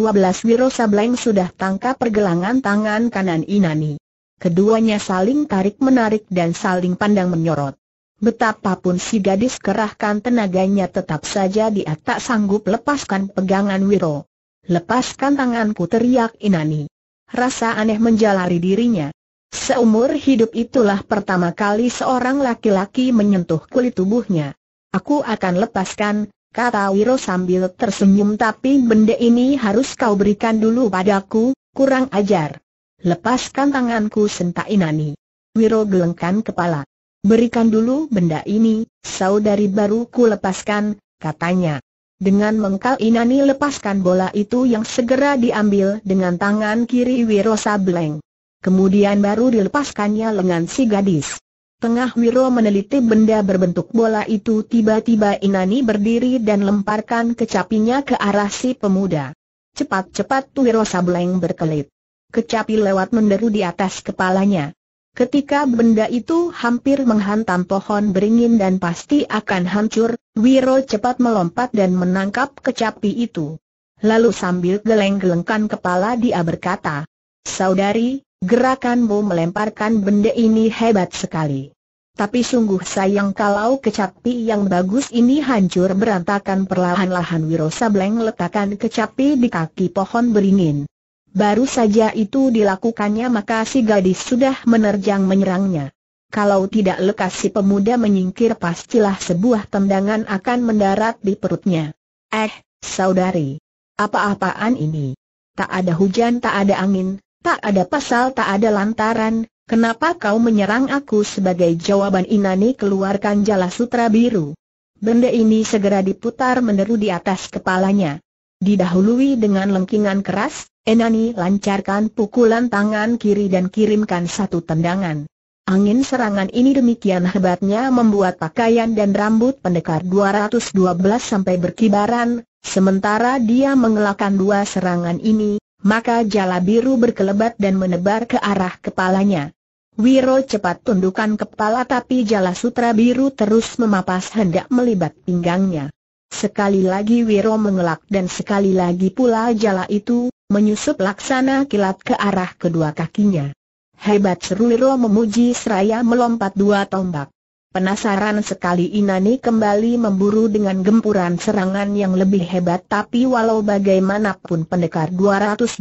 Wiro Sableng sudah tangkap pergelangan tangan kanan Inani. Keduanya saling tarik-menarik dan saling pandang menyorot. Betapapun si gadis kerahkan tenaganya tetap saja dia tak sanggup lepaskan pegangan Wiro. Lepaskan tanganku teriak Inani. Rasa aneh menjalari dirinya. Seumur hidup itulah pertama kali seorang laki-laki menyentuh kulit tubuhnya. Aku akan lepaskan, kata Wiro sambil tersenyum tapi benda ini harus kau berikan dulu padaku, kurang ajar. Lepaskan tanganku sentak Inani. Wiro gelengkan kepala. Berikan dulu benda ini, saudari baru ku lepaskan, katanya. Dengan mengkal Inani lepaskan bola itu yang segera diambil dengan tangan kiri Wiro Sableng. Kemudian baru dilepaskannya lengan si gadis. Tengah Wiro meneliti benda berbentuk bola itu tiba-tiba Inani berdiri dan lemparkan kecapinya ke arah si pemuda. Cepat-cepat Wiro Sableng berkelit. Kecapi lewat menderu di atas kepalanya. Ketika benda itu hampir menghantam pohon beringin dan pasti akan hancur, Wiro cepat melompat dan menangkap kecapi itu. Lalu sambil geleng-gelengkan kepala dia berkata, Saudari, gerakanmu melemparkan benda ini hebat sekali. Tapi sungguh sayang kalau kecapi yang bagus ini hancur berantakan perlahan-lahan Wiro Sableng letakkan kecapi di kaki pohon beringin. Baru saja itu dilakukannya maka si gadis sudah menerjang menyerangnya. Kalau tidak lekas si pemuda menyingkir pastilah sebuah tendangan akan mendarat di perutnya. Eh, saudari. Apa-apaan ini? Tak ada hujan tak ada angin, tak ada pasal tak ada lantaran, kenapa kau menyerang aku sebagai jawaban Inani keluarkan jala sutra biru. Benda ini segera diputar meneru di atas kepalanya. Didahului dengan lengkingan keras, Enani lancarkan pukulan tangan kiri dan kirimkan satu tendangan. Angin serangan ini demikian hebatnya membuat pakaian dan rambut pendekar 212 sampai berkibaran, sementara dia mengelakkan dua serangan ini, maka jala biru berkelebat dan menebar ke arah kepalanya. Wiro cepat tundukkan kepala tapi jala sutra biru terus memapas hendak melibat pinggangnya. Sekali lagi Wiro mengelak dan sekali lagi pula jala itu, menyusup laksana kilat ke arah kedua kakinya. Hebat seru Wiro memuji seraya melompat dua tombak. Penasaran sekali Inani kembali memburu dengan gempuran serangan yang lebih hebat tapi walau bagaimanapun pendekar 212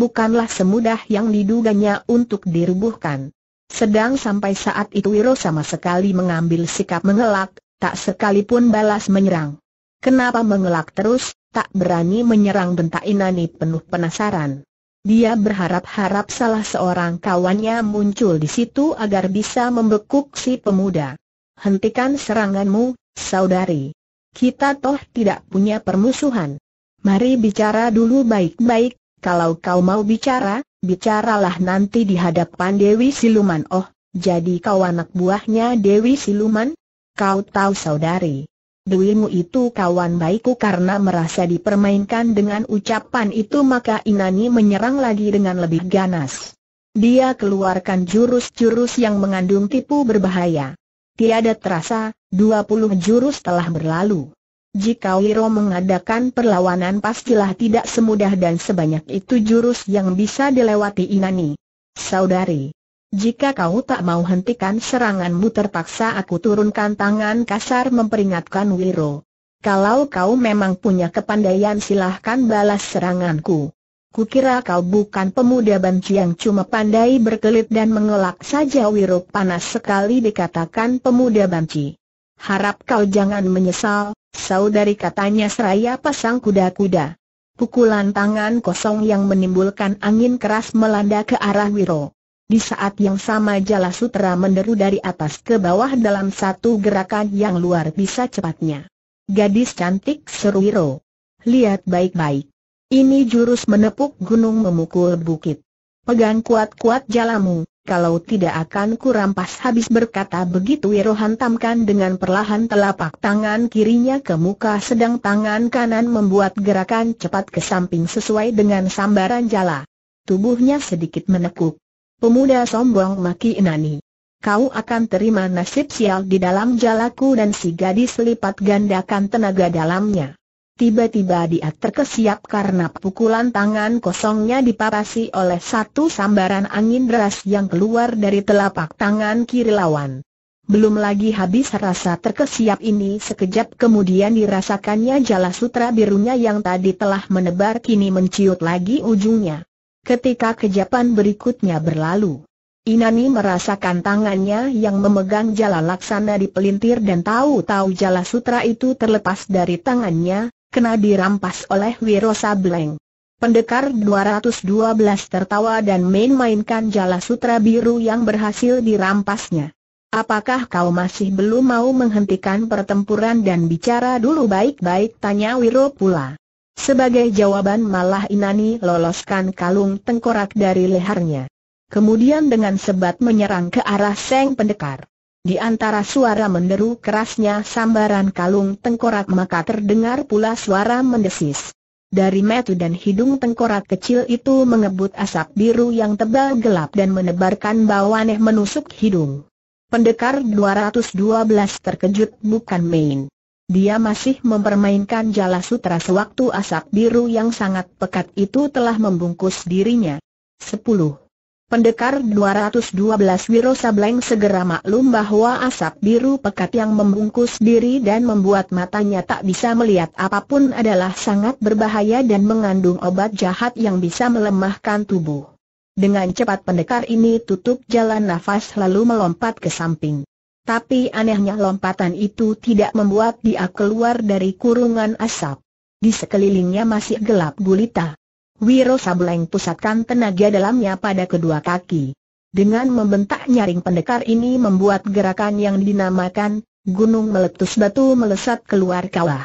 bukanlah semudah yang diduganya untuk dirubuhkan. Sedang sampai saat itu Wiro sama sekali mengambil sikap mengelak, tak sekalipun balas menyerang. Kenapa mengelak terus, tak berani menyerang bentak Inani penuh penasaran. Dia berharap-harap salah seorang kawannya muncul di situ agar bisa membekuk si pemuda. Hentikan seranganmu, saudari. Kita toh tidak punya permusuhan. Mari bicara dulu baik-baik, kalau kau mau bicara, bicaralah nanti di hadapan Dewi Siluman. Oh, jadi kau anak buahnya Dewi Siluman? Kau tahu saudari. Dewimu itu kawan baikku karena merasa dipermainkan dengan ucapan itu maka Inani menyerang lagi dengan lebih ganas. Dia keluarkan jurus-jurus yang mengandung tipu berbahaya. Tiada terasa, dua puluh jurus telah berlalu. Jika Wiro mengadakan perlawanan pastilah tidak semudah dan sebanyak itu jurus yang bisa dilewati Inani. Saudari, jika kau tak mau hentikan seranganmu terpaksa aku turunkan tangan kasar memperingatkan Wiro. Kalau kau memang punya kepandaian silahkan balas seranganku. Kukira kau bukan pemuda banci yang cuma pandai berkelit dan mengelak saja Wiro panas sekali dikatakan pemuda banci. Harap kau jangan menyesal, saudari katanya seraya pasang kuda-kuda. Pukulan tangan kosong yang menimbulkan angin keras melanda ke arah Wiro. Di saat yang sama jala sutra menderu dari atas ke bawah dalam satu gerakan yang luar biasa cepatnya. Gadis cantik seru Wiro. Lihat baik-baik. Ini jurus menepuk gunung memukul bukit. Pegang kuat-kuat jalamu, kalau tidak akan kurampas habis berkata begitu Wiro hantamkan dengan perlahan telapak tangan kirinya ke muka sedang tangan kanan membuat gerakan cepat ke samping sesuai dengan sambaran jala. Tubuhnya sedikit menekuk pemuda sombong maki Enani, Kau akan terima nasib sial di dalam jalaku dan si gadis lipat gandakan tenaga dalamnya. Tiba-tiba dia terkesiap karena pukulan tangan kosongnya dipapasi oleh satu sambaran angin deras yang keluar dari telapak tangan kiri lawan. Belum lagi habis rasa terkesiap ini sekejap kemudian dirasakannya jala sutra birunya yang tadi telah menebar kini menciut lagi ujungnya ketika kejapan berikutnya berlalu. Inani merasakan tangannya yang memegang jala laksana di pelintir dan tahu-tahu jala sutra itu terlepas dari tangannya, kena dirampas oleh Wiro Sableng. Pendekar 212 tertawa dan main-mainkan jala sutra biru yang berhasil dirampasnya. Apakah kau masih belum mau menghentikan pertempuran dan bicara dulu baik-baik tanya Wiro pula. Sebagai jawaban malah Inani loloskan kalung tengkorak dari lehernya. Kemudian dengan sebat menyerang ke arah Seng Pendekar. Di antara suara menderu kerasnya sambaran kalung tengkorak maka terdengar pula suara mendesis. Dari metu dan hidung tengkorak kecil itu mengebut asap biru yang tebal gelap dan menebarkan bau aneh menusuk hidung. Pendekar 212 terkejut bukan main. Dia masih mempermainkan jala sutra sewaktu asap biru yang sangat pekat itu telah membungkus dirinya. 10. Pendekar 212 Wiro Sableng segera maklum bahwa asap biru pekat yang membungkus diri dan membuat matanya tak bisa melihat apapun adalah sangat berbahaya dan mengandung obat jahat yang bisa melemahkan tubuh. Dengan cepat pendekar ini tutup jalan nafas lalu melompat ke samping. Tapi anehnya lompatan itu tidak membuat dia keluar dari kurungan asap. Di sekelilingnya masih gelap gulita. Wiro Sableng pusatkan tenaga dalamnya pada kedua kaki. Dengan membentak nyaring pendekar ini membuat gerakan yang dinamakan gunung meletus batu melesat keluar kawah.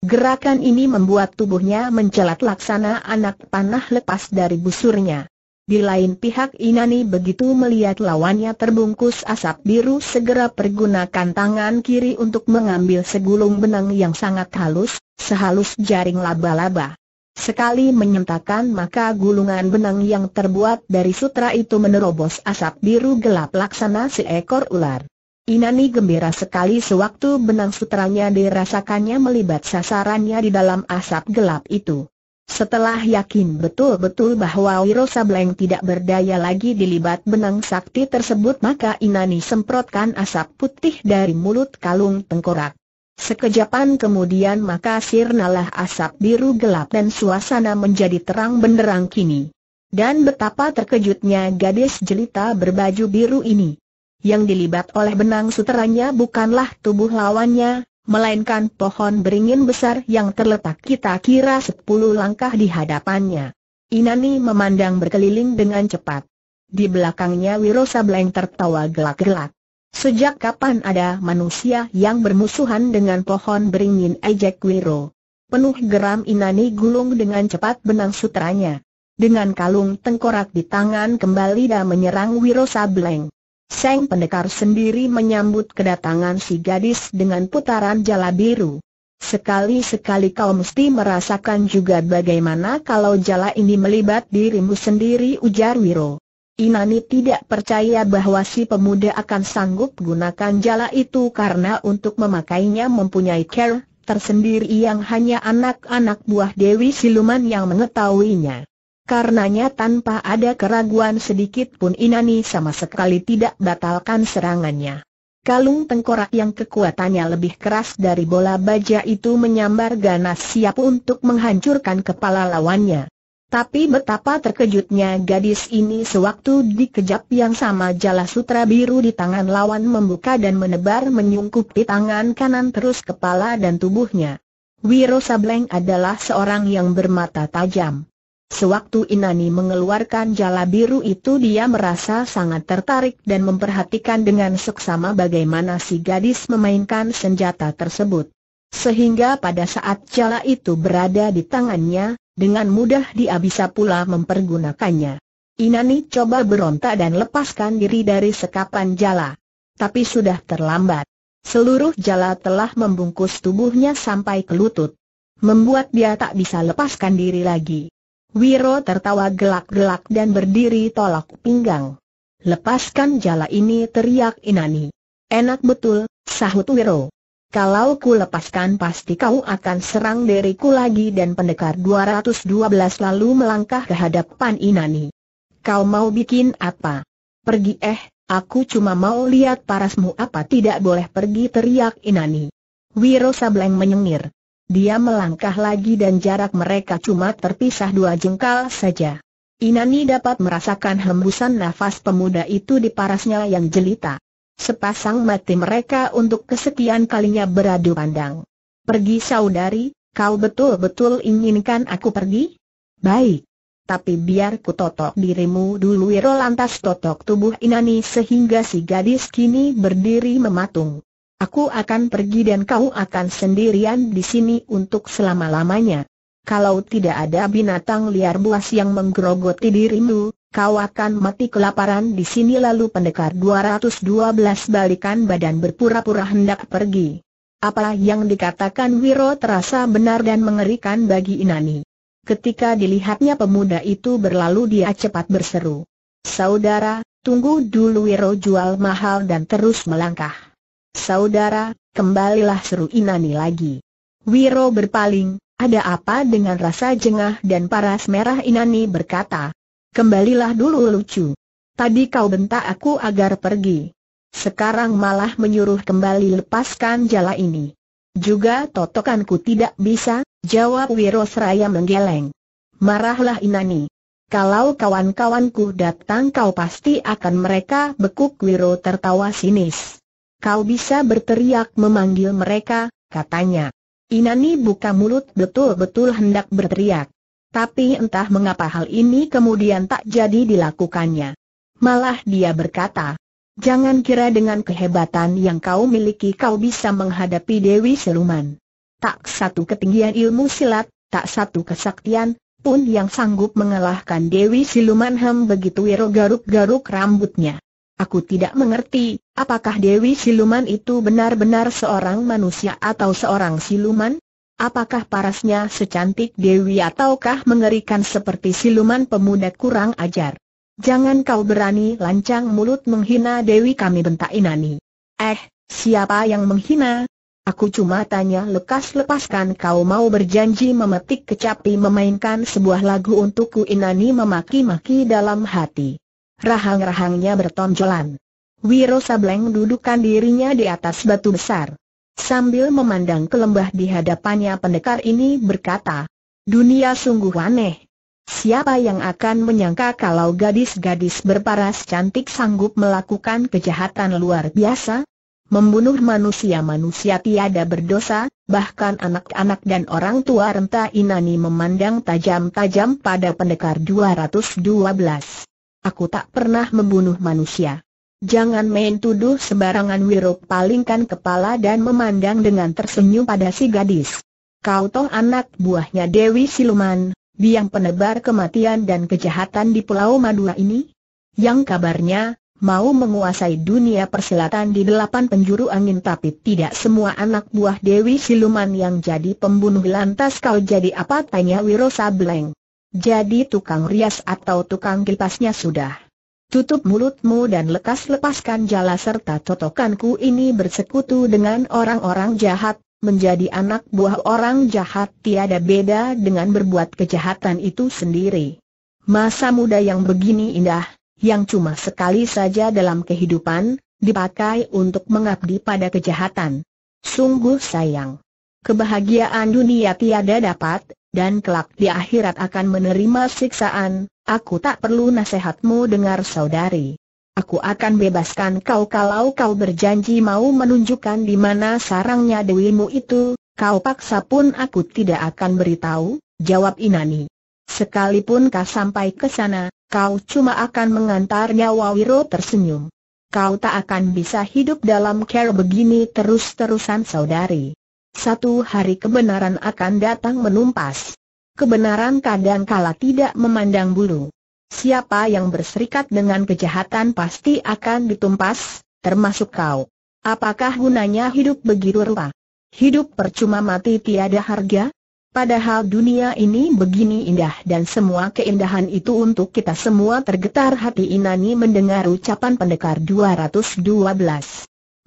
Gerakan ini membuat tubuhnya mencelat laksana anak panah lepas dari busurnya. Di lain pihak Inani begitu melihat lawannya terbungkus asap biru segera pergunakan tangan kiri untuk mengambil segulung benang yang sangat halus, sehalus jaring laba-laba. Sekali menyentakan maka gulungan benang yang terbuat dari sutra itu menerobos asap biru gelap laksana seekor ular. Inani gembira sekali sewaktu benang sutranya dirasakannya melibat sasarannya di dalam asap gelap itu. Setelah yakin betul-betul bahwa Wiro Sableng tidak berdaya lagi dilibat benang sakti tersebut maka Inani semprotkan asap putih dari mulut kalung tengkorak. Sekejapan kemudian maka sirnalah asap biru gelap dan suasana menjadi terang benderang kini. Dan betapa terkejutnya gadis jelita berbaju biru ini. Yang dilibat oleh benang suteranya bukanlah tubuh lawannya, melainkan pohon beringin besar yang terletak kita kira sepuluh langkah di hadapannya. Inani memandang berkeliling dengan cepat. Di belakangnya Wiro Sableng tertawa gelak-gelak. Sejak kapan ada manusia yang bermusuhan dengan pohon beringin ejek Wiro? Penuh geram Inani gulung dengan cepat benang sutranya. Dengan kalung tengkorak di tangan kembali dan menyerang Wiro Sableng. Seng Pendekar sendiri menyambut kedatangan si gadis dengan putaran jala biru. Sekali-sekali kau mesti merasakan juga bagaimana kalau jala ini melibat dirimu sendiri ujar Wiro. Inani tidak percaya bahwa si pemuda akan sanggup gunakan jala itu karena untuk memakainya mempunyai care tersendiri yang hanya anak-anak buah Dewi Siluman yang mengetahuinya. Karenanya tanpa ada keraguan sedikit pun Inani sama sekali tidak batalkan serangannya. Kalung tengkorak yang kekuatannya lebih keras dari bola baja itu menyambar ganas siap untuk menghancurkan kepala lawannya. Tapi betapa terkejutnya gadis ini sewaktu dikejap yang sama jala sutra biru di tangan lawan membuka dan menebar menyungkup di tangan kanan terus kepala dan tubuhnya. Wiro Sableng adalah seorang yang bermata tajam. Sewaktu Inani mengeluarkan jala biru itu dia merasa sangat tertarik dan memperhatikan dengan seksama bagaimana si gadis memainkan senjata tersebut. Sehingga pada saat jala itu berada di tangannya, dengan mudah dia bisa pula mempergunakannya. Inani coba berontak dan lepaskan diri dari sekapan jala. Tapi sudah terlambat. Seluruh jala telah membungkus tubuhnya sampai ke lutut. Membuat dia tak bisa lepaskan diri lagi. Wiro tertawa gelak-gelak dan berdiri tolak pinggang. Lepaskan jala ini teriak Inani. Enak betul, sahut Wiro. Kalau ku lepaskan pasti kau akan serang diriku lagi dan pendekar 212 lalu melangkah ke hadapan Inani. Kau mau bikin apa? Pergi eh, aku cuma mau lihat parasmu apa tidak boleh pergi teriak Inani. Wiro Sableng menyengir. Dia melangkah lagi dan jarak mereka cuma terpisah dua jengkal saja. Inani dapat merasakan hembusan nafas pemuda itu di parasnya yang jelita. Sepasang mati mereka untuk kesekian kalinya beradu pandang. Pergi saudari, kau betul-betul inginkan aku pergi? Baik. Tapi biar ku totok dirimu dulu Wiro lantas totok tubuh Inani sehingga si gadis kini berdiri mematung. Aku akan pergi dan kau akan sendirian di sini untuk selama-lamanya. Kalau tidak ada binatang liar buas yang menggerogoti dirimu, kau akan mati kelaparan di sini lalu pendekar 212 balikan badan berpura-pura hendak pergi. Apa yang dikatakan Wiro terasa benar dan mengerikan bagi Inani. Ketika dilihatnya pemuda itu berlalu dia cepat berseru. Saudara, tunggu dulu Wiro jual mahal dan terus melangkah. Saudara, kembalilah seru Inani lagi. Wiro berpaling, ada apa dengan rasa jengah dan paras merah Inani berkata. Kembalilah dulu lucu. Tadi kau bentak aku agar pergi. Sekarang malah menyuruh kembali lepaskan jala ini. Juga totokanku tidak bisa, jawab Wiro seraya menggeleng. Marahlah Inani. Kalau kawan-kawanku datang kau pasti akan mereka bekuk Wiro tertawa sinis. Kau bisa berteriak memanggil mereka, katanya. Inani buka mulut betul-betul hendak berteriak. Tapi entah mengapa hal ini kemudian tak jadi dilakukannya. Malah dia berkata, Jangan kira dengan kehebatan yang kau miliki kau bisa menghadapi Dewi Siluman. Tak satu ketinggian ilmu silat, tak satu kesaktian, pun yang sanggup mengalahkan Dewi Siluman hem begitu Wiro garuk-garuk rambutnya. Aku tidak mengerti, apakah Dewi Siluman itu benar-benar seorang manusia atau seorang siluman? Apakah parasnya secantik Dewi ataukah mengerikan seperti siluman pemuda kurang ajar? Jangan kau berani lancang mulut menghina Dewi kami bentak Inani. Eh, siapa yang menghina? Aku cuma tanya lekas-lepaskan kau mau berjanji memetik kecapi memainkan sebuah lagu untukku Inani memaki-maki dalam hati rahang-rahangnya bertonjolan. Wiro Sableng dudukan dirinya di atas batu besar. Sambil memandang ke lembah di hadapannya pendekar ini berkata, Dunia sungguh aneh. Siapa yang akan menyangka kalau gadis-gadis berparas cantik sanggup melakukan kejahatan luar biasa? Membunuh manusia-manusia tiada berdosa, bahkan anak-anak dan orang tua renta Inani memandang tajam-tajam pada pendekar 212. Aku tak pernah membunuh manusia. Jangan main tuduh sebarangan Wiro palingkan kepala dan memandang dengan tersenyum pada si gadis. Kau toh anak buahnya Dewi Siluman, biang penebar kematian dan kejahatan di Pulau Madura ini? Yang kabarnya, mau menguasai dunia persilatan di delapan penjuru angin tapi tidak semua anak buah Dewi Siluman yang jadi pembunuh lantas kau jadi apa tanya Wiro Sableng. Jadi tukang rias atau tukang kilpasnya sudah. Tutup mulutmu dan lekas-lepaskan jala serta totokanku ini bersekutu dengan orang-orang jahat, menjadi anak buah orang jahat tiada beda dengan berbuat kejahatan itu sendiri. Masa muda yang begini indah, yang cuma sekali saja dalam kehidupan, dipakai untuk mengabdi pada kejahatan. Sungguh sayang. Kebahagiaan dunia tiada dapat, dan kelak di akhirat akan menerima siksaan, aku tak perlu nasihatmu dengar saudari. Aku akan bebaskan kau kalau kau berjanji mau menunjukkan di mana sarangnya dewimu itu, kau paksa pun aku tidak akan beritahu, jawab Inani. Sekalipun kau sampai ke sana, kau cuma akan mengantarnya. Wawiro tersenyum. Kau tak akan bisa hidup dalam care begini terus-terusan saudari. Satu hari kebenaran akan datang menumpas. Kebenaran kadang kala tidak memandang bulu. Siapa yang berserikat dengan kejahatan pasti akan ditumpas, termasuk kau. Apakah gunanya hidup begitu rupa? Hidup percuma mati tiada harga? Padahal dunia ini begini indah dan semua keindahan itu untuk kita semua tergetar hati Inani mendengar ucapan pendekar 212.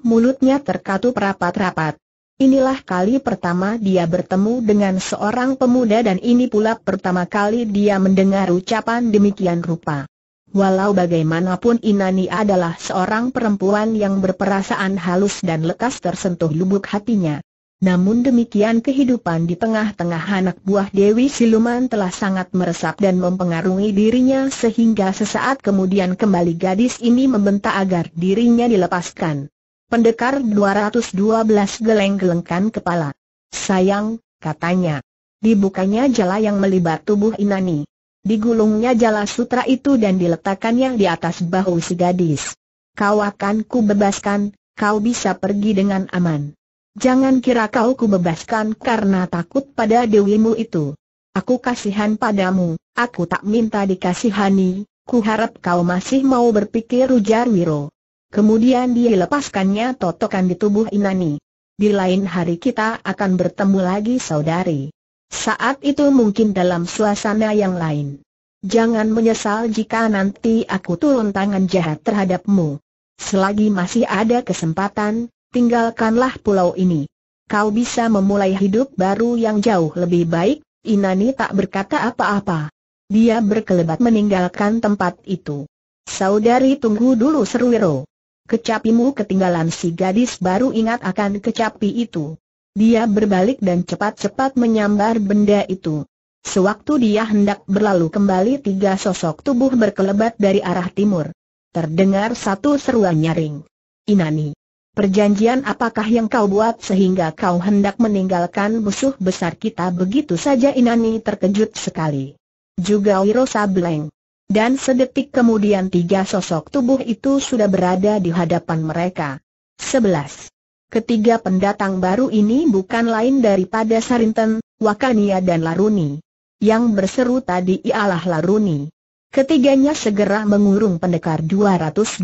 Mulutnya terkatup rapat-rapat. Inilah kali pertama dia bertemu dengan seorang pemuda dan ini pula pertama kali dia mendengar ucapan demikian rupa. Walau bagaimanapun Inani adalah seorang perempuan yang berperasaan halus dan lekas tersentuh lubuk hatinya. Namun demikian kehidupan di tengah-tengah anak buah Dewi Siluman telah sangat meresap dan mempengaruhi dirinya sehingga sesaat kemudian kembali gadis ini membentak agar dirinya dilepaskan. Pendekar 212 geleng-gelengkan kepala. Sayang, katanya. Dibukanya jala yang melibat tubuh Inani. Digulungnya jala sutra itu dan diletakkannya di atas bahu si gadis. Kau akan ku bebaskan, kau bisa pergi dengan aman. Jangan kira kau ku bebaskan karena takut pada dewimu itu. Aku kasihan padamu, aku tak minta dikasihani, ku harap kau masih mau berpikir ujar Wiro. Kemudian dilepaskannya totokan di tubuh Inani. Di lain hari kita akan bertemu lagi saudari. Saat itu mungkin dalam suasana yang lain. Jangan menyesal jika nanti aku turun tangan jahat terhadapmu. Selagi masih ada kesempatan, tinggalkanlah pulau ini. Kau bisa memulai hidup baru yang jauh lebih baik, Inani tak berkata apa-apa. Dia berkelebat meninggalkan tempat itu. Saudari tunggu dulu seru Wiro kecapimu ketinggalan si gadis baru ingat akan kecapi itu. Dia berbalik dan cepat-cepat menyambar benda itu. Sewaktu dia hendak berlalu kembali tiga sosok tubuh berkelebat dari arah timur. Terdengar satu seruan nyaring. Inani, perjanjian apakah yang kau buat sehingga kau hendak meninggalkan musuh besar kita begitu saja Inani terkejut sekali. Juga Wiro Sableng. Dan sedetik kemudian tiga sosok tubuh itu sudah berada di hadapan mereka. 11. Ketiga pendatang baru ini bukan lain daripada Sarinten, Wakania dan Laruni. Yang berseru tadi ialah Laruni. Ketiganya segera mengurung pendekar 212.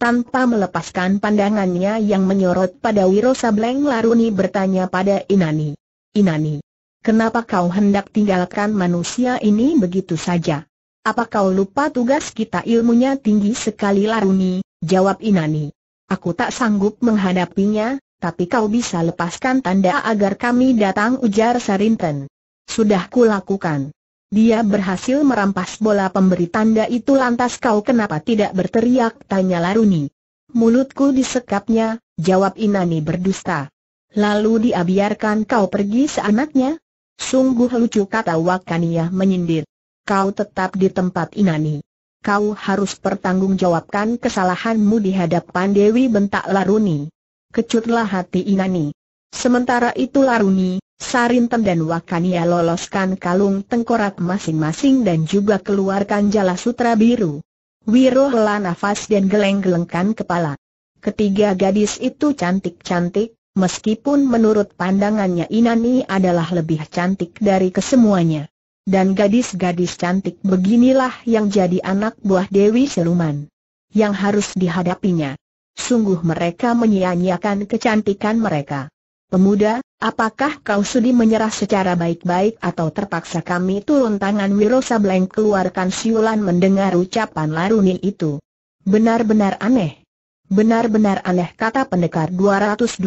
Tanpa melepaskan pandangannya yang menyorot pada Wiro Sableng Laruni bertanya pada Inani. Inani, kenapa kau hendak tinggalkan manusia ini begitu saja? Apa kau lupa tugas kita ilmunya tinggi sekali Laruni, jawab Inani. Aku tak sanggup menghadapinya, tapi kau bisa lepaskan tanda agar kami datang ujar Sarinten. Sudah kulakukan. Dia berhasil merampas bola pemberi tanda itu lantas kau kenapa tidak berteriak tanya Laruni. Mulutku disekapnya, jawab Inani berdusta. Lalu dia biarkan kau pergi seanaknya? Sungguh lucu kata Wakania menyindir kau tetap di tempat Inani. Kau harus pertanggungjawabkan kesalahanmu di hadapan Dewi bentak Laruni. Kecutlah hati Inani. Sementara itu Laruni, Sarinten dan Wakania loloskan kalung tengkorak masing-masing dan juga keluarkan jala sutra biru. Wiro hela nafas dan geleng-gelengkan kepala. Ketiga gadis itu cantik-cantik, meskipun menurut pandangannya Inani adalah lebih cantik dari kesemuanya. Dan gadis-gadis cantik beginilah yang jadi anak buah Dewi Seluman. Yang harus dihadapinya. Sungguh mereka menyia-nyiakan kecantikan mereka. Pemuda, apakah kau sudi menyerah secara baik-baik atau terpaksa kami turun tangan Wiro Sableng keluarkan siulan mendengar ucapan Laruni itu? Benar-benar aneh. Benar-benar aneh kata pendekar 212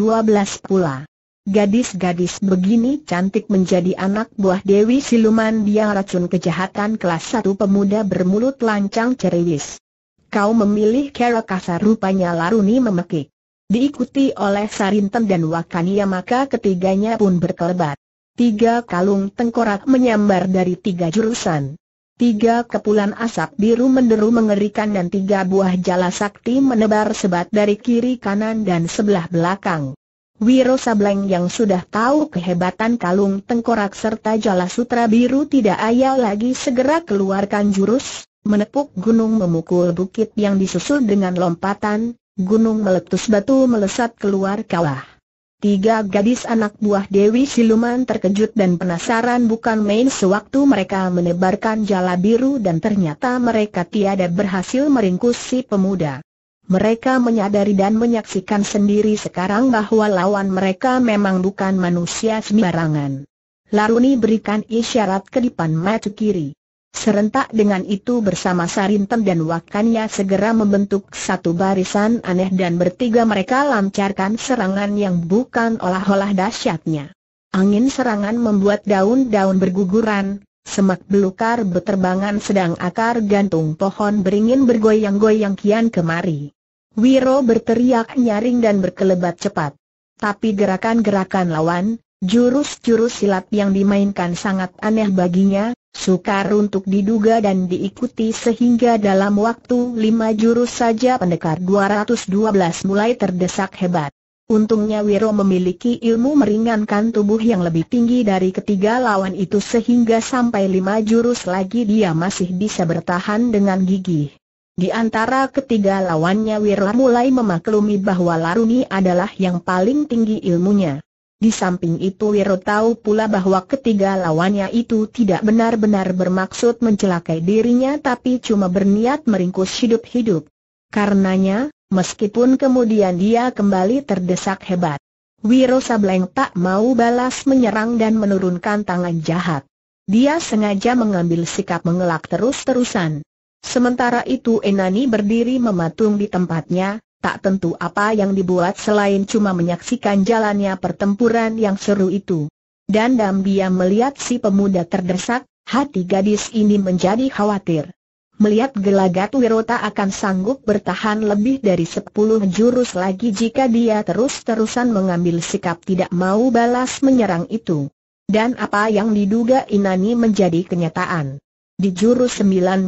pula. Gadis-gadis begini cantik menjadi anak buah Dewi Siluman dia racun kejahatan kelas satu pemuda bermulut lancang ceriwis. Kau memilih Kera kasar rupanya Laruni memekik. Diikuti oleh Sarinten dan Wakania maka ketiganya pun berkelebat. Tiga kalung tengkorak menyambar dari tiga jurusan. Tiga kepulan asap biru menderu mengerikan dan tiga buah jala sakti menebar sebat dari kiri kanan dan sebelah belakang. Wiro Sableng yang sudah tahu kehebatan kalung tengkorak serta jala sutra biru tidak ayal lagi segera keluarkan jurus, menepuk gunung memukul bukit yang disusul dengan lompatan, gunung meletus batu melesat keluar kawah. Tiga gadis anak buah Dewi Siluman terkejut dan penasaran bukan main sewaktu mereka menebarkan jala biru dan ternyata mereka tiada berhasil meringkus si pemuda. Mereka menyadari dan menyaksikan sendiri sekarang bahwa lawan mereka memang bukan manusia sembarangan. Laruni berikan isyarat kedipan mata kiri. Serentak dengan itu bersama Sarintem dan Wakanya segera membentuk satu barisan aneh dan bertiga mereka lancarkan serangan yang bukan olah-olah dahsyatnya. Angin serangan membuat daun-daun berguguran, Semak belukar berterbangan sedang akar gantung pohon beringin bergoyang-goyang kian kemari. Wiro berteriak nyaring dan berkelebat cepat. Tapi gerakan-gerakan lawan, jurus-jurus silat yang dimainkan sangat aneh baginya, sukar untuk diduga dan diikuti sehingga dalam waktu lima jurus saja pendekar 212 mulai terdesak hebat. Untungnya Wiro memiliki ilmu meringankan tubuh yang lebih tinggi dari ketiga lawan itu sehingga sampai lima jurus lagi dia masih bisa bertahan dengan gigih. Di antara ketiga lawannya Wirla mulai memaklumi bahwa Laruni adalah yang paling tinggi ilmunya. Di samping itu Wiro tahu pula bahwa ketiga lawannya itu tidak benar-benar bermaksud mencelakai dirinya tapi cuma berniat meringkus hidup-hidup. Karenanya, meskipun kemudian dia kembali terdesak hebat, Wiro Sableng tak mau balas menyerang dan menurunkan tangan jahat. Dia sengaja mengambil sikap mengelak terus-terusan. Sementara itu Enani berdiri mematung di tempatnya, tak tentu apa yang dibuat selain cuma menyaksikan jalannya pertempuran yang seru itu. Dan dia melihat si pemuda terdesak, hati gadis ini menjadi khawatir. Melihat gelagat Wirota akan sanggup bertahan lebih dari sepuluh jurus lagi jika dia terus-terusan mengambil sikap tidak mau balas menyerang itu. Dan apa yang diduga Inani menjadi kenyataan. Di jurus 19,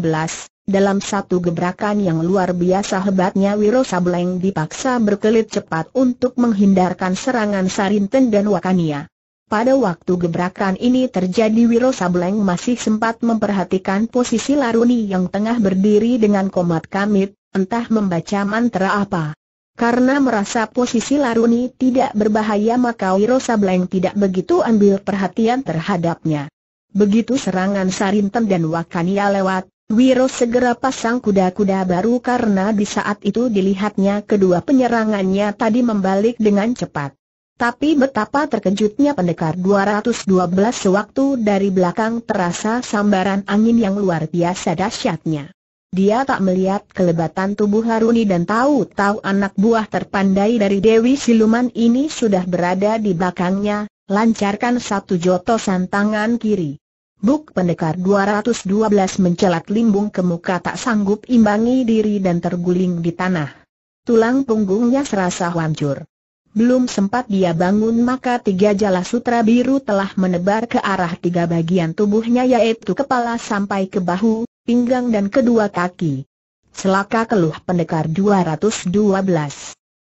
dalam satu gebrakan yang luar biasa hebatnya Wiro Sableng dipaksa berkelit cepat untuk menghindarkan serangan Sarinten dan Wakania. Pada waktu gebrakan ini terjadi Wiro Sableng masih sempat memperhatikan posisi Laruni yang tengah berdiri dengan komat kamit, entah membaca mantra apa. Karena merasa posisi Laruni tidak berbahaya maka Wiro Sableng tidak begitu ambil perhatian terhadapnya. Begitu serangan Sarinten dan Wakania lewat, Wiro segera pasang kuda-kuda baru karena di saat itu dilihatnya kedua penyerangannya tadi membalik dengan cepat. Tapi betapa terkejutnya pendekar 212 sewaktu dari belakang terasa sambaran angin yang luar biasa dahsyatnya. Dia tak melihat kelebatan tubuh Haruni dan tahu-tahu anak buah terpandai dari Dewi Siluman ini sudah berada di belakangnya, lancarkan satu jotosan tangan kiri. Buk pendekar 212 mencelat limbung ke muka tak sanggup imbangi diri dan terguling di tanah. Tulang punggungnya serasa hancur. Belum sempat dia bangun maka tiga jala sutra biru telah menebar ke arah tiga bagian tubuhnya yaitu kepala sampai ke bahu, pinggang dan kedua kaki. Selaka keluh pendekar 212.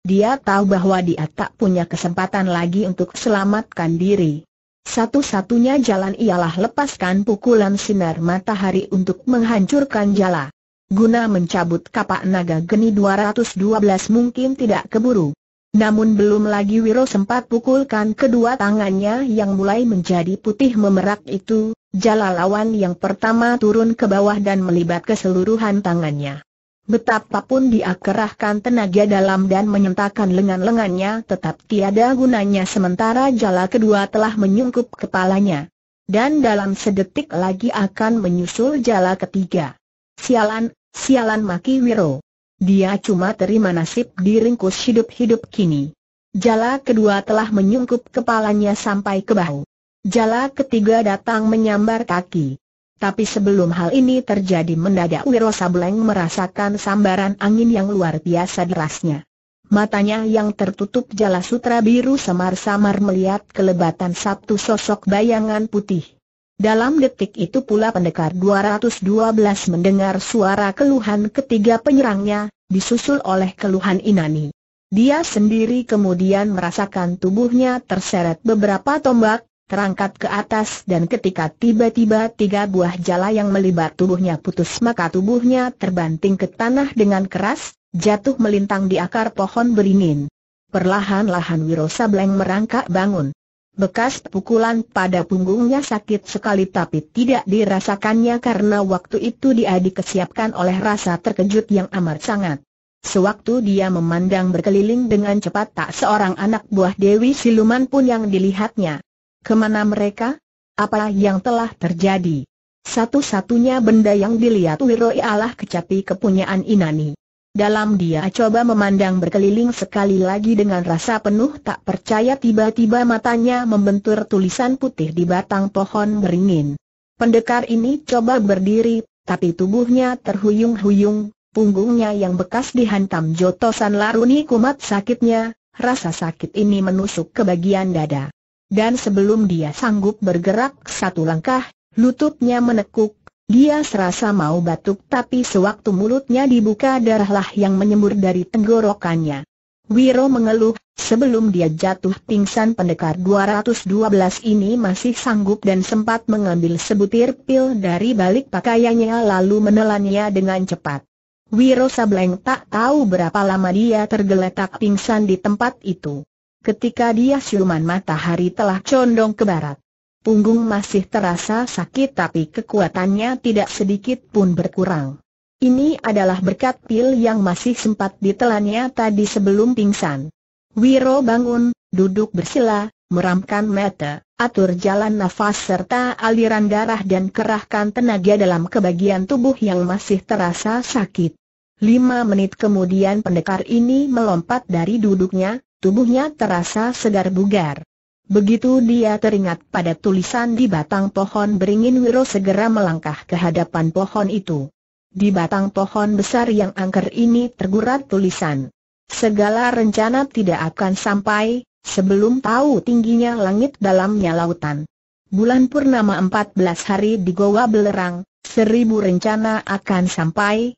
Dia tahu bahwa dia tak punya kesempatan lagi untuk selamatkan diri. Satu-satunya jalan ialah lepaskan pukulan sinar matahari untuk menghancurkan jala. Guna mencabut kapak naga geni 212 mungkin tidak keburu. Namun belum lagi Wiro sempat pukulkan kedua tangannya yang mulai menjadi putih memerak itu, jala lawan yang pertama turun ke bawah dan melibat keseluruhan tangannya. Betapapun dia tenaga dalam dan menyentakan lengan-lengannya tetap tiada gunanya sementara jala kedua telah menyungkup kepalanya. Dan dalam sedetik lagi akan menyusul jala ketiga. Sialan, sialan maki Wiro. Dia cuma terima nasib diringkus hidup-hidup kini. Jala kedua telah menyungkup kepalanya sampai ke bahu. Jala ketiga datang menyambar kaki. Tapi sebelum hal ini terjadi mendadak Wiro Sableng merasakan sambaran angin yang luar biasa derasnya. Matanya yang tertutup jala sutra biru semar samar melihat kelebatan satu sosok bayangan putih. Dalam detik itu pula pendekar 212 mendengar suara keluhan ketiga penyerangnya, disusul oleh keluhan Inani. Dia sendiri kemudian merasakan tubuhnya terseret beberapa tombak, terangkat ke atas dan ketika tiba-tiba tiga buah jala yang melibat tubuhnya putus maka tubuhnya terbanting ke tanah dengan keras, jatuh melintang di akar pohon beringin. Perlahan-lahan Wiro Sableng merangkak bangun. Bekas pukulan pada punggungnya sakit sekali tapi tidak dirasakannya karena waktu itu dia dikesiapkan oleh rasa terkejut yang amat sangat. Sewaktu dia memandang berkeliling dengan cepat tak seorang anak buah Dewi Siluman pun yang dilihatnya. Kemana mereka? Apa yang telah terjadi? Satu-satunya benda yang dilihat Wiro ialah kecapi kepunyaan Inani. Dalam dia coba memandang berkeliling sekali lagi dengan rasa penuh tak percaya tiba-tiba matanya membentur tulisan putih di batang pohon beringin. Pendekar ini coba berdiri, tapi tubuhnya terhuyung-huyung, punggungnya yang bekas dihantam jotosan laruni kumat sakitnya, rasa sakit ini menusuk ke bagian dada dan sebelum dia sanggup bergerak satu langkah, lututnya menekuk, dia serasa mau batuk tapi sewaktu mulutnya dibuka darahlah yang menyembur dari tenggorokannya. Wiro mengeluh, sebelum dia jatuh pingsan pendekar 212 ini masih sanggup dan sempat mengambil sebutir pil dari balik pakaiannya lalu menelannya dengan cepat. Wiro Sableng tak tahu berapa lama dia tergeletak pingsan di tempat itu ketika dia siuman matahari telah condong ke barat. Punggung masih terasa sakit tapi kekuatannya tidak sedikit pun berkurang. Ini adalah berkat pil yang masih sempat ditelannya tadi sebelum pingsan. Wiro bangun, duduk bersila, meramkan mata, atur jalan nafas serta aliran darah dan kerahkan tenaga dalam kebagian tubuh yang masih terasa sakit. Lima menit kemudian pendekar ini melompat dari duduknya, tubuhnya terasa segar bugar. Begitu dia teringat pada tulisan di batang pohon beringin Wiro segera melangkah ke hadapan pohon itu. Di batang pohon besar yang angker ini tergurat tulisan. Segala rencana tidak akan sampai, sebelum tahu tingginya langit dalamnya lautan. Bulan Purnama 14 hari di Goa Belerang, seribu rencana akan sampai,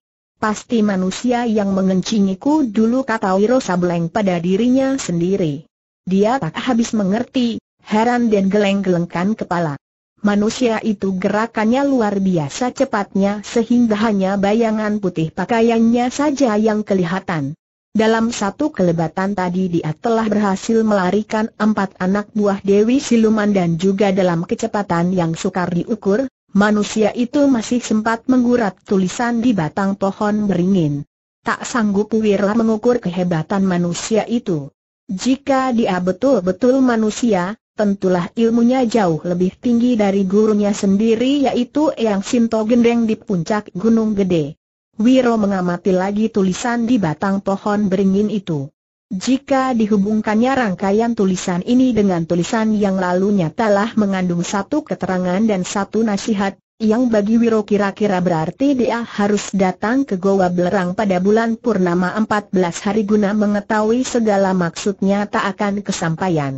Pasti manusia yang mengencingiku dulu kata Wiro Sableng pada dirinya sendiri. Dia tak habis mengerti, heran dan geleng-gelengkan kepala. Manusia itu gerakannya luar biasa cepatnya sehingga hanya bayangan putih pakaiannya saja yang kelihatan. Dalam satu kelebatan tadi dia telah berhasil melarikan empat anak buah Dewi Siluman dan juga dalam kecepatan yang sukar diukur, Manusia itu masih sempat menggurat tulisan di batang pohon beringin. Tak sanggup Wirla mengukur kehebatan manusia itu. Jika dia betul-betul manusia, tentulah ilmunya jauh lebih tinggi dari gurunya sendiri yaitu Eyang Sinto Gendeng di puncak Gunung Gede. Wiro mengamati lagi tulisan di batang pohon beringin itu. Jika dihubungkannya rangkaian tulisan ini dengan tulisan yang lalunya telah mengandung satu keterangan dan satu nasihat, yang bagi Wiro kira-kira berarti dia harus datang ke Goa Belerang pada bulan Purnama 14 hari guna mengetahui segala maksudnya tak akan kesampaian.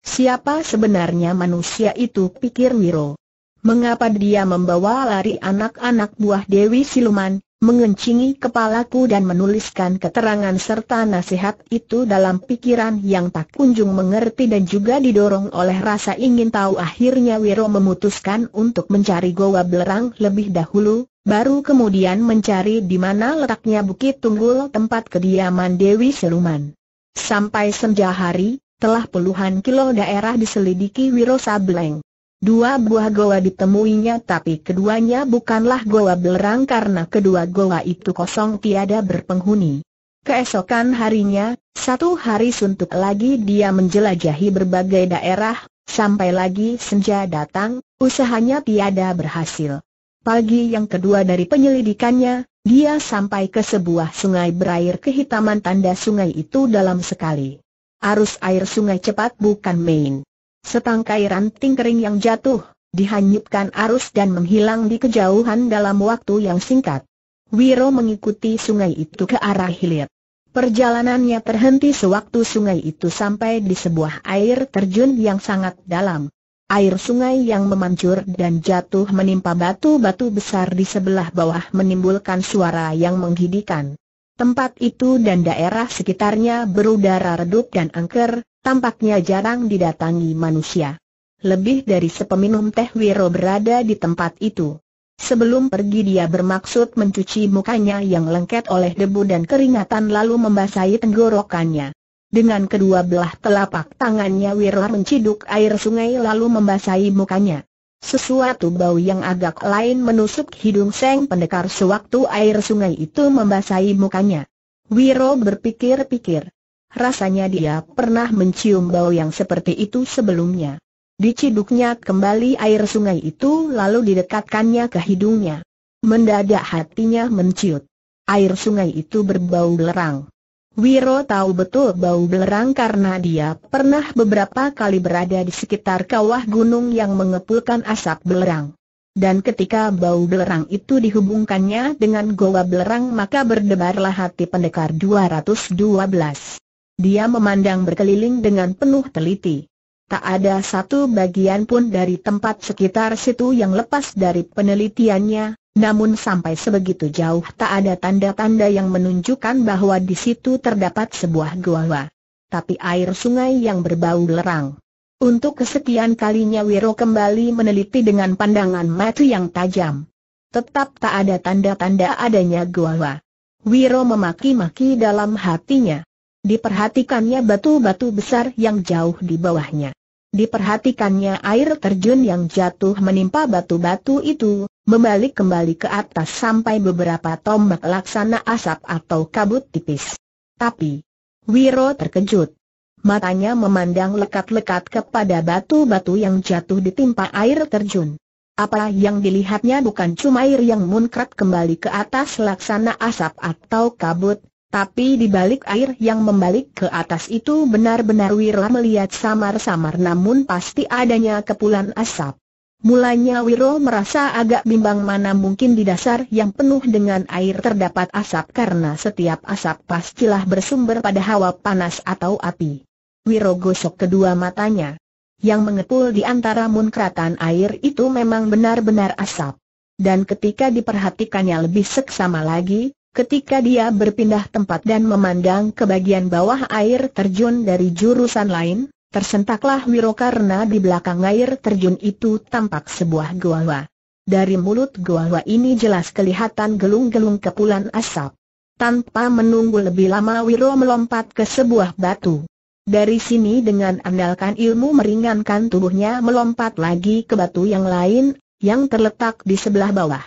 Siapa sebenarnya manusia itu pikir Wiro. Mengapa dia membawa lari anak-anak buah Dewi Siluman, mengencingi kepalaku dan menuliskan keterangan serta nasihat itu dalam pikiran yang tak kunjung mengerti dan juga didorong oleh rasa ingin tahu akhirnya Wiro memutuskan untuk mencari Goa Belerang lebih dahulu, baru kemudian mencari di mana letaknya Bukit Tunggul tempat kediaman Dewi Seluman. Sampai senja hari, telah puluhan kilo daerah diselidiki Wiro Sableng. Dua buah goa ditemuinya tapi keduanya bukanlah goa belerang karena kedua goa itu kosong tiada berpenghuni. Keesokan harinya, satu hari suntuk lagi dia menjelajahi berbagai daerah, sampai lagi senja datang, usahanya tiada berhasil. Pagi yang kedua dari penyelidikannya, dia sampai ke sebuah sungai berair kehitaman tanda sungai itu dalam sekali. Arus air sungai cepat bukan main. Setangkai ranting kering yang jatuh, dihanyutkan arus dan menghilang di kejauhan dalam waktu yang singkat. Wiro mengikuti sungai itu ke arah hilir. Perjalanannya terhenti sewaktu sungai itu sampai di sebuah air terjun yang sangat dalam. Air sungai yang memancur dan jatuh menimpa batu-batu besar di sebelah bawah menimbulkan suara yang menggidikan. Tempat itu dan daerah sekitarnya berudara redup dan angker, tampaknya jarang didatangi manusia. Lebih dari sepeminum teh Wiro berada di tempat itu. Sebelum pergi dia bermaksud mencuci mukanya yang lengket oleh debu dan keringatan lalu membasahi tenggorokannya. Dengan kedua belah telapak tangannya Wiro menciduk air sungai lalu membasahi mukanya. Sesuatu bau yang agak lain menusuk hidung Seng Pendekar sewaktu air sungai itu membasahi mukanya. Wiro berpikir-pikir. Rasanya dia pernah mencium bau yang seperti itu sebelumnya. Diciduknya kembali air sungai itu lalu didekatkannya ke hidungnya. Mendadak hatinya menciut. Air sungai itu berbau belerang. Wiro tahu betul bau belerang karena dia pernah beberapa kali berada di sekitar kawah gunung yang mengepulkan asap belerang. Dan ketika bau belerang itu dihubungkannya dengan goa belerang maka berdebarlah hati pendekar 212. Dia memandang berkeliling dengan penuh teliti. Tak ada satu bagian pun dari tempat sekitar situ yang lepas dari penelitiannya, namun sampai sebegitu jauh tak ada tanda-tanda yang menunjukkan bahwa di situ terdapat sebuah gua. Tapi air sungai yang berbau lerang. Untuk kesekian kalinya Wiro kembali meneliti dengan pandangan mata yang tajam. Tetap tak ada tanda-tanda adanya gua. Wiro memaki-maki dalam hatinya. Diperhatikannya batu-batu besar yang jauh di bawahnya. Diperhatikannya air terjun yang jatuh menimpa batu-batu itu, membalik kembali ke atas sampai beberapa tombak laksana asap atau kabut tipis. Tapi, Wiro terkejut. Matanya memandang lekat-lekat kepada batu-batu yang jatuh ditimpa air terjun. Apa yang dilihatnya bukan cuma air yang munkrat kembali ke atas laksana asap atau kabut, tapi di balik air yang membalik ke atas itu benar-benar Wiro melihat samar-samar namun pasti adanya kepulan asap. Mulanya Wiro merasa agak bimbang mana mungkin di dasar yang penuh dengan air terdapat asap karena setiap asap pastilah bersumber pada hawa panas atau api. Wiro gosok kedua matanya. Yang mengepul di antara munkratan air itu memang benar-benar asap. Dan ketika diperhatikannya lebih seksama lagi, Ketika dia berpindah tempat dan memandang ke bagian bawah air terjun dari jurusan lain, tersentaklah Wiro karena di belakang air terjun itu tampak sebuah gua. Dari mulut gua ini jelas kelihatan gelung-gelung kepulan asap. Tanpa menunggu lebih lama Wiro melompat ke sebuah batu. Dari sini dengan andalkan ilmu meringankan tubuhnya melompat lagi ke batu yang lain, yang terletak di sebelah bawah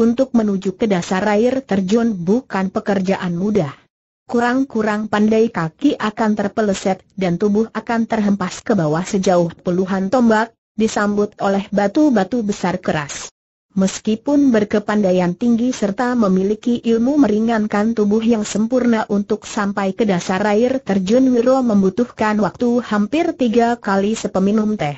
untuk menuju ke dasar air terjun bukan pekerjaan mudah. Kurang-kurang pandai kaki akan terpeleset dan tubuh akan terhempas ke bawah sejauh puluhan tombak, disambut oleh batu-batu besar keras. Meskipun berkepandaian tinggi serta memiliki ilmu meringankan tubuh yang sempurna untuk sampai ke dasar air terjun Wiro membutuhkan waktu hampir tiga kali sepeminum teh.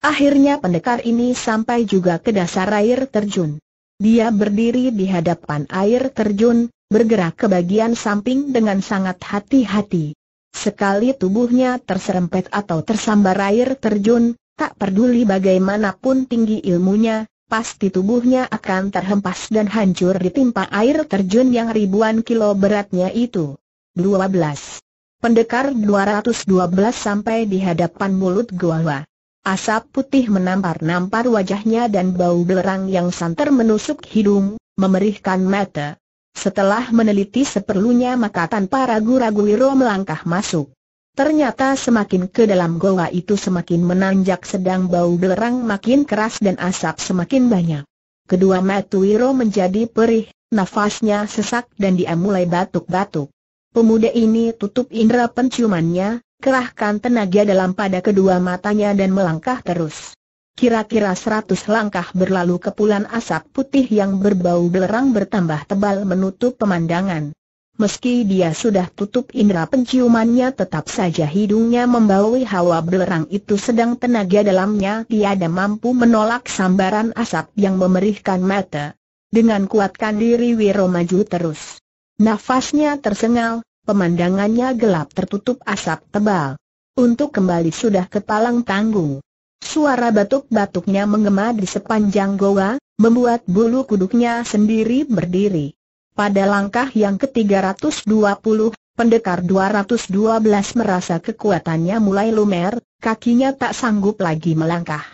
Akhirnya pendekar ini sampai juga ke dasar air terjun. Dia berdiri di hadapan air terjun, bergerak ke bagian samping dengan sangat hati-hati. Sekali tubuhnya terserempet atau tersambar air terjun, tak peduli bagaimanapun tinggi ilmunya, pasti tubuhnya akan terhempas dan hancur ditimpa air terjun yang ribuan kilo beratnya itu. 12. Pendekar 212 sampai di hadapan mulut gua. Asap putih menampar-nampar wajahnya dan bau belerang yang santer menusuk hidung, memerihkan mata. Setelah meneliti seperlunya maka tanpa ragu-ragu Wiro melangkah masuk. Ternyata semakin ke dalam goa itu semakin menanjak sedang bau belerang makin keras dan asap semakin banyak. Kedua mata Wiro menjadi perih, nafasnya sesak dan dia mulai batuk-batuk. Pemuda ini tutup indera penciumannya, kerahkan tenaga dalam pada kedua matanya dan melangkah terus. Kira-kira seratus langkah berlalu kepulan asap putih yang berbau belerang bertambah tebal menutup pemandangan. Meski dia sudah tutup indera penciumannya tetap saja hidungnya membaui hawa belerang itu sedang tenaga dalamnya tiada mampu menolak sambaran asap yang memerihkan mata. Dengan kuatkan diri Wiro maju terus. Nafasnya tersengal, pemandangannya gelap tertutup asap tebal. Untuk kembali sudah ke palang tanggung. Suara batuk-batuknya menggema di sepanjang goa, membuat bulu kuduknya sendiri berdiri. Pada langkah yang ke-320, pendekar 212 merasa kekuatannya mulai lumer, kakinya tak sanggup lagi melangkah.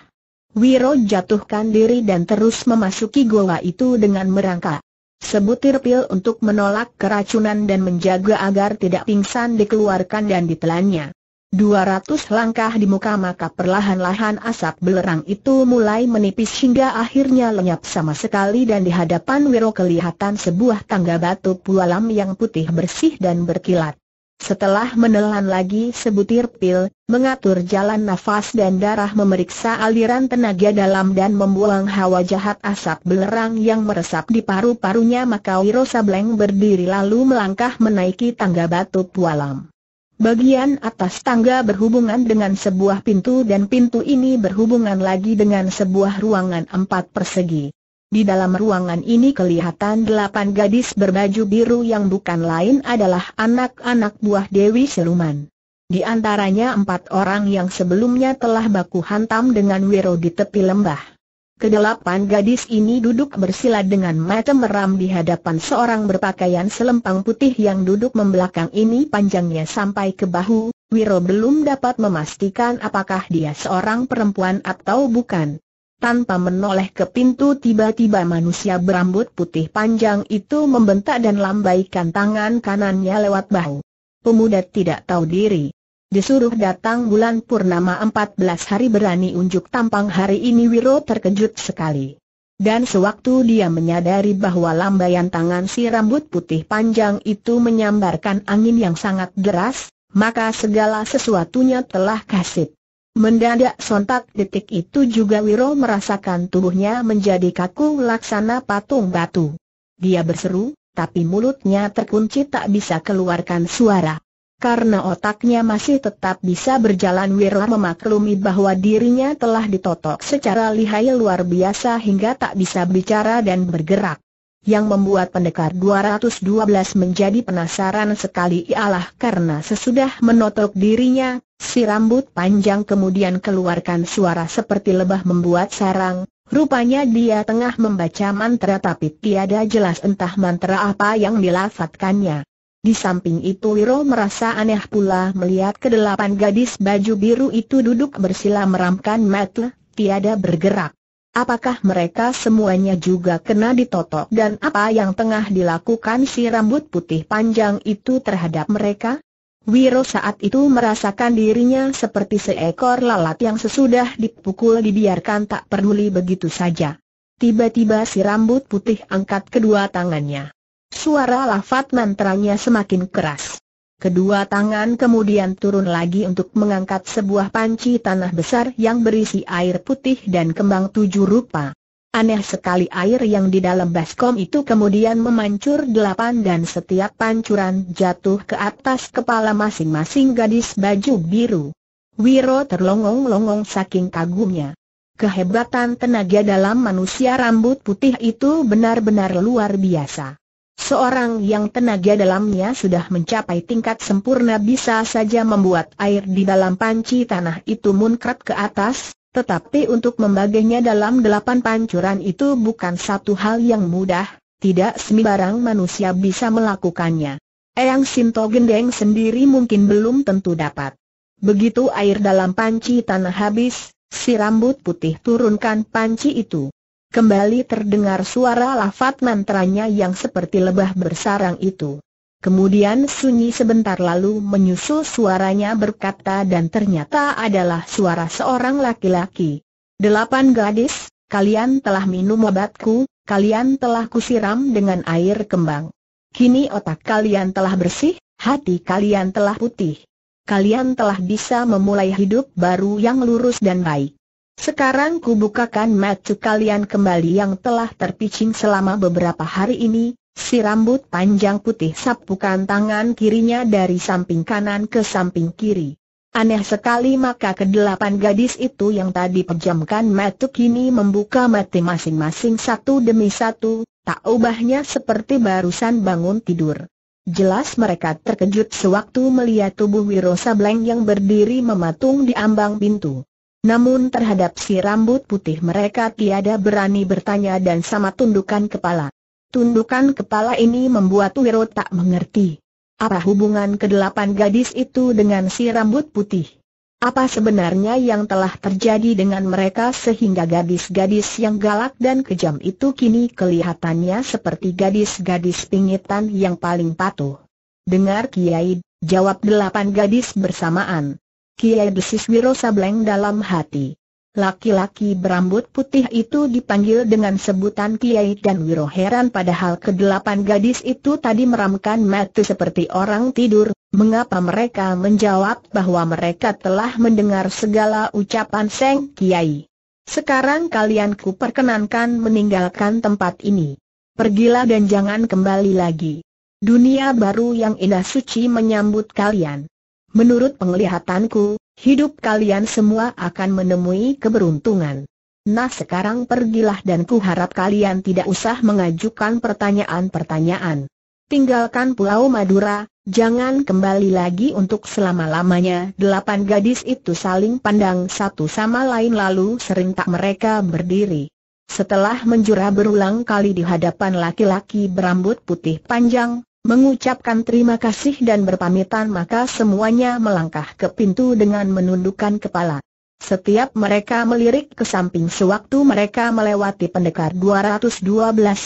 Wiro jatuhkan diri dan terus memasuki goa itu dengan merangkak. Sebutir pil untuk menolak keracunan dan menjaga agar tidak pingsan dikeluarkan dan ditelannya. 200 langkah di muka maka perlahan-lahan asap belerang itu mulai menipis hingga akhirnya lenyap sama sekali dan di hadapan Wiro kelihatan sebuah tangga batu pualam yang putih bersih dan berkilat. Setelah menelan lagi sebutir pil, mengatur jalan nafas dan darah memeriksa aliran tenaga dalam dan membuang hawa jahat asap belerang yang meresap di paru-parunya maka Wiro Sableng berdiri lalu melangkah menaiki tangga batu pualam. Bagian atas tangga berhubungan dengan sebuah pintu dan pintu ini berhubungan lagi dengan sebuah ruangan empat persegi. Di dalam ruangan ini kelihatan delapan gadis berbaju biru yang bukan lain adalah anak-anak buah Dewi Siluman. Di antaranya empat orang yang sebelumnya telah baku hantam dengan Wiro di tepi lembah. Kedelapan gadis ini duduk bersila dengan mata meram di hadapan seorang berpakaian selempang putih yang duduk membelakang ini panjangnya sampai ke bahu, Wiro belum dapat memastikan apakah dia seorang perempuan atau bukan. Tanpa menoleh ke pintu tiba-tiba manusia berambut putih panjang itu membentak dan lambaikan tangan kanannya lewat bahu. Pemuda tidak tahu diri. Disuruh datang bulan purnama 14 hari berani unjuk tampang hari ini Wiro terkejut sekali. Dan sewaktu dia menyadari bahwa lambaian tangan si rambut putih panjang itu menyambarkan angin yang sangat deras, maka segala sesuatunya telah kasih. Mendadak sontak detik itu juga Wiro merasakan tubuhnya menjadi kaku laksana patung batu. Dia berseru, tapi mulutnya terkunci tak bisa keluarkan suara. Karena otaknya masih tetap bisa berjalan Wiro memaklumi bahwa dirinya telah ditotok secara lihai luar biasa hingga tak bisa bicara dan bergerak yang membuat pendekar 212 menjadi penasaran sekali ialah karena sesudah menotok dirinya, si rambut panjang kemudian keluarkan suara seperti lebah membuat sarang, Rupanya dia tengah membaca mantra tapi tiada jelas entah mantra apa yang dilafatkannya. Di samping itu Wiro merasa aneh pula melihat kedelapan gadis baju biru itu duduk bersila meramkan mata, tiada bergerak. Apakah mereka semuanya juga kena ditotok dan apa yang tengah dilakukan si rambut putih panjang itu terhadap mereka? Wiro saat itu merasakan dirinya seperti seekor lalat yang sesudah dipukul dibiarkan tak peduli begitu saja. Tiba-tiba si rambut putih angkat kedua tangannya. Suara lafat mantranya semakin keras. Kedua tangan kemudian turun lagi untuk mengangkat sebuah panci tanah besar yang berisi air putih dan kembang tujuh rupa. Aneh sekali air yang di dalam baskom itu kemudian memancur delapan dan setiap pancuran jatuh ke atas kepala masing-masing gadis baju biru. Wiro terlongong-longong saking kagumnya. Kehebatan tenaga dalam manusia rambut putih itu benar-benar luar biasa. Seorang yang tenaga dalamnya sudah mencapai tingkat sempurna bisa saja membuat air di dalam panci tanah itu munkrat ke atas, tetapi untuk membaginya dalam delapan pancuran itu bukan satu hal yang mudah, tidak sembarang manusia bisa melakukannya. Eyang Sinto Gendeng sendiri mungkin belum tentu dapat. Begitu air dalam panci tanah habis, si rambut putih turunkan panci itu kembali terdengar suara lafat mantranya yang seperti lebah bersarang itu. Kemudian sunyi sebentar lalu menyusul suaranya berkata dan ternyata adalah suara seorang laki-laki. Delapan gadis, kalian telah minum obatku, kalian telah kusiram dengan air kembang. Kini otak kalian telah bersih, hati kalian telah putih. Kalian telah bisa memulai hidup baru yang lurus dan baik. Sekarang kubukakan mata kalian kembali yang telah terpicing selama beberapa hari ini, si rambut panjang putih sapukan tangan kirinya dari samping kanan ke samping kiri. Aneh sekali maka kedelapan gadis itu yang tadi pejamkan mata kini membuka mati masing-masing satu demi satu, tak ubahnya seperti barusan bangun tidur. Jelas mereka terkejut sewaktu melihat tubuh Wiro Sableng yang berdiri mematung di ambang pintu. Namun terhadap si rambut putih mereka tiada berani bertanya dan sama tundukan kepala. Tundukan kepala ini membuat Wiro tak mengerti. Apa hubungan kedelapan gadis itu dengan si rambut putih? Apa sebenarnya yang telah terjadi dengan mereka sehingga gadis-gadis yang galak dan kejam itu kini kelihatannya seperti gadis-gadis pingitan yang paling patuh? Dengar Kiai, jawab delapan gadis bersamaan. Kiai Desis Wiro Sableng dalam hati. Laki-laki berambut putih itu dipanggil dengan sebutan Kiai dan Wiro heran padahal kedelapan gadis itu tadi meramkan mata seperti orang tidur, mengapa mereka menjawab bahwa mereka telah mendengar segala ucapan Seng Kiai. Sekarang kalian ku perkenankan meninggalkan tempat ini. Pergilah dan jangan kembali lagi. Dunia baru yang indah suci menyambut kalian. Menurut penglihatanku, hidup kalian semua akan menemui keberuntungan. Nah sekarang pergilah dan kuharap kalian tidak usah mengajukan pertanyaan-pertanyaan. Tinggalkan Pulau Madura, jangan kembali lagi untuk selama-lamanya. Delapan gadis itu saling pandang satu sama lain lalu sering tak mereka berdiri. Setelah menjura berulang kali di hadapan laki-laki berambut putih panjang, Mengucapkan terima kasih dan berpamitan maka semuanya melangkah ke pintu dengan menundukkan kepala. Setiap mereka melirik ke samping sewaktu mereka melewati pendekar 212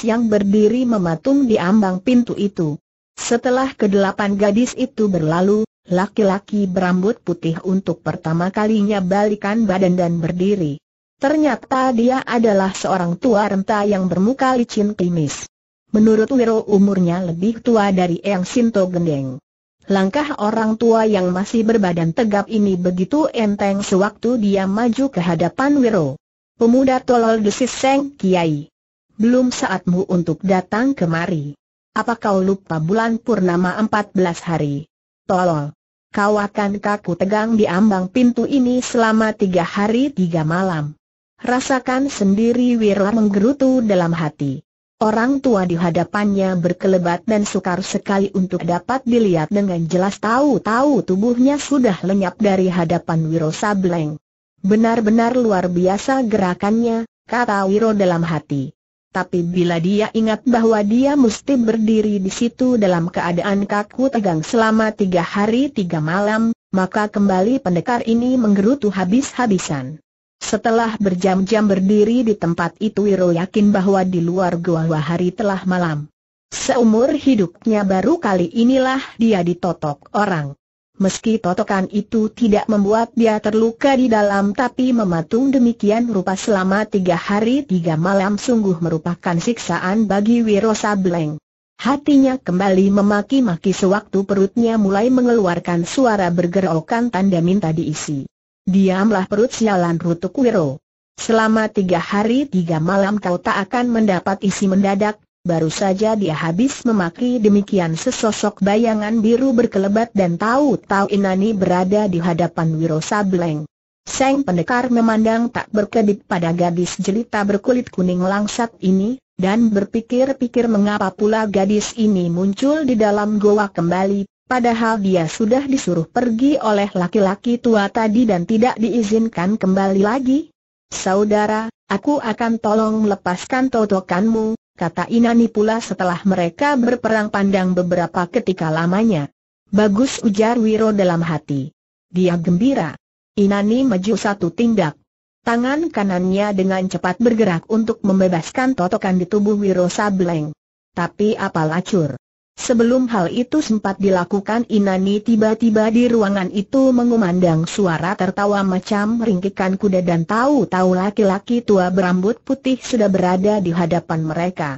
yang berdiri mematung di ambang pintu itu. Setelah kedelapan gadis itu berlalu, laki-laki berambut putih untuk pertama kalinya balikan badan dan berdiri. Ternyata dia adalah seorang tua renta yang bermuka licin klimis. Menurut Wiro umurnya lebih tua dari Eng Sinto Gendeng. Langkah orang tua yang masih berbadan tegap ini begitu enteng sewaktu dia maju ke hadapan Wiro. Pemuda tolol desis Seng Kiai. Belum saatmu untuk datang kemari. Apa kau lupa bulan purnama 14 hari? Tolol. Kau akan kaku tegang di ambang pintu ini selama tiga hari tiga malam. Rasakan sendiri Wiro menggerutu dalam hati. Orang tua di hadapannya berkelebat dan sukar sekali untuk dapat dilihat dengan jelas tahu-tahu tubuhnya sudah lenyap dari hadapan Wiro Sableng. Benar-benar luar biasa gerakannya, kata Wiro dalam hati. Tapi bila dia ingat bahwa dia mesti berdiri di situ dalam keadaan kaku tegang selama tiga hari tiga malam, maka kembali pendekar ini menggerutu habis-habisan. Setelah berjam-jam berdiri di tempat itu Wiro yakin bahwa di luar gua hari telah malam. Seumur hidupnya baru kali inilah dia ditotok orang. Meski totokan itu tidak membuat dia terluka di dalam tapi mematung demikian rupa selama tiga hari tiga malam sungguh merupakan siksaan bagi Wiro Sableng. Hatinya kembali memaki-maki sewaktu perutnya mulai mengeluarkan suara bergerokan tanda minta diisi. Diamlah perut sialan Rutuk Wiro. Selama tiga hari tiga malam kau tak akan mendapat isi mendadak, baru saja dia habis memaki demikian sesosok bayangan biru berkelebat dan tahu-tahu Inani berada di hadapan Wiro Sableng. Seng pendekar memandang tak berkedip pada gadis jelita berkulit kuning langsat ini, dan berpikir-pikir mengapa pula gadis ini muncul di dalam goa kembali, Padahal dia sudah disuruh pergi oleh laki-laki tua tadi dan tidak diizinkan kembali lagi. Saudara, aku akan tolong melepaskan totokanmu, kata Inani pula setelah mereka berperang pandang beberapa ketika lamanya. Bagus ujar Wiro dalam hati. Dia gembira. Inani maju satu tindak. Tangan kanannya dengan cepat bergerak untuk membebaskan totokan di tubuh Wiro Sableng. Tapi apa lacur? Sebelum hal itu sempat dilakukan Inani tiba-tiba di ruangan itu mengumandang suara tertawa macam ringkikan kuda dan tahu-tahu laki-laki tua berambut putih sudah berada di hadapan mereka.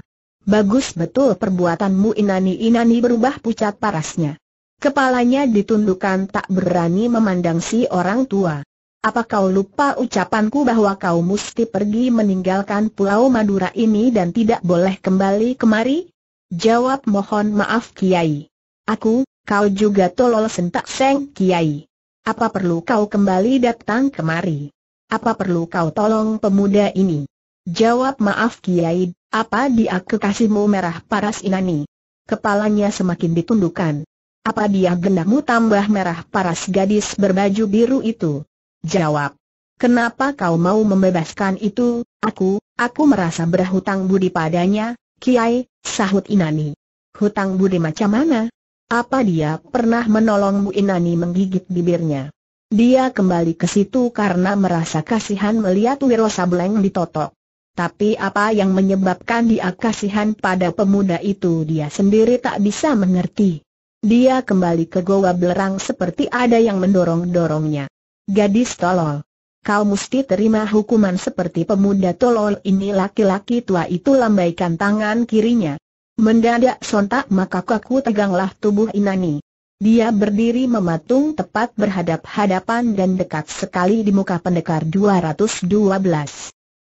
Bagus betul perbuatanmu Inani Inani berubah pucat parasnya. Kepalanya ditundukkan tak berani memandang si orang tua. Apa kau lupa ucapanku bahwa kau mesti pergi meninggalkan Pulau Madura ini dan tidak boleh kembali kemari? Jawab mohon maaf Kiai. Aku, kau juga tolol sentak seng Kiai. Apa perlu kau kembali datang kemari? Apa perlu kau tolong pemuda ini? Jawab maaf Kiai, apa dia kekasihmu merah paras inani? Kepalanya semakin ditundukkan. Apa dia gendamu tambah merah paras gadis berbaju biru itu? Jawab. Kenapa kau mau membebaskan itu? Aku, aku merasa berhutang budi padanya, Kiai, sahut Inani. Hutang budi macam mana? Apa dia pernah menolongmu Inani menggigit bibirnya? Dia kembali ke situ karena merasa kasihan melihat Wiro Sableng ditotok. Tapi apa yang menyebabkan dia kasihan pada pemuda itu dia sendiri tak bisa mengerti. Dia kembali ke goa belerang seperti ada yang mendorong-dorongnya. Gadis tolol kau mesti terima hukuman seperti pemuda tolol ini laki-laki tua itu lambaikan tangan kirinya. Mendadak sontak maka kaku teganglah tubuh Inani. Dia berdiri mematung tepat berhadap-hadapan dan dekat sekali di muka pendekar 212.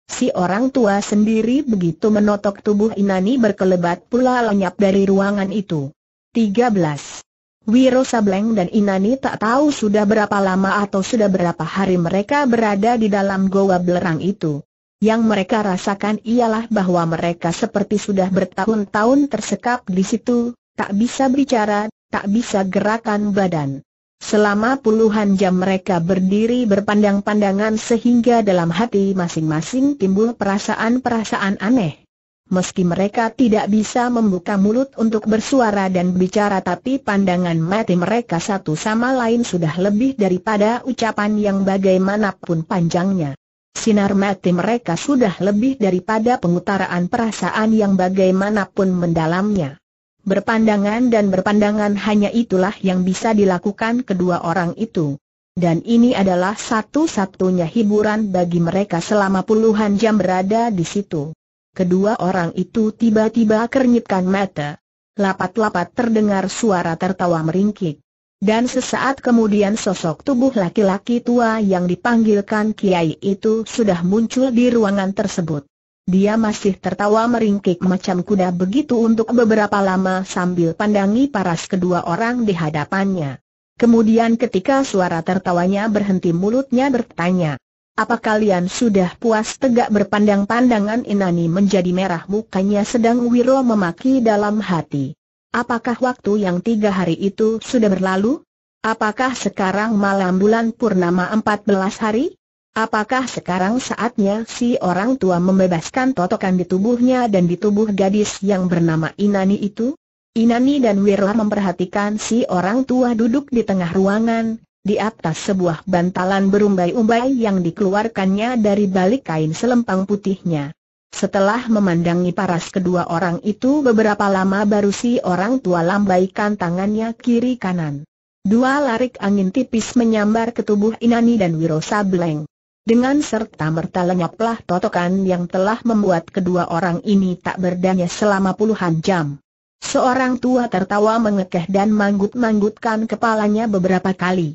Si orang tua sendiri begitu menotok tubuh Inani berkelebat pula lenyap dari ruangan itu. 13. Wiro Sableng dan Inani tak tahu sudah berapa lama atau sudah berapa hari mereka berada di dalam goa belerang itu. Yang mereka rasakan ialah bahwa mereka seperti sudah bertahun-tahun tersekap di situ, tak bisa bicara, tak bisa gerakan badan. Selama puluhan jam mereka berdiri berpandang-pandangan sehingga dalam hati masing-masing timbul perasaan-perasaan aneh. Meski mereka tidak bisa membuka mulut untuk bersuara dan bicara tapi pandangan mati mereka satu sama lain sudah lebih daripada ucapan yang bagaimanapun panjangnya. Sinar mati mereka sudah lebih daripada pengutaraan perasaan yang bagaimanapun mendalamnya. Berpandangan dan berpandangan hanya itulah yang bisa dilakukan kedua orang itu. Dan ini adalah satu-satunya hiburan bagi mereka selama puluhan jam berada di situ. Kedua orang itu tiba-tiba kernyitkan mata. Lapat-lapat terdengar suara tertawa meringkik. Dan sesaat kemudian sosok tubuh laki-laki tua yang dipanggilkan Kiai itu sudah muncul di ruangan tersebut. Dia masih tertawa meringkik macam kuda begitu untuk beberapa lama sambil pandangi paras kedua orang di hadapannya. Kemudian ketika suara tertawanya berhenti mulutnya bertanya, apa kalian sudah puas tegak berpandang-pandangan Inani menjadi merah mukanya sedang Wiro memaki dalam hati. Apakah waktu yang tiga hari itu sudah berlalu? Apakah sekarang malam bulan purnama empat belas hari? Apakah sekarang saatnya si orang tua membebaskan totokan di tubuhnya dan di tubuh gadis yang bernama Inani itu? Inani dan Wiro memperhatikan si orang tua duduk di tengah ruangan, di atas sebuah bantalan berumbai-umbai yang dikeluarkannya dari balik kain selempang putihnya. Setelah memandangi paras kedua orang itu beberapa lama baru si orang tua lambaikan tangannya kiri kanan. Dua larik angin tipis menyambar ke tubuh Inani dan Wiro Sableng. Dengan serta merta lenyaplah totokan yang telah membuat kedua orang ini tak berdaya selama puluhan jam. Seorang tua tertawa mengekeh dan manggut-manggutkan kepalanya beberapa kali.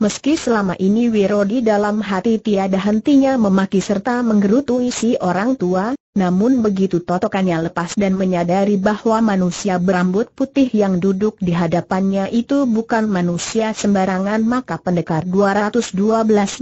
Meski selama ini Wiro dalam hati tiada hentinya memaki serta menggerutu isi orang tua, namun begitu totokannya lepas dan menyadari bahwa manusia berambut putih yang duduk di hadapannya itu bukan manusia sembarangan maka pendekar 212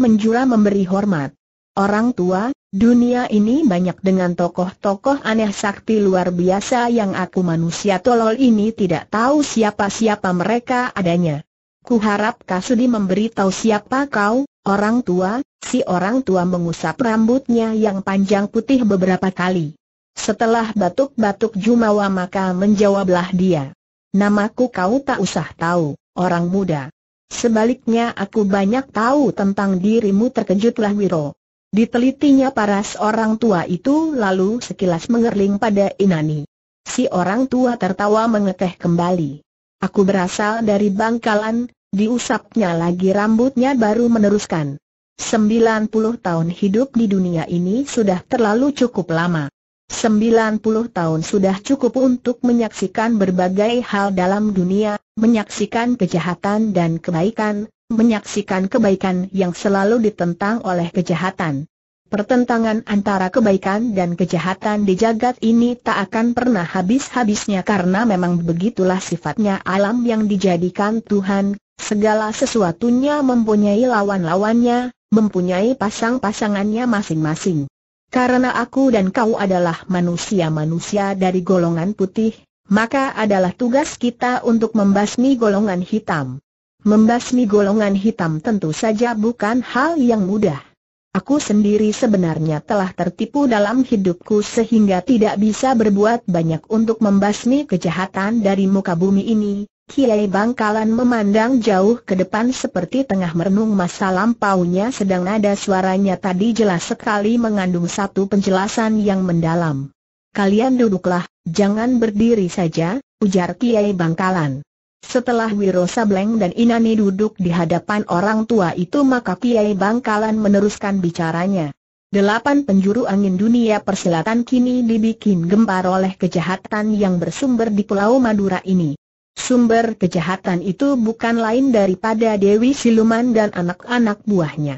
menjura memberi hormat. Orang tua, dunia ini banyak dengan tokoh-tokoh aneh sakti luar biasa yang aku manusia tolol ini tidak tahu siapa-siapa mereka adanya. Ku harap Kasudi memberitahu siapa kau, orang tua, si orang tua mengusap rambutnya yang panjang putih beberapa kali. Setelah batuk-batuk Jumawa maka menjawablah dia. Namaku kau tak usah tahu, orang muda. Sebaliknya aku banyak tahu tentang dirimu terkejutlah Wiro. Ditelitinya paras orang tua itu lalu sekilas mengerling pada Inani. Si orang tua tertawa mengeteh kembali. Aku berasal dari bangkalan, diusapnya lagi rambutnya baru meneruskan. 90 tahun hidup di dunia ini sudah terlalu cukup lama. 90 tahun sudah cukup untuk menyaksikan berbagai hal dalam dunia, menyaksikan kejahatan dan kebaikan, menyaksikan kebaikan yang selalu ditentang oleh kejahatan. Pertentangan antara kebaikan dan kejahatan di jagat ini tak akan pernah habis-habisnya karena memang begitulah sifatnya alam yang dijadikan Tuhan, segala sesuatunya mempunyai lawan-lawannya, mempunyai pasang-pasangannya masing-masing. Karena aku dan kau adalah manusia-manusia dari golongan putih, maka adalah tugas kita untuk membasmi golongan hitam. Membasmi golongan hitam tentu saja bukan hal yang mudah. Aku sendiri sebenarnya telah tertipu dalam hidupku sehingga tidak bisa berbuat banyak untuk membasmi kejahatan dari muka bumi ini. Kiai Bangkalan memandang jauh ke depan seperti tengah merenung masa lampaunya sedang nada suaranya tadi jelas sekali mengandung satu penjelasan yang mendalam. Kalian duduklah, jangan berdiri saja, ujar Kiai Bangkalan. Setelah Wiro Sableng dan Inani duduk di hadapan orang tua itu maka Kiai Bangkalan meneruskan bicaranya. Delapan penjuru angin dunia persilatan kini dibikin gempar oleh kejahatan yang bersumber di Pulau Madura ini. Sumber kejahatan itu bukan lain daripada Dewi Siluman dan anak-anak buahnya.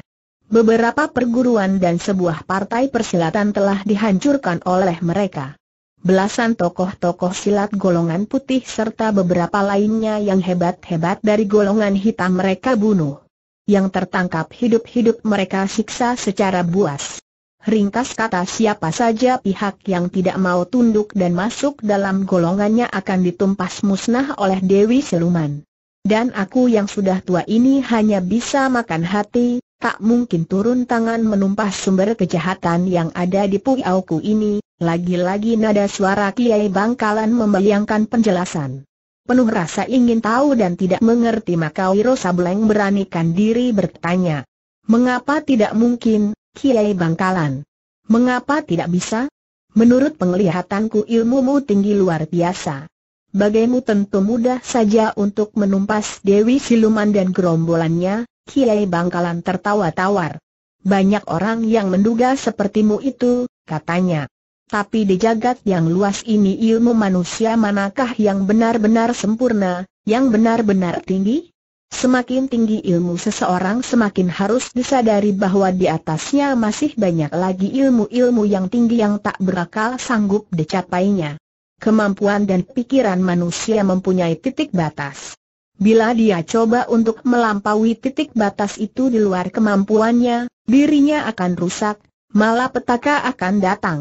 Beberapa perguruan dan sebuah partai persilatan telah dihancurkan oleh mereka belasan tokoh-tokoh silat golongan putih serta beberapa lainnya yang hebat-hebat dari golongan hitam mereka bunuh. Yang tertangkap hidup-hidup mereka siksa secara buas. Ringkas kata siapa saja pihak yang tidak mau tunduk dan masuk dalam golongannya akan ditumpas musnah oleh Dewi Seluman. Dan aku yang sudah tua ini hanya bisa makan hati, tak mungkin turun tangan menumpas sumber kejahatan yang ada di Puyauku ini, lagi-lagi nada suara Kiai Bangkalan membayangkan penjelasan. Penuh rasa ingin tahu dan tidak mengerti maka Wiro Sableng beranikan diri bertanya. Mengapa tidak mungkin, Kiai Bangkalan? Mengapa tidak bisa? Menurut penglihatanku ilmumu tinggi luar biasa. Bagaimu tentu mudah saja untuk menumpas Dewi Siluman dan gerombolannya, Kiai Bangkalan tertawa tawar. Banyak orang yang menduga sepertimu itu, katanya. Tapi di jagat yang luas ini ilmu manusia manakah yang benar-benar sempurna, yang benar-benar tinggi? Semakin tinggi ilmu seseorang semakin harus disadari bahwa di atasnya masih banyak lagi ilmu-ilmu yang tinggi yang tak berakal sanggup dicapainya. Kemampuan dan pikiran manusia mempunyai titik batas. Bila dia coba untuk melampaui titik batas itu di luar kemampuannya, dirinya akan rusak, malah petaka akan datang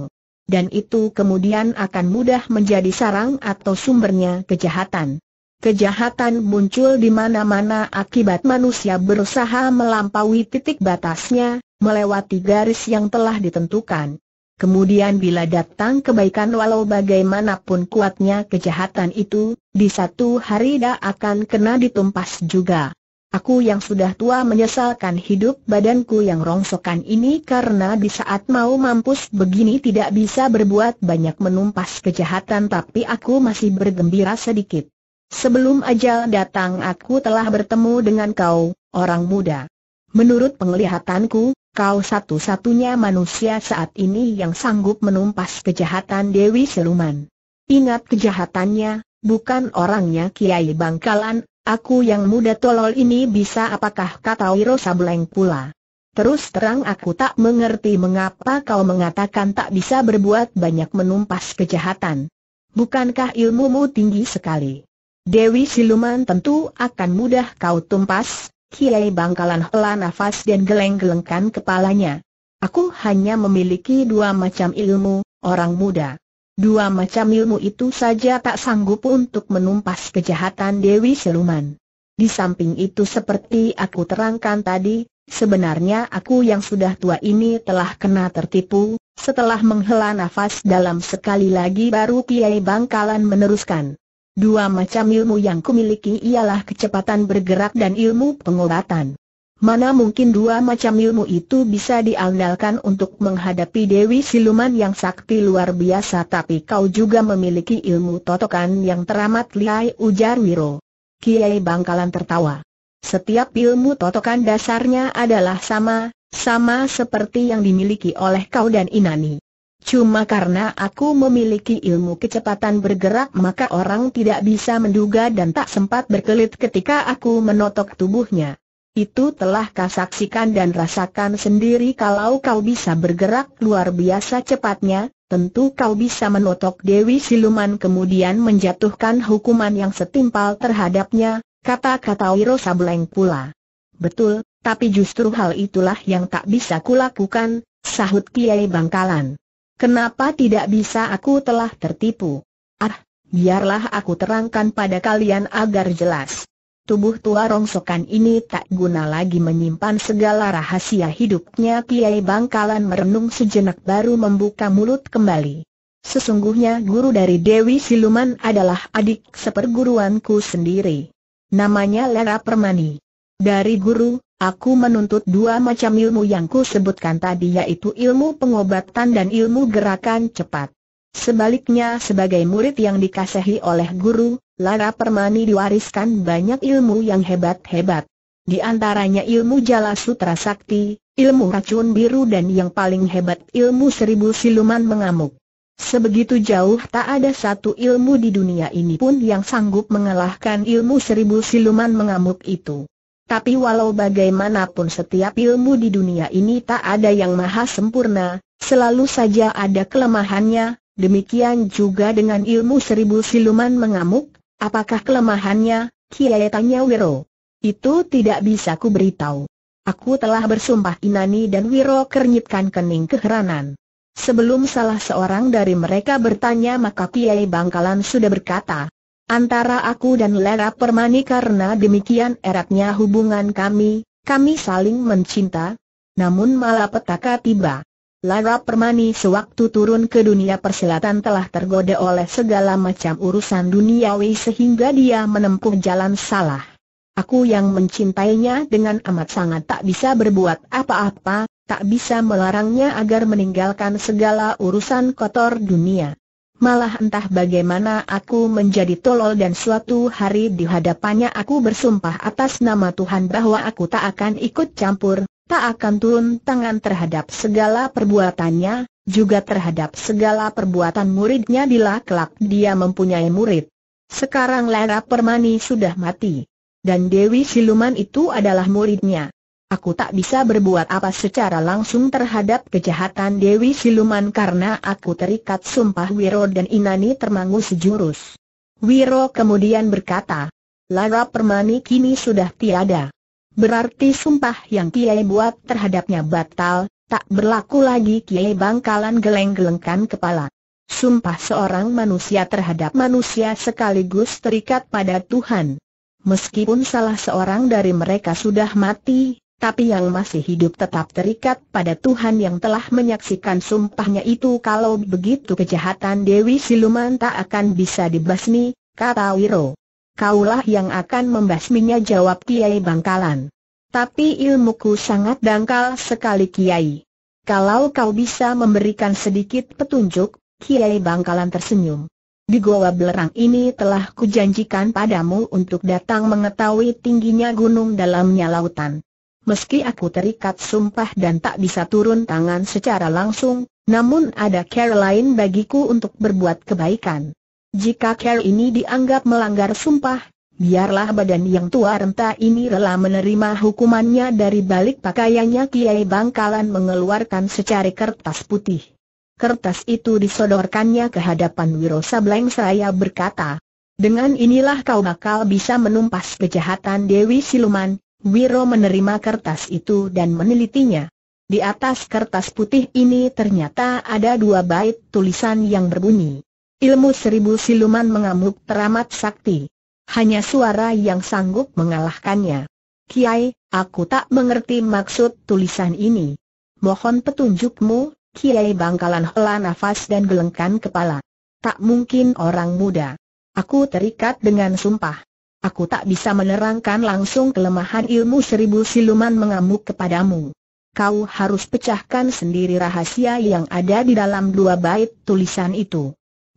dan itu kemudian akan mudah menjadi sarang atau sumbernya kejahatan. Kejahatan muncul di mana-mana akibat manusia berusaha melampaui titik batasnya, melewati garis yang telah ditentukan. Kemudian bila datang kebaikan walau bagaimanapun kuatnya kejahatan itu, di satu hari dia akan kena ditumpas juga. Aku yang sudah tua menyesalkan hidup badanku yang rongsokan ini karena di saat mau mampus begini tidak bisa berbuat banyak menumpas kejahatan tapi aku masih bergembira sedikit. Sebelum ajal datang aku telah bertemu dengan kau, orang muda. Menurut penglihatanku, kau satu-satunya manusia saat ini yang sanggup menumpas kejahatan Dewi Seluman. Ingat kejahatannya, bukan orangnya Kiai Bangkalan Aku yang muda tolol ini bisa apakah kata Wiro Sableng pula. Terus terang aku tak mengerti mengapa kau mengatakan tak bisa berbuat banyak menumpas kejahatan. Bukankah ilmumu tinggi sekali? Dewi Siluman tentu akan mudah kau tumpas, Kiai Bangkalan hela nafas dan geleng-gelengkan kepalanya. Aku hanya memiliki dua macam ilmu, orang muda. Dua macam ilmu itu saja tak sanggup untuk menumpas kejahatan Dewi Siluman. Di samping itu seperti aku terangkan tadi, sebenarnya aku yang sudah tua ini telah kena tertipu, setelah menghela nafas dalam sekali lagi baru Kiai Bangkalan meneruskan. Dua macam ilmu yang kumiliki ialah kecepatan bergerak dan ilmu pengobatan. Mana mungkin dua macam ilmu itu bisa diandalkan untuk menghadapi Dewi Siluman yang sakti luar biasa tapi kau juga memiliki ilmu totokan yang teramat lihai ujar Wiro. Kiai Bangkalan tertawa. Setiap ilmu totokan dasarnya adalah sama, sama seperti yang dimiliki oleh kau dan Inani. Cuma karena aku memiliki ilmu kecepatan bergerak maka orang tidak bisa menduga dan tak sempat berkelit ketika aku menotok tubuhnya. Itu telah kau saksikan dan rasakan sendiri kalau kau bisa bergerak luar biasa cepatnya, tentu kau bisa menotok Dewi Siluman kemudian menjatuhkan hukuman yang setimpal terhadapnya, kata-kata Wiro Sableng pula. Betul, tapi justru hal itulah yang tak bisa kulakukan, sahut Kiai Bangkalan. Kenapa tidak bisa aku telah tertipu? Ah, biarlah aku terangkan pada kalian agar jelas. Tubuh tua rongsokan ini tak guna lagi menyimpan segala rahasia hidupnya Kiai Bangkalan merenung sejenak baru membuka mulut kembali. Sesungguhnya guru dari Dewi Siluman adalah adik seperguruanku sendiri. Namanya Lera Permani. Dari guru, aku menuntut dua macam ilmu yang ku sebutkan tadi yaitu ilmu pengobatan dan ilmu gerakan cepat. Sebaliknya sebagai murid yang dikasihi oleh guru, Lara Permani diwariskan banyak ilmu yang hebat-hebat. Di antaranya ilmu jala sutra sakti, ilmu racun biru dan yang paling hebat ilmu seribu siluman mengamuk. Sebegitu jauh tak ada satu ilmu di dunia ini pun yang sanggup mengalahkan ilmu seribu siluman mengamuk itu. Tapi walau bagaimanapun setiap ilmu di dunia ini tak ada yang maha sempurna, selalu saja ada kelemahannya, demikian juga dengan ilmu seribu siluman mengamuk, Apakah kelemahannya, Kiai tanya Wiro. Itu tidak bisa ku beritahu. Aku telah bersumpah Inani dan Wiro kernyitkan kening keheranan. Sebelum salah seorang dari mereka bertanya maka Kiai Bangkalan sudah berkata, Antara aku dan Lera Permani karena demikian eratnya hubungan kami, kami saling mencinta, namun malah petaka tiba. Lara Permani sewaktu turun ke dunia persilatan telah tergoda oleh segala macam urusan duniawi sehingga dia menempuh jalan salah. Aku yang mencintainya dengan amat sangat tak bisa berbuat apa-apa, tak bisa melarangnya agar meninggalkan segala urusan kotor dunia. Malah entah bagaimana aku menjadi tolol dan suatu hari di hadapannya aku bersumpah atas nama Tuhan bahwa aku tak akan ikut campur, tak akan turun tangan terhadap segala perbuatannya, juga terhadap segala perbuatan muridnya bila kelak dia mempunyai murid. Sekarang Lara Permani sudah mati. Dan Dewi Siluman itu adalah muridnya. Aku tak bisa berbuat apa secara langsung terhadap kejahatan Dewi Siluman karena aku terikat sumpah Wiro dan Inani termangu sejurus. Wiro kemudian berkata, Lara Permani kini sudah tiada. Berarti sumpah yang Kiai buat terhadapnya batal, tak berlaku lagi Kiai bangkalan geleng-gelengkan kepala. Sumpah seorang manusia terhadap manusia sekaligus terikat pada Tuhan. Meskipun salah seorang dari mereka sudah mati, tapi yang masih hidup tetap terikat pada Tuhan yang telah menyaksikan sumpahnya itu kalau begitu kejahatan Dewi Siluman tak akan bisa dibasmi, kata Wiro kaulah yang akan membasminya jawab Kiai Bangkalan. Tapi ilmuku sangat dangkal sekali Kiai. Kalau kau bisa memberikan sedikit petunjuk, Kiai Bangkalan tersenyum. Di Goa Belerang ini telah kujanjikan padamu untuk datang mengetahui tingginya gunung dalamnya lautan. Meski aku terikat sumpah dan tak bisa turun tangan secara langsung, namun ada care lain bagiku untuk berbuat kebaikan. Jika ker ini dianggap melanggar sumpah, biarlah badan yang tua renta ini rela menerima hukumannya dari balik pakaiannya Kiai Bangkalan mengeluarkan secari kertas putih. Kertas itu disodorkannya ke hadapan Wiro Sableng seraya berkata, Dengan inilah kau bakal bisa menumpas kejahatan Dewi Siluman, Wiro menerima kertas itu dan menelitinya. Di atas kertas putih ini ternyata ada dua bait tulisan yang berbunyi. Ilmu seribu siluman mengamuk teramat sakti. Hanya suara yang sanggup mengalahkannya. Kiai, aku tak mengerti maksud tulisan ini. Mohon petunjukmu, Kiai Bangkalan hela nafas dan gelengkan kepala. Tak mungkin orang muda. Aku terikat dengan sumpah. Aku tak bisa menerangkan langsung kelemahan ilmu seribu siluman mengamuk kepadamu. Kau harus pecahkan sendiri rahasia yang ada di dalam dua bait tulisan itu.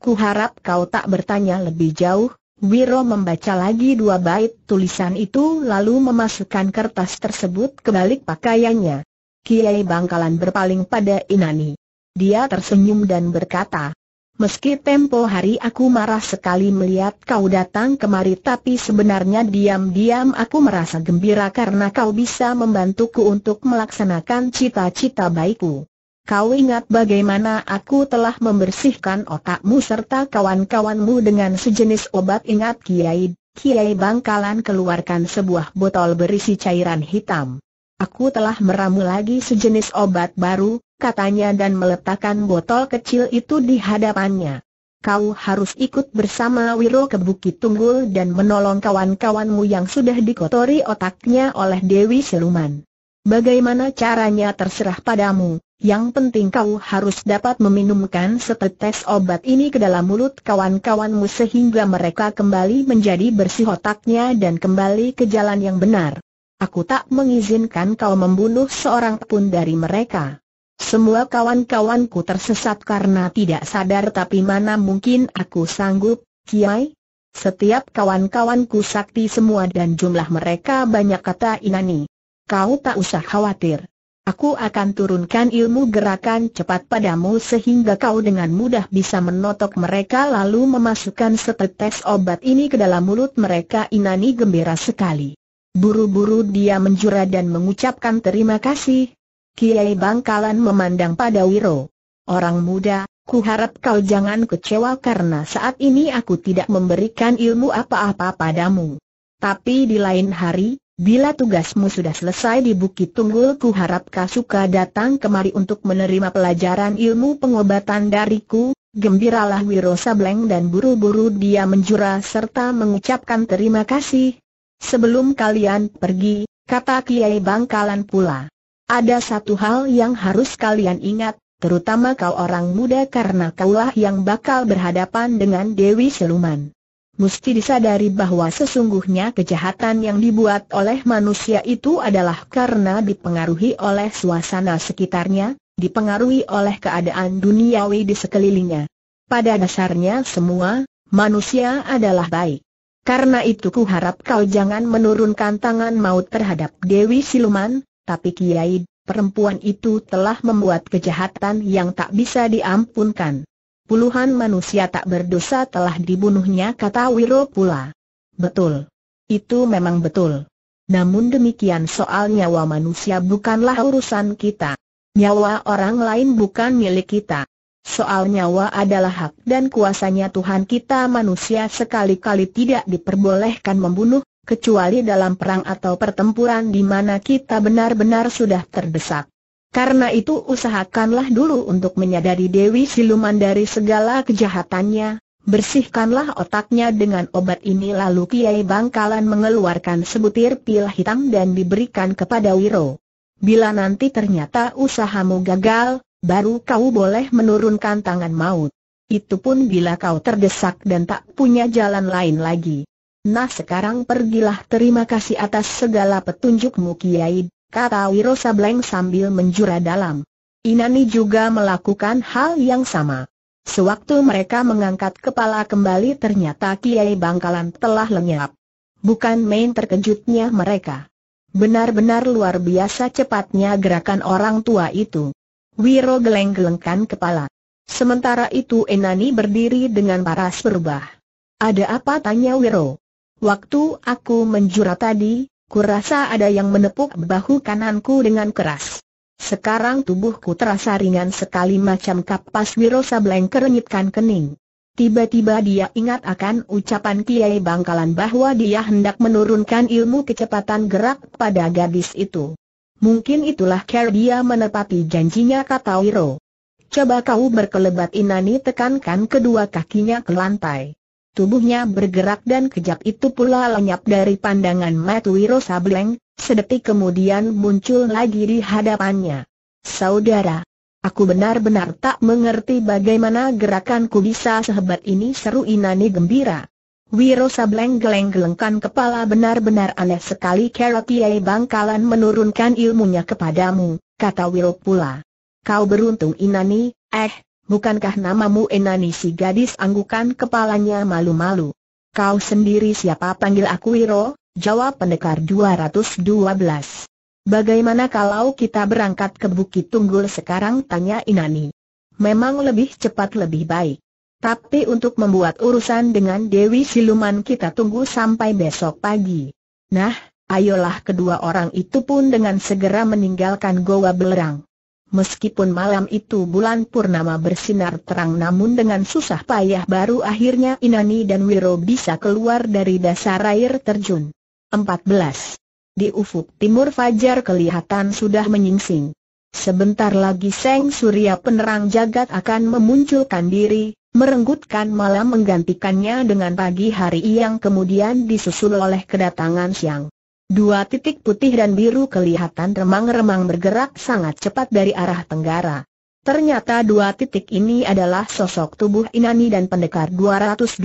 Kuharap kau tak bertanya lebih jauh. Wiro membaca lagi dua bait tulisan itu lalu memasukkan kertas tersebut ke balik pakaiannya. Kiai Bangkalan berpaling pada Inani. Dia tersenyum dan berkata, Meski tempo hari aku marah sekali melihat kau datang kemari tapi sebenarnya diam-diam aku merasa gembira karena kau bisa membantuku untuk melaksanakan cita-cita baikku. Kau ingat bagaimana aku telah membersihkan otakmu serta kawan-kawanmu dengan sejenis obat ingat Kiai, Kiai Bangkalan keluarkan sebuah botol berisi cairan hitam. Aku telah meramu lagi sejenis obat baru, katanya dan meletakkan botol kecil itu di hadapannya. Kau harus ikut bersama Wiro ke Bukit Tunggul dan menolong kawan-kawanmu yang sudah dikotori otaknya oleh Dewi Siluman. Bagaimana caranya terserah padamu, yang penting kau harus dapat meminumkan setetes obat ini ke dalam mulut kawan-kawanmu sehingga mereka kembali menjadi bersih otaknya dan kembali ke jalan yang benar. Aku tak mengizinkan kau membunuh seorang pun dari mereka. Semua kawan-kawanku tersesat karena tidak sadar tapi mana mungkin aku sanggup, Kiai? Setiap kawan-kawanku sakti semua dan jumlah mereka banyak kata Inani. Kau tak usah khawatir. Aku akan turunkan ilmu gerakan cepat padamu sehingga kau dengan mudah bisa menotok mereka lalu memasukkan setetes obat ini ke dalam mulut mereka Inani gembira sekali. Buru-buru dia menjura dan mengucapkan terima kasih. Kiai Bangkalan memandang pada Wiro. Orang muda, ku harap kau jangan kecewa karena saat ini aku tidak memberikan ilmu apa-apa padamu. Tapi di lain hari, Bila tugasmu sudah selesai di Bukit Tunggul ku harap suka datang kemari untuk menerima pelajaran ilmu pengobatan dariku, gembiralah Wiro Sableng dan buru-buru dia menjura serta mengucapkan terima kasih. Sebelum kalian pergi, kata Kiai Bangkalan pula. Ada satu hal yang harus kalian ingat, terutama kau orang muda karena kaulah yang bakal berhadapan dengan Dewi Seluman mesti disadari bahwa sesungguhnya kejahatan yang dibuat oleh manusia itu adalah karena dipengaruhi oleh suasana sekitarnya, dipengaruhi oleh keadaan duniawi di sekelilingnya. Pada dasarnya semua, manusia adalah baik. Karena itu ku harap kau jangan menurunkan tangan maut terhadap Dewi Siluman, tapi Kiai, perempuan itu telah membuat kejahatan yang tak bisa diampunkan. Puluhan manusia tak berdosa telah dibunuhnya kata Wiro pula. Betul. Itu memang betul. Namun demikian soal nyawa manusia bukanlah urusan kita. Nyawa orang lain bukan milik kita. Soal nyawa adalah hak dan kuasanya Tuhan kita manusia sekali-kali tidak diperbolehkan membunuh, kecuali dalam perang atau pertempuran di mana kita benar-benar sudah terdesak. Karena itu usahakanlah dulu untuk menyadari Dewi Siluman dari segala kejahatannya, bersihkanlah otaknya dengan obat ini lalu Kiai Bangkalan mengeluarkan sebutir pil hitam dan diberikan kepada Wiro. Bila nanti ternyata usahamu gagal, baru kau boleh menurunkan tangan maut. Itu pun bila kau terdesak dan tak punya jalan lain lagi. Nah sekarang pergilah terima kasih atas segala petunjukmu Kiai kata Wiro Sableng sambil menjura dalam. Inani juga melakukan hal yang sama. Sewaktu mereka mengangkat kepala kembali ternyata Kiai Bangkalan telah lenyap. Bukan main terkejutnya mereka. Benar-benar luar biasa cepatnya gerakan orang tua itu. Wiro geleng-gelengkan kepala. Sementara itu Enani berdiri dengan paras berubah. Ada apa tanya Wiro? Waktu aku menjura tadi, Kurasa ada yang menepuk bahu kananku dengan keras. Sekarang tubuhku terasa ringan sekali macam kapas Wirosa Bleng kerenyitkan kening. Tiba-tiba dia ingat akan ucapan Kiai Bangkalan bahwa dia hendak menurunkan ilmu kecepatan gerak pada gadis itu. Mungkin itulah cara dia menepati janjinya kata Wiro. Coba kau berkelebat inani tekankan kedua kakinya ke lantai tubuhnya bergerak dan kejap itu pula lenyap dari pandangan Wiro Sableng, sedetik kemudian muncul lagi di hadapannya. Saudara, aku benar-benar tak mengerti bagaimana gerakanku bisa sehebat ini seru Inani gembira. Wiro Sableng geleng-gelengkan kepala benar-benar aneh sekali Kiai Bangkalan menurunkan ilmunya kepadamu, kata Wiro pula. Kau beruntung Inani, eh, Bukankah namamu Enani si gadis anggukan kepalanya malu-malu? Kau sendiri siapa panggil aku Wiro? Jawab pendekar 212. Bagaimana kalau kita berangkat ke Bukit Tunggul sekarang tanya Inani. Memang lebih cepat lebih baik. Tapi untuk membuat urusan dengan Dewi Siluman kita tunggu sampai besok pagi. Nah, ayolah kedua orang itu pun dengan segera meninggalkan Goa Belerang. Meskipun malam itu bulan purnama bersinar terang namun dengan susah payah baru akhirnya Inani dan Wiro bisa keluar dari dasar air terjun. 14. Di ufuk timur fajar kelihatan sudah menyingsing. Sebentar lagi Seng Surya penerang jagat akan memunculkan diri, merenggutkan malam menggantikannya dengan pagi hari yang kemudian disusul oleh kedatangan siang. Dua titik putih dan biru kelihatan remang-remang bergerak sangat cepat dari arah tenggara. Ternyata dua titik ini adalah sosok tubuh Inani dan pendekar 212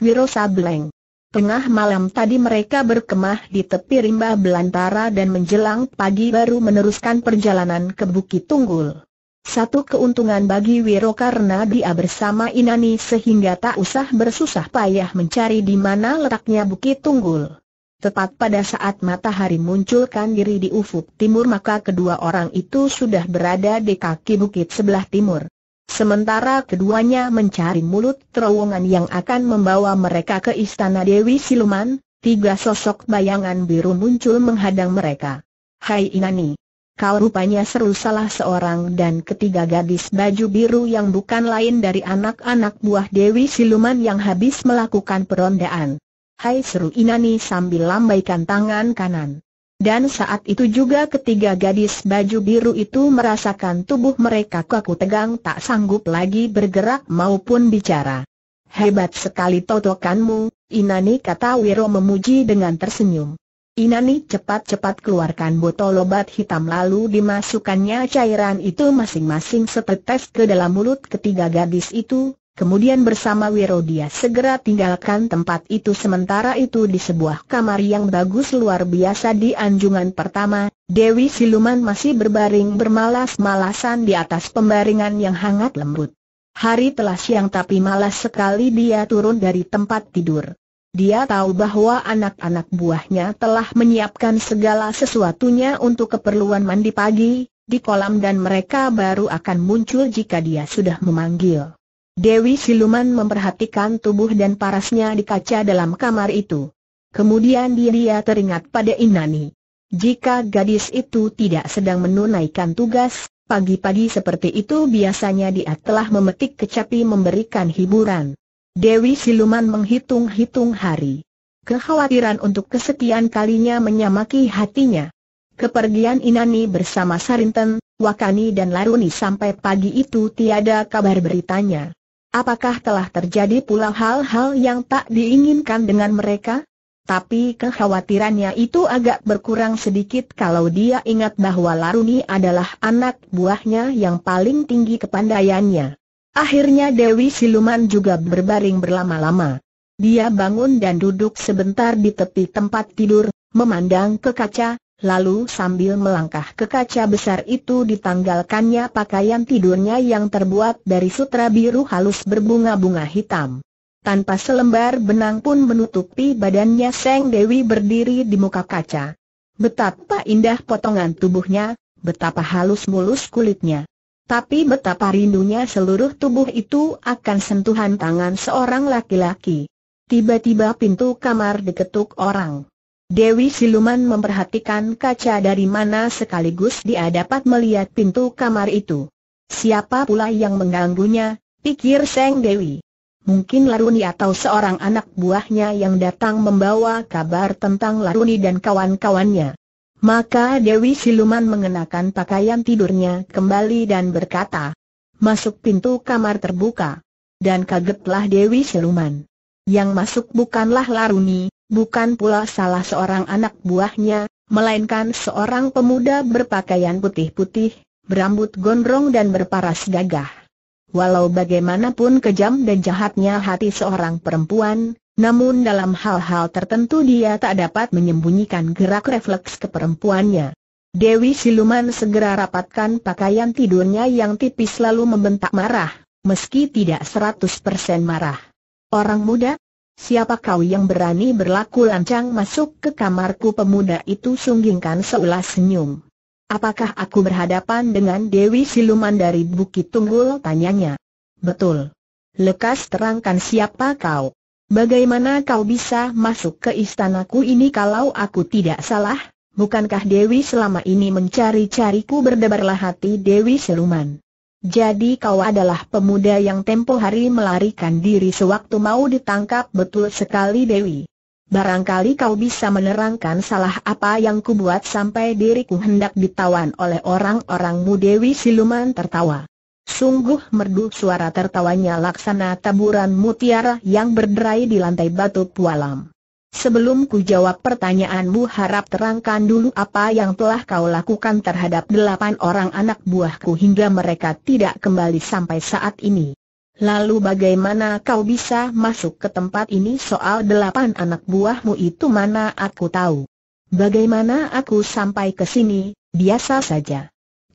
Wiro Sableng. Tengah malam tadi mereka berkemah di tepi rimba belantara dan menjelang pagi baru meneruskan perjalanan ke Bukit Tunggul. Satu keuntungan bagi Wiro karena dia bersama Inani sehingga tak usah bersusah payah mencari di mana letaknya Bukit Tunggul. Tepat pada saat matahari munculkan diri di ufuk timur maka kedua orang itu sudah berada di kaki bukit sebelah timur. Sementara keduanya mencari mulut terowongan yang akan membawa mereka ke istana Dewi Siluman, tiga sosok bayangan biru muncul menghadang mereka. Hai Inani! Kau rupanya seru salah seorang dan ketiga gadis baju biru yang bukan lain dari anak-anak buah Dewi Siluman yang habis melakukan perondaan. Hai seru Inani sambil lambaikan tangan kanan. Dan saat itu juga ketiga gadis baju biru itu merasakan tubuh mereka kaku tegang tak sanggup lagi bergerak maupun bicara. Hebat sekali totokanmu, Inani kata Wiro memuji dengan tersenyum. Inani cepat-cepat keluarkan botol obat hitam lalu dimasukkannya cairan itu masing-masing setetes ke dalam mulut ketiga gadis itu, Kemudian bersama Wiro dia segera tinggalkan tempat itu sementara itu di sebuah kamar yang bagus luar biasa di anjungan pertama, Dewi Siluman masih berbaring bermalas-malasan di atas pembaringan yang hangat lembut. Hari telah siang tapi malas sekali dia turun dari tempat tidur. Dia tahu bahwa anak-anak buahnya telah menyiapkan segala sesuatunya untuk keperluan mandi pagi, di kolam dan mereka baru akan muncul jika dia sudah memanggil. Dewi Siluman memperhatikan tubuh dan parasnya di kaca dalam kamar itu. Kemudian dia teringat pada Inani. Jika gadis itu tidak sedang menunaikan tugas, pagi-pagi seperti itu biasanya dia telah memetik kecapi memberikan hiburan. Dewi Siluman menghitung-hitung hari. Kekhawatiran untuk kesekian kalinya menyamaki hatinya. Kepergian Inani bersama Sarinten, Wakani dan Laruni sampai pagi itu tiada kabar beritanya. Apakah telah terjadi pula hal-hal yang tak diinginkan dengan mereka? Tapi kekhawatirannya itu agak berkurang sedikit kalau dia ingat bahwa Laruni adalah anak buahnya yang paling tinggi kepandaiannya. Akhirnya Dewi Siluman juga berbaring berlama-lama. Dia bangun dan duduk sebentar di tepi tempat tidur, memandang ke kaca, Lalu sambil melangkah ke kaca besar itu ditanggalkannya pakaian tidurnya yang terbuat dari sutra biru halus berbunga-bunga hitam. Tanpa selembar benang pun menutupi badannya Seng Dewi berdiri di muka kaca. Betapa indah potongan tubuhnya, betapa halus mulus kulitnya. Tapi betapa rindunya seluruh tubuh itu akan sentuhan tangan seorang laki-laki. Tiba-tiba pintu kamar diketuk orang. Dewi Siluman memperhatikan kaca dari mana sekaligus dia dapat melihat pintu kamar itu. Siapa pula yang mengganggunya, pikir Seng Dewi. Mungkin Laruni atau seorang anak buahnya yang datang membawa kabar tentang Laruni dan kawan-kawannya. Maka Dewi Siluman mengenakan pakaian tidurnya kembali dan berkata, Masuk pintu kamar terbuka. Dan kagetlah Dewi Siluman. Yang masuk bukanlah Laruni, bukan pula salah seorang anak buahnya, melainkan seorang pemuda berpakaian putih-putih, berambut gondrong dan berparas gagah. Walau bagaimanapun kejam dan jahatnya hati seorang perempuan, namun dalam hal-hal tertentu dia tak dapat menyembunyikan gerak refleks keperempuannya. Dewi Siluman segera rapatkan pakaian tidurnya yang tipis lalu membentak marah, meski tidak 100% marah. Orang muda, Siapa kau yang berani berlaku lancang masuk ke kamarku pemuda itu sunggingkan seulas senyum. Apakah aku berhadapan dengan Dewi Siluman dari Bukit Tunggul? Tanyanya. Betul. Lekas terangkan siapa kau. Bagaimana kau bisa masuk ke istanaku ini kalau aku tidak salah? Bukankah Dewi selama ini mencari-cariku berdebarlah hati Dewi Siluman. Jadi kau adalah pemuda yang tempo hari melarikan diri sewaktu mau ditangkap betul sekali Dewi. Barangkali kau bisa menerangkan salah apa yang kubuat sampai diriku hendak ditawan oleh orang-orangmu Dewi Siluman tertawa. Sungguh merdu suara tertawanya laksana taburan mutiara yang berderai di lantai batu pualam. Sebelum ku jawab pertanyaanmu harap terangkan dulu apa yang telah kau lakukan terhadap delapan orang anak buahku hingga mereka tidak kembali sampai saat ini. Lalu bagaimana kau bisa masuk ke tempat ini soal delapan anak buahmu itu mana aku tahu. Bagaimana aku sampai ke sini, biasa saja.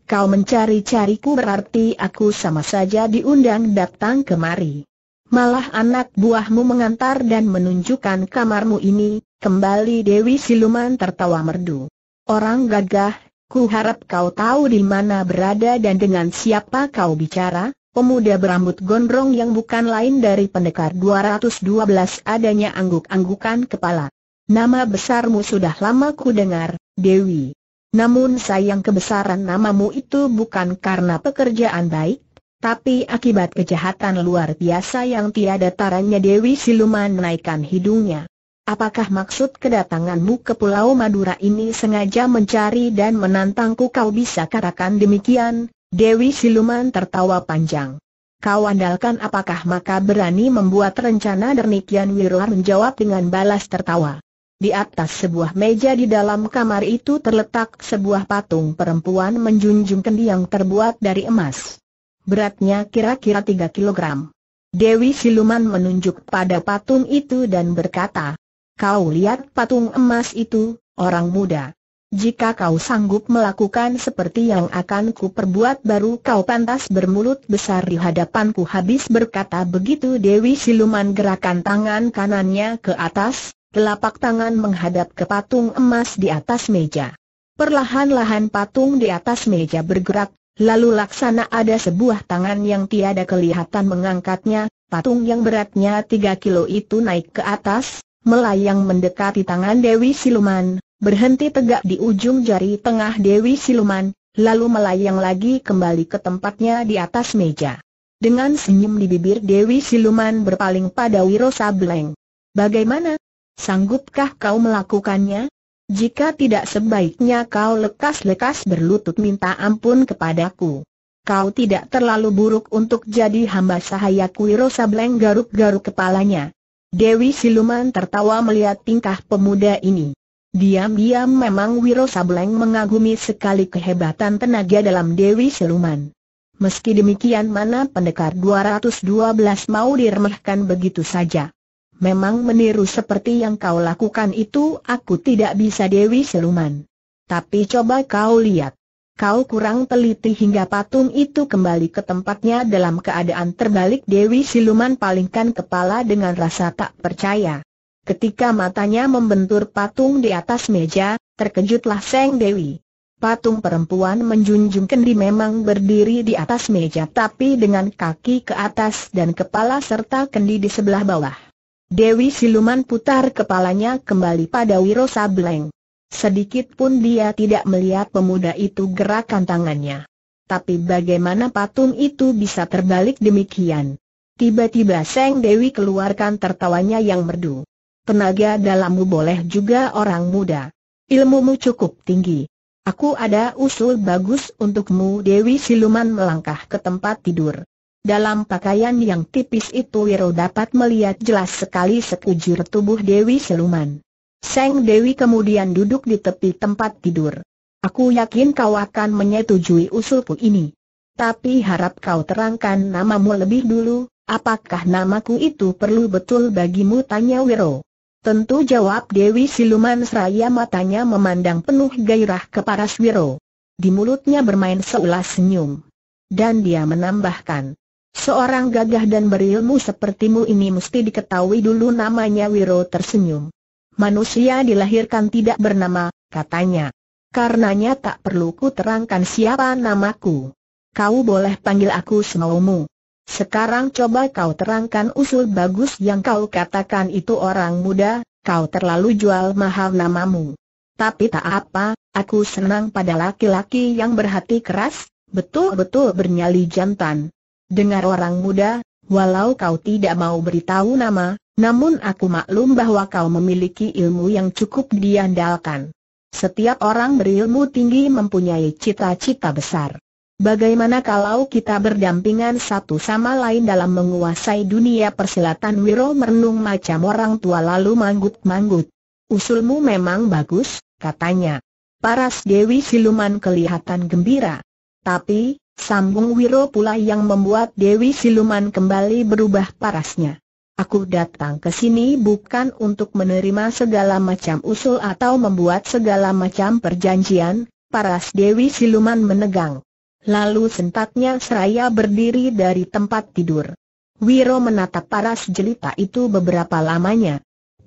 Kau mencari-cariku berarti aku sama saja diundang datang kemari malah anak buahmu mengantar dan menunjukkan kamarmu ini, kembali Dewi Siluman tertawa merdu. Orang gagah, ku harap kau tahu di mana berada dan dengan siapa kau bicara, pemuda berambut gondrong yang bukan lain dari pendekar 212 adanya angguk-anggukan kepala. Nama besarmu sudah lama ku dengar, Dewi. Namun sayang kebesaran namamu itu bukan karena pekerjaan baik, tapi akibat kejahatan luar biasa yang tiada taranya Dewi Siluman menaikkan hidungnya. Apakah maksud kedatanganmu ke Pulau Madura ini sengaja mencari dan menantangku kau bisa katakan demikian? Dewi Siluman tertawa panjang. Kau andalkan apakah maka berani membuat rencana demikian Wirlar menjawab dengan balas tertawa. Di atas sebuah meja di dalam kamar itu terletak sebuah patung perempuan menjunjung kendi yang terbuat dari emas beratnya kira-kira 3 kg. Dewi Siluman menunjuk pada patung itu dan berkata, Kau lihat patung emas itu, orang muda. Jika kau sanggup melakukan seperti yang akan ku perbuat baru kau pantas bermulut besar di hadapanku habis berkata begitu Dewi Siluman gerakan tangan kanannya ke atas, telapak tangan menghadap ke patung emas di atas meja. Perlahan-lahan patung di atas meja bergerak, Lalu laksana ada sebuah tangan yang tiada kelihatan mengangkatnya, patung yang beratnya 3 kilo itu naik ke atas, melayang mendekati tangan Dewi Siluman, berhenti tegak di ujung jari tengah Dewi Siluman, lalu melayang lagi kembali ke tempatnya di atas meja. Dengan senyum di bibir Dewi Siluman berpaling pada Wiro Sableng. Bagaimana? Sanggupkah kau melakukannya? Jika tidak sebaiknya kau lekas-lekas berlutut minta ampun kepadaku. Kau tidak terlalu buruk untuk jadi hamba sahaya Kuiro Bleng garuk-garuk kepalanya. Dewi Siluman tertawa melihat tingkah pemuda ini. Diam-diam memang Wiro Sableng mengagumi sekali kehebatan tenaga dalam Dewi Siluman. Meski demikian mana pendekar 212 mau diremehkan begitu saja. Memang meniru seperti yang kau lakukan itu aku tidak bisa Dewi Siluman. Tapi coba kau lihat. Kau kurang teliti hingga patung itu kembali ke tempatnya dalam keadaan terbalik Dewi Siluman palingkan kepala dengan rasa tak percaya. Ketika matanya membentur patung di atas meja, terkejutlah Seng Dewi. Patung perempuan menjunjung kendi memang berdiri di atas meja tapi dengan kaki ke atas dan kepala serta kendi di sebelah bawah. Dewi Siluman putar kepalanya kembali pada Wiro Sableng. Sedikit pun dia tidak melihat pemuda itu gerakan tangannya. Tapi bagaimana patung itu bisa terbalik demikian? Tiba-tiba Seng Dewi keluarkan tertawanya yang merdu. Tenaga dalammu boleh juga orang muda. Ilmumu cukup tinggi. Aku ada usul bagus untukmu Dewi Siluman melangkah ke tempat tidur. Dalam pakaian yang tipis itu Wiro dapat melihat jelas sekali sekujur tubuh Dewi Siluman. Seng Dewi kemudian duduk di tepi tempat tidur. Aku yakin kau akan menyetujui usulku ini. Tapi harap kau terangkan namamu lebih dulu, apakah namaku itu perlu betul bagimu tanya Wiro. Tentu jawab Dewi Siluman seraya matanya memandang penuh gairah ke paras Wiro. Di mulutnya bermain seulas senyum. Dan dia menambahkan, Seorang gagah dan berilmu sepertimu ini mesti diketahui dulu namanya Wiro tersenyum. Manusia dilahirkan tidak bernama, katanya. Karenanya tak perlu ku terangkan siapa namaku. Kau boleh panggil aku semaumu. Sekarang coba kau terangkan usul bagus yang kau katakan itu orang muda, kau terlalu jual mahal namamu. Tapi tak apa, aku senang pada laki-laki yang berhati keras, betul-betul bernyali jantan. Dengar orang muda, walau kau tidak mau beritahu nama, namun aku maklum bahwa kau memiliki ilmu yang cukup diandalkan. Setiap orang berilmu tinggi mempunyai cita-cita besar. Bagaimana kalau kita berdampingan satu sama lain dalam menguasai dunia persilatan Wiro merenung macam orang tua lalu manggut-manggut. Usulmu memang bagus, katanya. Paras Dewi Siluman kelihatan gembira. Tapi, Sambung Wiro pula yang membuat Dewi Siluman kembali berubah parasnya. Aku datang ke sini bukan untuk menerima segala macam usul atau membuat segala macam perjanjian, paras Dewi Siluman menegang. Lalu sentaknya seraya berdiri dari tempat tidur. Wiro menatap paras jelita itu beberapa lamanya.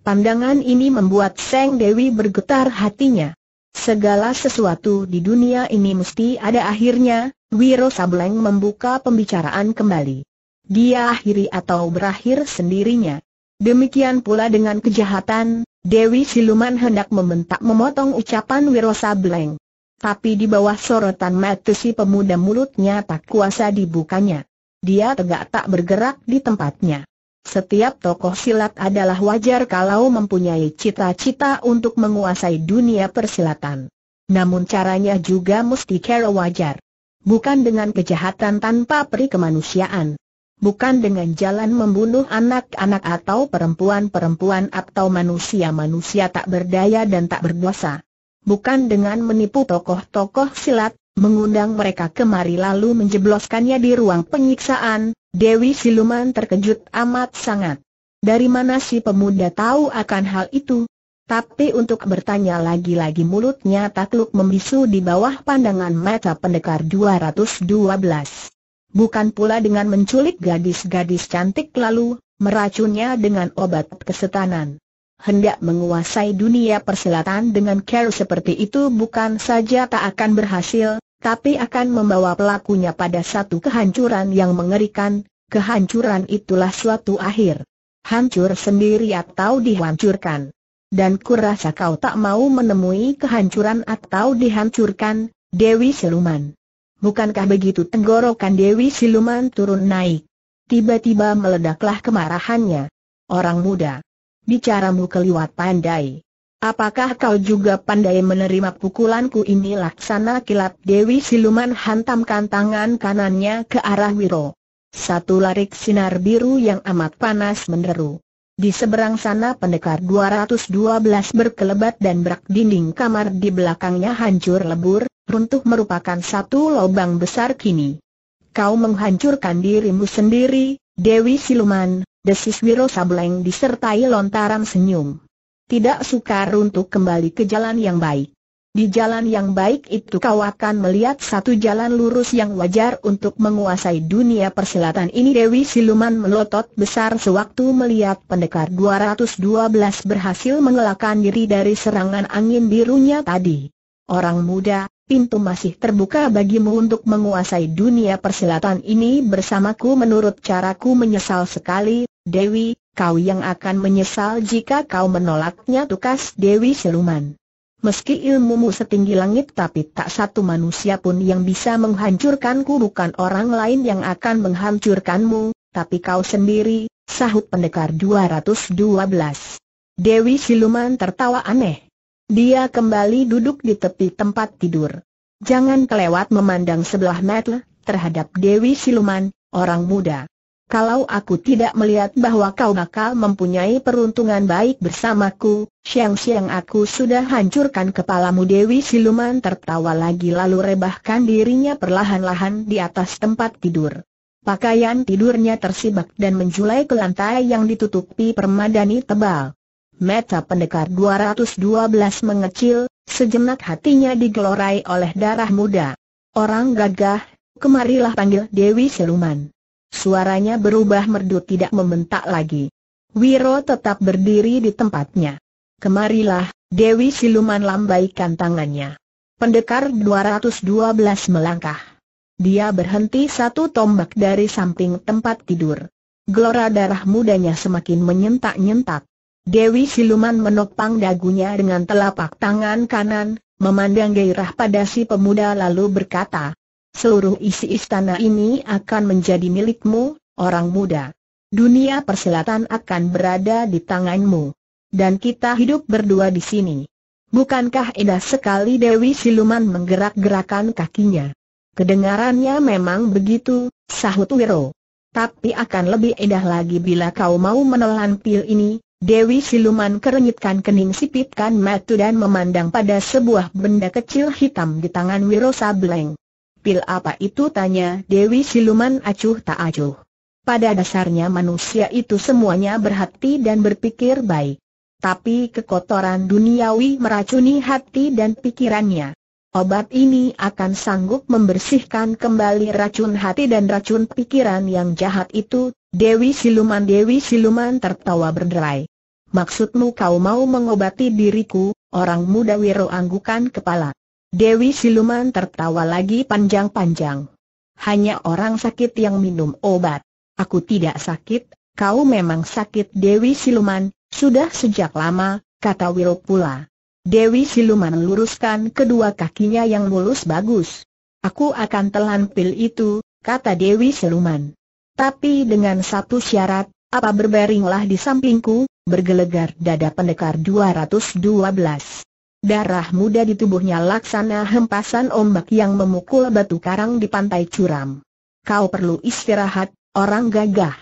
Pandangan ini membuat Seng Dewi bergetar hatinya. Segala sesuatu di dunia ini mesti ada akhirnya, Wiro Sableng membuka pembicaraan kembali. Dia akhiri atau berakhir sendirinya. Demikian pula dengan kejahatan, Dewi Siluman hendak membentak memotong ucapan Wiro Sableng. Tapi di bawah sorotan mata si pemuda mulutnya tak kuasa dibukanya. Dia tegak tak bergerak di tempatnya. Setiap tokoh silat adalah wajar kalau mempunyai cita-cita untuk menguasai dunia persilatan. Namun caranya juga mesti cara wajar. Bukan dengan kejahatan tanpa peri kemanusiaan. Bukan dengan jalan membunuh anak-anak atau perempuan-perempuan atau manusia-manusia tak berdaya dan tak berdosa. Bukan dengan menipu tokoh-tokoh silat, mengundang mereka kemari lalu menjebloskannya di ruang penyiksaan, Dewi Siluman terkejut amat sangat. Dari mana si pemuda tahu akan hal itu? Tapi untuk bertanya lagi-lagi mulutnya takluk membisu di bawah pandangan mata pendekar 212. Bukan pula dengan menculik gadis-gadis cantik lalu, meracunnya dengan obat kesetanan hendak menguasai dunia perselatan dengan care seperti itu bukan saja tak akan berhasil, tapi akan membawa pelakunya pada satu kehancuran yang mengerikan, kehancuran itulah suatu akhir. Hancur sendiri atau dihancurkan. Dan kurasa kau tak mau menemui kehancuran atau dihancurkan, Dewi Siluman. Bukankah begitu tenggorokan Dewi Siluman turun naik? Tiba-tiba meledaklah kemarahannya. Orang muda. Bicaramu keliwat pandai. Apakah kau juga pandai menerima pukulanku ini laksana kilat Dewi Siluman hantamkan tangan kanannya ke arah Wiro. Satu larik sinar biru yang amat panas menderu. Di seberang sana pendekar 212 berkelebat dan berak dinding kamar di belakangnya hancur lebur, runtuh merupakan satu lubang besar kini. Kau menghancurkan dirimu sendiri, Dewi Siluman, desis Wiro Sableng disertai lontaran senyum tidak sukar untuk kembali ke jalan yang baik. Di jalan yang baik itu kau akan melihat satu jalan lurus yang wajar untuk menguasai dunia persilatan ini Dewi Siluman melotot besar sewaktu melihat pendekar 212 berhasil mengelakkan diri dari serangan angin birunya tadi. Orang muda, pintu masih terbuka bagimu untuk menguasai dunia persilatan ini bersamaku menurut caraku menyesal sekali, Dewi, kau yang akan menyesal jika kau menolaknya tukas Dewi Siluman. Meski ilmumu setinggi langit tapi tak satu manusia pun yang bisa menghancurkanku bukan orang lain yang akan menghancurkanmu, tapi kau sendiri, sahut pendekar 212. Dewi Siluman tertawa aneh. Dia kembali duduk di tepi tempat tidur. Jangan kelewat memandang sebelah mata terhadap Dewi Siluman, orang muda. Kalau aku tidak melihat bahwa kau bakal mempunyai peruntungan baik bersamaku, siang-siang aku sudah hancurkan kepalamu Dewi Siluman tertawa lagi lalu rebahkan dirinya perlahan-lahan di atas tempat tidur. Pakaian tidurnya tersibak dan menjulai ke lantai yang ditutupi permadani tebal. Meta pendekar 212 mengecil, sejenak hatinya digelorai oleh darah muda. Orang gagah, kemarilah panggil Dewi Siluman. Suaranya berubah merdu tidak membentak lagi. Wiro tetap berdiri di tempatnya. Kemarilah, Dewi Siluman lambaikan tangannya. Pendekar 212 melangkah. Dia berhenti satu tombak dari samping tempat tidur. Gelora darah mudanya semakin menyentak-nyentak. Dewi Siluman menopang dagunya dengan telapak tangan kanan, memandang gairah pada si pemuda lalu berkata, Seluruh isi istana ini akan menjadi milikmu, orang muda. Dunia persilatan akan berada di tanganmu. Dan kita hidup berdua di sini. Bukankah indah sekali Dewi Siluman menggerak-gerakan kakinya? Kedengarannya memang begitu, sahut Wiro. Tapi akan lebih indah lagi bila kau mau menelan pil ini, Dewi Siluman kerenyitkan kening sipitkan mata dan memandang pada sebuah benda kecil hitam di tangan Wiro Sableng. Pil apa itu tanya Dewi Siluman acuh tak acuh. Pada dasarnya manusia itu semuanya berhati dan berpikir baik. Tapi kekotoran duniawi meracuni hati dan pikirannya. Obat ini akan sanggup membersihkan kembali racun hati dan racun pikiran yang jahat itu. Dewi Siluman Dewi Siluman tertawa berderai. Maksudmu kau mau mengobati diriku, orang muda Wiro anggukan kepala. Dewi Siluman tertawa lagi panjang-panjang. Hanya orang sakit yang minum obat. Aku tidak sakit, kau memang sakit Dewi Siluman, sudah sejak lama, kata Wil pula. Dewi Siluman luruskan kedua kakinya yang mulus bagus. Aku akan telan pil itu, kata Dewi Siluman. Tapi dengan satu syarat, apa berbaringlah di sampingku, bergelegar dada pendekar 212. Darah muda di tubuhnya laksana hempasan ombak yang memukul batu karang di pantai curam. Kau perlu istirahat, orang gagah.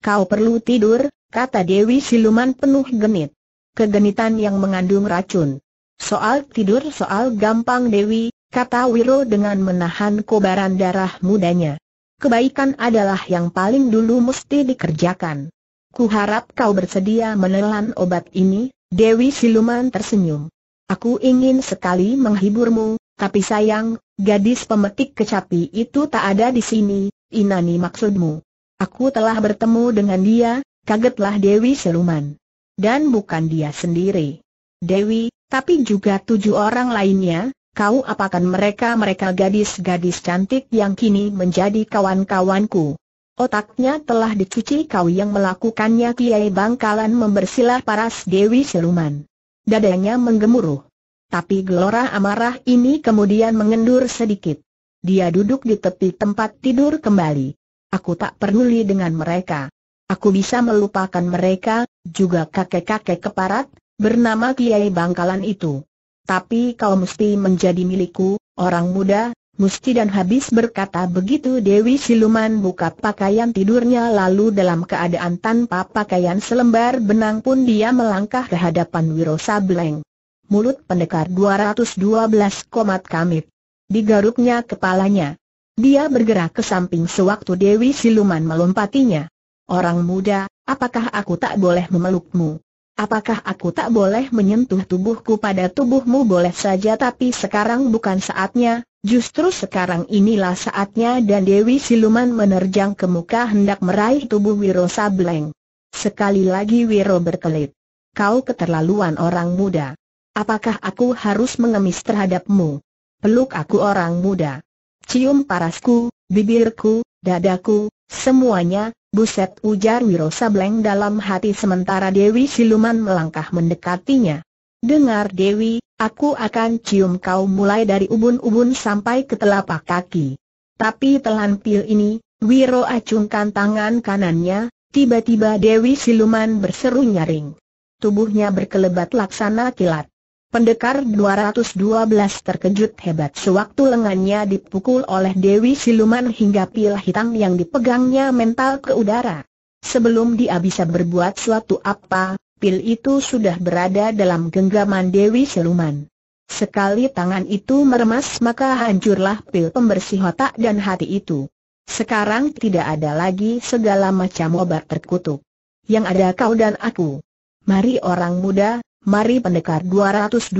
Kau perlu tidur, kata Dewi Siluman penuh genit. Kegenitan yang mengandung racun. Soal tidur soal gampang Dewi, kata Wiro dengan menahan kobaran darah mudanya. Kebaikan adalah yang paling dulu mesti dikerjakan. Kuharap kau bersedia menelan obat ini, Dewi Siluman tersenyum. Aku ingin sekali menghiburmu, tapi sayang, gadis pemetik kecapi itu tak ada di sini, Inani maksudmu. Aku telah bertemu dengan dia, kagetlah Dewi Seluman. Dan bukan dia sendiri. Dewi, tapi juga tujuh orang lainnya, kau apakan mereka-mereka gadis-gadis cantik yang kini menjadi kawan-kawanku. Otaknya telah dicuci kau yang melakukannya Kiai Bangkalan membersilah paras Dewi Seluman. Dadanya menggemuruh. Tapi gelora amarah ini kemudian mengendur sedikit. Dia duduk di tepi tempat tidur kembali. Aku tak peduli dengan mereka. Aku bisa melupakan mereka, juga kakek-kakek keparat, bernama Kiai Bangkalan itu. Tapi kau mesti menjadi milikku, orang muda, musti dan habis berkata begitu Dewi Siluman buka pakaian tidurnya lalu dalam keadaan tanpa pakaian selembar benang pun dia melangkah ke hadapan Wiro Sableng. Mulut pendekar 212 komat kamit Digaruknya kepalanya. Dia bergerak ke samping sewaktu Dewi Siluman melompatinya. Orang muda, apakah aku tak boleh memelukmu? Apakah aku tak boleh menyentuh tubuhku pada tubuhmu boleh saja tapi sekarang bukan saatnya, Justru sekarang inilah saatnya dan Dewi Siluman menerjang ke muka hendak meraih tubuh Wiro Sableng. Sekali lagi Wiro berkelit. Kau keterlaluan orang muda. Apakah aku harus mengemis terhadapmu? Peluk aku orang muda. Cium parasku, bibirku, dadaku, semuanya, buset ujar Wiro Sableng dalam hati sementara Dewi Siluman melangkah mendekatinya. Dengar Dewi, Aku akan cium kau mulai dari ubun-ubun sampai ke telapak kaki. Tapi telan pil ini, Wiro acungkan tangan kanannya, tiba-tiba Dewi Siluman berseru nyaring. Tubuhnya berkelebat laksana kilat. Pendekar 212 terkejut hebat sewaktu lengannya dipukul oleh Dewi Siluman hingga pil hitam yang dipegangnya mental ke udara. Sebelum dia bisa berbuat suatu apa, pil itu sudah berada dalam genggaman Dewi Siluman. Sekali tangan itu meremas maka hancurlah pil pembersih otak dan hati itu. Sekarang tidak ada lagi segala macam obat terkutuk. Yang ada kau dan aku. Mari orang muda, mari pendekar 212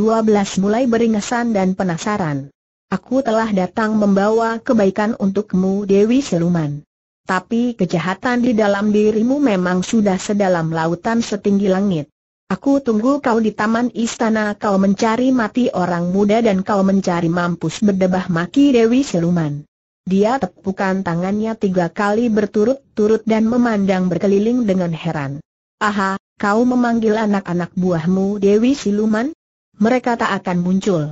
mulai beringasan dan penasaran. Aku telah datang membawa kebaikan untukmu Dewi Siluman tapi kejahatan di dalam dirimu memang sudah sedalam lautan setinggi langit. Aku tunggu kau di taman istana kau mencari mati orang muda dan kau mencari mampus berdebah maki Dewi Siluman. Dia tepukan tangannya tiga kali berturut-turut dan memandang berkeliling dengan heran. Aha, kau memanggil anak-anak buahmu Dewi Siluman? Mereka tak akan muncul.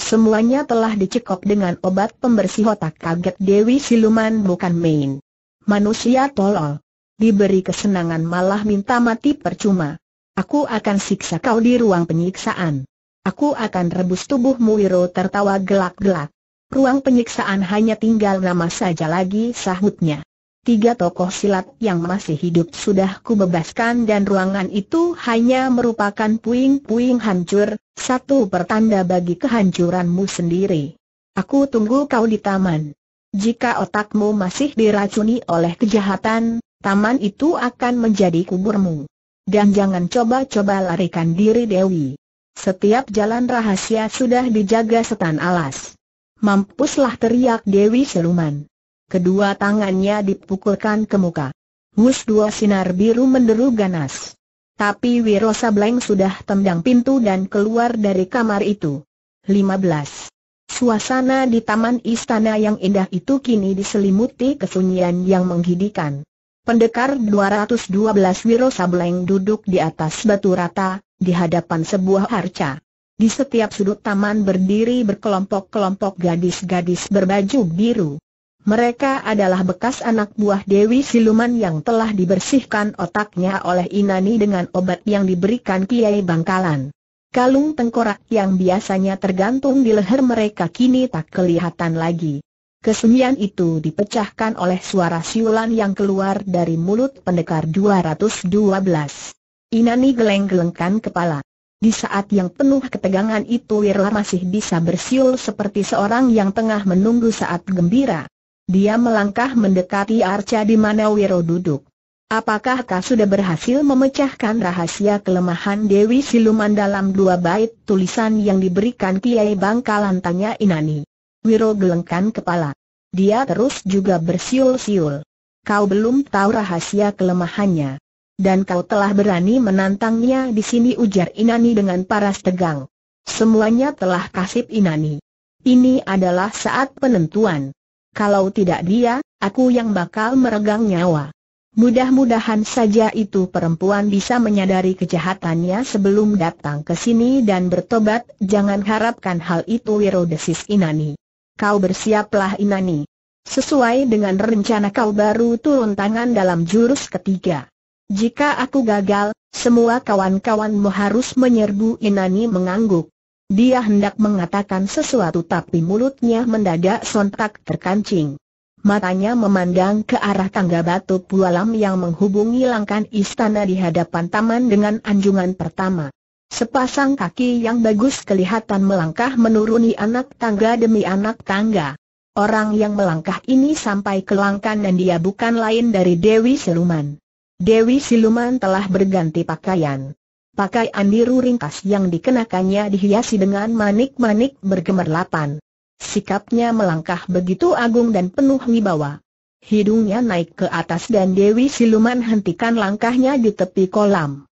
Semuanya telah dicekok dengan obat pembersih otak kaget Dewi Siluman bukan main. Manusia tolol. Diberi kesenangan malah minta mati percuma. Aku akan siksa kau di ruang penyiksaan. Aku akan rebus tubuhmu Wiro tertawa gelak-gelak. Ruang penyiksaan hanya tinggal nama saja lagi sahutnya. Tiga tokoh silat yang masih hidup sudah kubebaskan dan ruangan itu hanya merupakan puing-puing hancur, satu pertanda bagi kehancuranmu sendiri. Aku tunggu kau di taman. Jika otakmu masih diracuni oleh kejahatan, taman itu akan menjadi kuburmu. Dan jangan coba-coba larikan diri Dewi. Setiap jalan rahasia sudah dijaga setan alas. Mampuslah teriak Dewi Seluman. Kedua tangannya dipukulkan ke muka. Mus dua sinar biru menderu ganas. Tapi Wirosa Bleng sudah tendang pintu dan keluar dari kamar itu. 15. Suasana di taman istana yang indah itu kini diselimuti kesunyian yang menghidikan. Pendekar 212 Wiro Sableng duduk di atas batu rata, di hadapan sebuah arca. Di setiap sudut taman berdiri berkelompok-kelompok gadis-gadis berbaju biru. Mereka adalah bekas anak buah Dewi Siluman yang telah dibersihkan otaknya oleh Inani dengan obat yang diberikan Kiai Bangkalan kalung tengkorak yang biasanya tergantung di leher mereka kini tak kelihatan lagi. Kesunyian itu dipecahkan oleh suara siulan yang keluar dari mulut pendekar 212. Inani geleng-gelengkan kepala. Di saat yang penuh ketegangan itu Wirla masih bisa bersiul seperti seorang yang tengah menunggu saat gembira. Dia melangkah mendekati arca di mana Wiro duduk. Apakah kau sudah berhasil memecahkan rahasia kelemahan Dewi Siluman dalam dua bait tulisan yang diberikan Kiai Bangkalan tanya Inani? Wiro gelengkan kepala. Dia terus juga bersiul-siul. Kau belum tahu rahasia kelemahannya. Dan kau telah berani menantangnya di sini ujar Inani dengan paras tegang. Semuanya telah kasih Inani. Ini adalah saat penentuan. Kalau tidak dia, aku yang bakal meregang nyawa. Mudah-mudahan saja itu perempuan bisa menyadari kejahatannya sebelum datang ke sini dan bertobat, jangan harapkan hal itu Wiro Inani. Kau bersiaplah Inani. Sesuai dengan rencana kau baru turun tangan dalam jurus ketiga. Jika aku gagal, semua kawan-kawanmu harus menyerbu Inani mengangguk. Dia hendak mengatakan sesuatu tapi mulutnya mendadak sontak terkancing matanya memandang ke arah tangga batu pualam yang menghubungi langkan istana di hadapan taman dengan anjungan pertama. Sepasang kaki yang bagus kelihatan melangkah menuruni anak tangga demi anak tangga. Orang yang melangkah ini sampai ke langkan dan dia bukan lain dari Dewi Siluman. Dewi Siluman telah berganti pakaian. Pakaian biru ringkas yang dikenakannya dihiasi dengan manik-manik bergemerlapan. Sikapnya melangkah begitu agung dan penuh wibawa. Hidungnya naik ke atas dan Dewi Siluman hentikan langkahnya di tepi kolam.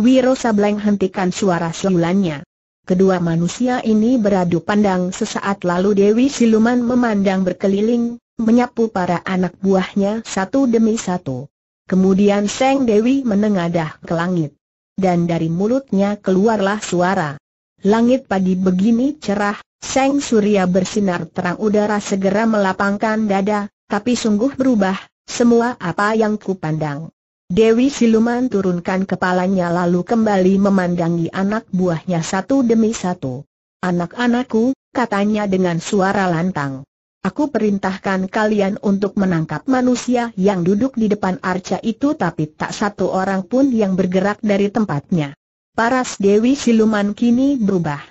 Wiro Sableng hentikan suara siulannya. Kedua manusia ini beradu pandang sesaat lalu Dewi Siluman memandang berkeliling, menyapu para anak buahnya satu demi satu. Kemudian Seng Dewi menengadah ke langit. Dan dari mulutnya keluarlah suara. Langit pagi begini cerah, sang Surya bersinar terang udara segera melapangkan dada, tapi sungguh berubah, semua apa yang ku pandang. Dewi Siluman turunkan kepalanya lalu kembali memandangi anak buahnya satu demi satu. Anak-anakku, katanya dengan suara lantang. Aku perintahkan kalian untuk menangkap manusia yang duduk di depan arca itu tapi tak satu orang pun yang bergerak dari tempatnya. Paras Dewi Siluman kini berubah.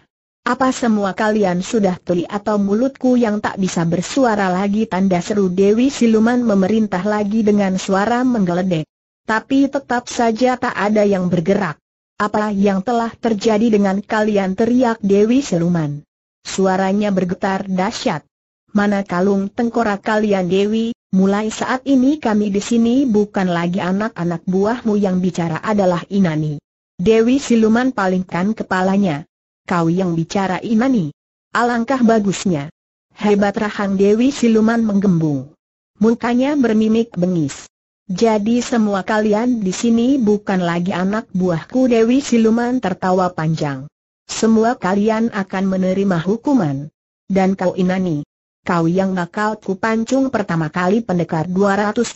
Apa semua kalian sudah tuli atau mulutku yang tak bisa bersuara lagi tanda seru Dewi Siluman memerintah lagi dengan suara menggeledek. Tapi tetap saja tak ada yang bergerak. Apa yang telah terjadi dengan kalian teriak Dewi Siluman. Suaranya bergetar dahsyat. Mana kalung tengkorak kalian Dewi, mulai saat ini kami di sini bukan lagi anak-anak buahmu yang bicara adalah Inani. Dewi Siluman palingkan kepalanya. Kau yang bicara Imani. Alangkah bagusnya. Hebat rahang Dewi Siluman menggembung. Mukanya bermimik bengis. Jadi semua kalian di sini bukan lagi anak buahku Dewi Siluman tertawa panjang. Semua kalian akan menerima hukuman. Dan kau Inani, kau yang bakal pancung pertama kali pendekar 212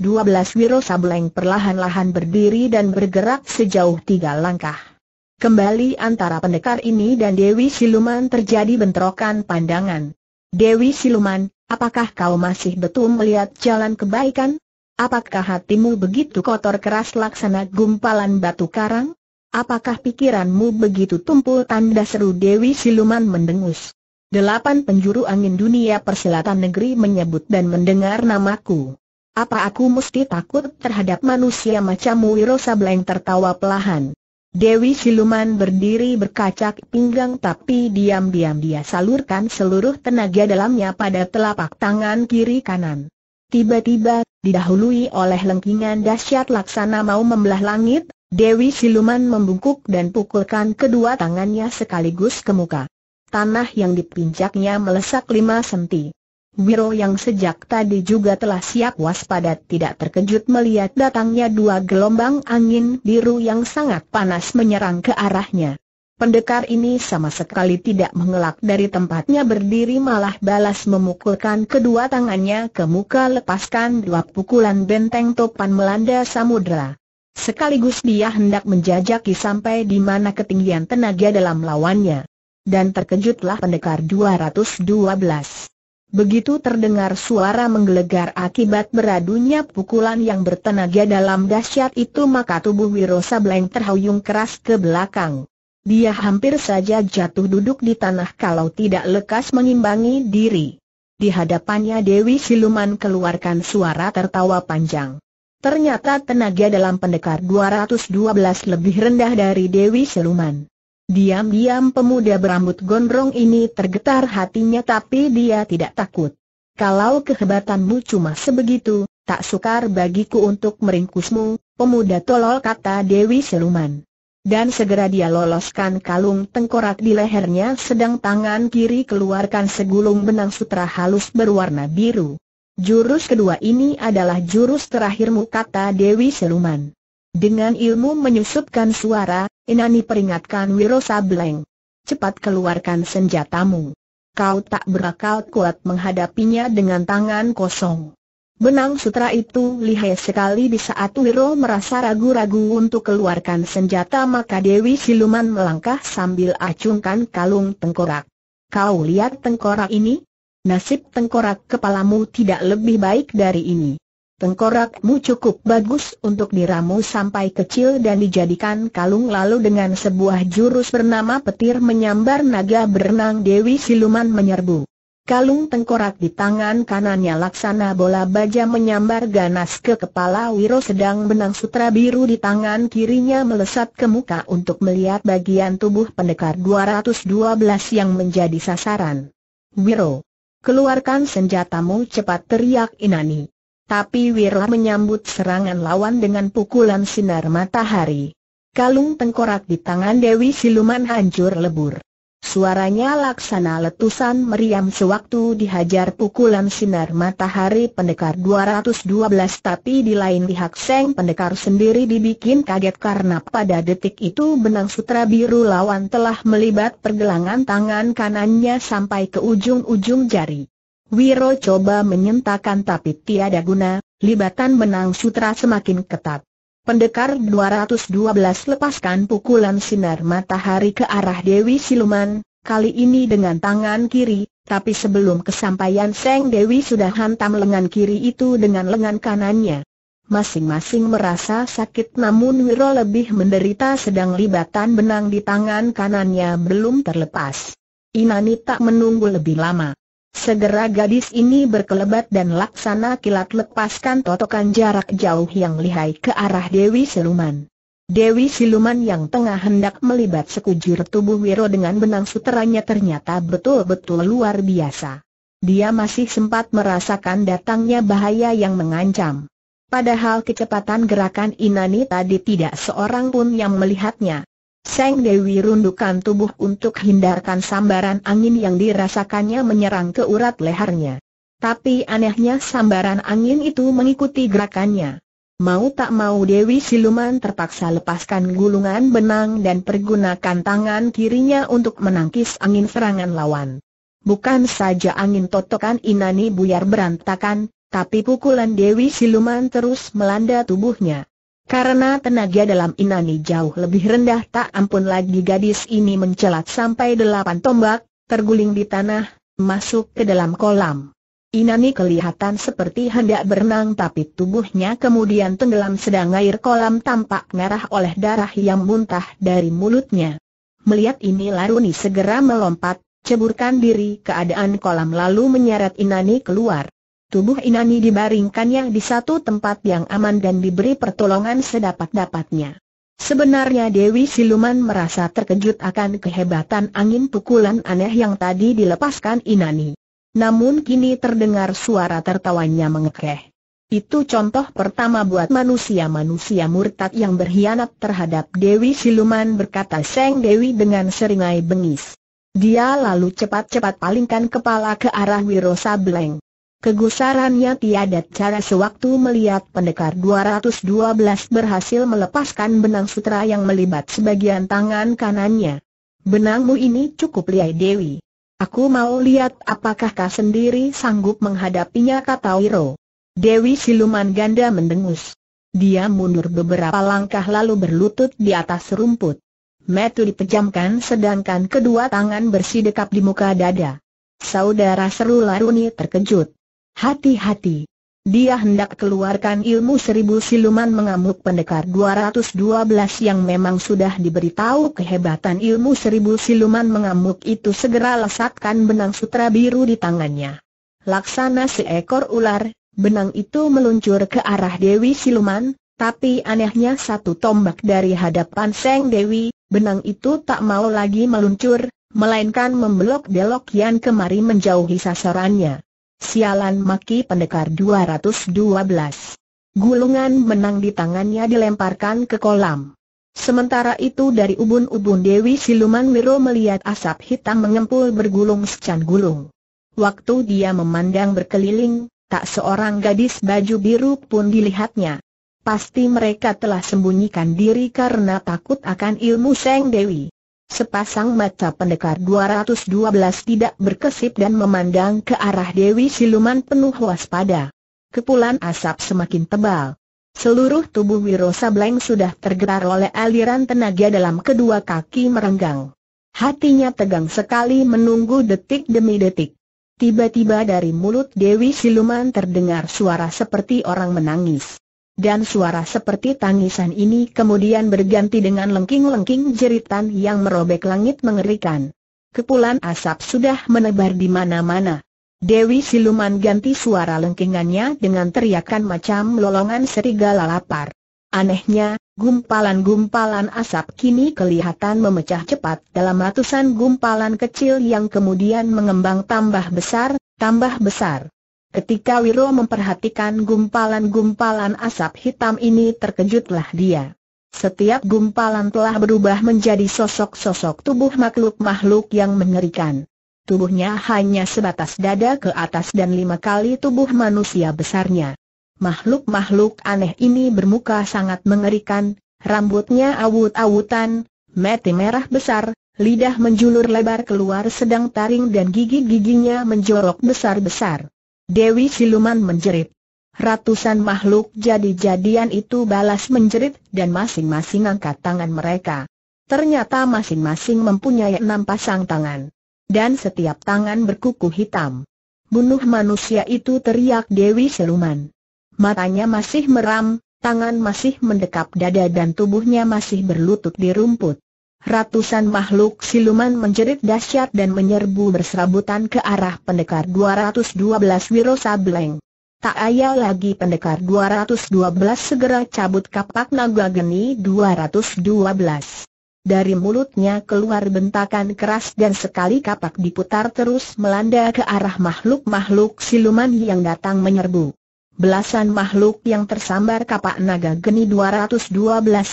Wiro Sableng perlahan-lahan berdiri dan bergerak sejauh tiga langkah. Kembali antara pendekar ini dan Dewi Siluman terjadi bentrokan pandangan. Dewi Siluman, apakah kau masih betul melihat jalan kebaikan? Apakah hatimu begitu kotor keras laksana gumpalan batu karang? Apakah pikiranmu begitu tumpul tanda seru Dewi Siluman mendengus? Delapan penjuru angin dunia persilatan negeri menyebut dan mendengar namaku. Apa aku mesti takut terhadap manusia macam Wiro Sableng tertawa pelahan. Dewi Siluman berdiri berkacak pinggang tapi diam-diam dia salurkan seluruh tenaga dalamnya pada telapak tangan kiri kanan. Tiba-tiba, didahului oleh lengkingan dahsyat laksana mau membelah langit, Dewi Siluman membungkuk dan pukulkan kedua tangannya sekaligus ke muka tanah yang dipinjaknya melesak lima senti. Wiro yang sejak tadi juga telah siap waspada tidak terkejut melihat datangnya dua gelombang angin biru yang sangat panas menyerang ke arahnya. Pendekar ini sama sekali tidak mengelak dari tempatnya berdiri malah balas memukulkan kedua tangannya ke muka lepaskan dua pukulan benteng topan melanda samudera. Sekaligus dia hendak menjajaki sampai di mana ketinggian tenaga dalam lawannya dan terkejutlah pendekar 212. Begitu terdengar suara menggelegar akibat beradunya pukulan yang bertenaga dalam dahsyat itu maka tubuh Wiro Sableng terhuyung keras ke belakang. Dia hampir saja jatuh duduk di tanah kalau tidak lekas mengimbangi diri. Di hadapannya Dewi Siluman keluarkan suara tertawa panjang. Ternyata tenaga dalam pendekar 212 lebih rendah dari Dewi Siluman. Diam-diam pemuda berambut gondrong ini tergetar hatinya tapi dia tidak takut. Kalau kehebatanmu cuma sebegitu, tak sukar bagiku untuk meringkusmu, pemuda tolol kata Dewi Seluman. Dan segera dia loloskan kalung tengkorak di lehernya sedang tangan kiri keluarkan segulung benang sutra halus berwarna biru. Jurus kedua ini adalah jurus terakhirmu kata Dewi Seluman. Dengan ilmu menyusupkan suara, Inani peringatkan Wiro Sableng. Cepat keluarkan senjatamu. Kau tak berakal kuat menghadapinya dengan tangan kosong. Benang sutra itu lihai sekali di saat Wiro merasa ragu-ragu untuk keluarkan senjata maka Dewi Siluman melangkah sambil acungkan kalung tengkorak. Kau lihat tengkorak ini? Nasib tengkorak kepalamu tidak lebih baik dari ini. Tengkorakmu cukup bagus untuk diramu sampai kecil dan dijadikan kalung lalu dengan sebuah jurus bernama petir menyambar naga berenang Dewi Siluman menyerbu. Kalung tengkorak di tangan kanannya laksana bola baja menyambar ganas ke kepala Wiro sedang benang sutra biru di tangan kirinya melesat ke muka untuk melihat bagian tubuh pendekar 212 yang menjadi sasaran. Wiro, keluarkan senjatamu cepat teriak Inani. Tapi Wira menyambut serangan lawan dengan pukulan sinar matahari. Kalung tengkorak di tangan Dewi Siluman hancur lebur. Suaranya laksana letusan meriam sewaktu dihajar pukulan sinar matahari pendekar 212 tapi di lain pihak Seng pendekar sendiri dibikin kaget karena pada detik itu benang sutra biru lawan telah melibat pergelangan tangan kanannya sampai ke ujung-ujung jari. Wiro coba menyentakkan, tapi tiada guna, libatan benang sutra semakin ketat. Pendekar 212 lepaskan pukulan sinar matahari ke arah Dewi Siluman, kali ini dengan tangan kiri, tapi sebelum kesampaian Seng Dewi sudah hantam lengan kiri itu dengan lengan kanannya. Masing-masing merasa sakit namun Wiro lebih menderita sedang libatan benang di tangan kanannya belum terlepas. Inani tak menunggu lebih lama. Segera gadis ini berkelebat dan laksana kilat lepaskan totokan jarak jauh yang lihai ke arah Dewi Siluman. Dewi Siluman yang tengah hendak melibat sekujur tubuh Wiro dengan benang suteranya ternyata betul-betul luar biasa. Dia masih sempat merasakan datangnya bahaya yang mengancam. Padahal kecepatan gerakan Inani tadi tidak seorang pun yang melihatnya. Seng Dewi rundukan tubuh untuk hindarkan sambaran angin yang dirasakannya menyerang ke urat lehernya. Tapi anehnya sambaran angin itu mengikuti gerakannya. Mau tak mau Dewi Siluman terpaksa lepaskan gulungan benang dan pergunakan tangan kirinya untuk menangkis angin serangan lawan. Bukan saja angin totokan Inani buyar berantakan, tapi pukulan Dewi Siluman terus melanda tubuhnya. Karena tenaga dalam Inani jauh lebih rendah tak ampun lagi gadis ini mencelat sampai delapan tombak, terguling di tanah, masuk ke dalam kolam. Inani kelihatan seperti hendak berenang tapi tubuhnya kemudian tenggelam sedang air kolam tampak ngarah oleh darah yang muntah dari mulutnya. Melihat ini Laruni segera melompat, ceburkan diri keadaan kolam lalu menyeret Inani keluar. Tubuh Inani dibaringkannya di satu tempat yang aman dan diberi pertolongan sedapat-dapatnya. Sebenarnya Dewi Siluman merasa terkejut akan kehebatan angin pukulan aneh yang tadi dilepaskan Inani. Namun kini terdengar suara tertawanya mengekeh. Itu contoh pertama buat manusia-manusia murtad yang berkhianat terhadap Dewi Siluman berkata Seng Dewi dengan seringai bengis. Dia lalu cepat-cepat palingkan kepala ke arah Wiro Sableng. Kegusarannya tiada cara sewaktu melihat pendekar 212 berhasil melepaskan benang sutra yang melibat sebagian tangan kanannya. Benangmu ini cukup liai Dewi. Aku mau lihat apakah kau sendiri sanggup menghadapinya kata Wiro. Dewi siluman ganda mendengus. Dia mundur beberapa langkah lalu berlutut di atas rumput. Metu dipejamkan sedangkan kedua tangan bersidekap di muka dada. Saudara seru Laruni terkejut. Hati-hati. Dia hendak keluarkan ilmu seribu siluman mengamuk pendekar 212 yang memang sudah diberitahu kehebatan ilmu seribu siluman mengamuk itu segera lesatkan benang sutra biru di tangannya. Laksana seekor ular, benang itu meluncur ke arah Dewi Siluman, tapi anehnya satu tombak dari hadapan Seng Dewi, benang itu tak mau lagi meluncur, melainkan membelok-belok yang kemari menjauhi sasarannya. Sialan maki pendekar 212. Gulungan menang di tangannya dilemparkan ke kolam. Sementara itu dari ubun-ubun Dewi Siluman Wiro melihat asap hitam mengempul bergulung secan gulung. Waktu dia memandang berkeliling, tak seorang gadis baju biru pun dilihatnya. Pasti mereka telah sembunyikan diri karena takut akan ilmu Seng Dewi. Sepasang mata pendekar 212 tidak berkesip dan memandang ke arah Dewi Siluman penuh waspada. Kepulan asap semakin tebal. Seluruh tubuh Wiro Sableng sudah tergerak oleh aliran tenaga dalam kedua kaki merenggang. Hatinya tegang sekali menunggu detik demi detik. Tiba-tiba dari mulut Dewi Siluman terdengar suara seperti orang menangis. Dan suara seperti tangisan ini kemudian berganti dengan lengking-lengking jeritan yang merobek langit mengerikan. Kepulan asap sudah menebar di mana-mana. Dewi Siluman ganti suara lengkingannya dengan teriakan macam lolongan serigala lapar. Anehnya, gumpalan-gumpalan asap kini kelihatan memecah cepat dalam ratusan gumpalan kecil yang kemudian mengembang tambah besar, tambah besar. Ketika Wiro memperhatikan gumpalan-gumpalan asap hitam ini terkejutlah dia. Setiap gumpalan telah berubah menjadi sosok-sosok tubuh makhluk-makhluk yang mengerikan. Tubuhnya hanya sebatas dada ke atas dan lima kali tubuh manusia besarnya. Makhluk-makhluk aneh ini bermuka sangat mengerikan, rambutnya awut-awutan, mata merah besar, lidah menjulur lebar keluar sedang taring dan gigi-giginya menjorok besar-besar. Dewi Siluman menjerit. Ratusan makhluk jadi-jadian itu balas menjerit dan masing-masing angkat tangan mereka. Ternyata masing-masing mempunyai enam pasang tangan. Dan setiap tangan berkuku hitam. Bunuh manusia itu teriak Dewi Siluman. Matanya masih meram, tangan masih mendekap dada dan tubuhnya masih berlutut di rumput ratusan makhluk siluman menjerit dahsyat dan menyerbu berserabutan ke arah pendekar 212 Wiro Sableng. Tak ayal lagi pendekar 212 segera cabut kapak naga geni 212. Dari mulutnya keluar bentakan keras dan sekali kapak diputar terus melanda ke arah makhluk-makhluk siluman yang datang menyerbu. Belasan makhluk yang tersambar kapak naga geni 212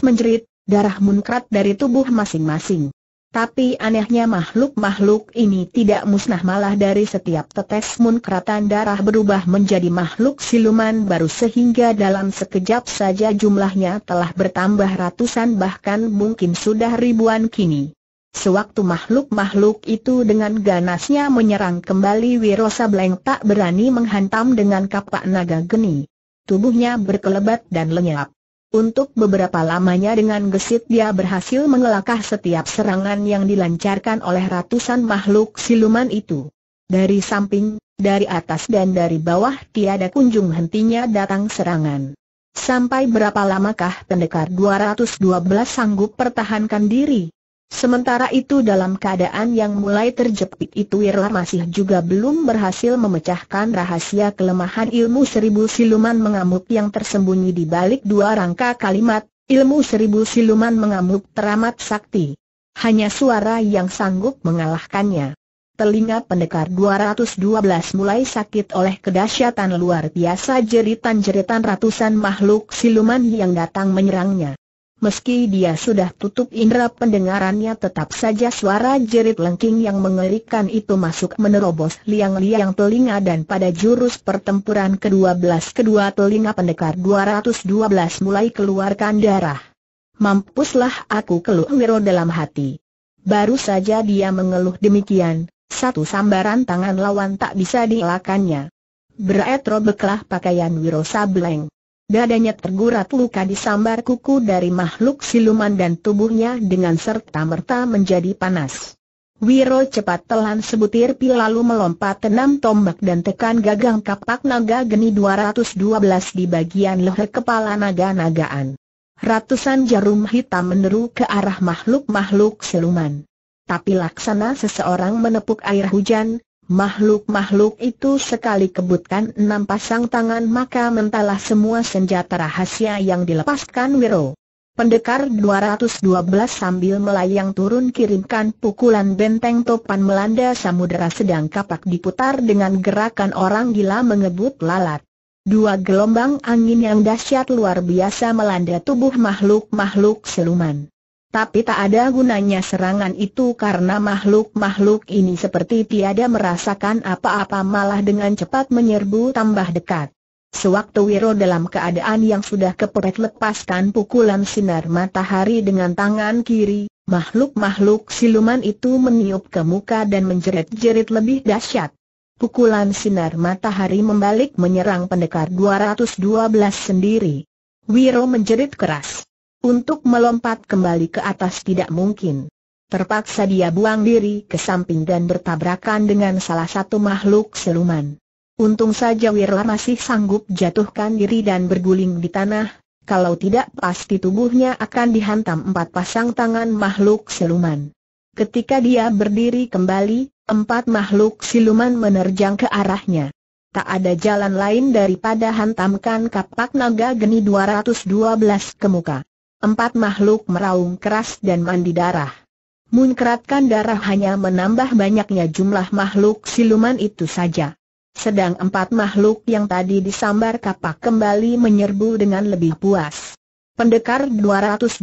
menjerit, darah muncrat dari tubuh masing-masing. Tapi anehnya makhluk-makhluk ini tidak musnah malah dari setiap tetes munkratan darah berubah menjadi makhluk siluman baru sehingga dalam sekejap saja jumlahnya telah bertambah ratusan bahkan mungkin sudah ribuan kini. Sewaktu makhluk-makhluk itu dengan ganasnya menyerang kembali Wirosa Sableng tak berani menghantam dengan kapak naga geni. Tubuhnya berkelebat dan lenyap. Untuk beberapa lamanya dengan gesit dia berhasil mengelakah setiap serangan yang dilancarkan oleh ratusan makhluk siluman itu. Dari samping, dari atas dan dari bawah tiada kunjung hentinya datang serangan. Sampai berapa lamakah pendekar 212 sanggup pertahankan diri? Sementara itu dalam keadaan yang mulai terjepit itu Wirla masih juga belum berhasil memecahkan rahasia kelemahan ilmu seribu siluman mengamuk yang tersembunyi di balik dua rangka kalimat, ilmu seribu siluman mengamuk teramat sakti. Hanya suara yang sanggup mengalahkannya. Telinga pendekar 212 mulai sakit oleh kedahsyatan luar biasa jeritan-jeritan ratusan makhluk siluman yang datang menyerangnya. Meski dia sudah tutup indera pendengarannya tetap saja suara jerit lengking yang mengerikan itu masuk menerobos liang-liang telinga dan pada jurus pertempuran ke-12 kedua telinga pendekar 212 mulai keluarkan darah. Mampuslah aku keluh ngero dalam hati. Baru saja dia mengeluh demikian, satu sambaran tangan lawan tak bisa dielakannya. Beretro beklah pakaian Wiro Sableng. Dadanya tergurat luka disambar kuku dari makhluk siluman dan tubuhnya dengan serta-merta menjadi panas. Wiro cepat telan sebutir pil lalu melompat enam tombak dan tekan gagang kapak naga geni 212 di bagian leher kepala naga-nagaan. Ratusan jarum hitam meneru ke arah makhluk-makhluk siluman. Tapi laksana seseorang menepuk air hujan, Makhluk-makhluk itu sekali kebutkan enam pasang tangan maka mentalah semua senjata rahasia yang dilepaskan Wiro. Pendekar 212 sambil melayang turun kirimkan pukulan benteng topan melanda samudera sedang kapak diputar dengan gerakan orang gila mengebut lalat. Dua gelombang angin yang dahsyat luar biasa melanda tubuh makhluk-makhluk seluman. Tapi tak ada gunanya serangan itu karena makhluk-makhluk ini seperti tiada merasakan apa-apa malah dengan cepat menyerbu tambah dekat. Sewaktu Wiro dalam keadaan yang sudah kepepet lepaskan pukulan sinar matahari dengan tangan kiri, makhluk-makhluk siluman itu meniup ke muka dan menjerit-jerit lebih dahsyat. Pukulan sinar matahari membalik menyerang pendekar 212 sendiri. Wiro menjerit keras. Untuk melompat kembali ke atas tidak mungkin. Terpaksa dia buang diri ke samping dan bertabrakan dengan salah satu makhluk siluman. Untung saja Wirla masih sanggup jatuhkan diri dan berguling di tanah, kalau tidak pasti tubuhnya akan dihantam empat pasang tangan makhluk siluman. Ketika dia berdiri kembali, empat makhluk siluman menerjang ke arahnya. Tak ada jalan lain daripada hantamkan kapak naga geni 212 ke muka. Empat makhluk meraung keras dan mandi darah. Munkratkan darah hanya menambah banyaknya jumlah makhluk siluman itu saja. Sedang empat makhluk yang tadi disambar kapak kembali menyerbu dengan lebih puas. Pendekar 212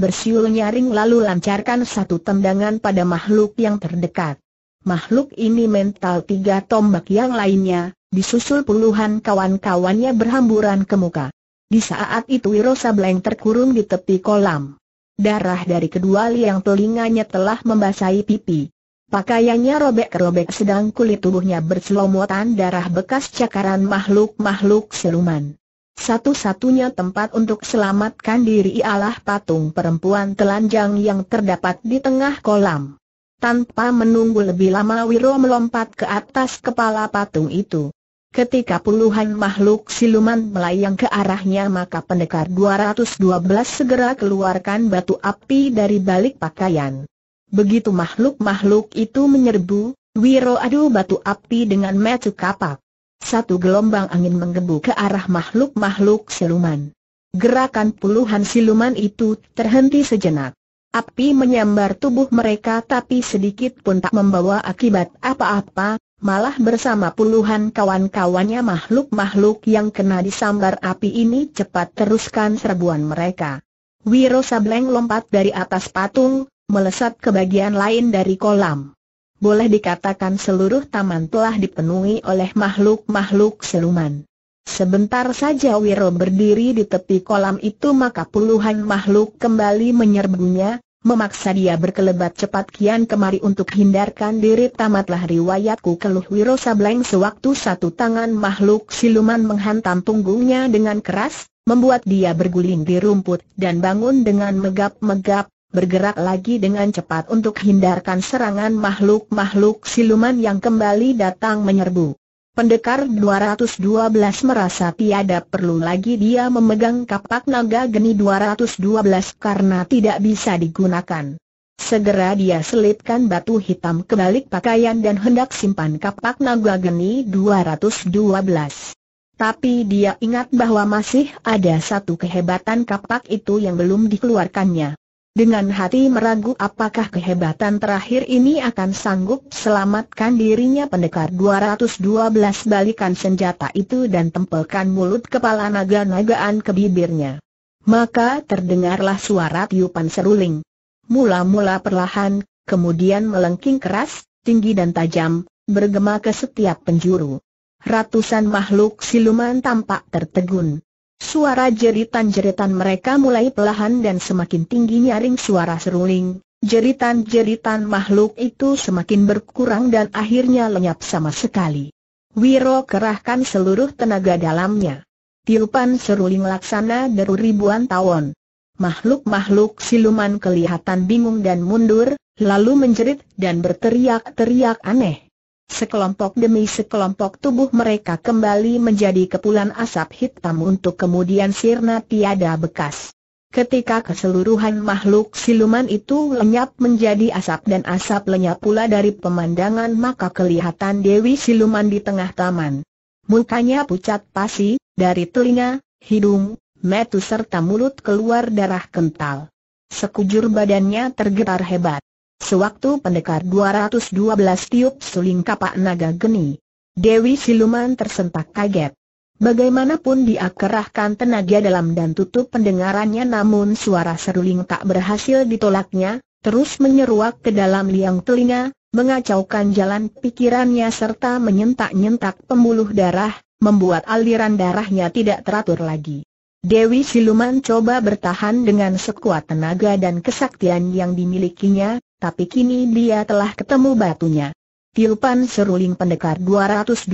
bersiul nyaring lalu lancarkan satu tendangan pada makhluk yang terdekat. Makhluk ini mental tiga tombak yang lainnya, disusul puluhan kawan-kawannya berhamburan ke muka. Di saat itu Wiro Sableng terkurung di tepi kolam. Darah dari kedua liang telinganya telah membasahi pipi. Pakaiannya robek-robek sedang kulit tubuhnya berselomotan darah bekas cakaran makhluk-makhluk siluman. Satu-satunya tempat untuk selamatkan diri ialah patung perempuan telanjang yang terdapat di tengah kolam. Tanpa menunggu lebih lama Wiro melompat ke atas kepala patung itu. Ketika puluhan makhluk siluman melayang ke arahnya maka pendekar 212 segera keluarkan batu api dari balik pakaian. Begitu makhluk-makhluk itu menyerbu, Wiro adu batu api dengan metu kapak. Satu gelombang angin menggebu ke arah makhluk-makhluk siluman. Gerakan puluhan siluman itu terhenti sejenak. Api menyambar tubuh mereka tapi sedikit pun tak membawa akibat apa-apa, malah bersama puluhan kawan-kawannya makhluk-makhluk yang kena disambar api ini cepat teruskan serbuan mereka. Wiro Sableng lompat dari atas patung, melesat ke bagian lain dari kolam. Boleh dikatakan seluruh taman telah dipenuhi oleh makhluk-makhluk seluman. Sebentar saja Wiro berdiri di tepi kolam itu maka puluhan makhluk kembali menyerbunya, memaksa dia berkelebat cepat kian kemari untuk hindarkan diri tamatlah riwayatku keluh Wiro Sableng sewaktu satu tangan makhluk siluman menghantam punggungnya dengan keras, membuat dia berguling di rumput dan bangun dengan megap-megap, bergerak lagi dengan cepat untuk hindarkan serangan makhluk-makhluk siluman yang kembali datang menyerbu. Pendekar 212 merasa tiada perlu lagi dia memegang kapak naga geni 212 karena tidak bisa digunakan. Segera dia selipkan batu hitam ke balik pakaian dan hendak simpan kapak naga geni 212. Tapi dia ingat bahwa masih ada satu kehebatan kapak itu yang belum dikeluarkannya. Dengan hati meragu apakah kehebatan terakhir ini akan sanggup selamatkan dirinya pendekar 212 balikan senjata itu dan tempelkan mulut kepala naga-nagaan ke bibirnya. Maka terdengarlah suara tiupan seruling. Mula-mula perlahan, kemudian melengking keras, tinggi dan tajam, bergema ke setiap penjuru. Ratusan makhluk siluman tampak tertegun. Suara jeritan-jeritan mereka mulai perlahan dan semakin tinggi nyaring suara seruling. Jeritan-jeritan makhluk itu semakin berkurang dan akhirnya lenyap sama sekali. Wiro kerahkan seluruh tenaga dalamnya. Tiupan seruling laksana deru ribuan tahun. Makhluk-makhluk siluman kelihatan bingung dan mundur, lalu menjerit dan berteriak-teriak aneh. Sekelompok demi sekelompok tubuh mereka kembali menjadi kepulan asap hitam untuk kemudian sirna tiada bekas. Ketika keseluruhan makhluk siluman itu lenyap menjadi asap dan asap lenyap pula dari pemandangan maka kelihatan Dewi Siluman di tengah taman. Mukanya pucat pasi, dari telinga, hidung, metu serta mulut keluar darah kental. Sekujur badannya tergetar hebat. Sewaktu pendekar 212 tiup suling kapak naga geni. Dewi Siluman tersentak kaget. Bagaimanapun dia kerahkan tenaga dalam dan tutup pendengarannya namun suara seruling tak berhasil ditolaknya, terus menyeruak ke dalam liang telinga, mengacaukan jalan pikirannya serta menyentak-nyentak pembuluh darah, membuat aliran darahnya tidak teratur lagi. Dewi Siluman coba bertahan dengan sekuat tenaga dan kesaktian yang dimilikinya, tapi kini dia telah ketemu batunya. Tiupan seruling pendekar 212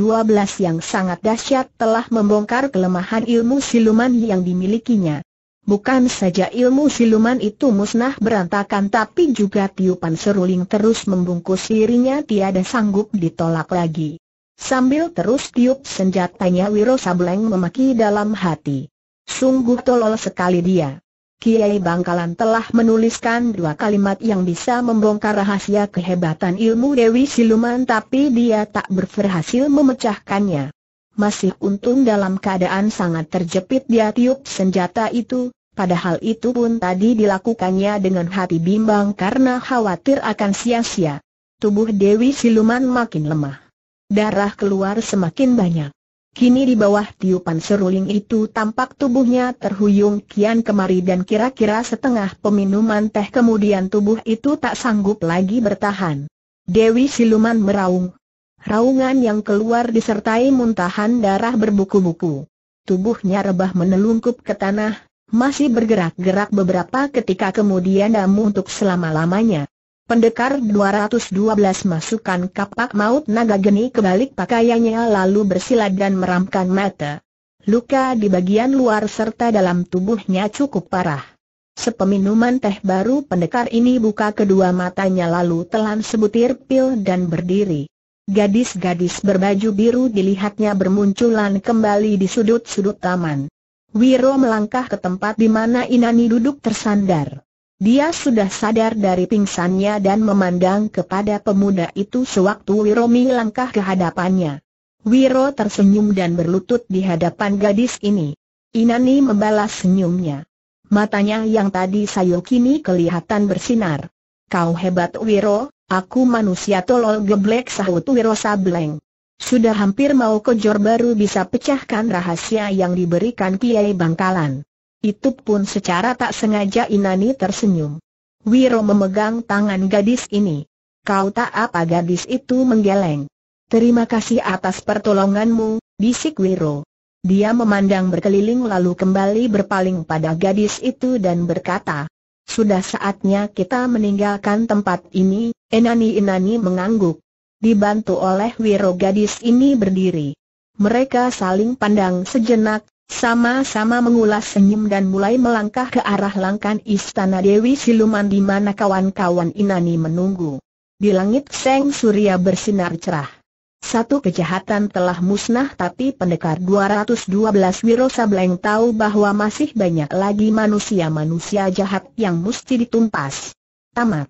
yang sangat dahsyat telah membongkar kelemahan ilmu siluman yang dimilikinya. Bukan saja ilmu siluman itu musnah berantakan tapi juga tiupan seruling terus membungkus dirinya tiada sanggup ditolak lagi. Sambil terus tiup senjatanya Wiro Sableng memaki dalam hati. Sungguh tolol sekali dia. Kiai Bangkalan telah menuliskan dua kalimat yang bisa membongkar rahasia kehebatan ilmu Dewi Siluman tapi dia tak berhasil memecahkannya. Masih untung dalam keadaan sangat terjepit dia tiup senjata itu, padahal itu pun tadi dilakukannya dengan hati bimbang karena khawatir akan sia-sia. Tubuh Dewi Siluman makin lemah. Darah keluar semakin banyak. Kini di bawah tiupan seruling itu tampak tubuhnya terhuyung kian kemari dan kira-kira setengah peminuman teh kemudian tubuh itu tak sanggup lagi bertahan. Dewi Siluman meraung. Raungan yang keluar disertai muntahan darah berbuku-buku. Tubuhnya rebah menelungkup ke tanah, masih bergerak-gerak beberapa ketika kemudian damu untuk selama-lamanya. Pendekar 212 masukkan kapak maut naga geni ke balik pakaiannya lalu bersilat dan meramkan mata. Luka di bagian luar serta dalam tubuhnya cukup parah. Sepeminuman teh baru pendekar ini buka kedua matanya lalu telan sebutir pil dan berdiri. Gadis-gadis berbaju biru dilihatnya bermunculan kembali di sudut-sudut taman. Wiro melangkah ke tempat di mana Inani duduk tersandar. Dia sudah sadar dari pingsannya dan memandang kepada pemuda itu sewaktu Wiro langkah ke hadapannya. Wiro tersenyum dan berlutut di hadapan gadis ini. Inani membalas senyumnya. Matanya yang tadi sayu kini kelihatan bersinar. Kau hebat Wiro, aku manusia tolol geblek sahut Wiro Sableng. Sudah hampir mau kejor baru bisa pecahkan rahasia yang diberikan Kiai Bangkalan. Itu pun secara tak sengaja Inani tersenyum. Wiro memegang tangan gadis ini. Kau tak apa gadis itu menggeleng. Terima kasih atas pertolonganmu, bisik Wiro. Dia memandang berkeliling lalu kembali berpaling pada gadis itu dan berkata, Sudah saatnya kita meninggalkan tempat ini, Inani enani mengangguk. Dibantu oleh Wiro gadis ini berdiri. Mereka saling pandang sejenak, sama-sama mengulas senyum dan mulai melangkah ke arah langkan istana Dewi Siluman di mana kawan-kawan Inani menunggu. Di langit Seng Surya bersinar cerah. Satu kejahatan telah musnah tapi pendekar 212 Wiro Sableng tahu bahwa masih banyak lagi manusia-manusia jahat yang mesti ditumpas. Tamat.